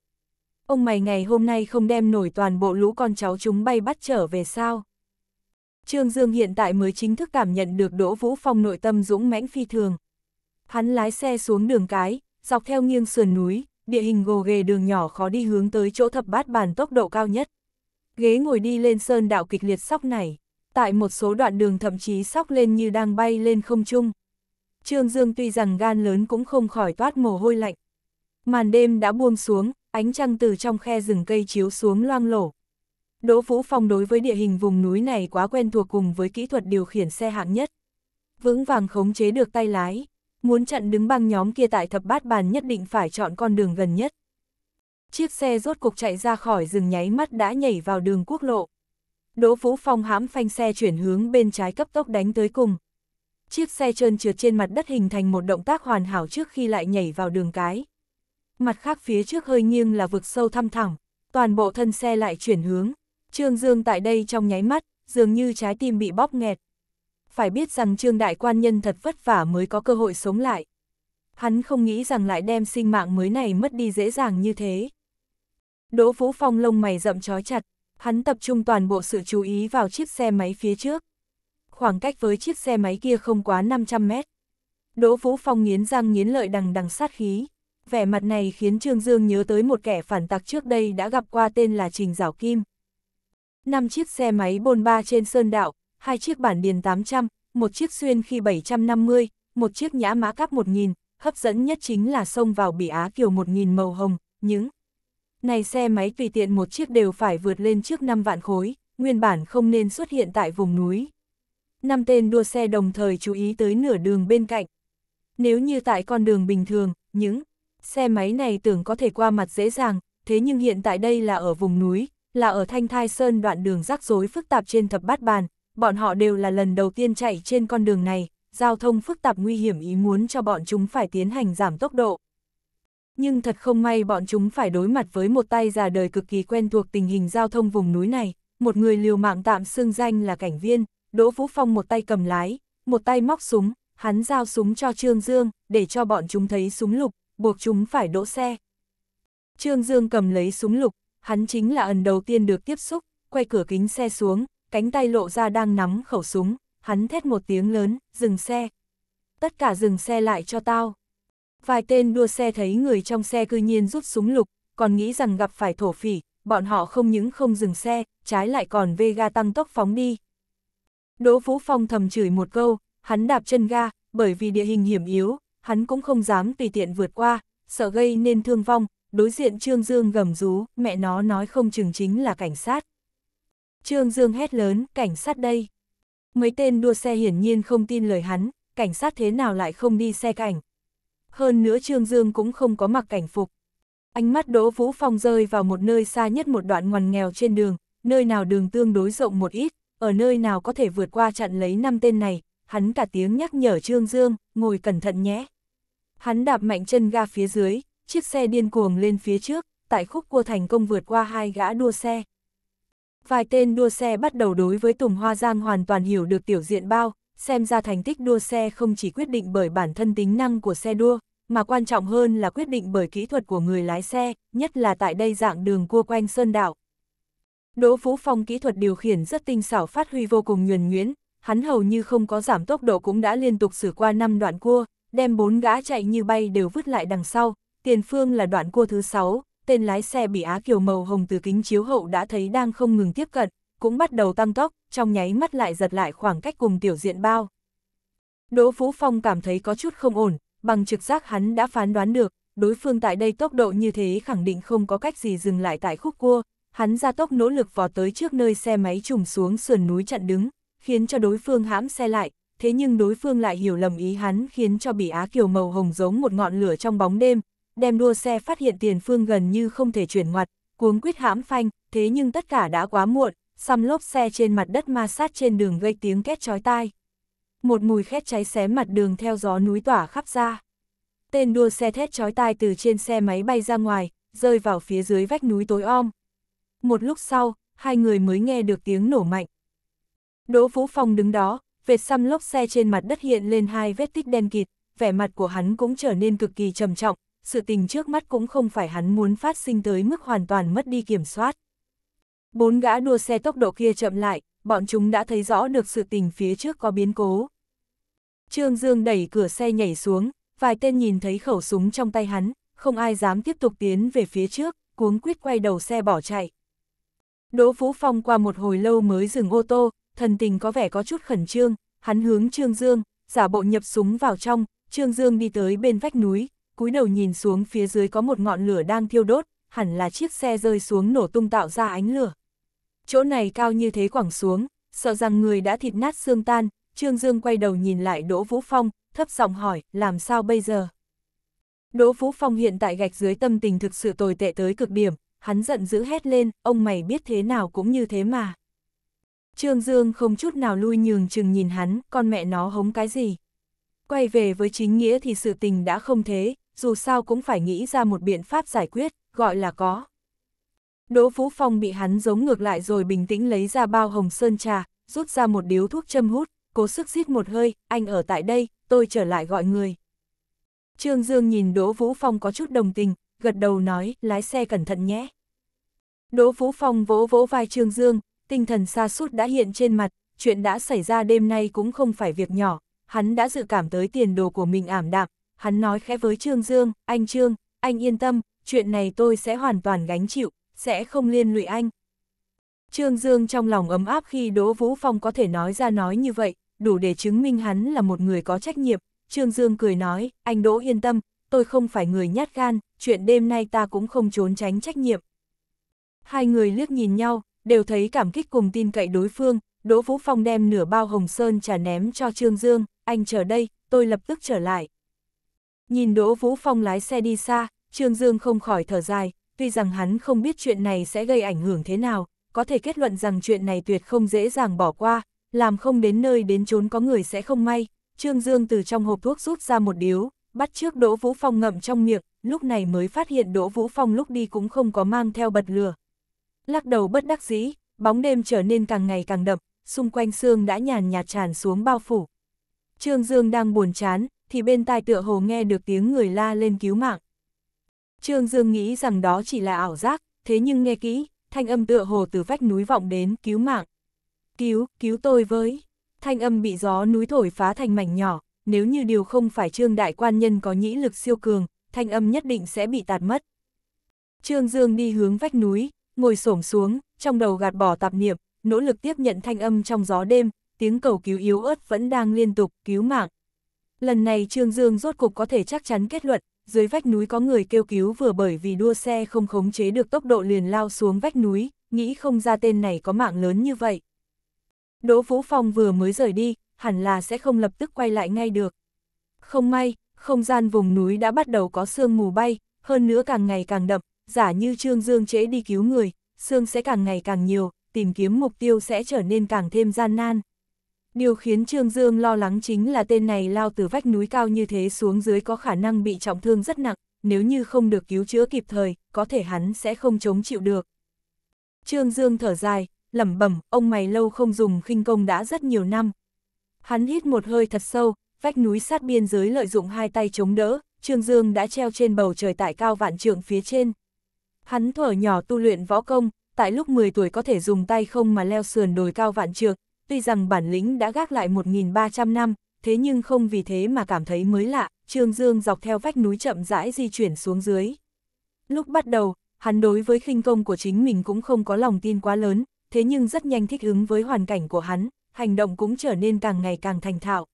Ông mày ngày hôm nay không đem nổi toàn bộ lũ con cháu chúng bay bắt trở về sao? Trương Dương hiện tại mới chính thức cảm nhận được Đỗ Vũ Phong nội tâm dũng mãnh phi thường. Hắn lái xe xuống đường cái, dọc theo nghiêng sườn núi, địa hình gồ ghề đường nhỏ khó đi hướng tới chỗ thập bát bàn tốc độ cao nhất. Ghế ngồi đi lên sơn đạo kịch liệt sóc này, tại một số đoạn đường thậm chí sóc lên như đang bay lên không trung. Trương Dương tuy rằng gan lớn cũng không khỏi toát mồ hôi lạnh. Màn đêm đã buông xuống, ánh trăng từ trong khe rừng cây chiếu xuống loang lổ, Đỗ Vũ Phong đối với địa hình vùng núi này quá quen thuộc cùng với kỹ thuật điều khiển xe hạng nhất. Vững vàng khống chế được tay lái, muốn chặn đứng băng nhóm kia tại thập bát bàn nhất định phải chọn con đường gần nhất. Chiếc xe rốt cục chạy ra khỏi rừng nháy mắt đã nhảy vào đường quốc lộ. Đỗ Vũ Phong hãm phanh xe chuyển hướng bên trái cấp tốc đánh tới cùng. Chiếc xe trơn trượt trên mặt đất hình thành một động tác hoàn hảo trước khi lại nhảy vào đường cái. Mặt khác phía trước hơi nghiêng là vực sâu thăm thẳm toàn bộ thân xe lại chuyển hướng, Trương Dương tại đây trong nháy mắt, dường như trái tim bị bóp nghẹt. Phải biết rằng Trương Đại Quan Nhân thật vất vả mới có cơ hội sống lại. Hắn không nghĩ rằng lại đem sinh mạng mới này mất đi dễ dàng như thế. Đỗ Vũ Phong lông mày rậm trói chặt, hắn tập trung toàn bộ sự chú ý vào chiếc xe máy phía trước. Khoảng cách với chiếc xe máy kia không quá 500 mét. Đỗ Vũ Phong nghiến răng nghiến lợi đằng đằng sát khí. Vẻ mặt này khiến Trương Dương nhớ tới một kẻ phản tặc trước đây đã gặp qua tên là Trình Giảo Kim. 5 chiếc xe máy bôn ba trên sơn đạo, hai chiếc bản điền 800, một chiếc xuyên khi 750, một chiếc nhã mã cắp 1000, hấp dẫn nhất chính là xông vào bỉ Á Kiều 1000 màu hồng, những này xe máy tùy tiện một chiếc đều phải vượt lên trước 5 vạn khối, nguyên bản không nên xuất hiện tại vùng núi. Năm tên đua xe đồng thời chú ý tới nửa đường bên cạnh. Nếu như tại con đường bình thường, những xe máy này tưởng có thể qua mặt dễ dàng, thế nhưng hiện tại đây là ở vùng núi, là ở Thanh Thai Sơn đoạn đường rắc rối phức tạp trên thập bát bàn, bọn họ đều là lần đầu tiên chạy trên con đường này, giao thông phức tạp nguy hiểm ý muốn cho bọn chúng phải tiến hành giảm tốc độ. Nhưng thật không may bọn chúng phải đối mặt với một tay già đời cực kỳ quen thuộc tình hình giao thông vùng núi này, một người liều mạng tạm xưng danh là cảnh viên, Đỗ Vũ Phong một tay cầm lái, một tay móc súng, hắn giao súng cho Trương Dương, để cho bọn chúng thấy súng lục, buộc chúng phải đỗ xe. Trương Dương cầm lấy súng lục, hắn chính là ẩn đầu tiên được tiếp xúc, quay cửa kính xe xuống, cánh tay lộ ra đang nắm khẩu súng, hắn thét một tiếng lớn, dừng xe. Tất cả dừng xe lại cho tao. Vài tên đua xe thấy người trong xe cư nhiên rút súng lục, còn nghĩ rằng gặp phải thổ phỉ, bọn họ không những không dừng xe, trái lại còn vê ga tăng tốc phóng đi. Đỗ Vũ Phong thầm chửi một câu, hắn đạp chân ga, bởi vì địa hình hiểm yếu, hắn cũng không dám tùy tiện vượt qua, sợ gây nên thương vong, đối diện Trương Dương gầm rú, mẹ nó nói không chừng chính là cảnh sát. Trương Dương hét lớn, cảnh sát đây. Mấy tên đua xe hiển nhiên không tin lời hắn, cảnh sát thế nào lại không đi xe cảnh. Hơn nữa Trương Dương cũng không có mặc cảnh phục. Ánh mắt Đỗ Vũ Phong rơi vào một nơi xa nhất một đoạn ngoằn nghèo trên đường, nơi nào đường tương đối rộng một ít, ở nơi nào có thể vượt qua chặn lấy năm tên này, hắn cả tiếng nhắc nhở Trương Dương, ngồi cẩn thận nhé. Hắn đạp mạnh chân ga phía dưới, chiếc xe điên cuồng lên phía trước, tại khúc cua thành công vượt qua hai gã đua xe. Vài tên đua xe bắt đầu đối với Tùng Hoa Giang hoàn toàn hiểu được tiểu diện bao, xem ra thành tích đua xe không chỉ quyết định bởi bản thân tính năng của xe đua, mà quan trọng hơn là quyết định bởi kỹ thuật của người lái xe, nhất là tại đây dạng đường cua quanh sơn đảo. Đỗ Phú Phong kỹ thuật điều khiển rất tinh xảo phát huy vô cùng nhuần nhuyễn, hắn hầu như không có giảm tốc độ cũng đã liên tục xử qua năm đoạn cua, đem bốn gã chạy như bay đều vứt lại đằng sau, tiền phương là đoạn cua thứ 6, tên lái xe bị á kiều màu hồng từ kính chiếu hậu đã thấy đang không ngừng tiếp cận, cũng bắt đầu tăng tốc, trong nháy mắt lại giật lại khoảng cách cùng tiểu diện bao. Đỗ Phú Phong cảm thấy có chút không ổn, bằng trực giác hắn đã phán đoán được, đối phương tại đây tốc độ như thế khẳng định không có cách gì dừng lại tại khúc cua, hắn ra tốc nỗ lực vò tới trước nơi xe máy trùng xuống sườn núi chặn đứng, khiến cho đối phương hãm xe lại, thế nhưng đối phương lại hiểu lầm ý hắn khiến cho bị á kiều màu hồng giống một ngọn lửa trong bóng đêm, đem đua xe phát hiện tiền phương gần như không thể chuyển ngoặt, cuống quyết hãm phanh, thế nhưng tất cả đã quá muộn, xăm lốp xe trên mặt đất ma sát trên đường gây tiếng két chói tai. Một mùi khét cháy xém mặt đường theo gió núi tỏa khắp ra. Tên đua xe thét chói tai từ trên xe máy bay ra ngoài, rơi vào phía dưới vách núi tối om. Một lúc sau, hai người mới nghe được tiếng nổ mạnh. Đỗ Vũ Phong đứng đó, vệt xăm lốp xe trên mặt đất hiện lên hai vết tích đen kịt, vẻ mặt của hắn cũng trở nên cực kỳ trầm trọng, sự tình trước mắt cũng không phải hắn muốn phát sinh tới mức hoàn toàn mất đi kiểm soát. Bốn gã đua xe tốc độ kia chậm lại, bọn chúng đã thấy rõ được sự tình phía trước có biến cố. Trương Dương đẩy cửa xe nhảy xuống, vài tên nhìn thấy khẩu súng trong tay hắn, không ai dám tiếp tục tiến về phía trước, cuống quýt quay đầu xe bỏ chạy. Đỗ Phú Phong qua một hồi lâu mới dừng ô tô, thần tình có vẻ có chút khẩn trương, hắn hướng Trương Dương, giả bộ nhập súng vào trong, Trương Dương đi tới bên vách núi, cúi đầu nhìn xuống phía dưới có một ngọn lửa đang thiêu đốt, hẳn là chiếc xe rơi xuống nổ tung tạo ra ánh lửa. Chỗ này cao như thế quẳng xuống, sợ rằng người đã thịt nát xương tan, Trương Dương quay đầu nhìn lại Đỗ Vũ Phong, thấp giọng hỏi, làm sao bây giờ? Đỗ Vũ Phong hiện tại gạch dưới tâm tình thực sự tồi tệ tới cực điểm, hắn giận dữ hét lên, ông mày biết thế nào cũng như thế mà. Trương Dương không chút nào lui nhường chừng nhìn hắn, con mẹ nó hống cái gì. Quay về với chính nghĩa thì sự tình đã không thế, dù sao cũng phải nghĩ ra một biện pháp giải quyết, gọi là có. Đỗ Vũ Phong bị hắn giống ngược lại rồi bình tĩnh lấy ra bao hồng sơn trà, rút ra một điếu thuốc châm hút, cố sức giít một hơi, anh ở tại đây, tôi trở lại gọi người. Trương Dương nhìn Đỗ Vũ Phong có chút đồng tình, gật đầu nói, lái xe cẩn thận nhé. Đỗ Vũ Phong vỗ vỗ vai Trương Dương, tinh thần xa sút đã hiện trên mặt, chuyện đã xảy ra đêm nay cũng không phải việc nhỏ, hắn đã dự cảm tới tiền đồ của mình ảm đạm, hắn nói khẽ với Trương Dương, anh Trương, anh yên tâm, chuyện này tôi sẽ hoàn toàn gánh chịu, sẽ không liên lụy anh. Trương Dương trong lòng ấm áp khi Đỗ Vũ Phong có thể nói ra nói như vậy, đủ để chứng minh hắn là một người có trách nhiệm. Trương Dương cười nói, anh Đỗ yên tâm, tôi không phải người nhát gan, chuyện đêm nay ta cũng không trốn tránh trách nhiệm. Hai người liếc nhìn nhau, đều thấy cảm kích cùng tin cậy đối phương, Đỗ Vũ Phong đem nửa bao hồng sơn trà ném cho Trương Dương, anh chờ đây, tôi lập tức trở lại. Nhìn Đỗ Vũ Phong lái xe đi xa, Trương Dương không khỏi thở dài, tuy rằng hắn không biết chuyện này sẽ gây ảnh hưởng thế nào, có thể kết luận rằng chuyện này tuyệt không dễ dàng bỏ qua, làm không đến nơi đến chốn có người sẽ không may. Trương Dương từ trong hộp thuốc rút ra một điếu, bắt trước Đỗ Vũ Phong ngậm trong miệng, lúc này mới phát hiện Đỗ Vũ Phong lúc đi cũng không có mang theo bật lửa. Lắc đầu bất đắc dĩ, bóng đêm trở nên càng ngày càng đậm, xung quanh sương đã nhàn nhạt tràn xuống bao phủ. Trương Dương đang buồn chán, thì bên tai tựa hồ nghe được tiếng người la lên cứu mạng. Trương Dương nghĩ rằng đó chỉ là ảo giác, thế nhưng nghe kỹ, thanh âm tựa hồ từ vách núi vọng đến cứu mạng. Cứu, cứu tôi với. Thanh âm bị gió núi thổi phá thành mảnh nhỏ, nếu như điều không phải Trương Đại Quan Nhân có nhĩ lực siêu cường, thanh âm nhất định sẽ bị tạt mất. Trương Dương đi hướng vách núi, ngồi xổm xuống, trong đầu gạt bỏ tạp niệm, nỗ lực tiếp nhận thanh âm trong gió đêm, tiếng cầu cứu yếu ớt vẫn đang liên tục, cứu mạng. Lần này Trương Dương rốt cục có thể chắc chắn kết luận, dưới vách núi có người kêu cứu vừa bởi vì đua xe không khống chế được tốc độ liền lao xuống vách núi, nghĩ không ra tên này có mạng lớn như vậy. Đỗ Vũ Phong vừa mới rời đi, hẳn là sẽ không lập tức quay lại ngay được. Không may, không gian vùng núi đã bắt đầu có sương mù bay, hơn nữa càng ngày càng đậm, giả như Trương Dương trễ đi cứu người, sương sẽ càng ngày càng nhiều, tìm kiếm mục tiêu sẽ trở nên càng thêm gian nan. Điều khiến Trương Dương lo lắng chính là tên này lao từ vách núi cao như thế xuống dưới có khả năng bị trọng thương rất nặng, nếu như không được cứu chữa kịp thời, có thể hắn sẽ không chống chịu được. Trương Dương thở dài, lẩm bẩm, ông mày lâu không dùng khinh công đã rất nhiều năm. Hắn hít một hơi thật sâu, vách núi sát biên giới lợi dụng hai tay chống đỡ, Trương Dương đã treo trên bầu trời tại cao vạn trượng phía trên. Hắn thuở nhỏ tu luyện võ công, tại lúc 10 tuổi có thể dùng tay không mà leo sườn đồi cao vạn trượng, tuy rằng bản lĩnh đã gác lại 1.300 năm, thế nhưng không vì thế mà cảm thấy mới lạ, Trương Dương dọc theo vách núi chậm rãi di chuyển xuống dưới. Lúc bắt đầu, hắn đối với khinh công của chính mình cũng không có lòng tin quá lớn, thế nhưng rất nhanh thích ứng với hoàn cảnh của hắn, hành động cũng trở nên càng ngày càng thành thạo.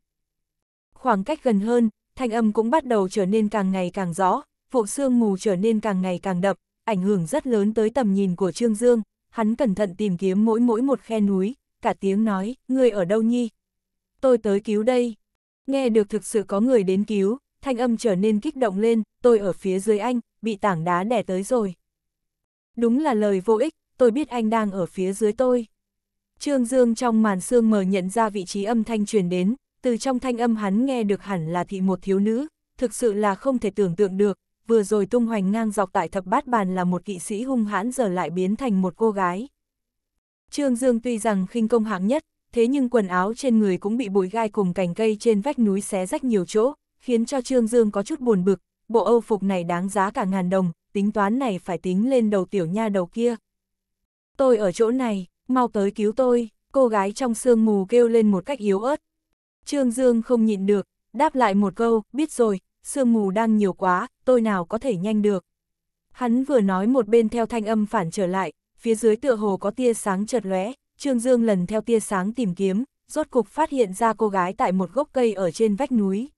Khoảng cách gần hơn, thanh âm cũng bắt đầu trở nên càng ngày càng rõ, phụ xương mù trở nên càng ngày càng đậm, ảnh hưởng rất lớn tới tầm nhìn của Trương Dương, hắn cẩn thận tìm kiếm mỗi mỗi một khe núi, cả tiếng nói, người ở đâu nhi? Tôi tới cứu đây. Nghe được thực sự có người đến cứu, thanh âm trở nên kích động lên, tôi ở phía dưới anh, bị tảng đá đè tới rồi. Đúng là lời vô ích, tôi biết anh đang ở phía dưới tôi. Trương Dương trong màn sương mờ nhận ra vị trí âm thanh truyền đến, từ trong thanh âm hắn nghe được hẳn là thị một thiếu nữ, thực sự là không thể tưởng tượng được, vừa rồi tung hoành ngang dọc tại thập bát bàn là một kỵ sĩ hung hãn giờ lại biến thành một cô gái. Trương Dương tuy rằng khinh công hạng nhất, thế nhưng quần áo trên người cũng bị bụi gai cùng cành cây trên vách núi xé rách nhiều chỗ, khiến cho Trương Dương có chút buồn bực, bộ âu phục này đáng giá cả ngàn đồng, tính toán này phải tính lên đầu tiểu nha đầu kia. Tôi ở chỗ này, mau tới cứu tôi, cô gái trong sương mù kêu lên một cách yếu ớt. Trương Dương không nhịn được, đáp lại một câu, biết rồi, sương mù đang nhiều quá, tôi nào có thể nhanh được. Hắn vừa nói một bên theo thanh âm phản trở lại, phía dưới tựa hồ có tia sáng chợt lóe, Trương Dương lần theo tia sáng tìm kiếm, rốt cục phát hiện ra cô gái tại một gốc cây ở trên vách núi.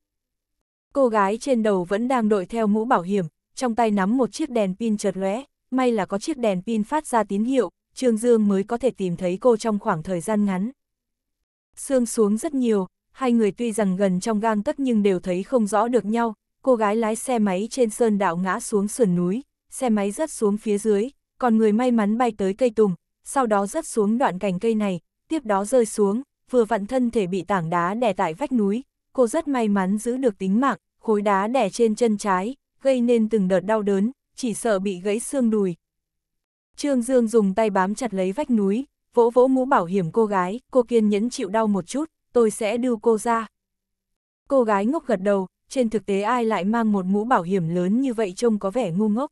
Cô gái trên đầu vẫn đang đội theo mũ bảo hiểm, trong tay nắm một chiếc đèn pin chợt lóe, may là có chiếc đèn pin phát ra tín hiệu, Trương Dương mới có thể tìm thấy cô trong khoảng thời gian ngắn. Sương xuống rất nhiều, hai người tuy rằng gần trong gang tấc nhưng đều thấy không rõ được nhau, cô gái lái xe máy trên sơn đạo ngã xuống sườn núi, xe máy rớt xuống phía dưới, còn người may mắn bay tới cây tùng, sau đó rớt xuống đoạn cành cây này, tiếp đó rơi xuống, vừa vặn thân thể bị tảng đá đè tại vách núi, cô rất may mắn giữ được tính mạng, khối đá đè trên chân trái, gây nên từng đợt đau đớn, chỉ sợ bị gãy xương đùi. Trương Dương dùng tay bám chặt lấy vách núi, vỗ vỗ mũ bảo hiểm cô gái, cô kiên nhẫn chịu đau một chút, tôi sẽ đưa cô ra. Cô gái ngốc gật đầu, trên thực tế ai lại mang một mũ bảo hiểm lớn như vậy trông có vẻ ngu ngốc.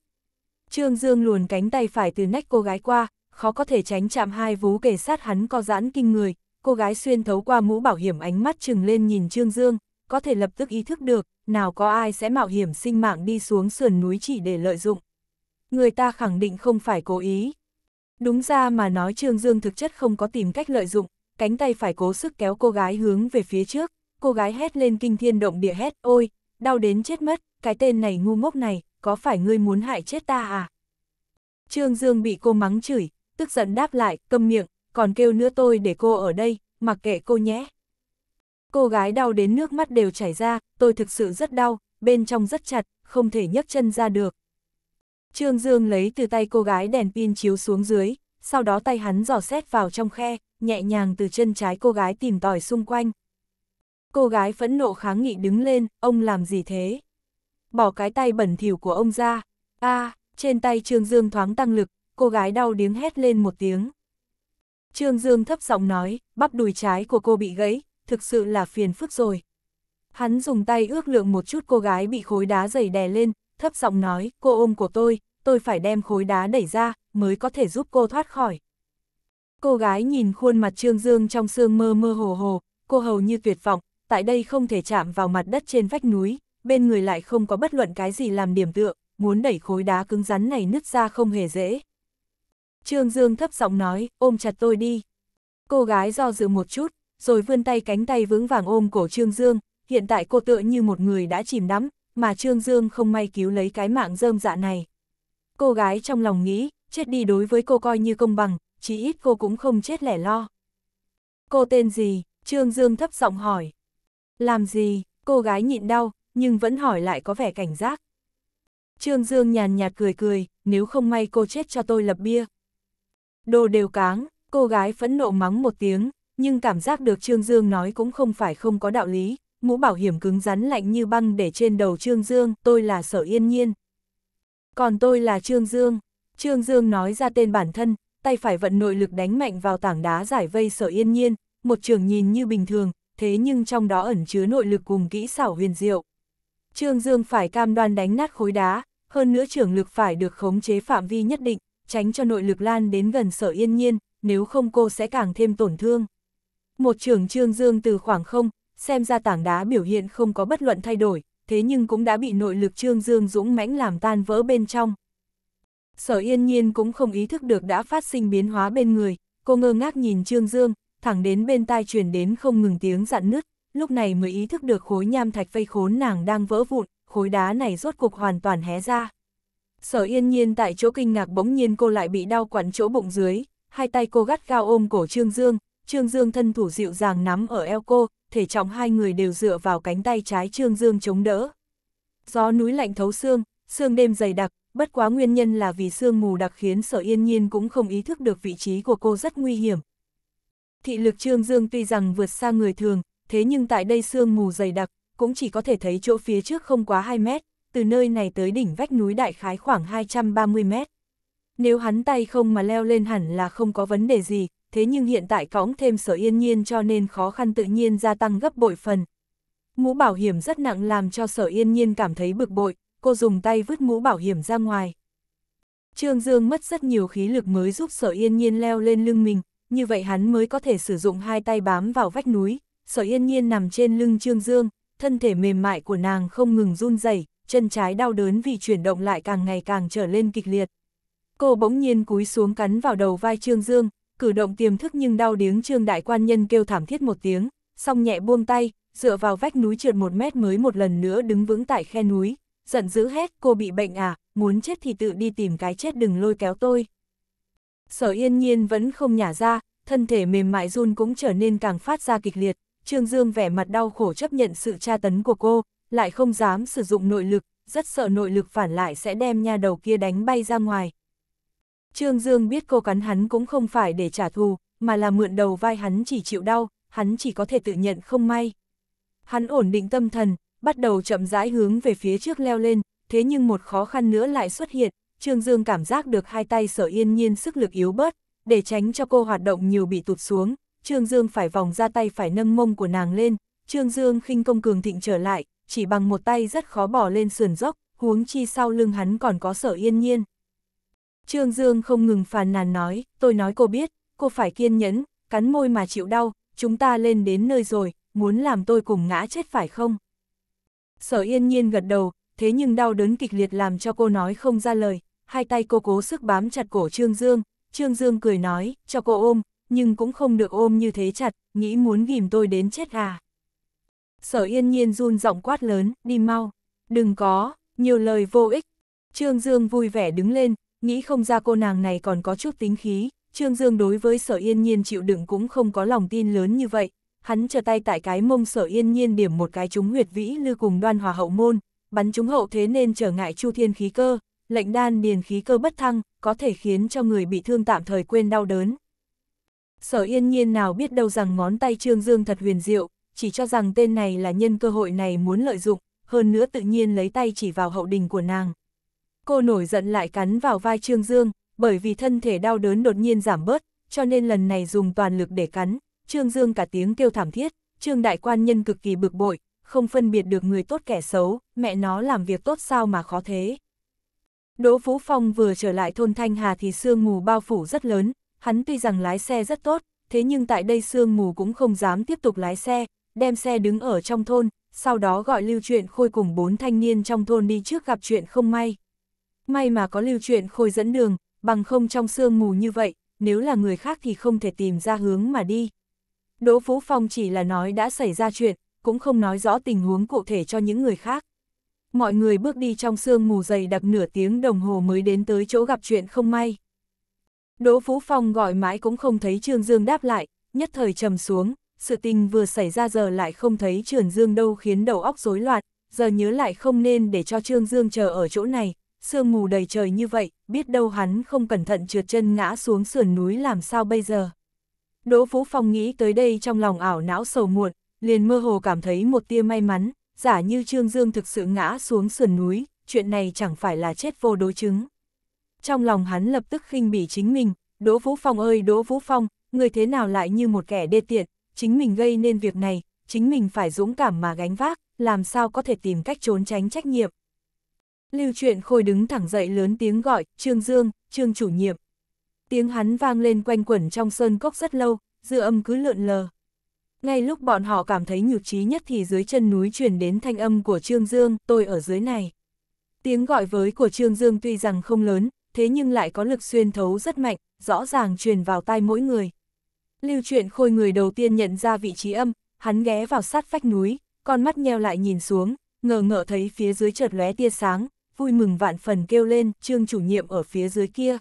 Trương Dương luồn cánh tay phải từ nách cô gái qua, khó có thể tránh chạm hai vú kề sát hắn co giãn kinh người, cô gái xuyên thấu qua mũ bảo hiểm ánh mắt trừng lên nhìn Trương Dương, có thể lập tức ý thức được, nào có ai sẽ mạo hiểm sinh mạng đi xuống sườn núi chỉ để lợi dụng. Người ta khẳng định không phải cố ý. Đúng ra mà nói Trương Dương thực chất không có tìm cách lợi dụng, cánh tay phải cố sức kéo cô gái hướng về phía trước, cô gái hét lên kinh thiên động địa hét, ôi, đau đến chết mất, cái tên này ngu ngốc này, có phải ngươi muốn hại chết ta à? Trương Dương bị cô mắng chửi, tức giận đáp lại, câm miệng, còn kêu nữa tôi để cô ở đây, mặc kệ cô nhé. Cô gái đau đến nước mắt đều chảy ra, tôi thực sự rất đau, bên trong rất chặt, không thể nhấc chân ra được. Trương Dương lấy từ tay cô gái đèn pin chiếu xuống dưới, sau đó tay hắn dò xét vào trong khe, nhẹ nhàng từ chân trái cô gái tìm tòi xung quanh. Cô gái phẫn nộ kháng nghị đứng lên, ông làm gì thế? bỏ cái tay bẩn thỉu của ông ra. a à, trên tay Trương Dương thoáng tăng lực, cô gái đau điếng hét lên một tiếng. Trương Dương thấp giọng nói, bắp đùi trái của cô bị gãy, thực sự là phiền phức rồi. Hắn dùng tay ước lượng một chút cô gái bị khối đá dày đè lên, thấp giọng nói, cô ôm của tôi, tôi phải đem khối đá đẩy ra, mới có thể giúp cô thoát khỏi. Cô gái nhìn khuôn mặt Trương Dương trong sương mơ mơ hồ hồ, cô hầu như tuyệt vọng, tại đây không thể chạm vào mặt đất trên vách núi, bên người lại không có bất luận cái gì làm điểm tựa, muốn đẩy khối đá cứng rắn này nứt ra không hề dễ. Trương Dương thấp giọng nói, ôm chặt tôi đi. Cô gái do dự một chút, rồi vươn tay cánh tay vững vàng ôm cổ Trương Dương, hiện tại cô tựa như một người đã chìm đắm, mà Trương Dương không may cứu lấy cái mạng rơm dạ này. Cô gái trong lòng nghĩ, chết đi đối với cô coi như công bằng, chí ít cô cũng không chết lẻ lo. Cô tên gì? Trương Dương thấp giọng hỏi. Làm gì? Cô gái nhịn đau, nhưng vẫn hỏi lại có vẻ cảnh giác. Trương Dương nhàn nhạt cười cười, nếu không may cô chết cho tôi lập bia. Đồ đều cáng, cô gái phẫn nộ mắng một tiếng, nhưng cảm giác được Trương Dương nói cũng không phải không có đạo lý, mũ bảo hiểm cứng rắn lạnh như băng để trên đầu Trương Dương, tôi là Sở Yên Nhiên. Còn tôi là Trương Dương, Trương Dương nói ra tên bản thân, tay phải vận nội lực đánh mạnh vào tảng đá giải vây Sở Yên Nhiên, một trường nhìn như bình thường, thế nhưng trong đó ẩn chứa nội lực cùng kỹ xảo huyền diệu. Trương Dương phải cam đoan đánh nát khối đá, hơn nữa trưởng lực phải được khống chế phạm vi nhất định, tránh cho nội lực lan đến gần sở yên nhiên, nếu không cô sẽ càng thêm tổn thương. Một trưởng Trương Dương từ khoảng không, xem ra tảng đá biểu hiện không có bất luận thay đổi, thế nhưng cũng đã bị nội lực Trương Dương dũng mãnh làm tan vỡ bên trong. Sở yên nhiên cũng không ý thức được đã phát sinh biến hóa bên người, cô ngơ ngác nhìn Trương Dương, thẳng đến bên tai truyền đến không ngừng tiếng dặn nứt lúc này mới ý thức được khối nham thạch vây khốn nàng đang vỡ vụn, khối đá này rốt cục hoàn toàn hé ra. Sở yên nhiên tại chỗ kinh ngạc bỗng nhiên cô lại bị đau quặn chỗ bụng dưới, hai tay cô gắt cao ôm cổ Trương Dương, Trương Dương thân thủ dịu dàng nắm ở eo cô, thể trọng hai người đều dựa vào cánh tay trái Trương Dương chống đỡ. Gió núi lạnh thấu xương, xương đêm dày đặc, bất quá nguyên nhân là vì xương mù đặc khiến sở yên nhiên cũng không ý thức được vị trí của cô rất nguy hiểm. Thị lực Trương Dương tuy rằng vượt xa người thường, thế nhưng tại đây sương mù dày đặc, cũng chỉ có thể thấy chỗ phía trước không quá 2 mét, từ nơi này tới đỉnh vách núi đại khái khoảng 230 mét. Nếu hắn tay không mà leo lên hẳn là không có vấn đề gì, thế nhưng hiện tại cõng thêm sở yên nhiên cho nên khó khăn tự nhiên gia tăng gấp bội phần. Mũ bảo hiểm rất nặng làm cho sở yên nhiên cảm thấy bực bội, cô dùng tay vứt mũ bảo hiểm ra ngoài. Trương Dương mất rất nhiều khí lực mới giúp sở yên nhiên leo lên lưng mình, như vậy hắn mới có thể sử dụng hai tay bám vào vách núi, sở yên nhiên nằm trên lưng Trương Dương, thân thể mềm mại của nàng không ngừng run rẩy chân trái đau đớn vì chuyển động lại càng ngày càng trở lên kịch liệt. Cô bỗng nhiên cúi xuống cắn vào đầu vai Trương Dương, cử động tiềm thức nhưng đau điếng Trương Đại Quan Nhân kêu thảm thiết một tiếng, song nhẹ buông tay, dựa vào vách núi trượt một mét mới một lần nữa đứng vững tại khe núi, giận dữ hét cô bị bệnh à, muốn chết thì tự đi tìm cái chết đừng lôi kéo tôi. Sở yên nhiên vẫn không nhả ra, thân thể mềm mại run cũng trở nên càng phát ra kịch liệt, Trương Dương vẻ mặt đau khổ chấp nhận sự tra tấn của cô, lại không dám sử dụng nội lực, rất sợ nội lực phản lại sẽ đem nha đầu kia đánh bay ra ngoài. Trương Dương biết cô cắn hắn cũng không phải để trả thù, mà là mượn đầu vai hắn chỉ chịu đau, hắn chỉ có thể tự nhận không may. Hắn ổn định tâm thần, bắt đầu chậm rãi hướng về phía trước leo lên, thế nhưng một khó khăn nữa lại xuất hiện, Trương Dương cảm giác được hai tay sở yên nhiên sức lực yếu bớt, để tránh cho cô hoạt động nhiều bị tụt xuống, Trương Dương phải vòng ra tay phải nâng mông của nàng lên, Trương Dương khinh công cường thịnh trở lại, chỉ bằng một tay rất khó bỏ lên sườn dốc, huống chi sau lưng hắn còn có sở yên nhiên. Trương Dương không ngừng phàn nàn nói, tôi nói cô biết, cô phải kiên nhẫn, cắn môi mà chịu đau, chúng ta lên đến nơi rồi, muốn làm tôi cùng ngã chết phải không? Sở yên nhiên gật đầu, thế nhưng đau đớn kịch liệt làm cho cô nói không ra lời, hai tay cô cố sức bám chặt cổ Trương Dương, Trương Dương cười nói, cho cô ôm, nhưng cũng không được ôm như thế chặt, nghĩ muốn ghim tôi đến chết à. Sở yên nhiên run giọng quát lớn, đi mau, đừng có, nhiều lời vô ích. Trương Dương vui vẻ đứng lên, nghĩ không ra cô nàng này còn có chút tính khí, Trương Dương đối với sở yên nhiên chịu đựng cũng không có lòng tin lớn như vậy. Hắn chờ tay tại cái mông sở yên nhiên điểm một cái trúng huyệt vĩ lư cùng đoan hòa hậu môn, bắn trúng hậu thế nên trở ngại chu thiên khí cơ, lệnh đan điền khí cơ bất thăng, có thể khiến cho người bị thương tạm thời quên đau đớn, Sở yên nhiên nào biết đâu rằng ngón tay Trương Dương thật huyền diệu, chỉ cho rằng tên này là nhân cơ hội này muốn lợi dụng, hơn nữa tự nhiên lấy tay chỉ vào hậu đình của nàng. Cô nổi giận lại cắn vào vai Trương Dương, bởi vì thân thể đau đớn đột nhiên giảm bớt, cho nên lần này dùng toàn lực để cắn, Trương Dương cả tiếng kêu thảm thiết, Trương đại quan nhân cực kỳ bực bội, không phân biệt được người tốt kẻ xấu, mẹ nó làm việc tốt sao mà khó thế. Đỗ Vũ Phong vừa trở lại thôn Thanh Hà thì sương mù bao phủ rất lớn, hắn tuy rằng lái xe rất tốt, thế nhưng tại đây sương mù cũng không dám tiếp tục lái xe, đem xe đứng ở trong thôn, sau đó gọi lưu truyện khôi cùng bốn thanh niên trong thôn đi trước gặp chuyện không may. May mà có lưu truyện khôi dẫn đường, bằng không trong sương mù như vậy, nếu là người khác thì không thể tìm ra hướng mà đi. Đỗ Phú Phong chỉ là nói đã xảy ra chuyện, cũng không nói rõ tình huống cụ thể cho những người khác. Mọi người bước đi trong sương mù dày đặc nửa tiếng đồng hồ mới đến tới chỗ gặp chuyện không may. Đỗ Vũ Phong gọi mãi cũng không thấy Trương Dương đáp lại, nhất thời trầm xuống, sự tình vừa xảy ra giờ lại không thấy Trương Dương đâu khiến đầu óc rối loạn, giờ nhớ lại không nên để cho Trương Dương chờ ở chỗ này, sương mù đầy trời như vậy, biết đâu hắn không cẩn thận trượt chân ngã xuống sườn núi làm sao bây giờ. Đỗ Vũ Phong nghĩ tới đây trong lòng ảo não sầu muộn, liền mơ hồ cảm thấy một tia may mắn, giả như Trương Dương thực sự ngã xuống sườn núi, chuyện này chẳng phải là chết vô đối chứng trong lòng hắn lập tức khinh bỉ chính mình, Đỗ Vũ Phong ơi Đỗ Vũ Phong, người thế nào lại như một kẻ đê tiện, chính mình gây nên việc này, chính mình phải dũng cảm mà gánh vác, làm sao có thể tìm cách trốn tránh trách nhiệm. Lưu truyện khôi đứng thẳng dậy lớn tiếng gọi, Trương Dương, Trương chủ nhiệm. Tiếng hắn vang lên quanh quẩn trong sơn cốc rất lâu, dư âm cứ lượn lờ. Ngay lúc bọn họ cảm thấy nhục trí nhất thì dưới chân núi truyền đến thanh âm của Trương Dương, tôi ở dưới này. Tiếng gọi với của Trương Dương tuy rằng không lớn, thế nhưng lại có lực xuyên thấu rất mạnh, rõ ràng truyền vào tai mỗi người. Lưu truyện khôi người đầu tiên nhận ra vị trí âm, hắn ghé vào sát vách núi, con mắt nheo lại nhìn xuống, ngờ ngợ thấy phía dưới chợt lóe tia sáng, vui mừng vạn phần kêu lên, trương chủ nhiệm ở phía dưới kia.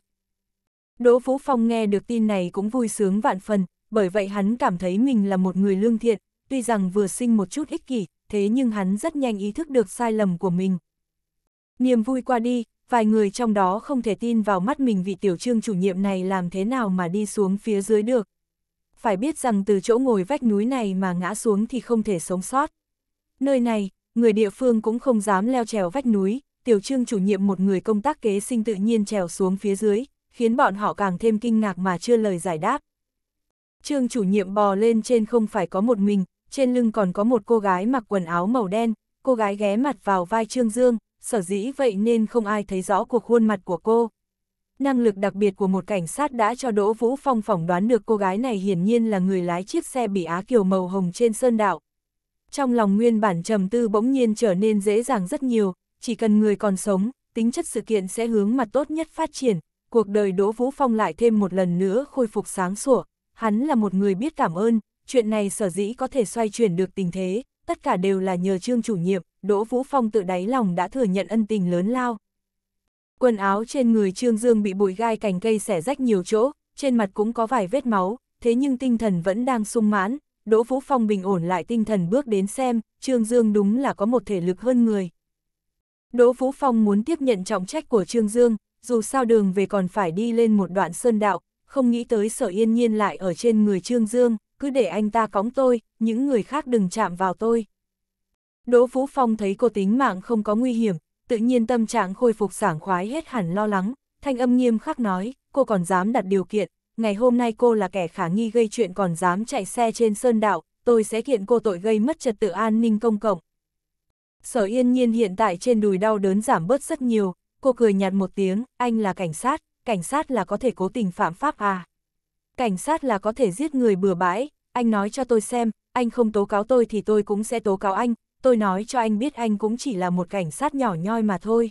Đỗ Vũ Phong nghe được tin này cũng vui sướng vạn phần, bởi vậy hắn cảm thấy mình là một người lương thiện, tuy rằng vừa sinh một chút ích kỷ, thế nhưng hắn rất nhanh ý thức được sai lầm của mình. Niềm vui qua đi, vài người trong đó không thể tin vào mắt mình vị tiểu trương chủ nhiệm này làm thế nào mà đi xuống phía dưới được. Phải biết rằng từ chỗ ngồi vách núi này mà ngã xuống thì không thể sống sót. Nơi này, người địa phương cũng không dám leo trèo vách núi, tiểu trương chủ nhiệm một người công tác kế sinh tự nhiên trèo xuống phía dưới, khiến bọn họ càng thêm kinh ngạc mà chưa lời giải đáp. Trương chủ nhiệm bò lên trên không phải có một mình, trên lưng còn có một cô gái mặc quần áo màu đen, cô gái ghé mặt vào vai Trương Dương, sở dĩ vậy nên không ai thấy rõ cuộc khuôn mặt của cô. Năng lực đặc biệt của một cảnh sát đã cho Đỗ Vũ Phong phỏng đoán được cô gái này hiển nhiên là người lái chiếc xe bị Á Kiều màu hồng trên sơn đạo. Trong lòng nguyên bản trầm tư bỗng nhiên trở nên dễ dàng rất nhiều, chỉ cần người còn sống, tính chất sự kiện sẽ hướng mặt tốt nhất phát triển, cuộc đời Đỗ Vũ Phong lại thêm một lần nữa khôi phục sáng sủa, hắn là một người biết cảm ơn, chuyện này sở dĩ có thể xoay chuyển được tình thế, tất cả đều là nhờ Trương chủ nhiệm. Đỗ Vũ Phong tự đáy lòng đã thừa nhận ân tình lớn lao. Quần áo trên người Trương Dương bị bụi gai cành cây xẻ rách nhiều chỗ, trên mặt cũng có vài vết máu, thế nhưng tinh thần vẫn đang sung mãn, Đỗ Vũ Phong bình ổn lại tinh thần bước đến xem, Trương Dương đúng là có một thể lực hơn người. Đỗ Vũ Phong muốn tiếp nhận trọng trách của Trương Dương, dù sao đường về còn phải đi lên một đoạn sơn đạo, không nghĩ tới sở yên nhiên lại ở trên người Trương Dương, cứ để anh ta cõng tôi, những người khác đừng chạm vào tôi. Đỗ Phú Phong thấy cô tính mạng không có nguy hiểm, tự nhiên tâm trạng khôi phục sảng khoái hết hẳn lo lắng, thanh âm nghiêm khắc nói, cô còn dám đặt điều kiện, ngày hôm nay cô là kẻ khả nghi gây chuyện còn dám chạy xe trên sơn đạo, tôi sẽ kiện cô tội gây mất trật tự an ninh công cộng. Sở yên nhiên hiện tại trên đùi đau đớn giảm bớt rất nhiều, cô cười nhạt một tiếng, anh là cảnh sát, cảnh sát là có thể cố tình phạm pháp à. Cảnh sát là có thể giết người bừa bãi, anh nói cho tôi xem, anh không tố cáo tôi thì tôi cũng sẽ tố cáo anh, tôi nói cho anh biết anh cũng chỉ là một cảnh sát nhỏ nhoi mà thôi.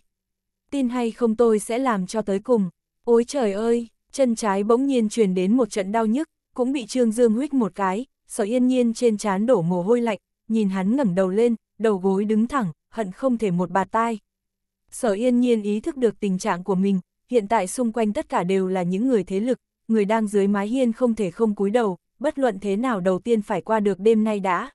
Tin hay không tôi sẽ làm cho tới cùng. Ôi trời ơi, chân trái bỗng nhiên truyền đến một trận đau nhức, cũng bị Trương Dương huyết một cái, sở yên nhiên trên trán đổ mồ hôi lạnh, nhìn hắn ngẩng đầu lên, đầu gối đứng thẳng, hận không thể một bà tai. Sở yên nhiên ý thức được tình trạng của mình, hiện tại xung quanh tất cả đều là những người thế lực, người đang dưới mái hiên không thể không cúi đầu, bất luận thế nào đầu tiên phải qua được đêm nay đã.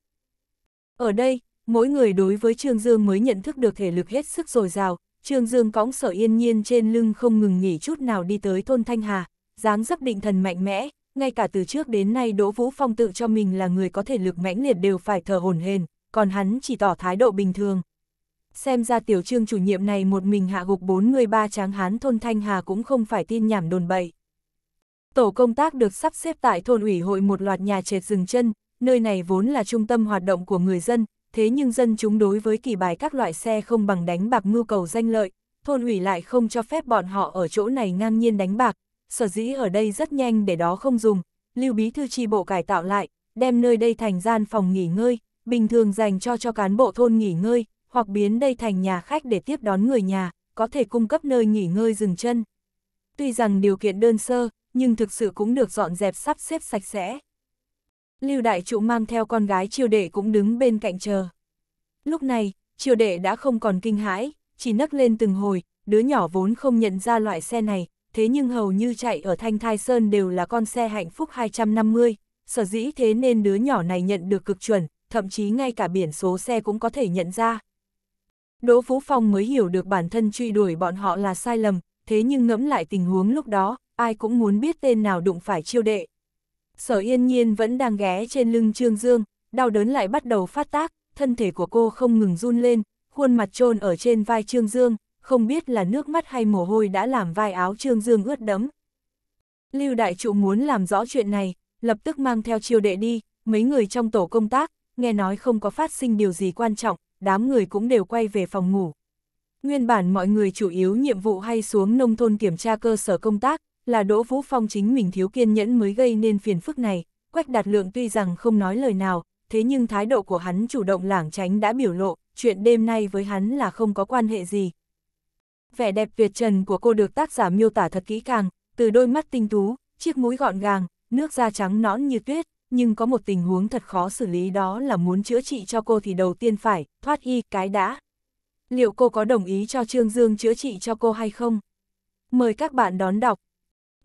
Ở đây, mỗi người đối với Trương Dương mới nhận thức được thể lực hết sức dồi dào, Trương Dương cõng sở yên nhiên trên lưng không ngừng nghỉ chút nào đi tới thôn Thanh Hà, dáng dấp định thần mạnh mẽ, ngay cả từ trước đến nay Đỗ Vũ Phong tự cho mình là người có thể lực mãnh liệt đều phải thở hồn hền, còn hắn chỉ tỏ thái độ bình thường. Xem ra tiểu trương chủ nhiệm này một mình hạ gục bốn người ba tráng hán thôn Thanh Hà cũng không phải tin nhảm đồn bậy. Tổ công tác được sắp xếp tại thôn ủy hội một loạt nhà trệt rừng chân, nơi này vốn là trung tâm hoạt động của người dân, thế nhưng dân chúng đối với kỳ bài các loại xe không bằng đánh bạc mưu cầu danh lợi, thôn ủy lại không cho phép bọn họ ở chỗ này ngang nhiên đánh bạc, sở dĩ ở đây rất nhanh để đó không dùng, lưu bí thư tri bộ cải tạo lại, đem nơi đây thành gian phòng nghỉ ngơi, bình thường dành cho cho cán bộ thôn nghỉ ngơi, hoặc biến đây thành nhà khách để tiếp đón người nhà, có thể cung cấp nơi nghỉ ngơi dừng chân. Tuy rằng điều kiện đơn sơ, nhưng thực sự cũng được dọn dẹp sắp xếp sạch sẽ. Lưu Đại Trụ mang theo con gái triều đệ cũng đứng bên cạnh chờ. Lúc này, triều đệ đã không còn kinh hãi, chỉ nấc lên từng hồi, đứa nhỏ vốn không nhận ra loại xe này, thế nhưng hầu như chạy ở Thanh Thai Sơn đều là con xe hạnh phúc 250, sở dĩ thế nên đứa nhỏ này nhận được cực chuẩn, thậm chí ngay cả biển số xe cũng có thể nhận ra. Đỗ Phú Phong mới hiểu được bản thân truy đuổi bọn họ là sai lầm, thế nhưng ngẫm lại tình huống lúc đó, ai cũng muốn biết tên nào đụng phải chiêu đệ. Sở yên nhiên vẫn đang ghé trên lưng Trương Dương, đau đớn lại bắt đầu phát tác, thân thể của cô không ngừng run lên, khuôn mặt trôn ở trên vai Trương Dương, không biết là nước mắt hay mồ hôi đã làm vai áo Trương Dương ướt đẫm. Lưu Đại Trụ muốn làm rõ chuyện này, lập tức mang theo triều đệ đi, mấy người trong tổ công tác, nghe nói không có phát sinh điều gì quan trọng, đám người cũng đều quay về phòng ngủ. Nguyên bản mọi người chủ yếu nhiệm vụ hay xuống nông thôn kiểm tra cơ sở công tác, là Đỗ Vũ Phong chính mình thiếu kiên nhẫn mới gây nên phiền phức này, Quách Đạt Lượng tuy rằng không nói lời nào, thế nhưng thái độ của hắn chủ động lảng tránh đã biểu lộ, chuyện đêm nay với hắn là không có quan hệ gì. Vẻ đẹp tuyệt trần của cô được tác giả miêu tả thật kỹ càng, từ đôi mắt tinh tú, chiếc mũi gọn gàng, nước da trắng nõn như tuyết, nhưng có một tình huống thật khó xử lý đó là muốn chữa trị cho cô thì đầu tiên phải thoát y cái đã. Liệu cô có đồng ý cho Trương Dương chữa trị cho cô hay không? Mời các bạn đón đọc.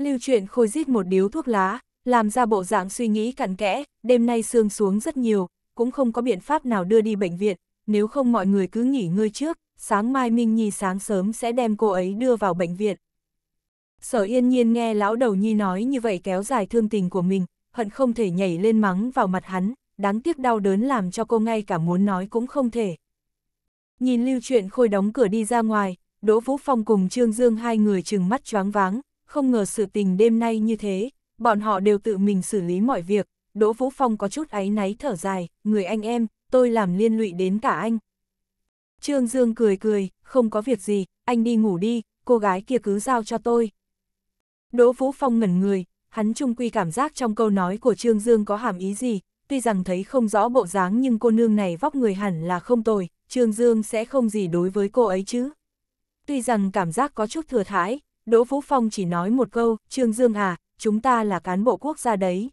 Lưu Chuyện Khôi giết một điếu thuốc lá, làm ra bộ dạng suy nghĩ cặn kẽ, đêm nay sương xuống rất nhiều, cũng không có biện pháp nào đưa đi bệnh viện, nếu không mọi người cứ nghỉ ngơi trước, sáng mai Minh Nhi sáng sớm sẽ đem cô ấy đưa vào bệnh viện. Sở yên nhiên nghe lão đầu nhi nói như vậy kéo dài thương tình của mình, hận không thể nhảy lên mắng vào mặt hắn, đáng tiếc đau đớn làm cho cô ngay cả muốn nói cũng không thể. Nhìn lưu chuyện khôi đóng cửa đi ra ngoài, Đỗ Vũ Phong cùng Trương Dương hai người chừng mắt choáng váng, không ngờ sự tình đêm nay như thế, bọn họ đều tự mình xử lý mọi việc, Đỗ Vũ Phong có chút áy náy thở dài, người anh em, tôi làm liên lụy đến cả anh. Trương Dương cười cười, không có việc gì, anh đi ngủ đi, cô gái kia cứ giao cho tôi. Đỗ Vũ Phong ngẩn người, hắn trung quy cảm giác trong câu nói của Trương Dương có hàm ý gì, tuy rằng thấy không rõ bộ dáng nhưng cô nương này vóc người hẳn là không tồi, Trương Dương sẽ không gì đối với cô ấy chứ. Tuy rằng cảm giác có chút thừa thái, Đỗ Vũ Phong chỉ nói một câu, Trương Dương à, chúng ta là cán bộ quốc gia đấy.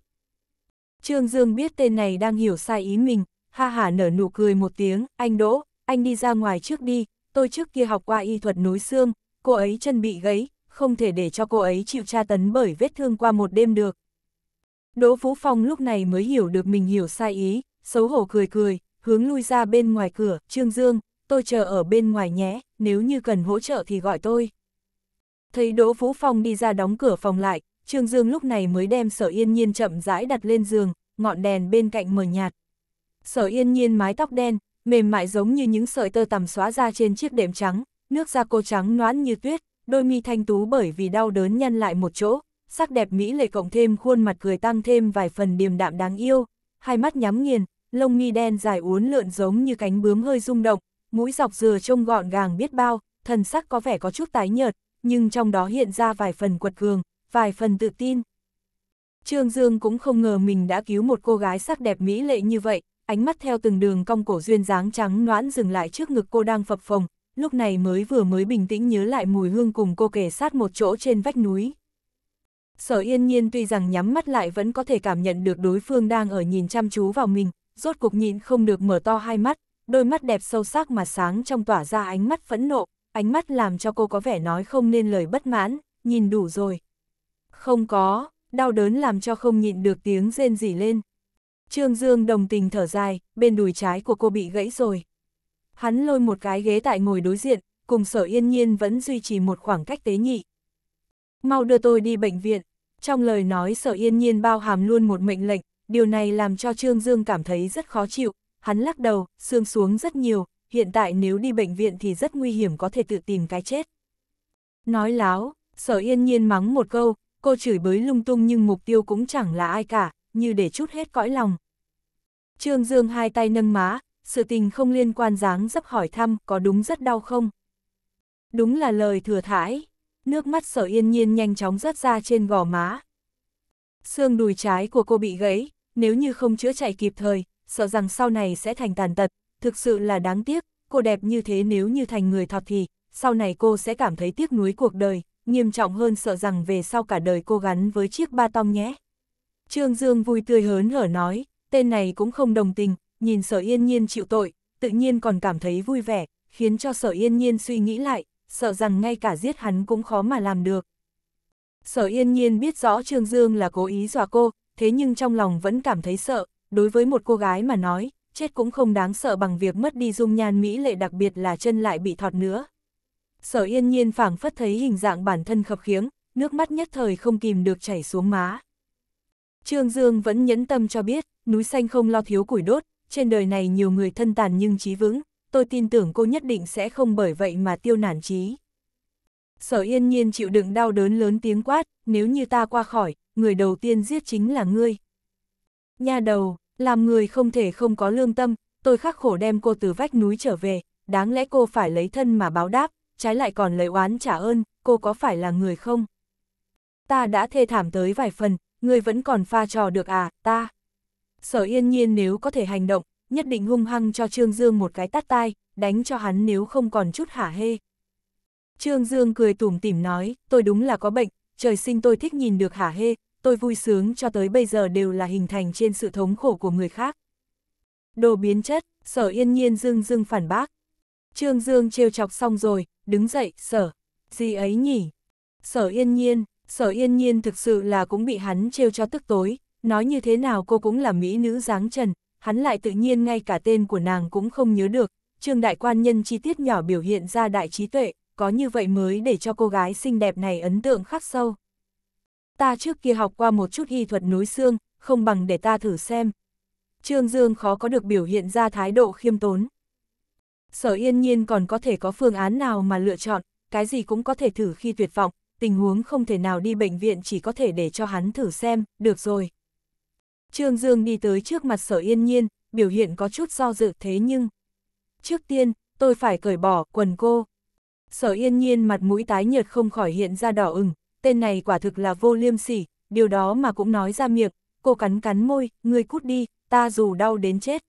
Trương Dương biết tên này đang hiểu sai ý mình, ha hả nở nụ cười một tiếng, anh Đỗ, anh đi ra ngoài trước đi, tôi trước kia học qua y thuật núi xương, cô ấy chân bị gãy, không thể để cho cô ấy chịu tra tấn bởi vết thương qua một đêm được. Đỗ Vũ Phong lúc này mới hiểu được mình hiểu sai ý, xấu hổ cười cười, hướng lui ra bên ngoài cửa, Trương Dương, tôi chờ ở bên ngoài nhé, nếu như cần hỗ trợ thì gọi tôi. Thấy Đỗ Vũ Phong đi ra đóng cửa phòng lại, Trương Dương lúc này mới đem sở yên nhiên chậm rãi đặt lên giường, ngọn đèn bên cạnh mờ nhạt. Sở yên nhiên mái tóc đen, mềm mại giống như những sợi tơ tằm xóa ra trên chiếc đệm trắng, nước da cô trắng noãn như tuyết, đôi mi thanh tú bởi vì đau đớn nhăn lại một chỗ, sắc đẹp mỹ lệ cộng thêm khuôn mặt cười tăng thêm vài phần điềm đạm đáng yêu, hai mắt nhắm nghiền, lông mi đen dài uốn lượn giống như cánh bướm hơi rung động, mũi dọc dừa trông gọn gàng biết bao, thần sắc có vẻ có chút tái nhợt, nhưng trong đó hiện ra vài phần quật cường, vài phần tự tin. Trương Dương cũng không ngờ mình đã cứu một cô gái sắc đẹp mỹ lệ như vậy, ánh mắt theo từng đường cong cổ duyên dáng trắng noãn dừng lại trước ngực cô đang phập phồng, lúc này mới vừa mới bình tĩnh nhớ lại mùi hương cùng cô kể sát một chỗ trên vách núi. Sở yên nhiên tuy rằng nhắm mắt lại vẫn có thể cảm nhận được đối phương đang ở nhìn chăm chú vào mình, rốt cục nhịn không được mở to hai mắt, đôi mắt đẹp sâu sắc mà sáng trong tỏa ra ánh mắt phẫn nộ, ánh mắt làm cho cô có vẻ nói không nên lời bất mãn, nhìn đủ rồi. Không có, đau đớn làm cho không nhịn được tiếng rên rỉ lên. Trương Dương đồng tình thở dài, bên đùi trái của cô bị gãy rồi. Hắn lôi một cái ghế tại ngồi đối diện, cùng sở yên nhiên vẫn duy trì một khoảng cách tế nhị. Mau đưa tôi đi bệnh viện. Trong lời nói sở yên nhiên bao hàm luôn một mệnh lệnh, điều này làm cho Trương Dương cảm thấy rất khó chịu. Hắn lắc đầu, xương xuống rất nhiều, hiện tại nếu đi bệnh viện thì rất nguy hiểm có thể tự tìm cái chết. Nói láo, sở yên nhiên mắng một câu, cô chửi bới lung tung nhưng mục tiêu cũng chẳng là ai cả, như để chút hết cõi lòng. Trương Dương hai tay nâng má, sự tình không liên quan dáng dấp hỏi thăm có đúng rất đau không? Đúng là lời thừa thải, nước mắt sở yên nhiên nhanh chóng rớt ra trên gò má. Xương đùi trái của cô bị gãy, nếu như không chữa chạy kịp thời, sợ rằng sau này sẽ thành tàn tật, thực sự là đáng tiếc, cô đẹp như thế nếu như thành người thọt thì, sau này cô sẽ cảm thấy tiếc nuối cuộc đời, nghiêm trọng hơn sợ rằng về sau cả đời cô gắn với chiếc ba tong nhé. Trương Dương vui tươi hớn hở nói, tên này cũng không đồng tình, nhìn sở yên nhiên chịu tội, tự nhiên còn cảm thấy vui vẻ, khiến cho sở yên nhiên suy nghĩ lại, sợ rằng ngay cả giết hắn cũng khó mà làm được. Sở yên nhiên biết rõ Trương Dương là cố ý dọa cô, thế nhưng trong lòng vẫn cảm thấy sợ, đối với một cô gái mà nói, chết cũng không đáng sợ bằng việc mất đi dung nhan mỹ lệ đặc biệt là chân lại bị thọt nữa. Sở yên nhiên phảng phất thấy hình dạng bản thân khập khiếng, nước mắt nhất thời không kìm được chảy xuống má. Trương Dương vẫn nhẫn tâm cho biết, núi xanh không lo thiếu củi đốt, trên đời này nhiều người thân tàn nhưng trí vững, tôi tin tưởng cô nhất định sẽ không bởi vậy mà tiêu nản trí. Sở yên nhiên chịu đựng đau đớn lớn tiếng quát, nếu như ta qua khỏi, người đầu tiên giết chính là ngươi. nhà đầu, làm người không thể không có lương tâm, tôi khắc khổ đem cô từ vách núi trở về, đáng lẽ cô phải lấy thân mà báo đáp, trái lại còn lấy oán trả ơn, cô có phải là người không? Ta đã thê thảm tới vài phần, người vẫn còn pha trò được à, ta. Sở yên nhiên nếu có thể hành động, nhất định hung hăng cho Trương Dương một cái tát tai, đánh cho hắn nếu không còn chút hả hê. Trương Dương cười tủm tỉm nói, tôi đúng là có bệnh, trời sinh tôi thích nhìn được hả hê, tôi vui sướng cho tới bây giờ đều là hình thành trên sự thống khổ của người khác. Đồ biến chất, sở yên nhiên dương dương phản bác. Trương Dương trêu chọc xong rồi, đứng dậy, sở, gì ấy nhỉ? Sở yên nhiên, sở yên nhiên thực sự là cũng bị hắn trêu cho tức tối, nói như thế nào cô cũng là mỹ nữ dáng trần, hắn lại tự nhiên ngay cả tên của nàng cũng không nhớ được, trương đại quan nhân chi tiết nhỏ biểu hiện ra đại trí tuệ, có như vậy mới để cho cô gái xinh đẹp này ấn tượng khắc sâu ta trước kia học qua một chút y thuật núi xương, không bằng để ta thử xem. Trương Dương khó có được biểu hiện ra thái độ khiêm tốn. Sở yên nhiên còn có thể có phương án nào mà lựa chọn, cái gì cũng có thể thử khi tuyệt vọng, tình huống không thể nào đi bệnh viện chỉ có thể để cho hắn thử xem, được rồi. Trương Dương đi tới trước mặt sở yên nhiên, biểu hiện có chút do dự thế nhưng. Trước tiên, tôi phải cởi bỏ quần cô. Sở yên nhiên mặt mũi tái nhợt không khỏi hiện ra đỏ ửng, tên này quả thực là vô liêm sỉ, điều đó mà cũng nói ra miệng, cô cắn cắn môi, ngươi cút đi, ta dù đau đến chết,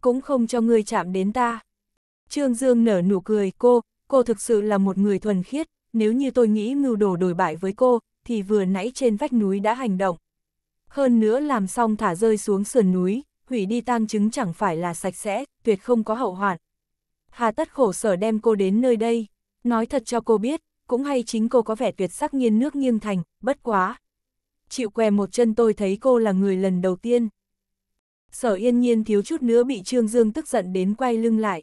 cũng không cho ngươi chạm đến ta. Trương Dương nở nụ cười, cô, cô thực sự là một người thuần khiết, nếu như tôi nghĩ mưu đồ đổi bại với cô, thì vừa nãy trên vách núi đã hành động. Hơn nữa làm xong thả rơi xuống sườn núi, hủy đi tang chứng chẳng phải là sạch sẽ, tuyệt không có hậu hoạn. Hà tất khổ sở đem cô đến nơi đây, nói thật cho cô biết, cũng hay chính cô có vẻ tuyệt sắc nghiên nước nghiêng thành, bất quá. Chịu què một chân tôi thấy cô là người lần đầu tiên. Sở yên nhiên thiếu chút nữa bị Trương Dương tức giận đến quay lưng lại.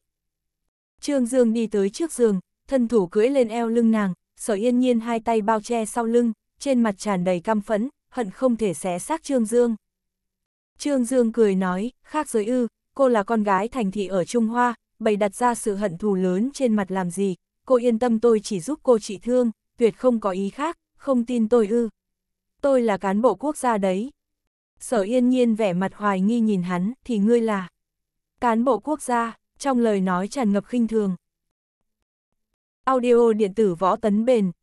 Trương Dương đi tới trước giường, thân thủ cưỡi lên eo lưng nàng, sở yên nhiên hai tay bao che sau lưng, trên mặt tràn đầy căm phẫn, hận không thể xé xác Trương Dương. Trương Dương cười nói, khác giới ư, cô là con gái thành thị ở Trung Hoa, bày đặt ra sự hận thù lớn trên mặt làm gì, cô yên tâm tôi chỉ giúp cô trị thương, tuyệt không có ý khác, không tin tôi ư. Tôi là cán bộ quốc gia đấy. Sở yên nhiên vẻ mặt hoài nghi nhìn hắn, thì ngươi là cán bộ quốc gia, trong lời nói tràn ngập khinh thường. Audio điện tử võ tấn bền,